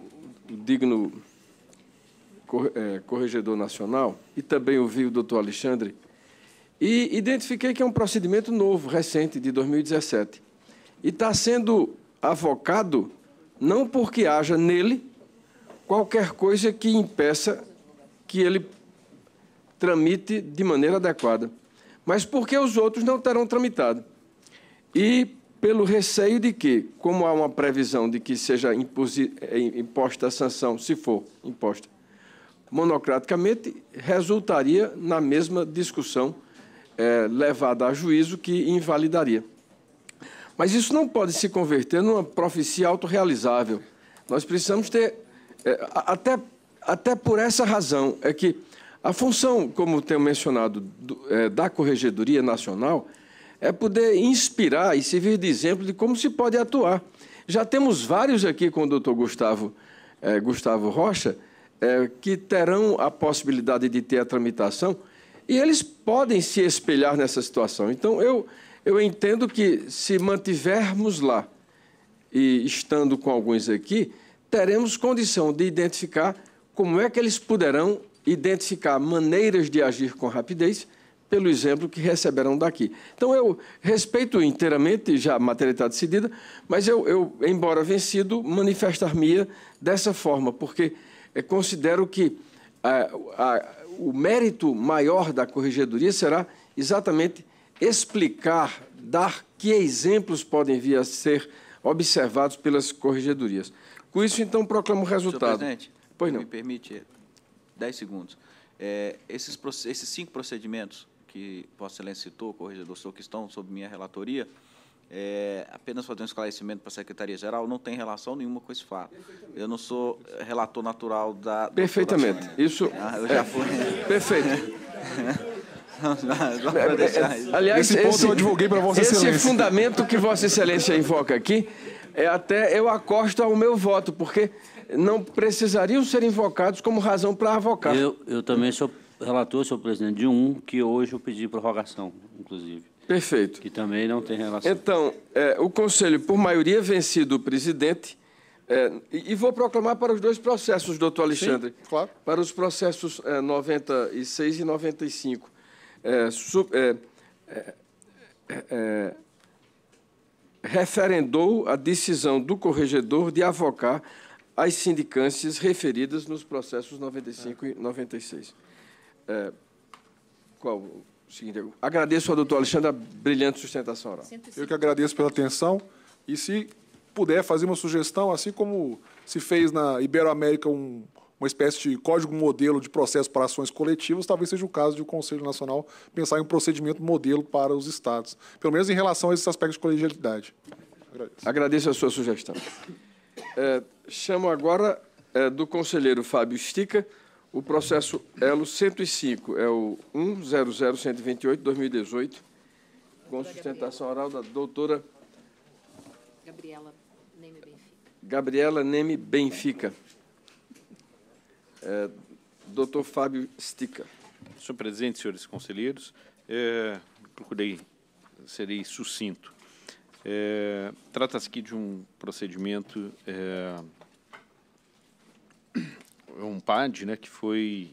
o digno é, corregedor nacional, e também ouvi o doutor Alexandre, e identifiquei que é um procedimento novo, recente, de 2017. E está sendo avocado não porque haja nele qualquer coisa que impeça que ele tramite de maneira adequada, mas porque os outros não terão tramitado. E pelo receio de que, como há uma previsão de que seja é, imposta a sanção, se for imposta, monocraticamente, resultaria na mesma discussão é, levada a juízo que invalidaria. Mas isso não pode se converter numa profecia autorrealizável. Nós precisamos ter, é, até, até por essa razão, é que a função, como tenho mencionado, do, é, da Corregedoria Nacional é poder inspirar e servir de exemplo de como se pode atuar. Já temos vários aqui com o doutor Gustavo, é, Gustavo Rocha, é, que terão a possibilidade de ter a tramitação e eles podem se espelhar nessa situação. Então, eu, eu entendo que se mantivermos lá e estando com alguns aqui, teremos condição de identificar como é que eles poderão identificar maneiras de agir com rapidez pelo exemplo que receberão daqui. Então, eu respeito inteiramente, já a matéria está decidida, mas eu, eu embora vencido, manifestar-me dessa forma, porque considero que a, a, o mérito maior da corregedoria será exatamente explicar, dar que exemplos podem vir a ser observados pelas corregedorias. Com isso, então, proclamo o resultado. Senhor presidente, pois não. me permite 10 segundos. É, esses, esses cinco procedimentos que Vossa Excelência citou, corregedor, que estão sob minha relatoria, é, apenas fazer um esclarecimento para a Secretaria-Geral, não tem relação nenhuma com esse fato. Eu não sou é, relator natural da. Perfeitamente. Da Isso. Ah, eu já fui. Perfeito. É, é, aliás, esse, esse, eu advoguei para Vossa esse Excelência. Esse fundamento que Vossa Excelência invoca aqui é até eu acosto ao meu voto, porque não precisariam ser invocados como razão para avocar. Eu, eu também sou relator, senhor presidente, de um que hoje eu pedi prorrogação, inclusive. Perfeito. Que também não tem relação. Então, é, o Conselho, por maioria, vencido o presidente. É, e vou proclamar para os dois processos, doutor Alexandre. Sim, claro. Para os processos é, 96 e 95. É, Sub, é, é, referendou a decisão do corregedor de avocar as sindicâncias referidas nos processos 95 e 96. qual? seguinte, agradeço ao doutor Alexandre a brilhante sustentação oral. Eu que agradeço pela atenção e, se puder, fazer uma sugestão, assim como se fez na Iberoamérica um, uma espécie de código modelo de processo para ações coletivas, talvez seja o caso de o Conselho Nacional pensar em um procedimento modelo para os Estados, pelo menos em relação a esses aspectos de colegialidade. Agradeço, Agradeço a sua sugestão. É, chamo agora é, do conselheiro Fábio Stica o processo ELO 105 é o 1.00128-2018, com sustentação oral da doutora Gabriela Neme Benfica. Gabriela Neme Benfica. É, doutor Fábio Stica. Senhor presidente, senhores conselheiros, é, procurei, serei sucinto. É, Trata-se aqui de um procedimento é, é um PAD né, que foi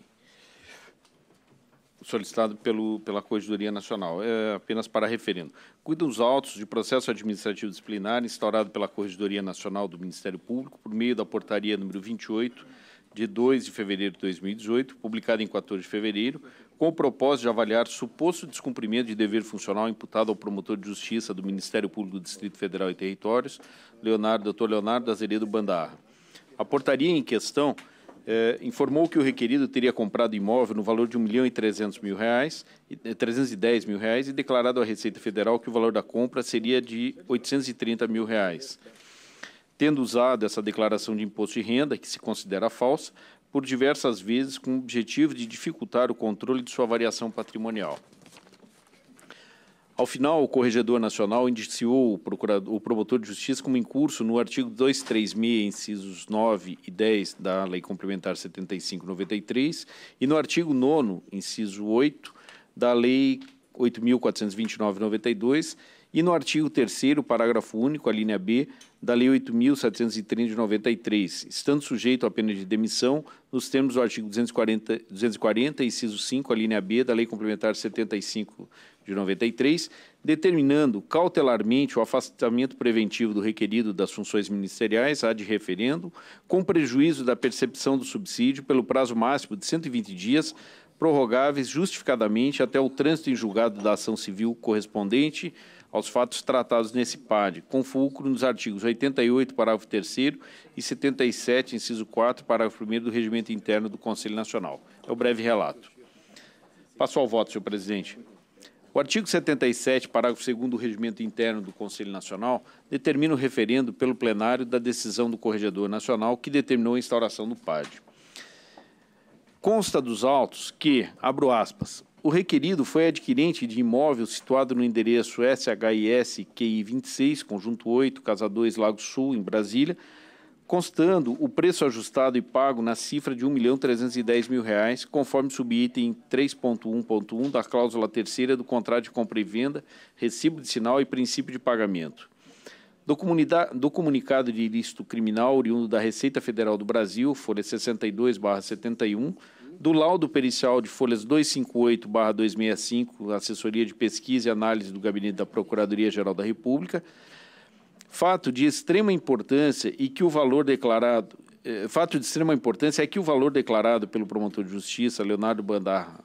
solicitado pelo, pela Corregedoria Nacional, é, apenas para referendo. Cuida os autos de processo administrativo disciplinar instaurado pela Corregedoria Nacional do Ministério Público por meio da portaria número 28, de 2 de fevereiro de 2018, publicada em 14 de fevereiro, com o propósito de avaliar suposto descumprimento de dever funcional imputado ao promotor de justiça do Ministério Público do Distrito Federal e Territórios, Leonardo, Dr. Leonardo Azeredo Bandarra. A portaria em questão eh, informou que o requerido teria comprado imóvel no valor de 1 milhão e 300 mil reais, 310 eh, mil reais e declarado à Receita Federal que o valor da compra seria de 830 mil reais. Tendo usado essa declaração de imposto de renda, que se considera falsa, por diversas vezes com o objetivo de dificultar o controle de sua variação patrimonial. Ao final, o Corregedor Nacional indiciou o, o promotor de justiça como incurso no artigo 236, incisos 9 e 10 da Lei Complementar 7593 e no artigo 9, inciso 8 da Lei 8.429-92 e no artigo 3 parágrafo único, a linha B, da Lei 8.730 de 93, estando sujeito à pena de demissão nos termos do artigo 240, 240 inciso 5, a linha B, da Lei Complementar 75 de 93, determinando cautelarmente o afastamento preventivo do requerido das funções ministeriais a de referendo, com prejuízo da percepção do subsídio pelo prazo máximo de 120 dias, prorrogáveis justificadamente até o trânsito em julgado da ação civil correspondente aos fatos tratados nesse PAD, com fulcro nos artigos 88, parágrafo 3 e 77, inciso 4, parágrafo 1 do Regimento Interno do Conselho Nacional. É o breve relato. Passo ao voto, senhor presidente. O artigo 77, parágrafo 2 do Regimento Interno do Conselho Nacional, determina o referendo pelo plenário da decisão do Corregedor Nacional que determinou a instauração do PAD. Consta dos autos que, abro aspas, o requerido foi adquirente de imóvel situado no endereço SHIS QI 26, conjunto 8, Casa 2, Lago Sul, em Brasília, constando o preço ajustado e pago na cifra de R$ 1.310.000, conforme subitem 3.1.1 da cláusula terceira do contrato de compra e venda, recibo de sinal e princípio de pagamento. Do, do comunicado de ilícito criminal oriundo da Receita Federal do Brasil, folha 62/71, do laudo pericial de folhas 258/265, assessoria de pesquisa e análise do Gabinete da Procuradoria-Geral da República, Fato de extrema importância e que o valor declarado, eh, fato de extrema importância é que o valor declarado pelo promotor de justiça Leonardo Bandarra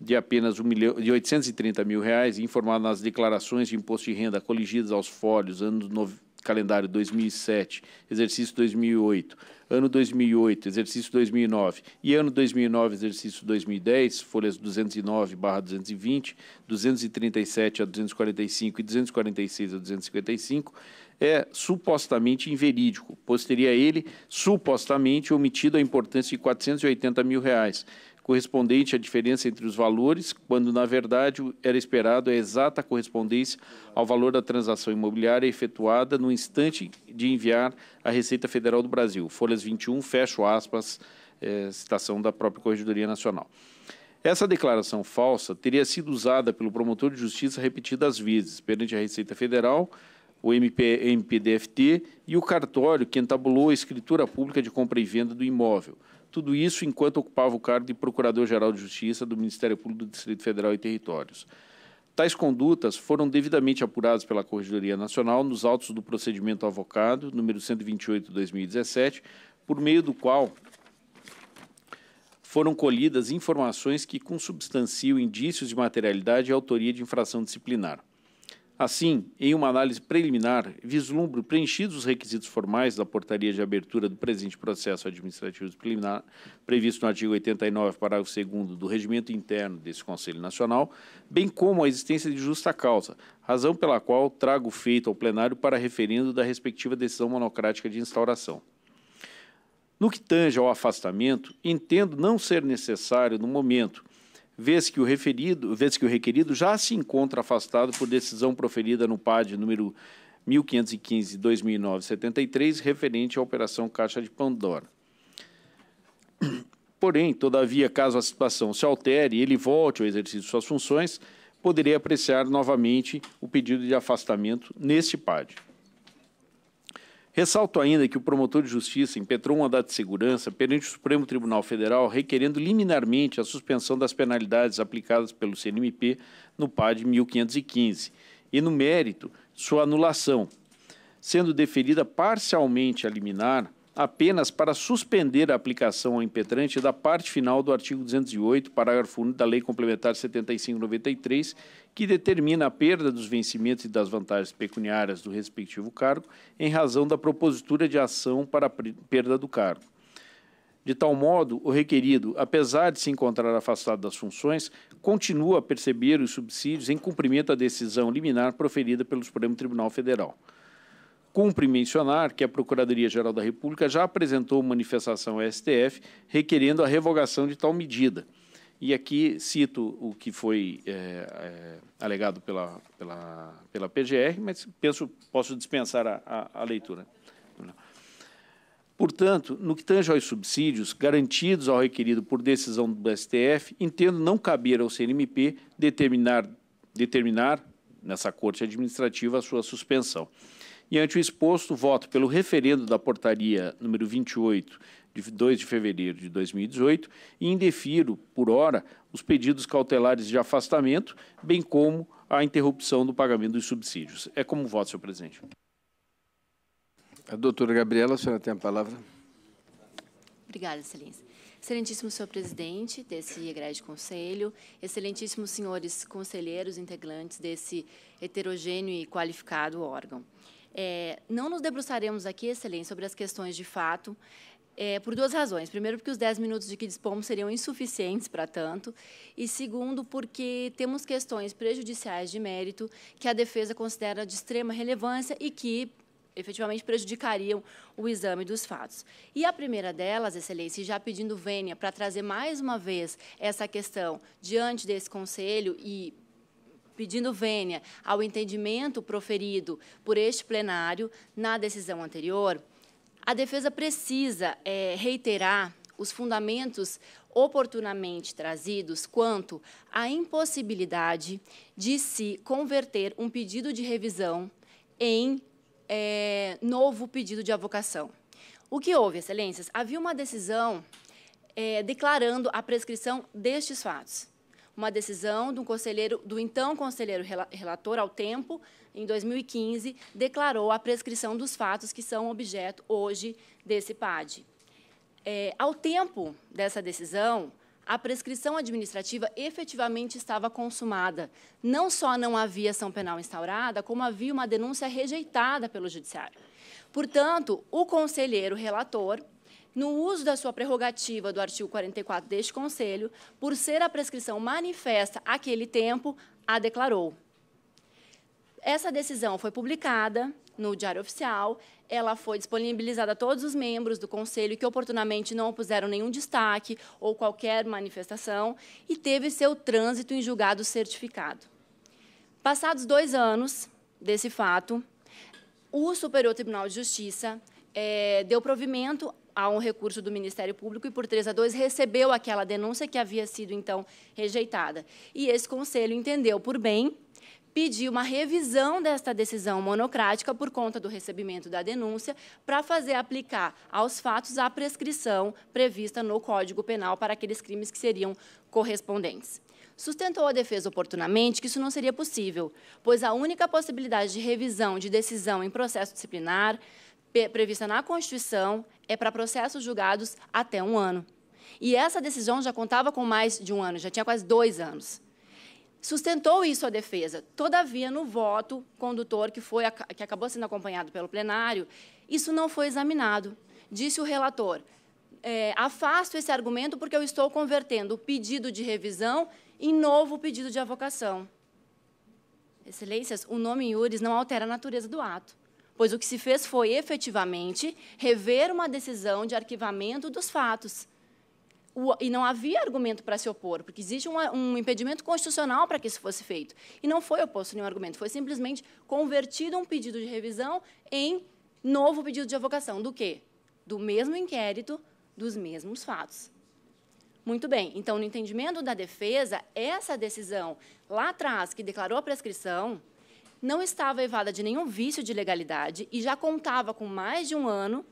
de apenas um milhão, de 830 mil reais, informado nas declarações de imposto de renda coligidas aos fólios anos 90 calendário 2007, exercício 2008, ano 2008, exercício 2009 e ano 2009, exercício 2010, folhas 209 barra 220, 237 a 245 e 246 a 255, é supostamente inverídico, posteria ele supostamente omitido a importância de 480 mil reais, correspondente à diferença entre os valores, quando na verdade era esperado a exata correspondência ao valor da transação imobiliária efetuada no instante de enviar à Receita Federal do Brasil. Folhas 21, fecho aspas, é, citação da própria Corregedoria Nacional. Essa declaração falsa teria sido usada pelo promotor de justiça repetidas vezes perante a Receita Federal, o MP, MPDFT e o cartório que entabulou a escritura pública de compra e venda do imóvel tudo isso enquanto ocupava o cargo de Procurador-Geral de Justiça do Ministério Público do Distrito Federal e Territórios. Tais condutas foram devidamente apuradas pela Corregedoria Nacional nos autos do procedimento avocado, número 128-2017, por meio do qual foram colhidas informações que consubstanciam indícios de materialidade e autoria de infração disciplinar. Assim, em uma análise preliminar, vislumbro preenchidos os requisitos formais da portaria de abertura do presente processo administrativo preliminar, previsto no artigo 89, parágrafo 2 do regimento interno desse Conselho Nacional, bem como a existência de justa causa, razão pela qual trago feito ao plenário para referendo da respectiva decisão monocrática de instauração. No que tange ao afastamento, entendo não ser necessário, no momento, vez que o referido, vez que o requerido já se encontra afastado por decisão proferida no PAD número 1515/2009-73, referente à operação Caixa de Pandora. Porém, todavia, caso a situação se altere e ele volte ao exercício de suas funções, poderia apreciar novamente o pedido de afastamento neste PAD. Ressalto ainda que o promotor de justiça impetrou um mandato de segurança perante o Supremo Tribunal Federal requerendo liminarmente a suspensão das penalidades aplicadas pelo CNMP no PAD 1515 e, no mérito, sua anulação, sendo deferida parcialmente a liminar apenas para suspender a aplicação ao impetrante da parte final do artigo 208, parágrafo 1 da Lei Complementar 7593, que determina a perda dos vencimentos e das vantagens pecuniárias do respectivo cargo em razão da propositura de ação para a perda do cargo. De tal modo, o requerido, apesar de se encontrar afastado das funções, continua a perceber os subsídios em cumprimento à decisão liminar proferida pelo Supremo Tribunal Federal. Cumpre mencionar que a Procuradoria-Geral da República já apresentou manifestação ao STF requerendo a revogação de tal medida. E aqui cito o que foi é, é, alegado pela, pela, pela PGR, mas penso, posso dispensar a, a, a leitura. Portanto, no que tange aos subsídios garantidos ao requerido por decisão do STF, entendo não caber ao CNMP determinar, determinar nessa corte administrativa, a sua suspensão. E ante o exposto, voto pelo referendo da portaria número 28 de 2 de fevereiro de 2018 e indefiro, por hora, os pedidos cautelares de afastamento, bem como a interrupção do pagamento dos subsídios. É como voto, senhor presidente. A doutora Gabriela, a senhora tem a palavra. Obrigada, excelência. Excelentíssimo senhor presidente desse egrégio conselho, excelentíssimos senhores conselheiros integrantes desse heterogêneo e qualificado órgão. É, não nos debruçaremos aqui, Excelência, sobre as questões de fato, é, por duas razões. Primeiro, porque os 10 minutos de que dispomos seriam insuficientes para tanto. E segundo, porque temos questões prejudiciais de mérito que a defesa considera de extrema relevância e que, efetivamente prejudicariam o exame dos fatos. E a primeira delas, excelência, já pedindo vênia para trazer mais uma vez essa questão diante desse conselho e pedindo vênia ao entendimento proferido por este plenário na decisão anterior, a defesa precisa é, reiterar os fundamentos oportunamente trazidos quanto à impossibilidade de se converter um pedido de revisão em é, novo pedido de avocação. O que houve, Excelências? Havia uma decisão é, declarando a prescrição destes fatos uma decisão do conselheiro, do então conselheiro relator ao tempo, em 2015, declarou a prescrição dos fatos que são objeto hoje desse PAD. É, ao tempo dessa decisão, a prescrição administrativa efetivamente estava consumada. Não só não havia ação penal instaurada, como havia uma denúncia rejeitada pelo Judiciário. Portanto, o conselheiro relator no uso da sua prerrogativa do artigo 44 deste Conselho, por ser a prescrição manifesta àquele tempo, a declarou. Essa decisão foi publicada no Diário Oficial, ela foi disponibilizada a todos os membros do Conselho que oportunamente não opuseram nenhum destaque ou qualquer manifestação e teve seu trânsito em julgado certificado. Passados dois anos desse fato, o Superior Tribunal de Justiça é, deu provimento a um recurso do Ministério Público e, por 3 a 2, recebeu aquela denúncia que havia sido, então, rejeitada. E esse Conselho entendeu por bem pedir uma revisão desta decisão monocrática por conta do recebimento da denúncia para fazer aplicar aos fatos a prescrição prevista no Código Penal para aqueles crimes que seriam correspondentes. Sustentou a defesa oportunamente que isso não seria possível, pois a única possibilidade de revisão de decisão em processo disciplinar prevista na Constituição é para processos julgados até um ano. E essa decisão já contava com mais de um ano, já tinha quase dois anos. Sustentou isso a defesa. Todavia, no voto condutor, que, foi, que acabou sendo acompanhado pelo plenário, isso não foi examinado. Disse o relator, é, afasto esse argumento porque eu estou convertendo o pedido de revisão em novo pedido de avocação. Excelências, o nome iuris não altera a natureza do ato pois o que se fez foi efetivamente rever uma decisão de arquivamento dos fatos. O, e não havia argumento para se opor, porque existe uma, um impedimento constitucional para que isso fosse feito. E não foi oposto nenhum argumento, foi simplesmente convertido um pedido de revisão em novo pedido de avocação. Do quê? Do mesmo inquérito, dos mesmos fatos. Muito bem, então, no entendimento da defesa, essa decisão lá atrás, que declarou a prescrição, não estava evada de nenhum vício de legalidade e já contava com mais de um ano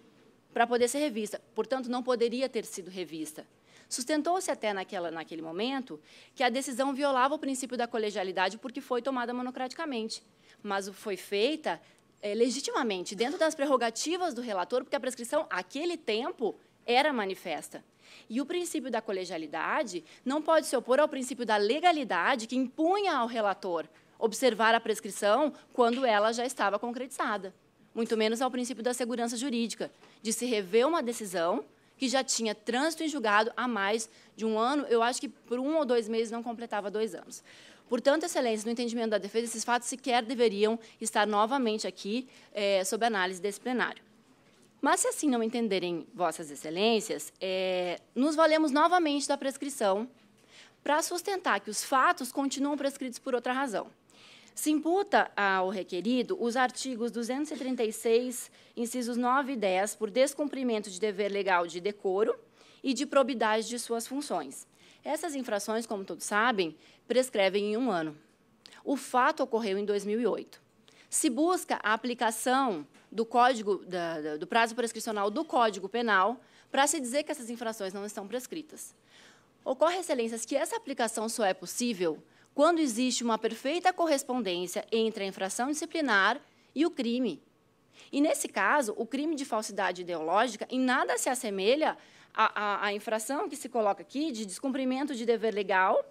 para poder ser revista, portanto, não poderia ter sido revista. Sustentou-se até naquela, naquele momento que a decisão violava o princípio da colegialidade porque foi tomada monocraticamente, mas foi feita é, legitimamente, dentro das prerrogativas do relator, porque a prescrição, aquele tempo, era manifesta. E o princípio da colegialidade não pode se opor ao princípio da legalidade que impunha ao relator observar a prescrição quando ela já estava concretizada, muito menos ao princípio da segurança jurídica, de se rever uma decisão que já tinha trânsito em julgado há mais de um ano, eu acho que por um ou dois meses não completava dois anos. Portanto, excelência, no entendimento da defesa, esses fatos sequer deveriam estar novamente aqui é, sob análise desse plenário. Mas, se assim não entenderem vossas excelências, é, nos valemos novamente da prescrição para sustentar que os fatos continuam prescritos por outra razão. Se imputa ao requerido os artigos 236, incisos 9 e 10, por descumprimento de dever legal de decoro e de probidade de suas funções. Essas infrações, como todos sabem, prescrevem em um ano. O fato ocorreu em 2008. Se busca a aplicação do, código, da, do prazo prescricional do Código Penal para se dizer que essas infrações não estão prescritas. Ocorre, excelências, que essa aplicação só é possível quando existe uma perfeita correspondência entre a infração disciplinar e o crime. E, nesse caso, o crime de falsidade ideológica em nada se assemelha à, à, à infração que se coloca aqui de descumprimento de dever legal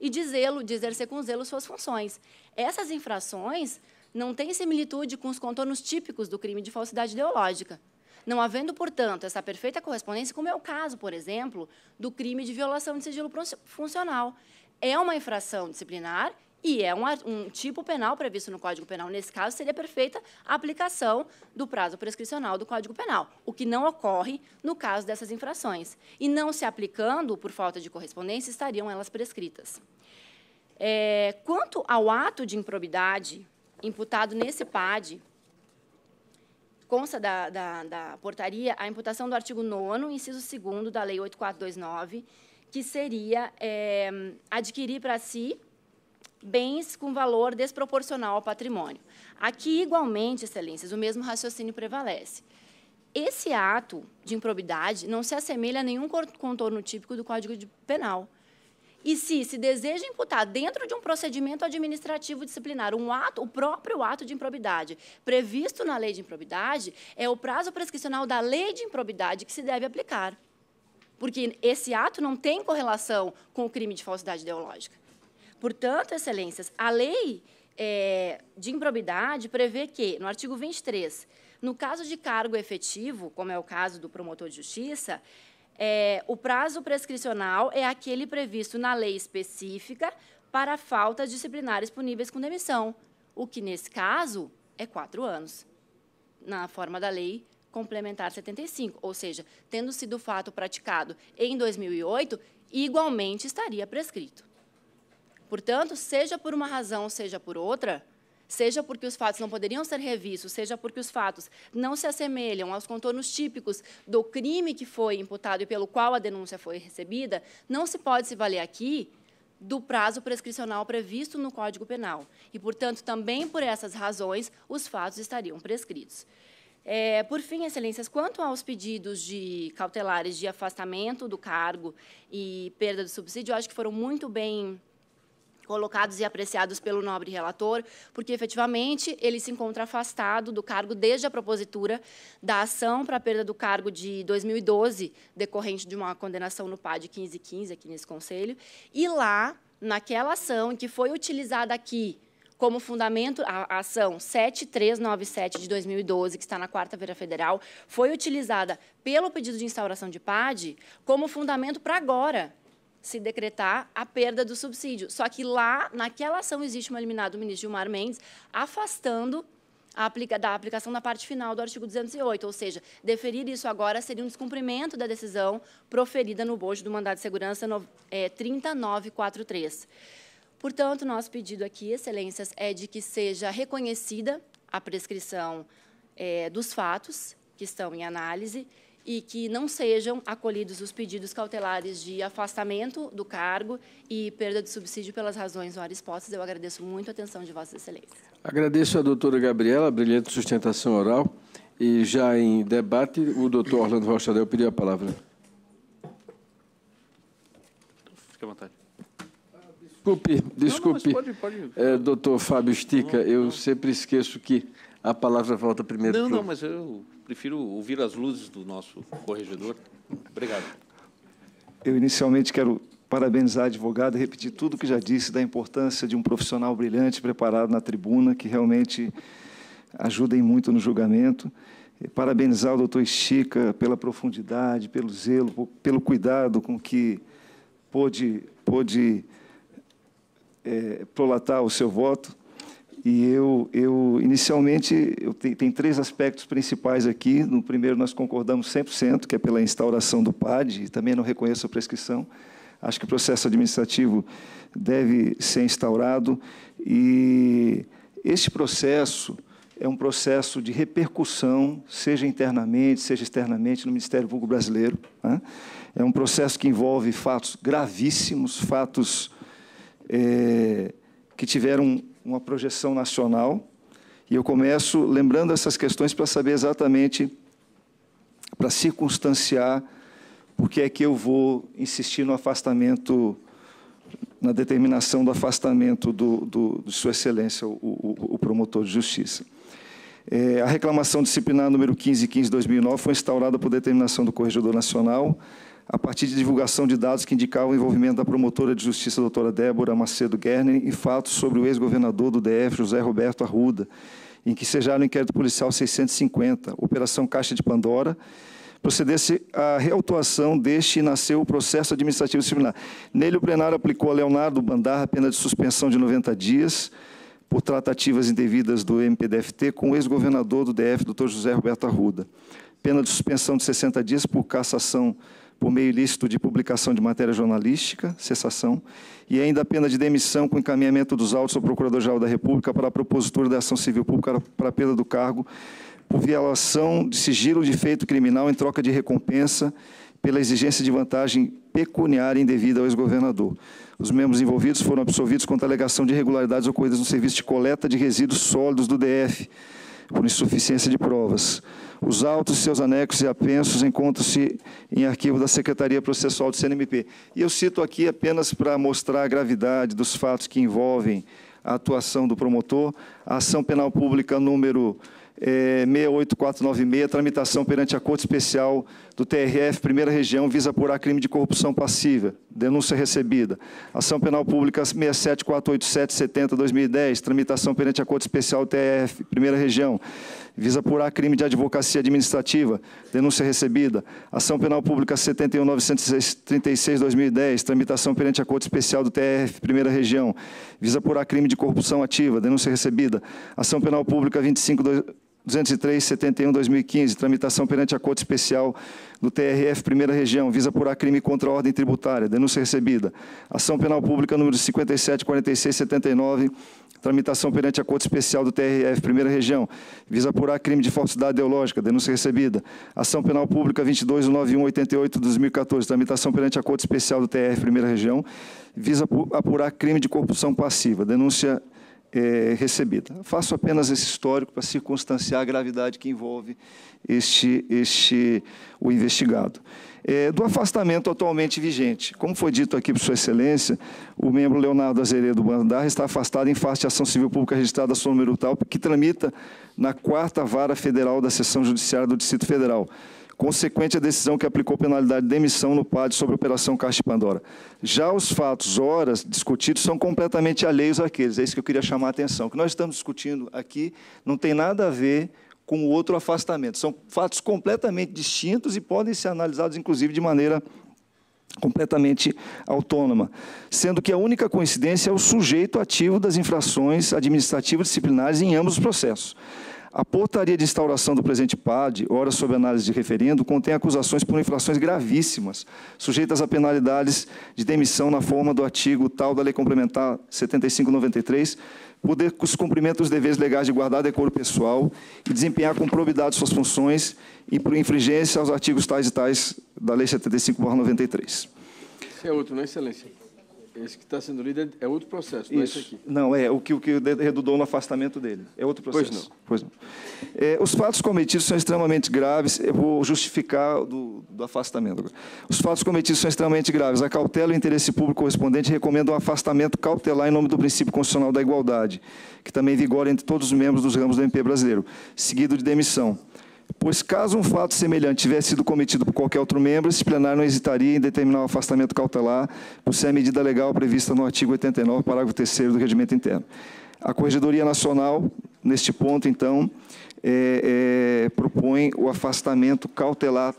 e de zelo, de exercer com zelo suas funções. Essas infrações não têm similitude com os contornos típicos do crime de falsidade ideológica. Não havendo, portanto, essa perfeita correspondência, como é o caso, por exemplo, do crime de violação de sigilo funcional, é uma infração disciplinar e é um, um, tipo penal previsto no Código Penal. Nesse caso, seria perfeita a aplicação do prazo prescricional do Código Penal, o que não ocorre no caso dessas infrações. E não se aplicando por falta de correspondência, estariam elas prescritas. É, quanto ao ato de improbidade imputado nesse PAD, consta da, da, da portaria a imputação do artigo 9, inciso 2 da Lei 8429, que seria é, adquirir para si bens com valor desproporcional ao patrimônio. Aqui, igualmente, excelências, o mesmo raciocínio prevalece. Esse ato de improbidade não se assemelha a nenhum contorno típico do Código Penal. E se se deseja imputar dentro de um procedimento administrativo disciplinar um ato, o próprio ato de improbidade previsto na lei de improbidade, é o prazo prescricional da lei de improbidade que se deve aplicar porque esse ato não tem correlação com o crime de falsidade ideológica. Portanto, excelências, a lei é, de improbidade prevê que, no artigo 23, no caso de cargo efetivo, como é o caso do promotor de justiça, é, o prazo prescricional é aquele previsto na lei específica para faltas disciplinares puníveis com demissão, o que, nesse caso, é quatro anos, na forma da lei Complementar 75, ou seja, tendo sido o fato praticado em 2008, igualmente estaria prescrito. Portanto, seja por uma razão, seja por outra, seja porque os fatos não poderiam ser revistos, seja porque os fatos não se assemelham aos contornos típicos do crime que foi imputado e pelo qual a denúncia foi recebida, não se pode se valer aqui do prazo prescricional previsto no Código Penal. E, portanto, também por essas razões, os fatos estariam prescritos. É, por fim, excelências, quanto aos pedidos de cautelares de afastamento do cargo e perda do subsídio, acho que foram muito bem colocados e apreciados pelo nobre relator, porque efetivamente ele se encontra afastado do cargo desde a propositura da ação para a perda do cargo de 2012, decorrente de uma condenação no PAD 1515, aqui nesse conselho, e lá, naquela ação que foi utilizada aqui como fundamento, a, ação 7397 de 2012, que está na quarta-feira federal, foi utilizada pelo pedido de instauração de PAD como fundamento para agora se decretar a perda do subsídio. Só que lá, naquela ação, existe uma liminar do ministro Gilmar Mendes afastando Aplica, da aplicação da parte final do artigo 208, ou seja, deferir isso agora seria um descumprimento da decisão proferida no bojo do mandado de segurança no, é, 3943. Portanto, nosso pedido aqui, excelências, é de que seja reconhecida a prescrição é, dos fatos que estão em análise e que não sejam acolhidos os pedidos cautelares de afastamento do cargo e perda de subsídio pelas razões ora expostas. Eu agradeço muito a atenção de Vossa Excelência. Agradeço à doutora Gabriela, brilhante sustentação oral. E já em debate, o doutor Orlando Rochadel pediu a palavra. Então, fique à vontade. Desculpe, desculpe, não, não, pode, pode. É, doutor Fábio Estica, não, eu sempre esqueço que a palavra volta primeiro. Não, pro... não, mas eu prefiro ouvir as luzes do nosso corregedor. Obrigado. Eu inicialmente quero parabenizar a advogada, repetir tudo o que já disse da importância de um profissional brilhante, preparado na tribuna, que realmente ajudem muito no julgamento. Parabenizar o doutor Estica pela profundidade, pelo zelo, pelo cuidado com que pôde, pôde é, prolatar o seu voto. E eu, eu inicialmente, eu tem tem três aspectos principais aqui. No primeiro, nós concordamos 100%, que é pela instauração do PAD, e também não reconheço a prescrição. Acho que o processo administrativo deve ser instaurado. E este processo é um processo de repercussão, seja internamente, seja externamente, no Ministério Público Brasileiro. Né? É um processo que envolve fatos gravíssimos, fatos é, que tiveram uma projeção nacional. E eu começo lembrando essas questões para saber exatamente, para circunstanciar, porque é que eu vou insistir no afastamento, na determinação do afastamento do, do, de Sua Excelência, o, o, o promotor de justiça. É, a reclamação disciplinar número 1515 2009 foi instaurada por determinação do Corregedor Nacional a partir de divulgação de dados que indicavam o envolvimento da promotora de justiça, doutora Débora Macedo Guerner, em fatos sobre o ex-governador do DF, José Roberto Arruda, em que seja o inquérito policial 650, Operação Caixa de Pandora, procedesse à reautuação deste e nasceu o processo administrativo disciplinar. Nele, o plenário aplicou a Leonardo Bandar a pena de suspensão de 90 dias por tratativas indevidas do MPDFT com o ex-governador do DF, doutor José Roberto Arruda. Pena de suspensão de 60 dias por cassação por meio ilícito de publicação de matéria jornalística, cessação, e ainda a pena de demissão com encaminhamento dos autos ao Procurador-Geral da República para a propositura da ação civil pública para a perda do cargo por violação de sigilo de feito criminal em troca de recompensa pela exigência de vantagem pecuniária indevida ao ex-governador. Os membros envolvidos foram absolvidos contra a alegação de irregularidades ocorridas no serviço de coleta de resíduos sólidos do DF, por insuficiência de provas. Os autos, seus anexos e apensos encontram-se em arquivo da Secretaria Processual do CNMP. E eu cito aqui apenas para mostrar a gravidade dos fatos que envolvem a atuação do promotor, a ação penal pública número é, eh, 68496, tramitação perante a Corte Especial do TRF, Primeira Região, visa apurar crime de corrupção passiva, denúncia recebida. Ação Penal Pública 6748770 2010, tramitação perante a Corte Especial do TRF, Primeira Região, visa apurar crime de advocacia administrativa, denúncia recebida, ação penal pública 71.936-2010, tramitação perante a Corte Especial do TRF, Primeira Região, visa apurar crime de corrupção ativa, denúncia recebida, ação penal pública 25203 71 2015 tramitação perante a Corte Especial do TRF, Primeira Região, visa apurar crime contra a ordem tributária, denúncia recebida. Ação Penal Pública número 574679 Tramitação perante a Corte Especial do TRF, Primeira Região, visa apurar crime de falsidade ideológica, denúncia recebida. Ação Penal Pública de 2014, tramitação perante a Corte Especial do TRF, Primeira Região, visa apurar crime de corrupção passiva, denúncia é, recebida. Faço apenas esse histórico para circunstanciar a gravidade que envolve este, este o investigado. É, do afastamento atualmente vigente. Como foi dito aqui por Sua Excelência, o membro Leonardo Azeredo Bandarra está afastado em face de ação civil pública registrada sob número tal, que tramita na quarta vara federal da Seção Judiciária do Distrito Federal consequente à decisão que aplicou penalidade de demissão no PAD sobre a Operação Caixa de Pandora. Já os fatos, horas discutidos, são completamente alheios àqueles. É isso que eu queria chamar a atenção. O que nós estamos discutindo aqui não tem nada a ver com o outro afastamento. São fatos completamente distintos e podem ser analisados, inclusive, de maneira completamente autônoma, sendo que a única coincidência é o sujeito ativo das infrações administrativas disciplinares em ambos os processos. A portaria de instauração do presente PAD, ora sob análise de referendo, contém acusações por infrações gravíssimas, sujeitas a penalidades de demissão na forma do artigo tal da Lei Complementar 7593, por descumprimento dos deveres legais de guardar decoro pessoal e desempenhar com probidade suas funções e por infringência aos artigos tais e tais da Lei 75/93. Esse é outro, não é, Excelência? Esse que está sendo lido é, é outro processo, não Isso. é esse aqui. Não, é o que, o que redundou no afastamento dele. É outro processo. Pois não. Pois não. É, os fatos cometidos são extremamente graves. Eu vou justificar do, do afastamento. Os fatos cometidos são extremamente graves. A cautela e o interesse público correspondente recomendam o afastamento cautelar em nome do princípio constitucional da igualdade, que também vigora entre todos os membros dos ramos do MP brasileiro, seguido de demissão. Pois caso um fato semelhante tivesse sido cometido por qualquer outro membro, esse plenário não hesitaria em determinar o afastamento cautelar, por ser a medida legal prevista no artigo 89, parágrafo 3 do Regimento Interno. A Corregedoria Nacional, neste ponto, então, é, é, propõe o afastamento cautelar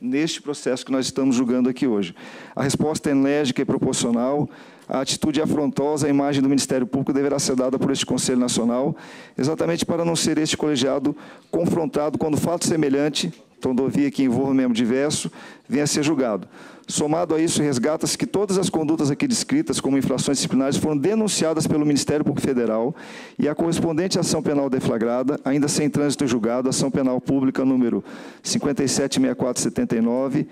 neste processo que nós estamos julgando aqui hoje. A resposta enérgica e proporcional a atitude afrontosa à imagem do Ministério Público deverá ser dada por este Conselho Nacional, exatamente para não ser este colegiado confrontado quando fato semelhante, tondovia que envolva membro diverso, venha a ser julgado. Somado a isso, resgata-se que todas as condutas aqui descritas como infrações disciplinares foram denunciadas pelo Ministério Público Federal e a correspondente ação penal deflagrada, ainda sem trânsito julgado, ação penal pública número 576479,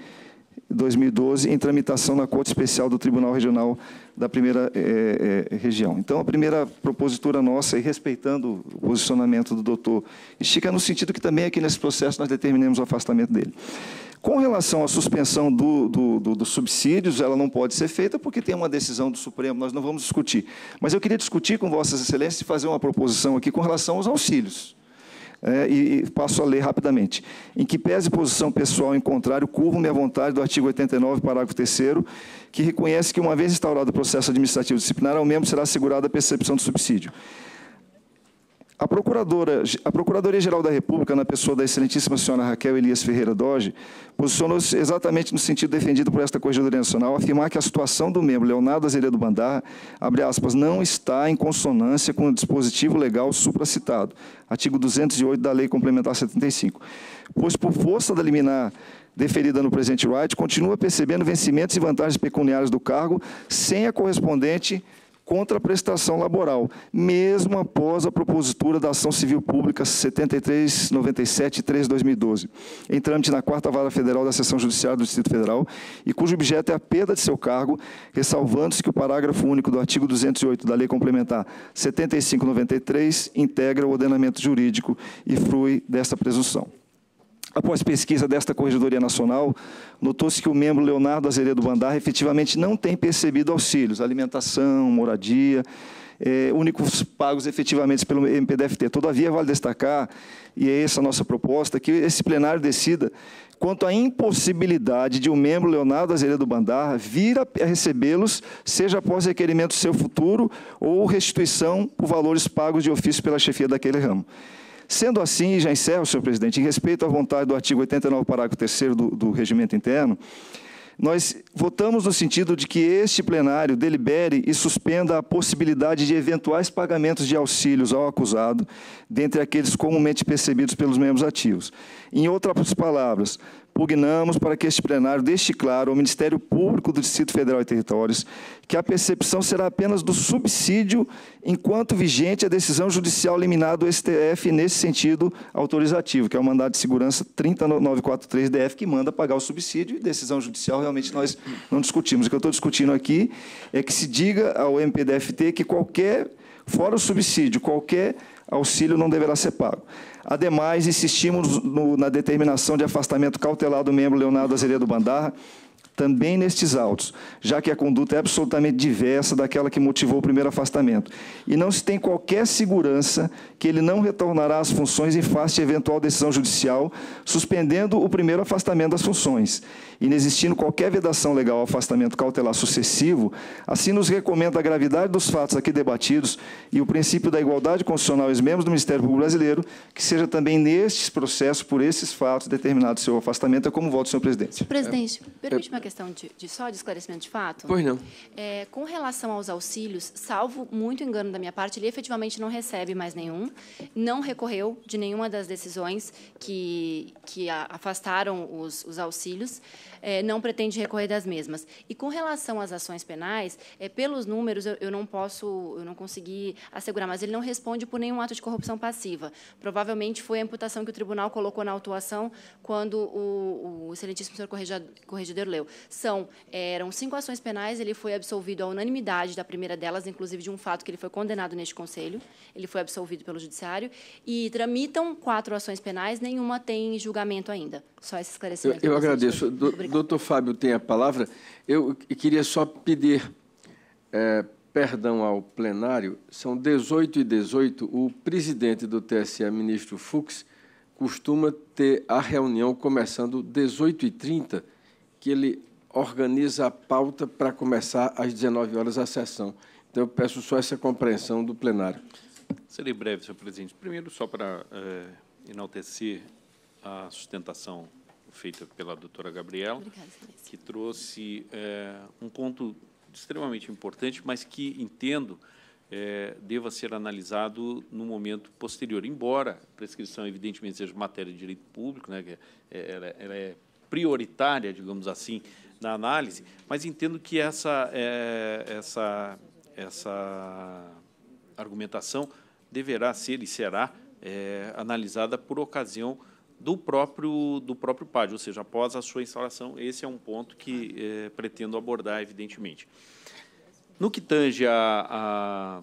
2012 em tramitação na Corte Especial do Tribunal Regional da Primeira eh, eh, eh, Região. Então, a primeira propositura nossa, e respeitando o posicionamento do doutor Estica, no sentido que também aqui nesse processo nós determinemos o afastamento dele. Com relação à suspensão dos do, do, do subsídios, ela não pode ser feita porque tem uma decisão do Supremo, nós não vamos discutir. Mas eu queria discutir com Vossas Excelências e fazer uma proposição aqui com relação aos auxílios. É, e, passo a ler rapidamente. Em que pese posição pessoal em contrário, curvo-me à vontade do artigo 89, parágrafo 3 que reconhece que, uma vez instaurado o processo administrativo disciplinar, ao membro será assegurada a percepção do subsídio. A, Procuradora, a Procuradoria-Geral da República, na pessoa da excelentíssima senhora Raquel Elias Ferreira Doge, posicionou-se exatamente no sentido defendido por esta Corregedoria Nacional, afirmar que a situação do membro Leonardo Azeredo Bandar abre aspas, não está em consonância com o dispositivo legal supracitado, artigo 208 da Lei Complementar 75, pois por força da liminar deferida no presente Wright, continua percebendo vencimentos e vantagens pecuniárias do cargo sem a correspondente contra a prestação laboral, mesmo após a propositura da Ação Civil Pública 7397 3 2012, em trâmite na 4 Vara Federal da Seção Judiciária do Distrito Federal e cujo objeto é a perda de seu cargo, ressalvando-se que o parágrafo único do artigo 208 da Lei Complementar 7593 integra o ordenamento jurídico e frui desta presunção. Após pesquisa desta Corregedoria Nacional, notou-se que o membro Leonardo Azeredo Bandarra efetivamente não tem percebido auxílios, alimentação, moradia, é, únicos pagos efetivamente pelo MPDFT. Todavia, vale destacar, e é essa a nossa proposta, que esse plenário decida quanto à impossibilidade de o um membro Leonardo Azeredo Bandarra vir a recebê-los, seja após requerimento seu futuro ou restituição por valores pagos de ofício pela chefia daquele ramo. Sendo assim, já encerro, senhor presidente, em respeito à vontade do artigo 89, parágrafo 3 do, do regimento interno, nós votamos no sentido de que este plenário delibere e suspenda a possibilidade de eventuais pagamentos de auxílios ao acusado, dentre aqueles comumente percebidos pelos membros ativos. Em outras palavras, pugnamos para que este plenário deixe claro ao Ministério Público do Distrito Federal e Territórios que a percepção será apenas do subsídio enquanto vigente a decisão judicial liminar do STF nesse sentido autorizativo, que é o mandado de segurança 30943 DF, que manda pagar o subsídio e decisão judicial realmente nós não discutimos. O que eu estou discutindo aqui é que se diga ao MPDFT que qualquer, fora o subsídio, qualquer auxílio não deverá ser pago. Ademais, insistimos no, na determinação de afastamento cautelar do membro Leonardo Azevedo Bandarra, também nestes autos, já que a conduta é absolutamente diversa daquela que motivou o primeiro afastamento. E não se tem qualquer segurança que ele não retornará às funções em face de eventual decisão judicial, suspendendo o primeiro afastamento das funções. Inexistindo qualquer vedação legal ao afastamento cautelar sucessivo, assim nos recomenda a gravidade dos fatos aqui debatidos e o princípio da igualdade constitucional aos membros do Ministério Público Brasileiro, que seja também nestes processos, por esses fatos, determinado seu afastamento. É como voto, senhor presidente. Presidente, permite uma é, questão questão de, de só de esclarecimento de fato? Pois não. É, com relação aos auxílios, salvo muito engano da minha parte, ele efetivamente não recebe mais nenhum, não recorreu de nenhuma das decisões que, que afastaram os, os auxílios é, não pretende recorrer das mesmas. E com relação às ações penais, é, pelos números eu, eu, não posso, eu não consegui assegurar, mas ele não responde por nenhum ato de corrupção passiva. Provavelmente foi a imputação que o tribunal colocou na autuação quando o, o excelentíssimo senhor corregedor leu. São, eram cinco ações penais, ele foi absolvido à unanimidade da primeira delas, inclusive de um fato que ele foi condenado neste conselho, ele foi absolvido pelo judiciário, e tramitam quatro ações penais, nenhuma tem julgamento ainda. Só esse esclarecimento. Eu, eu agradeço. Do, doutor Fábio tem a palavra. Eu queria só pedir é, perdão ao plenário. São 18 e 18. O presidente do TSE, ministro Fux, costuma ter a reunião começando 18 e 30, que ele organiza a pauta para começar às 19 horas a sessão. Então, eu peço só essa compreensão do plenário. Serei breve, senhor presidente. Primeiro, só para é, enaltecer a sustentação feita pela doutora Gabriela, Obrigada, que trouxe é, um ponto extremamente importante, mas que entendo é, deva ser analisado no momento posterior. Embora a prescrição, evidentemente, seja matéria de direito público, né, que é, ela, ela, é prioritária, digamos assim, na análise, mas entendo que essa, é, essa, essa argumentação deverá ser e será é, analisada por ocasião do próprio do próprio PAD, ou seja, após a sua instalação. Esse é um ponto que eh, pretendo abordar, evidentemente. No que tange a,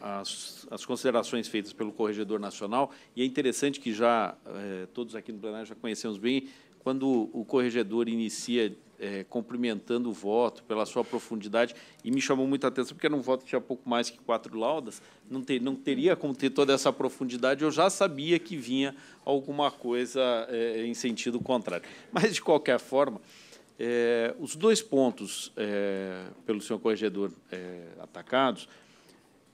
a, as, as, considerações feitas pelo Corregedor Nacional, e é interessante que já eh, todos aqui no plenário já conhecemos bem, quando o Corregedor inicia é, cumprimentando o voto pela sua profundidade e me chamou muita atenção porque era um voto que tinha pouco mais que quatro laudas, não, ter, não teria como ter toda essa profundidade. Eu já sabia que vinha alguma coisa é, em sentido contrário. Mas de qualquer forma, é, os dois pontos é, pelo senhor corregedor é, atacados,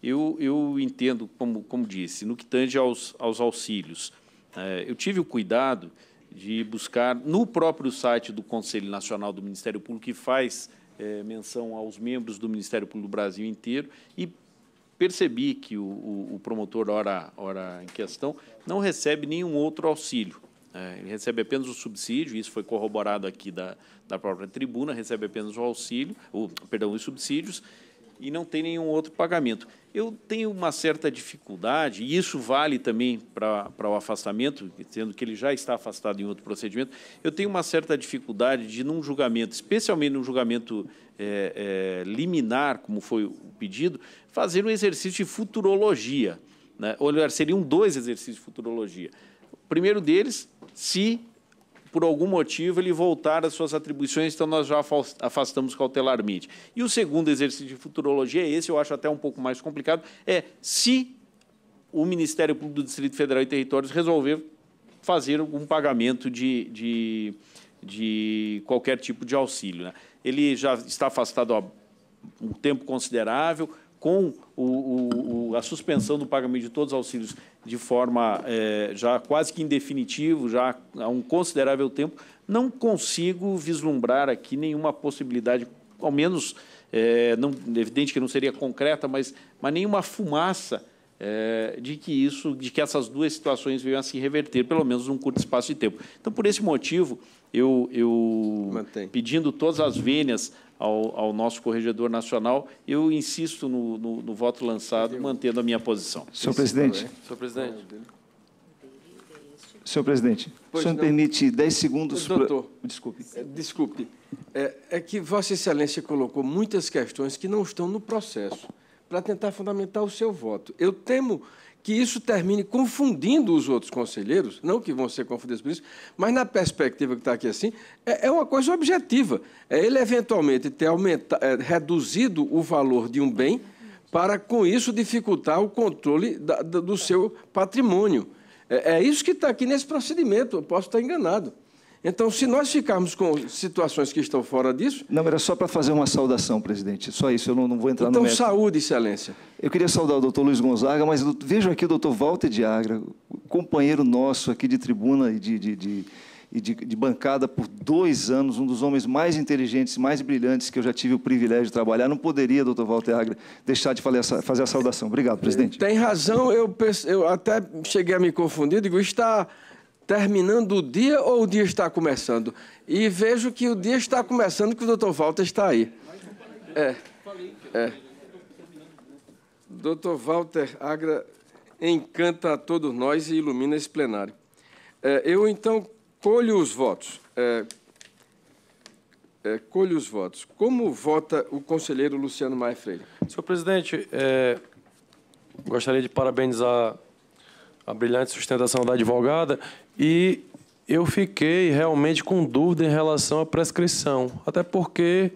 eu, eu entendo como, como disse no que tange aos, aos auxílios. É, eu tive o cuidado de buscar no próprio site do Conselho Nacional do Ministério Público, que faz é, menção aos membros do Ministério Público do Brasil inteiro, e percebi que o, o, o promotor, ora, ora em questão, não recebe nenhum outro auxílio. É, ele recebe apenas o subsídio, isso foi corroborado aqui da, da própria tribuna, recebe apenas o auxílio, o, perdão, os subsídios, e não tem nenhum outro pagamento. Eu tenho uma certa dificuldade, e isso vale também para o afastamento, sendo que ele já está afastado em outro procedimento, eu tenho uma certa dificuldade de, num julgamento, especialmente num julgamento é, é, liminar, como foi o pedido, fazer um exercício de futurologia. Né? Ou seria um dois exercícios de futurologia. O primeiro deles, se por algum motivo, ele voltar às suas atribuições, então nós já afastamos cautelarmente. E o segundo exercício de futurologia, esse eu acho até um pouco mais complicado, é se o Ministério Público do Distrito Federal e Territórios resolver fazer um pagamento de, de, de qualquer tipo de auxílio. Né? Ele já está afastado há um tempo considerável, com o, o, o, a suspensão do pagamento de todos os auxílios de forma é, já quase que indefinitivo, já há um considerável tempo, não consigo vislumbrar aqui nenhuma possibilidade, ao menos, é, não, evidente que não seria concreta, mas, mas nenhuma fumaça é, de que isso, de que essas duas situações venham a se reverter, pelo menos num curto espaço de tempo. Então, por esse motivo, eu, eu pedindo todas as vênias ao, ao nosso corregedor nacional. Eu insisto no, no, no voto lançado, mantendo a minha posição. Senhor presidente. Senhor presidente. Senhor presidente, pois o senhor não. permite 10 segundos para... Desculpe. É, desculpe. É, é, que Vossa Excelência colocou muitas questões que não estão no processo para tentar fundamentar o seu voto. Eu temo que isso termine confundindo os outros conselheiros, não que vão ser confundidos por isso, mas na perspectiva que está aqui assim, é, é uma coisa objetiva. É ele eventualmente ter aumenta, é, reduzido o valor de um bem para, com isso, dificultar o controle da, do seu patrimônio. É, é isso que está aqui nesse procedimento, eu posso estar enganado. Então, se nós ficarmos com situações que estão fora disso. Não, era só para fazer uma saudação, presidente. Só isso, eu não, não vou entrar então, no. Então, saúde, excelência. Eu queria saudar o doutor Luiz Gonzaga, mas vejo aqui o doutor Walter de Agra, companheiro nosso aqui de tribuna e de, de, de de, de, bancada por dois anos, um dos homens mais inteligentes, mais brilhantes que eu já tive o privilégio de trabalhar. Não poderia, doutor Walter Agra, deixar de essa, fazer a saudação. Obrigado, presidente. Tem razão, eu, eu até cheguei a me confundir, digo, está terminando o dia ou o dia está começando? E vejo que o dia está começando, que o doutor Walter está aí. É, é. Doutor Walter Agra encanta a todos nós e ilumina esse plenário. É, eu, então, colho os votos. É, é, colho os votos. Como vota o conselheiro Luciano Maia Freire? Senhor presidente, é, gostaria de parabenizar a brilhante sustentação da advogada e eu fiquei realmente com dúvida em relação à prescrição, até porque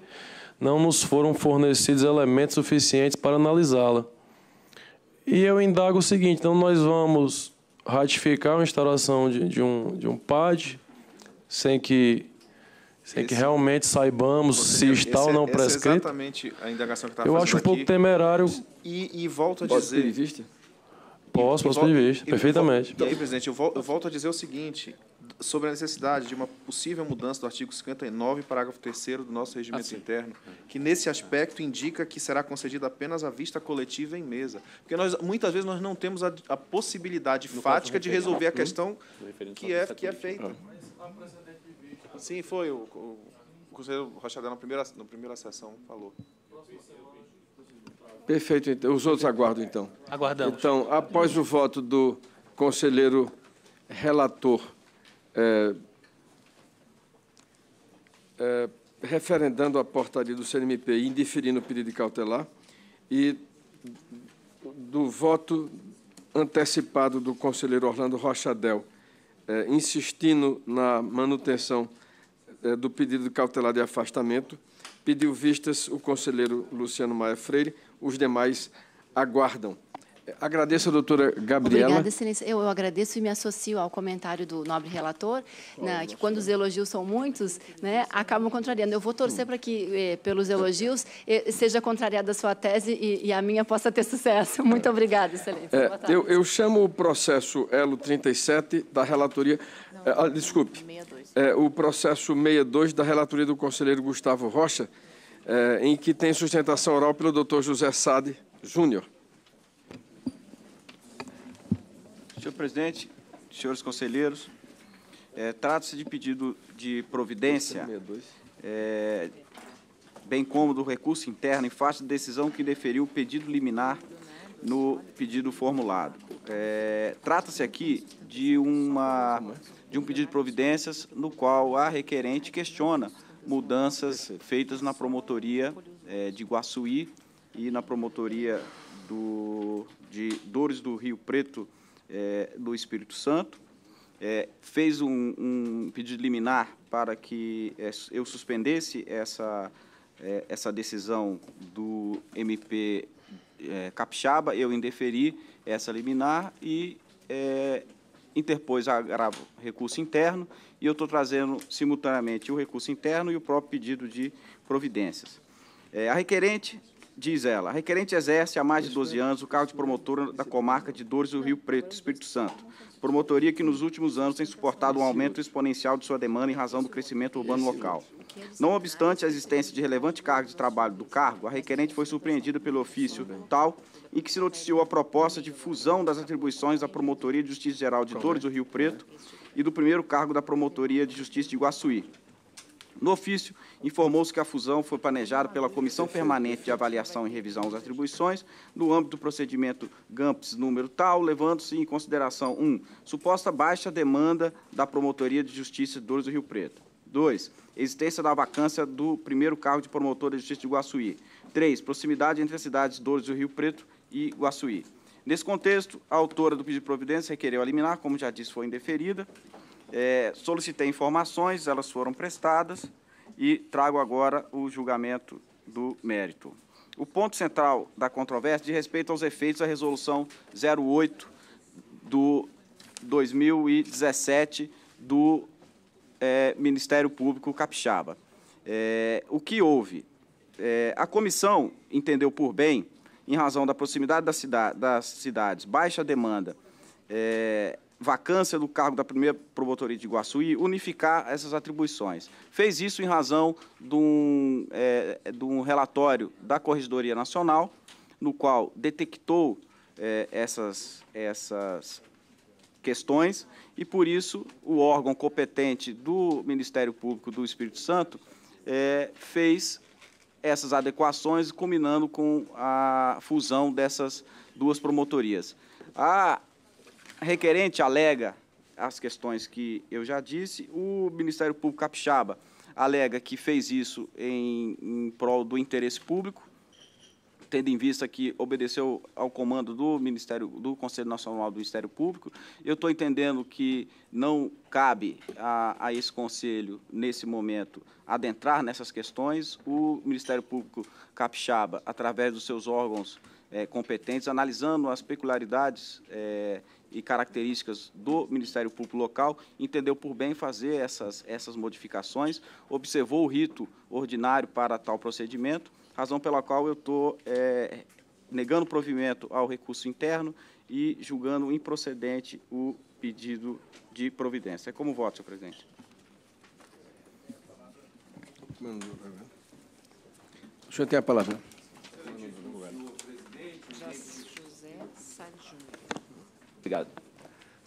não nos foram fornecidos elementos suficientes para analisá-la. E eu indago o seguinte: então nós vamos ratificar a instalação de, de um, de um PAD sem que sem esse, que realmente saibamos se está ou é- não é prescrito. é exatamente a indagação que está Eu acho um pouco temerário. E, e volto a Pode dizer. Posso, posso pedir vista, perfeitamente. E aí, presidente, eu, vol eu volto a dizer o seguinte, sobre a necessidade de uma possível mudança do artigo 59, parágrafo 3 do nosso regimento assim. interno, ah, que nesse aspecto indica que será concedida apenas a vista coletiva em mesa. Porque nós, muitas vezes nós não temos a, a possibilidade no fática de resolver a questão é que é, que é feita. Sim, foi. O, o, o conselheiro Rochadel, na primeira, na primeira sessão, falou. Perfeito, então. Os outros aguardam, então. Aguardamos. Então, após o voto do conselheiro relator, é, é, referendando a portaria do CNMP e indiferindo o pedido cautelar, e do voto antecipado do conselheiro Orlando Rochadel, é, insistindo na manutenção é, do pedido cautelar de afastamento, pediu vistas o conselheiro Luciano Maia Freire, os demais aguardam. Agradeço a doutora Gabriela. Obrigada, excelência. Eu, eu, agradeço e me associo ao comentário do nobre relator, né, que quando os elogios são muitos, né, acabam contrariando. Eu vou torcer para que, eh, pelos elogios, eh, seja contrariada a sua tese e, e, a minha possa ter sucesso. Muito obrigada, excelência. É, eu, eu, chamo o processo ELO 37 da relatoria... Não, eh, ah, desculpe, 62. É, o processo 62 da relatoria do conselheiro Gustavo Rocha, é, em que tem sustentação oral pelo Dr. José Sade Júnior. Senhor presidente, senhores conselheiros, é, trata-se de pedido de providência, é, bem como do recurso interno, em face de decisão que deferiu o pedido liminar no pedido formulado. É, Trata-se aqui de, uma, de um pedido de providências no qual a requerente questiona mudanças feitas na promotoria é, de Guaçuí e na promotoria do, de Dores do Rio Preto é, do Espírito Santo. É, fez um, um, pedido liminar para que é, eu suspendesse essa, é, essa decisão do MP é, Capixaba, eu indeferi essa liminar e interpôs agravo recurso interno e eu estou trazendo simultaneamente o recurso interno e o próprio pedido de providências. É, a requerente, diz ela, a requerente exerce há mais de 12 anos o cargo de promotora da comarca de Dores do Rio Preto, Espírito Santo, promotoria que nos últimos anos tem suportado um aumento exponencial de sua demanda em razão do crescimento urbano local. Não obstante a existência de relevante carga de trabalho do cargo, a requerente foi surpreendida pelo ofício tal em que se noticiou a proposta de fusão das atribuições da Promotoria de Justiça Geral de Dores do Rio Preto e do primeiro cargo da Promotoria de Justiça de Iguaçuí. No ofício, informou-se que a fusão foi planejada pela Comissão Permanente de Avaliação e Revisão das Atribuições, no âmbito do procedimento GAMPS número tal, levando-se em consideração 1. Um, suposta baixa demanda da Promotoria de Justiça de Dores do Rio Preto. 2. Existência da vacância do primeiro cargo de promotor de justiça de Iguaçuí. 3. Proximidade entre as cidades Dores do Rio Preto e Iguaçuí. Nesse contexto, a autora do pedido de providência requereu a liminar, como já disse, foi indeferida. É, solicitei informações, elas foram prestadas e trago agora o julgamento do mérito. O ponto central da controvérsia de respeito aos efeitos da resolução 08 do 2017 do é, Ministério Público Capixaba. É, o que houve? É, a comissão entendeu por bem em razão da proximidade cidade, das cidades, baixa demanda, é, vacância do cargo da primeira promotoria de Iguaçuí, unificar essas atribuições. Fez isso em razão de um, é, de um relatório da Corregedoria Nacional, no qual detectou é, essas, essas questões e, por isso, o órgão competente do Ministério Público do Espírito Santo é, fez essas adequações, combinando com a fusão dessas duas promotorias. A requerente alega as questões que eu já disse, o Ministério Público Capixaba alega que fez isso em, em prol do interesse público, tendo em vista que obedeceu ao comando do Ministério do Conselho Nacional do Ministério Público, eu estou entendendo que não cabe a, a, esse conselho nesse momento adentrar nessas questões. O Ministério Público capixaba, através dos seus órgãos é, competentes, analisando as peculiaridades é, e características do Ministério Público local, entendeu por bem fazer essas, essas modificações, observou o rito ordinário para tal procedimento razão pela qual eu estou é, negando provimento ao recurso interno e julgando improcedente o pedido de providência. É como voto, senhor presidente. O senhor tem a palavra. Obrigado.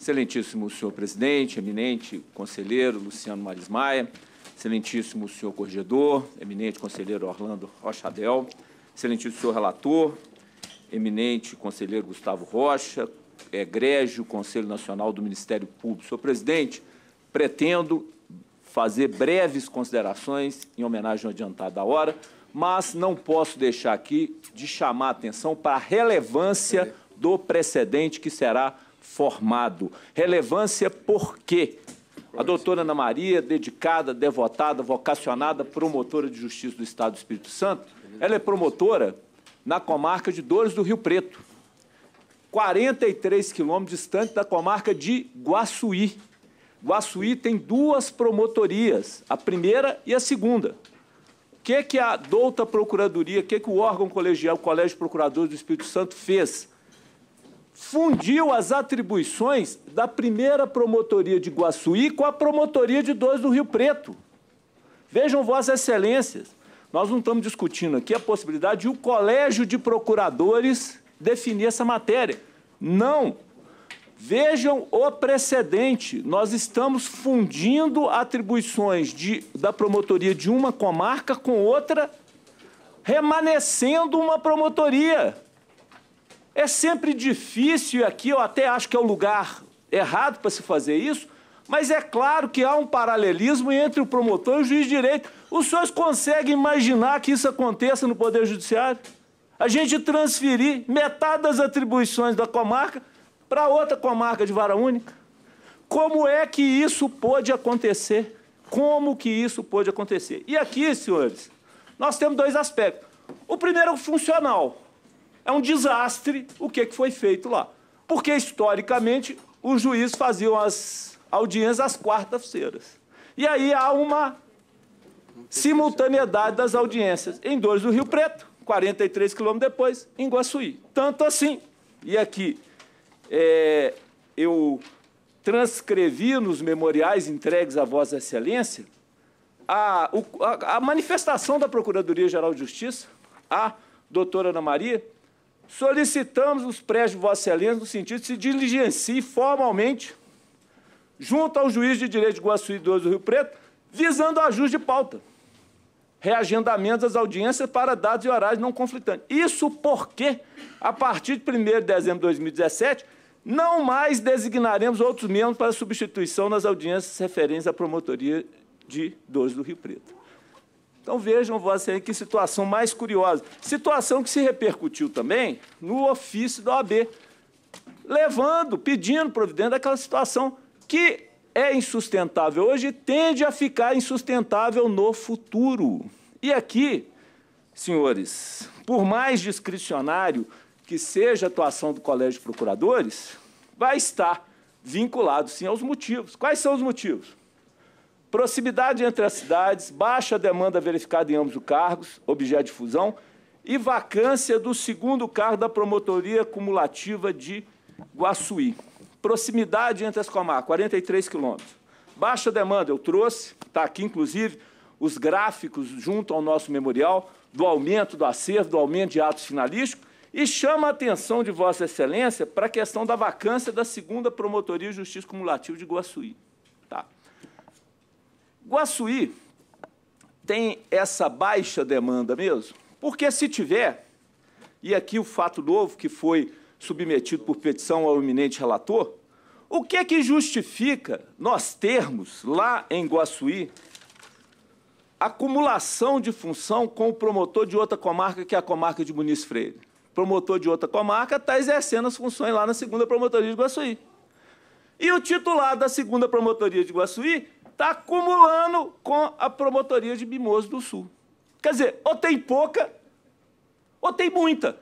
Excelentíssimo senhor presidente, eminente conselheiro Luciano Maris Maia, excelentíssimo senhor corregedor, eminente conselheiro Orlando Rochadel, excelentíssimo senhor relator, eminente conselheiro Gustavo Rocha, egrégio é, Conselho Nacional do Ministério Público. Senhor presidente, pretendo fazer breves considerações em homenagem ao adiantado da hora, mas não posso deixar aqui de chamar a atenção para a relevância é. do precedente que será formado. Relevância por quê? A doutora Ana Maria, dedicada, devotada, vocacionada, promotora de justiça do Estado do Espírito Santo, ela é promotora na comarca de Dores do Rio Preto, 43 quilômetros distante da comarca de Guaçuí. Guaçuí tem duas promotorias, a primeira e a segunda. O que, que a douta procuradoria, o que, que o órgão colegial, o Colégio de Procuradores do Espírito Santo fez fundiu as atribuições da primeira promotoria de Guaçuí com a promotoria de dois do Rio Preto. Vejam, Vossas Excelências, nós não estamos discutindo aqui a possibilidade de o Colégio de Procuradores definir essa matéria. Não! Vejam o precedente. Nós estamos fundindo atribuições de, da promotoria de uma comarca com outra, remanescendo uma promotoria. É sempre difícil, e aqui eu até acho que é o lugar errado para se fazer isso, mas é claro que há um paralelismo entre o promotor e o juiz de direito. Os senhores conseguem imaginar que isso aconteça no Poder Judiciário? A gente transferir metade das atribuições da comarca para outra comarca de vara única? Como é que isso pôde acontecer? Como que isso pôde acontecer? E aqui, senhores, nós temos dois aspectos. O primeiro é o funcional. É um desastre o que foi feito lá. Porque, historicamente, os juízes faziam as audiências às quartas-feiras. E aí há uma simultaneidade das audiências em Dores do Rio Preto, 43 quilômetros depois, em Guaçuí. Tanto assim, e aqui é, eu transcrevi nos memoriais entregues à Vossa Excelência a, a, a manifestação da Procuradoria-Geral de Justiça, a doutora Ana Maria, Solicitamos os prédios Vossa Excelência no sentido de se diligencie formalmente junto ao juiz de direito de Guaçu e do Rio Preto, visando ajuste de pauta, reagendamento das audiências para dados e horários não conflitantes. Isso porque, a partir de 1 de dezembro de 2017, não mais designaremos outros membros para substituição nas audiências referentes à promotoria de 12 do Rio Preto. Então vejam você que situação mais curiosa. Situação que se repercutiu também no ofício da OAB, levando, pedindo providência daquela situação que é insustentável hoje e tende a ficar insustentável no futuro. E aqui, senhores, por mais discricionário que seja a atuação do Colégio de Procuradores, vai estar vinculado sim aos motivos. Quais são os motivos? proximidade entre as cidades, baixa demanda verificada em ambos os cargos, objeto de fusão, e vacância do segundo cargo da promotoria cumulativa de Guaçuí. Proximidade entre as comarcas, 43 quilômetros. Baixa demanda, eu trouxe, está aqui inclusive os gráficos junto ao nosso memorial do aumento do acervo, do aumento de atos finalísticos, e chama a atenção de Vossa Excelência para a questão da vacância da segunda promotoria de justiça cumulativa de Guaçuí. Guaçuí tem essa baixa demanda mesmo? Porque se tiver, e aqui o fato novo que foi submetido por petição ao eminente relator, o que é que justifica nós termos lá em Guaçuí acumulação de função com o promotor de outra comarca, que é a comarca de Muniz Freire? O promotor de outra comarca está exercendo as funções lá na segunda promotoria de Guaçuí. E o titular da segunda promotoria de Guaçuí está acumulando com a promotoria de Mimoso do Sul. Quer dizer, ou tem pouca, ou tem muita.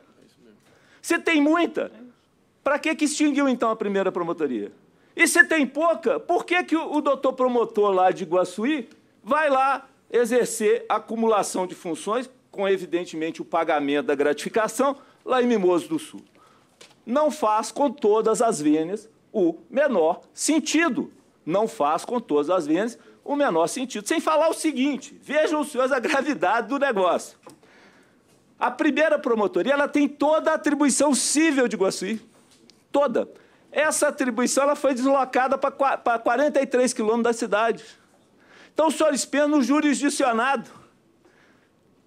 Se tem muita, para que, extinguiu então a primeira promotoria? E se tem pouca, por que, que o, o doutor promotor lá de Iguaçuí vai lá exercer acumulação de funções, com evidentemente o pagamento da gratificação, lá em Mimoso do Sul? Não faz com todas as vênias o menor sentido não faz com todas as vendas o menor sentido. Sem falar o seguinte, vejam os senhores a gravidade do negócio. A primeira promotoria ela tem toda a atribuição civil de Iguaçuí, toda. Essa atribuição ela foi deslocada para 43 quilômetros da cidade. Então, os senhores pensam no jurisdicionado.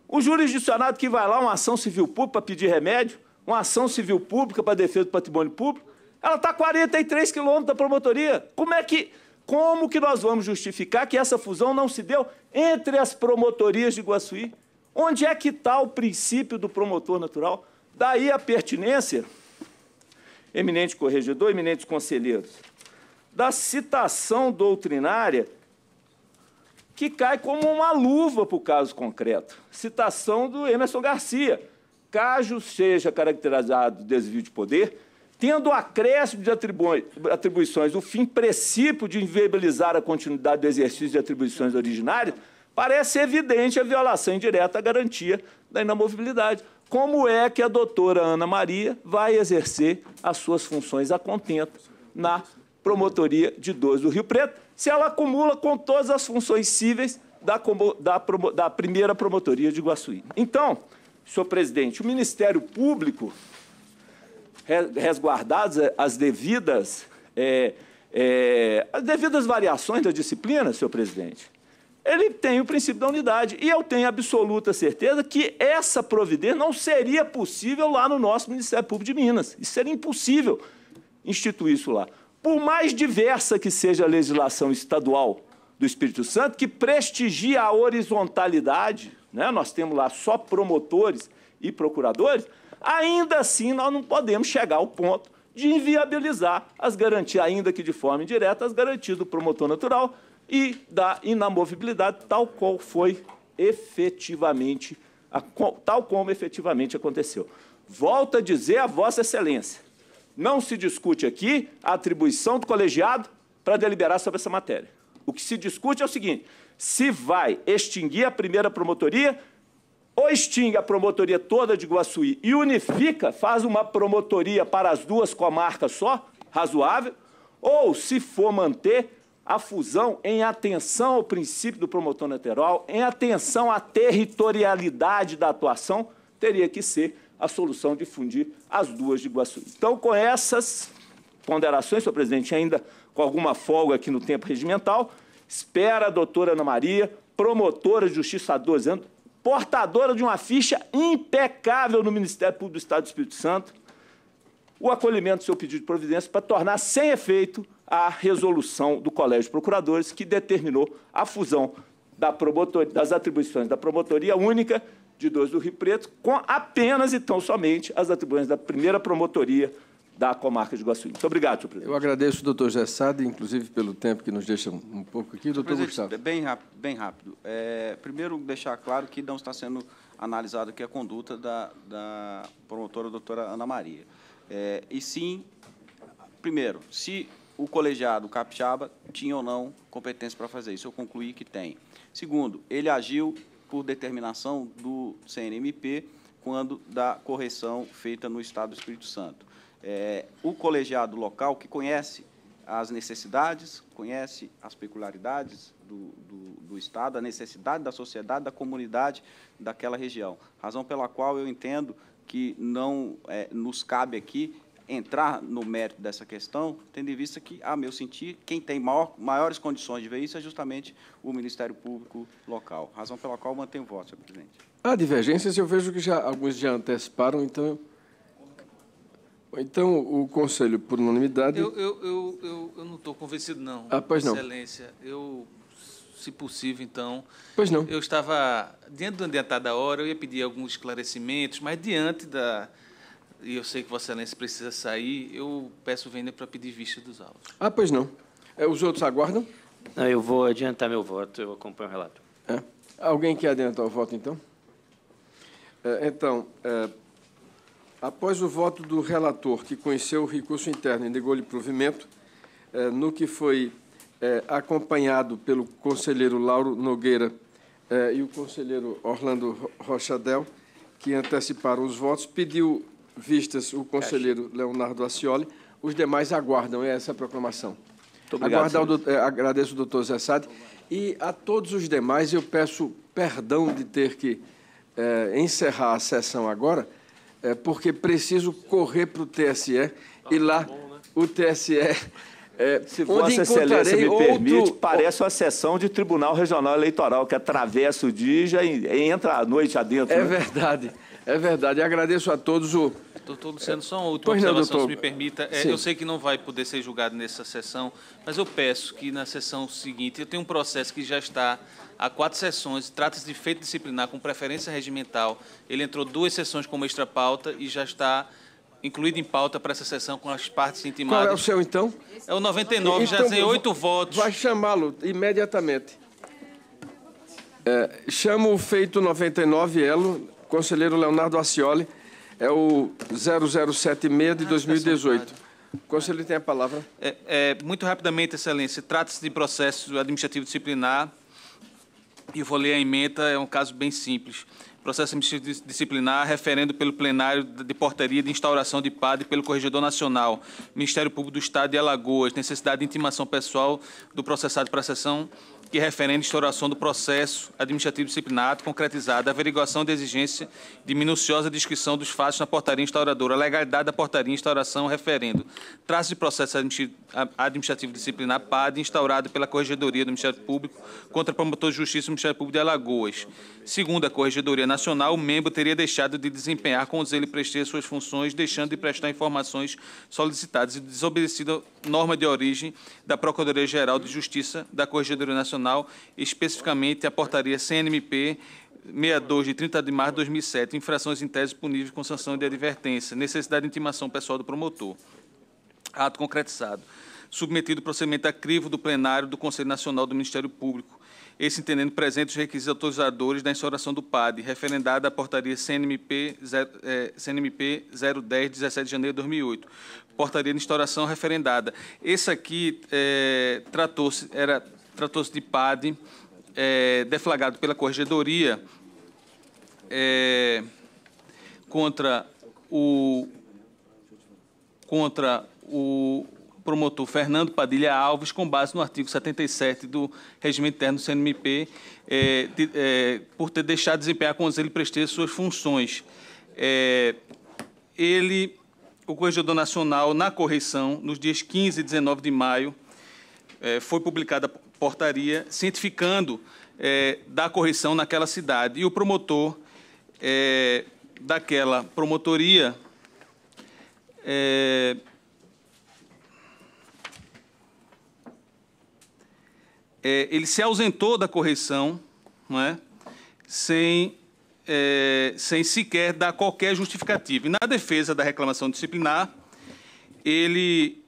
O jurisdicionado que vai lá, uma ação civil pública para pedir remédio, uma ação civil pública para defesa do patrimônio público, ela está a 43 quilômetros da promotoria. Como é que como que nós vamos justificar que essa fusão não se deu entre as promotorias de Guaçuí? Onde é que está o princípio do promotor natural? Daí a pertinência, eminente corregedor, eminentes conselheiros, da citação doutrinária que cai como uma luva para o caso concreto. Citação do Emerson Garcia. Caso seja caracterizado desvio de poder, tendo acréscimo de atribuições o fim princípio de inviabilizar a continuidade do exercício de atribuições originárias, parece evidente a violação indireta à garantia da inamovibilidade. Como é que a doutora Ana Maria vai exercer as suas funções a contento na promotoria de 12 do Rio Preto, se ela acumula com todas as funções cíveis da, da, da primeira promotoria de Iguaçuí? Então, senhor presidente, o Ministério Público resguardadas eh, as devidas, é, é, as devidas variações da disciplina, senhor presidente, ele tem o princípio da unidade. E eu tenho absoluta certeza que essa providência não seria possível lá no nosso Ministério Público de Minas. Isso seria impossível instituir isso lá. Por mais diversa que seja a legislação estadual do Espírito Santo, que prestigia a horizontalidade, né? nós temos lá só promotores e procuradores, Ainda assim, nós não podemos chegar ao ponto de inviabilizar as garantias, ainda que de forma indireta, as garantias do promotor natural e da inamovibilidade, tal qual foi efetivamente, tal como efetivamente aconteceu. Volto a dizer a Vossa Excelência, não se discute aqui a atribuição do colegiado para deliberar sobre essa matéria. O que se discute é o seguinte: se vai extinguir a primeira promotoria ou extingue a promotoria toda de Guaçuí e unifica, faz uma promotoria para as duas comarcas só, razoável, ou, se for manter, a fusão em atenção ao princípio do promotor natural, em atenção à territorialidade da atuação, teria que ser a solução de fundir as duas de Iguaçu. Então, com essas ponderações, senhor presidente, ainda com alguma folga aqui no tempo regimental, espera a doutora Ana Maria, promotora de justiça há 12 anos, portadora de uma ficha impecável no Ministério Público do Estado do Espírito Santo, o acolhimento do seu pedido de providência para tornar sem efeito a resolução do Colégio de Procuradores, que determinou a fusão da das atribuições da Promotoria Única de Dois do Rio Preto com apenas e tão somente as atribuições da Primeira Promotoria da comarca de Iguaçu. Muito obrigado, senhor presidente. Eu agradeço, doutor Gessado, inclusive pelo tempo que nos deixa um pouco aqui. Doutor Gustavo. Bem rápido. Bem rápido. É, primeiro, deixar claro que não está sendo analisado aqui a conduta da, da promotora doutora Ana Maria. É, e sim, primeiro, se o colegiado capixaba tinha ou não competência para fazer isso. Eu concluí que tem. Segundo, ele agiu por determinação do CNMP quando da correção feita no Estado do Espírito Santo é, o colegiado local, que conhece as necessidades, conhece as peculiaridades do, do, do, Estado, a necessidade da sociedade, da comunidade daquela região. Razão pela qual eu entendo que não é, nos cabe aqui entrar no mérito dessa questão, tendo em vista que, a meu sentir, quem tem maior, maiores condições de ver isso é justamente o Ministério Público local. Razão pela qual mantenho o voto, senhor presidente. Há divergências, eu vejo que já alguns já anteciparam, então então, o Conselho, por unanimidade... Eu, eu, eu, eu, eu não estou convencido, não, ah, pois não. Excelência. Eu, se possível, então... Pois não. Eu estava, diante do adiantar da hora, eu ia pedir alguns esclarecimentos, mas diante da... E eu sei que Vossa Excelência precisa sair, eu peço vênia para pedir vista dos autos. Ah, pois não. É, os outros aguardam? Não, eu vou adiantar meu voto, eu acompanho o relato. É. Alguém quer adiantar o voto, então? É, então... É Após o voto do relator, que conheceu o recurso interno e negou-lhe provimento, eh, no que foi eh, acompanhado pelo conselheiro Lauro Nogueira eh, e o conselheiro Orlando Rochadel, que anteciparam os votos, pediu vistas o conselheiro Leonardo Acioli, os demais aguardam, é essa a proclamação. Obrigado, Aguardar eh, agradeço o doutor Zé Sade. E a todos os demais, eu peço perdão de ter que eh, encerrar a sessão agora, é, porque preciso correr para o TSE e lá tá né? o TSE. É, Se Vossa Excelência me outro... permite, parece uma sessão de Tribunal Regional Eleitoral que atravessa o dia e entra à noite adentro. É né? verdade. É verdade. agradeço a todos o. Doutor Luciano, só uma última pois observação, se me permita. É, eu sei que não vai poder ser julgado nessa sessão, mas eu peço que na sessão seguinte, eu tenho um processo que já está há quatro sessões, trata-se de feito disciplinar com preferência regimental. Ele entrou duas sessões como extra pauta e já está incluído em pauta para essa sessão com as partes intimadas. Qual é o seu, então? É o 99, então, já tem oito votos. Vai chamá-lo imediatamente. É, o feito 99, Elo. Conselheiro Leonardo Acioli, é o 0076 de 2018. Ah, tá Conselheiro tem a palavra. É, é, muito rapidamente, Excelência, trata-se de processo administrativo disciplinar e vou ler a emenda, é um caso bem simples. Processo administrativo disciplinar referendo pelo plenário de portaria de instauração de PAD pelo Corregedor Nacional, Ministério Público do Estado de Alagoas, necessidade de intimação pessoal do processado para a sessão que referendo a instauração do processo administrativo disciplinado concretizado, a averiguação da exigência de minuciosa descrição dos fatos na portaria instauradora, a legalidade da portaria, instauração, referendo. Traço de processo administrativo disciplinar PAD, instaurado pela Corregedoria do Ministério Público contra o promotor de justiça do Ministério Público de Alagoas. Segundo a Corregedoria Nacional, o membro teria deixado de desempenhar com ele e suas funções, deixando de prestar informações solicitadas e desobedecido norma de origem da Procuradoria-Geral de Justiça da Corregedoria Nacional, especificamente a portaria CNMP 62, de 30 de março de 2007, infrações em tese puníveis com sanção de advertência, necessidade de intimação pessoal do promotor. Ato concretizado. Submetido procedimento a crivo do plenário do Conselho Nacional do Ministério Público, esse entendendo presente os requisitos autorizadores da instauração do PAD, referendada a portaria CNMP, 010 eh, CNMP 010, 17 de janeiro de 2008, portaria de instauração referendada. Esse aqui é, tratou-se tratou de PAD, é, deflagrado pela Corregedoria é, contra, o, contra o promotor Fernando Padilha Alves, com base no artigo 77 do Regimento Interno do CNMP, é, de, é, por ter deixado de desempenhar com ele e suas funções. É, ele o Corregedor Nacional, na correição, nos dias 15 e 19 de maio, eh, foi publicada a portaria cientificando eh, da correição naquela cidade. E o promotor eh, daquela promotoria é, ele se ausentou da correção, não é? sem é, sem sequer dar qualquer justificativa. E na defesa da reclamação disciplinar, ele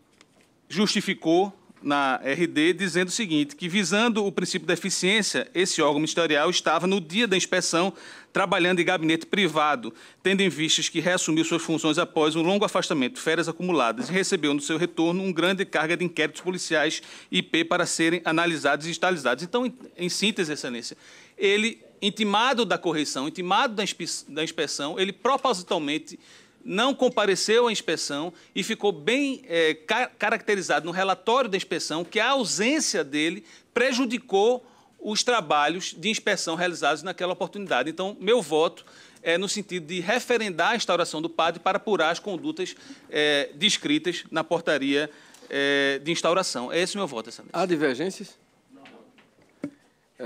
justificou na RD dizendo o seguinte, que visando o princípio da eficiência, esse órgão ministerial estava no dia da inspeção trabalhando em gabinete privado, tendo em vistas que reassumiu suas funções após um longo afastamento, férias acumuladas, e recebeu no seu retorno uma grande carga de inquéritos policiais IP para serem analisados e digitalizados. Então, em síntese, excelência, ele intimado da correição, intimado da, inspe da inspeção, ele propositalmente não compareceu à inspeção e ficou bem é, ca caracterizado no relatório da inspeção que a ausência dele prejudicou os trabalhos de inspeção realizados naquela oportunidade. Então, meu voto é no sentido de referendar a instauração do padre para apurar as condutas é, descritas na portaria é, de instauração. É esse o meu voto, excelência. Há divergências? Não.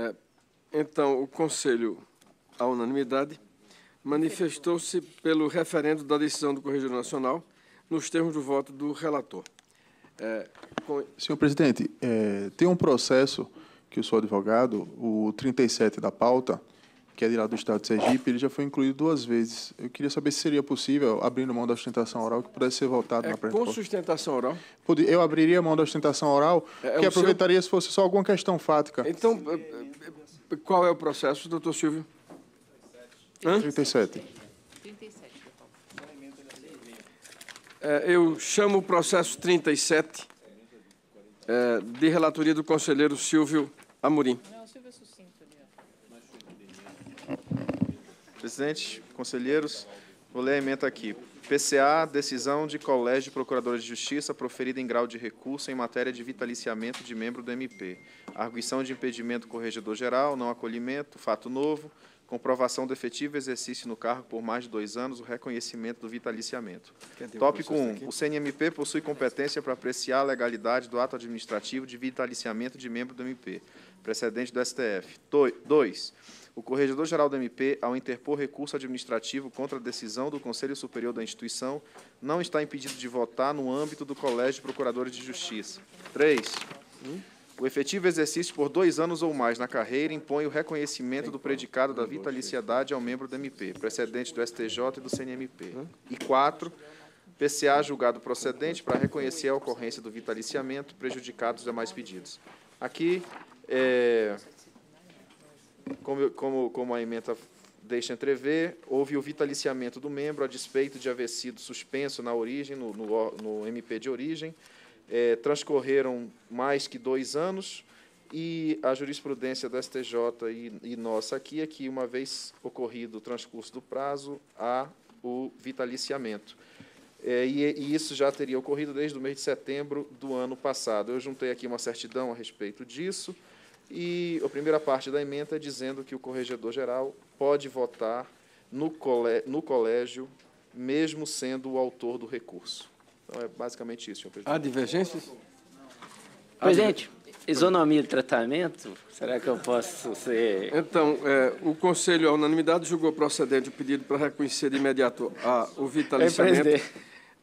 É, então, o Conselho, à unanimidade, manifestou-se pelo referendo da decisão do Correio Nacional nos termos do voto do relator. É, com... Senhor presidente, é, tem um processo que eu sou advogado, o 37 da pauta, que é de lá do Estado de Sergipe, ele já foi incluído duas vezes. Eu queria saber se seria possível, abrindo mão da sustentação oral, que pudesse ser votado é na presente. Com sustentação oral? Eu abriria mão da sustentação oral, é, é que aproveitaria seu... se fosse só alguma questão fática. Então, é, é, qual é o processo, doutor Silvio? 37. Hã? 37. É, eu chamo o processo 37 é, de relatoria do conselheiro Silvio Amorim. Não, Silvio é sucinto ali. Presidente, conselheiros, vou ler a emenda aqui. PCA, decisão de Colégio de Procuradores de Justiça proferida em grau de recurso em matéria de vitaliciamento de membro do MP. Arguição de impedimento corregedor-geral, não acolhimento, fato novo, comprovação do efetivo exercício no cargo por mais de dois anos, o reconhecimento do vitaliciamento. Tópico 1. Um, o CNMP possui competência para apreciar a legalidade do ato administrativo de vitaliciamento de membro do MP, precedente do STF. 2. O Corregedor-Geral do MP, ao interpor recurso administrativo contra a decisão do Conselho Superior da instituição, não está impedido de votar no âmbito do Colégio de Procuradores de Justiça. 3. O efetivo exercício por dois anos ou mais na carreira impõe o reconhecimento do predicado da vitaliciedade ao membro do MP, precedente do STJ e do CNMP. E 4. PCA julgado procedente para reconhecer a ocorrência do vitaliciamento, prejudicados demais pedidos. Aqui, é, como, como, como a emenda deixa entrever, houve o vitaliciamento do membro a despeito de haver sido suspenso na origem, no, no, no MP de origem. É, transcorreram mais que dois anos e a jurisprudência da STJ e, e, nossa aqui é que, uma vez ocorrido o transcurso do prazo, há o vitaliciamento. É, e, e isso já teria ocorrido desde o mês de setembro do ano passado. Eu juntei aqui uma certidão a respeito disso e a primeira parte da emenda é dizendo que o corregedor geral pode votar no, colégio, no colégio mesmo sendo o autor do recurso. Então, é basicamente isso, senhor presidente. Há divergências? Presidente, isonomia de tratamento, será que eu posso ser... Então, é, o Conselho, à unanimidade, julgou procedente o pedido para reconhecer de imediato a, o é, vitalicamento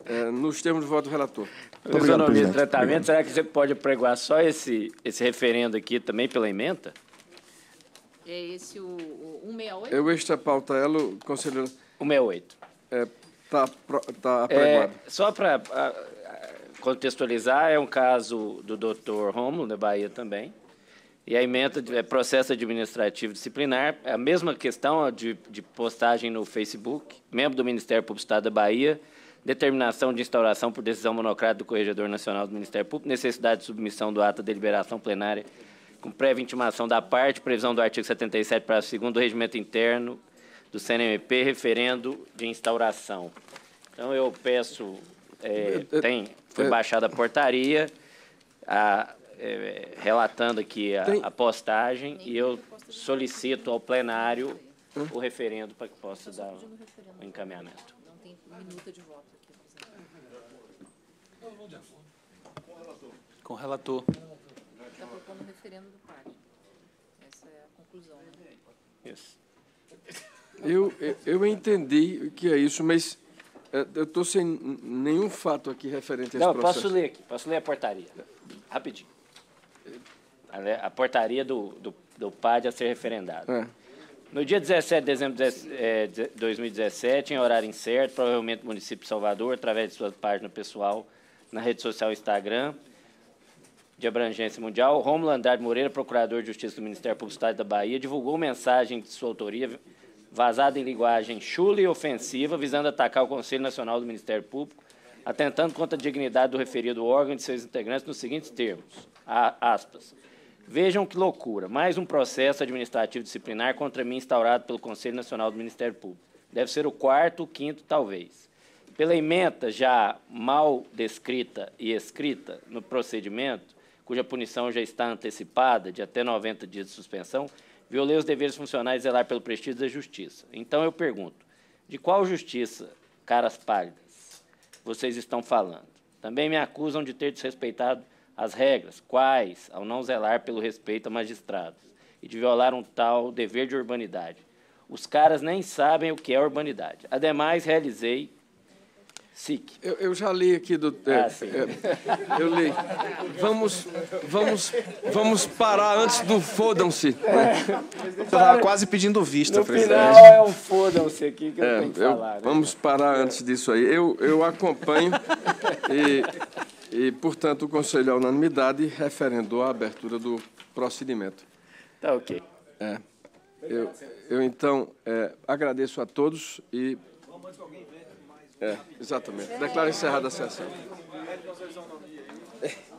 é, nos termos do voto do relator. Obrigado, Isonomia tratamento, será que você pode pregoar só esse, esse referendo aqui também pela emenda? É esse o, o 168? Eu esta pauta, ela, conselheiro... 168. Está é, tá apregoado. Tá é, só para contextualizar, é um caso do doutor Romulo, da Bahia também, e a emenda é processo administrativo disciplinar, é a mesma questão de, de postagem no Facebook, membro do Ministério Público do Estado da Bahia, determinação de instauração por decisão monocrática do Corregedor Nacional do Ministério Público, necessidade de submissão do ato à deliberação plenária com prévia intimação da parte, previsão do artigo 77, parágrafo 2 do Regimento Interno do CNMP, referendo de instauração. Então, eu peço... É, é, é tem, foi é. baixada a portaria, a, é, relatando aqui a, a postagem, e eu solicito ao plenário hum? o referendo para que possa dar o encaminhamento minuta de voto. Com o relator. Está propondo referendo do PAD. Essa é a conclusão. Né? Yes. Eu, eu entendi que é isso, mas é, eu estou sem nenhum fato aqui referente a esse Não, processo. posso ler aqui, posso ler a portaria. Rapidinho. A, a portaria do, do, do PAD a ser referendado. É. No dia 17 de dezembro de 2017, é, em horário incerto, provavelmente o município de Salvador, através de sua página pessoal, na rede social Instagram, de abrangência mundial, Romulo Andrade Moreira, procurador de Justiça do Ministério Público do Estado da Bahia, divulgou mensagem de sua autoria vazada em linguagem chula e ofensiva, visando atacar o Conselho Nacional do Ministério Público, atentando contra a dignidade do referido órgão e de seus integrantes nos seguintes termos, aspas, Vejam que loucura, mais um processo administrativo disciplinar contra mim instaurado pelo Conselho Nacional do Ministério Público. Deve ser o quarto, o quinto, talvez. Pela emenda já mal descrita e escrita no procedimento, cuja punição já está antecipada de até 90 dias de suspensão, violei os deveres funcionais de zelar pelo prestígio da justiça. Então eu pergunto, de qual justiça, caras pálidas, vocês estão falando? Também me acusam de ter desrespeitado as regras, quais, ao não zelar pelo respeito a magistrados e de violar um tal dever de urbanidade. Os caras nem sabem o que é urbanidade. Ademais, realizei SIC. Eu, eu, já li aqui do. É, ah, sim. É, eu li. Vamos, vamos, vamos parar antes do fodam-se. Eu estava quase pedindo vista, no presidente. Final é o fodam-se aqui que eu é, tenho que eu, falar. Né? Vamos parar antes disso aí. Eu, eu acompanho e, e, portanto, o Conselho à Unanimidade referendou a abertura do procedimento. Tá ok. É. Eu, eu então, é, agradeço a todos e. Vamos mais alguém. É, exatamente. Declaro encerrada a sessão.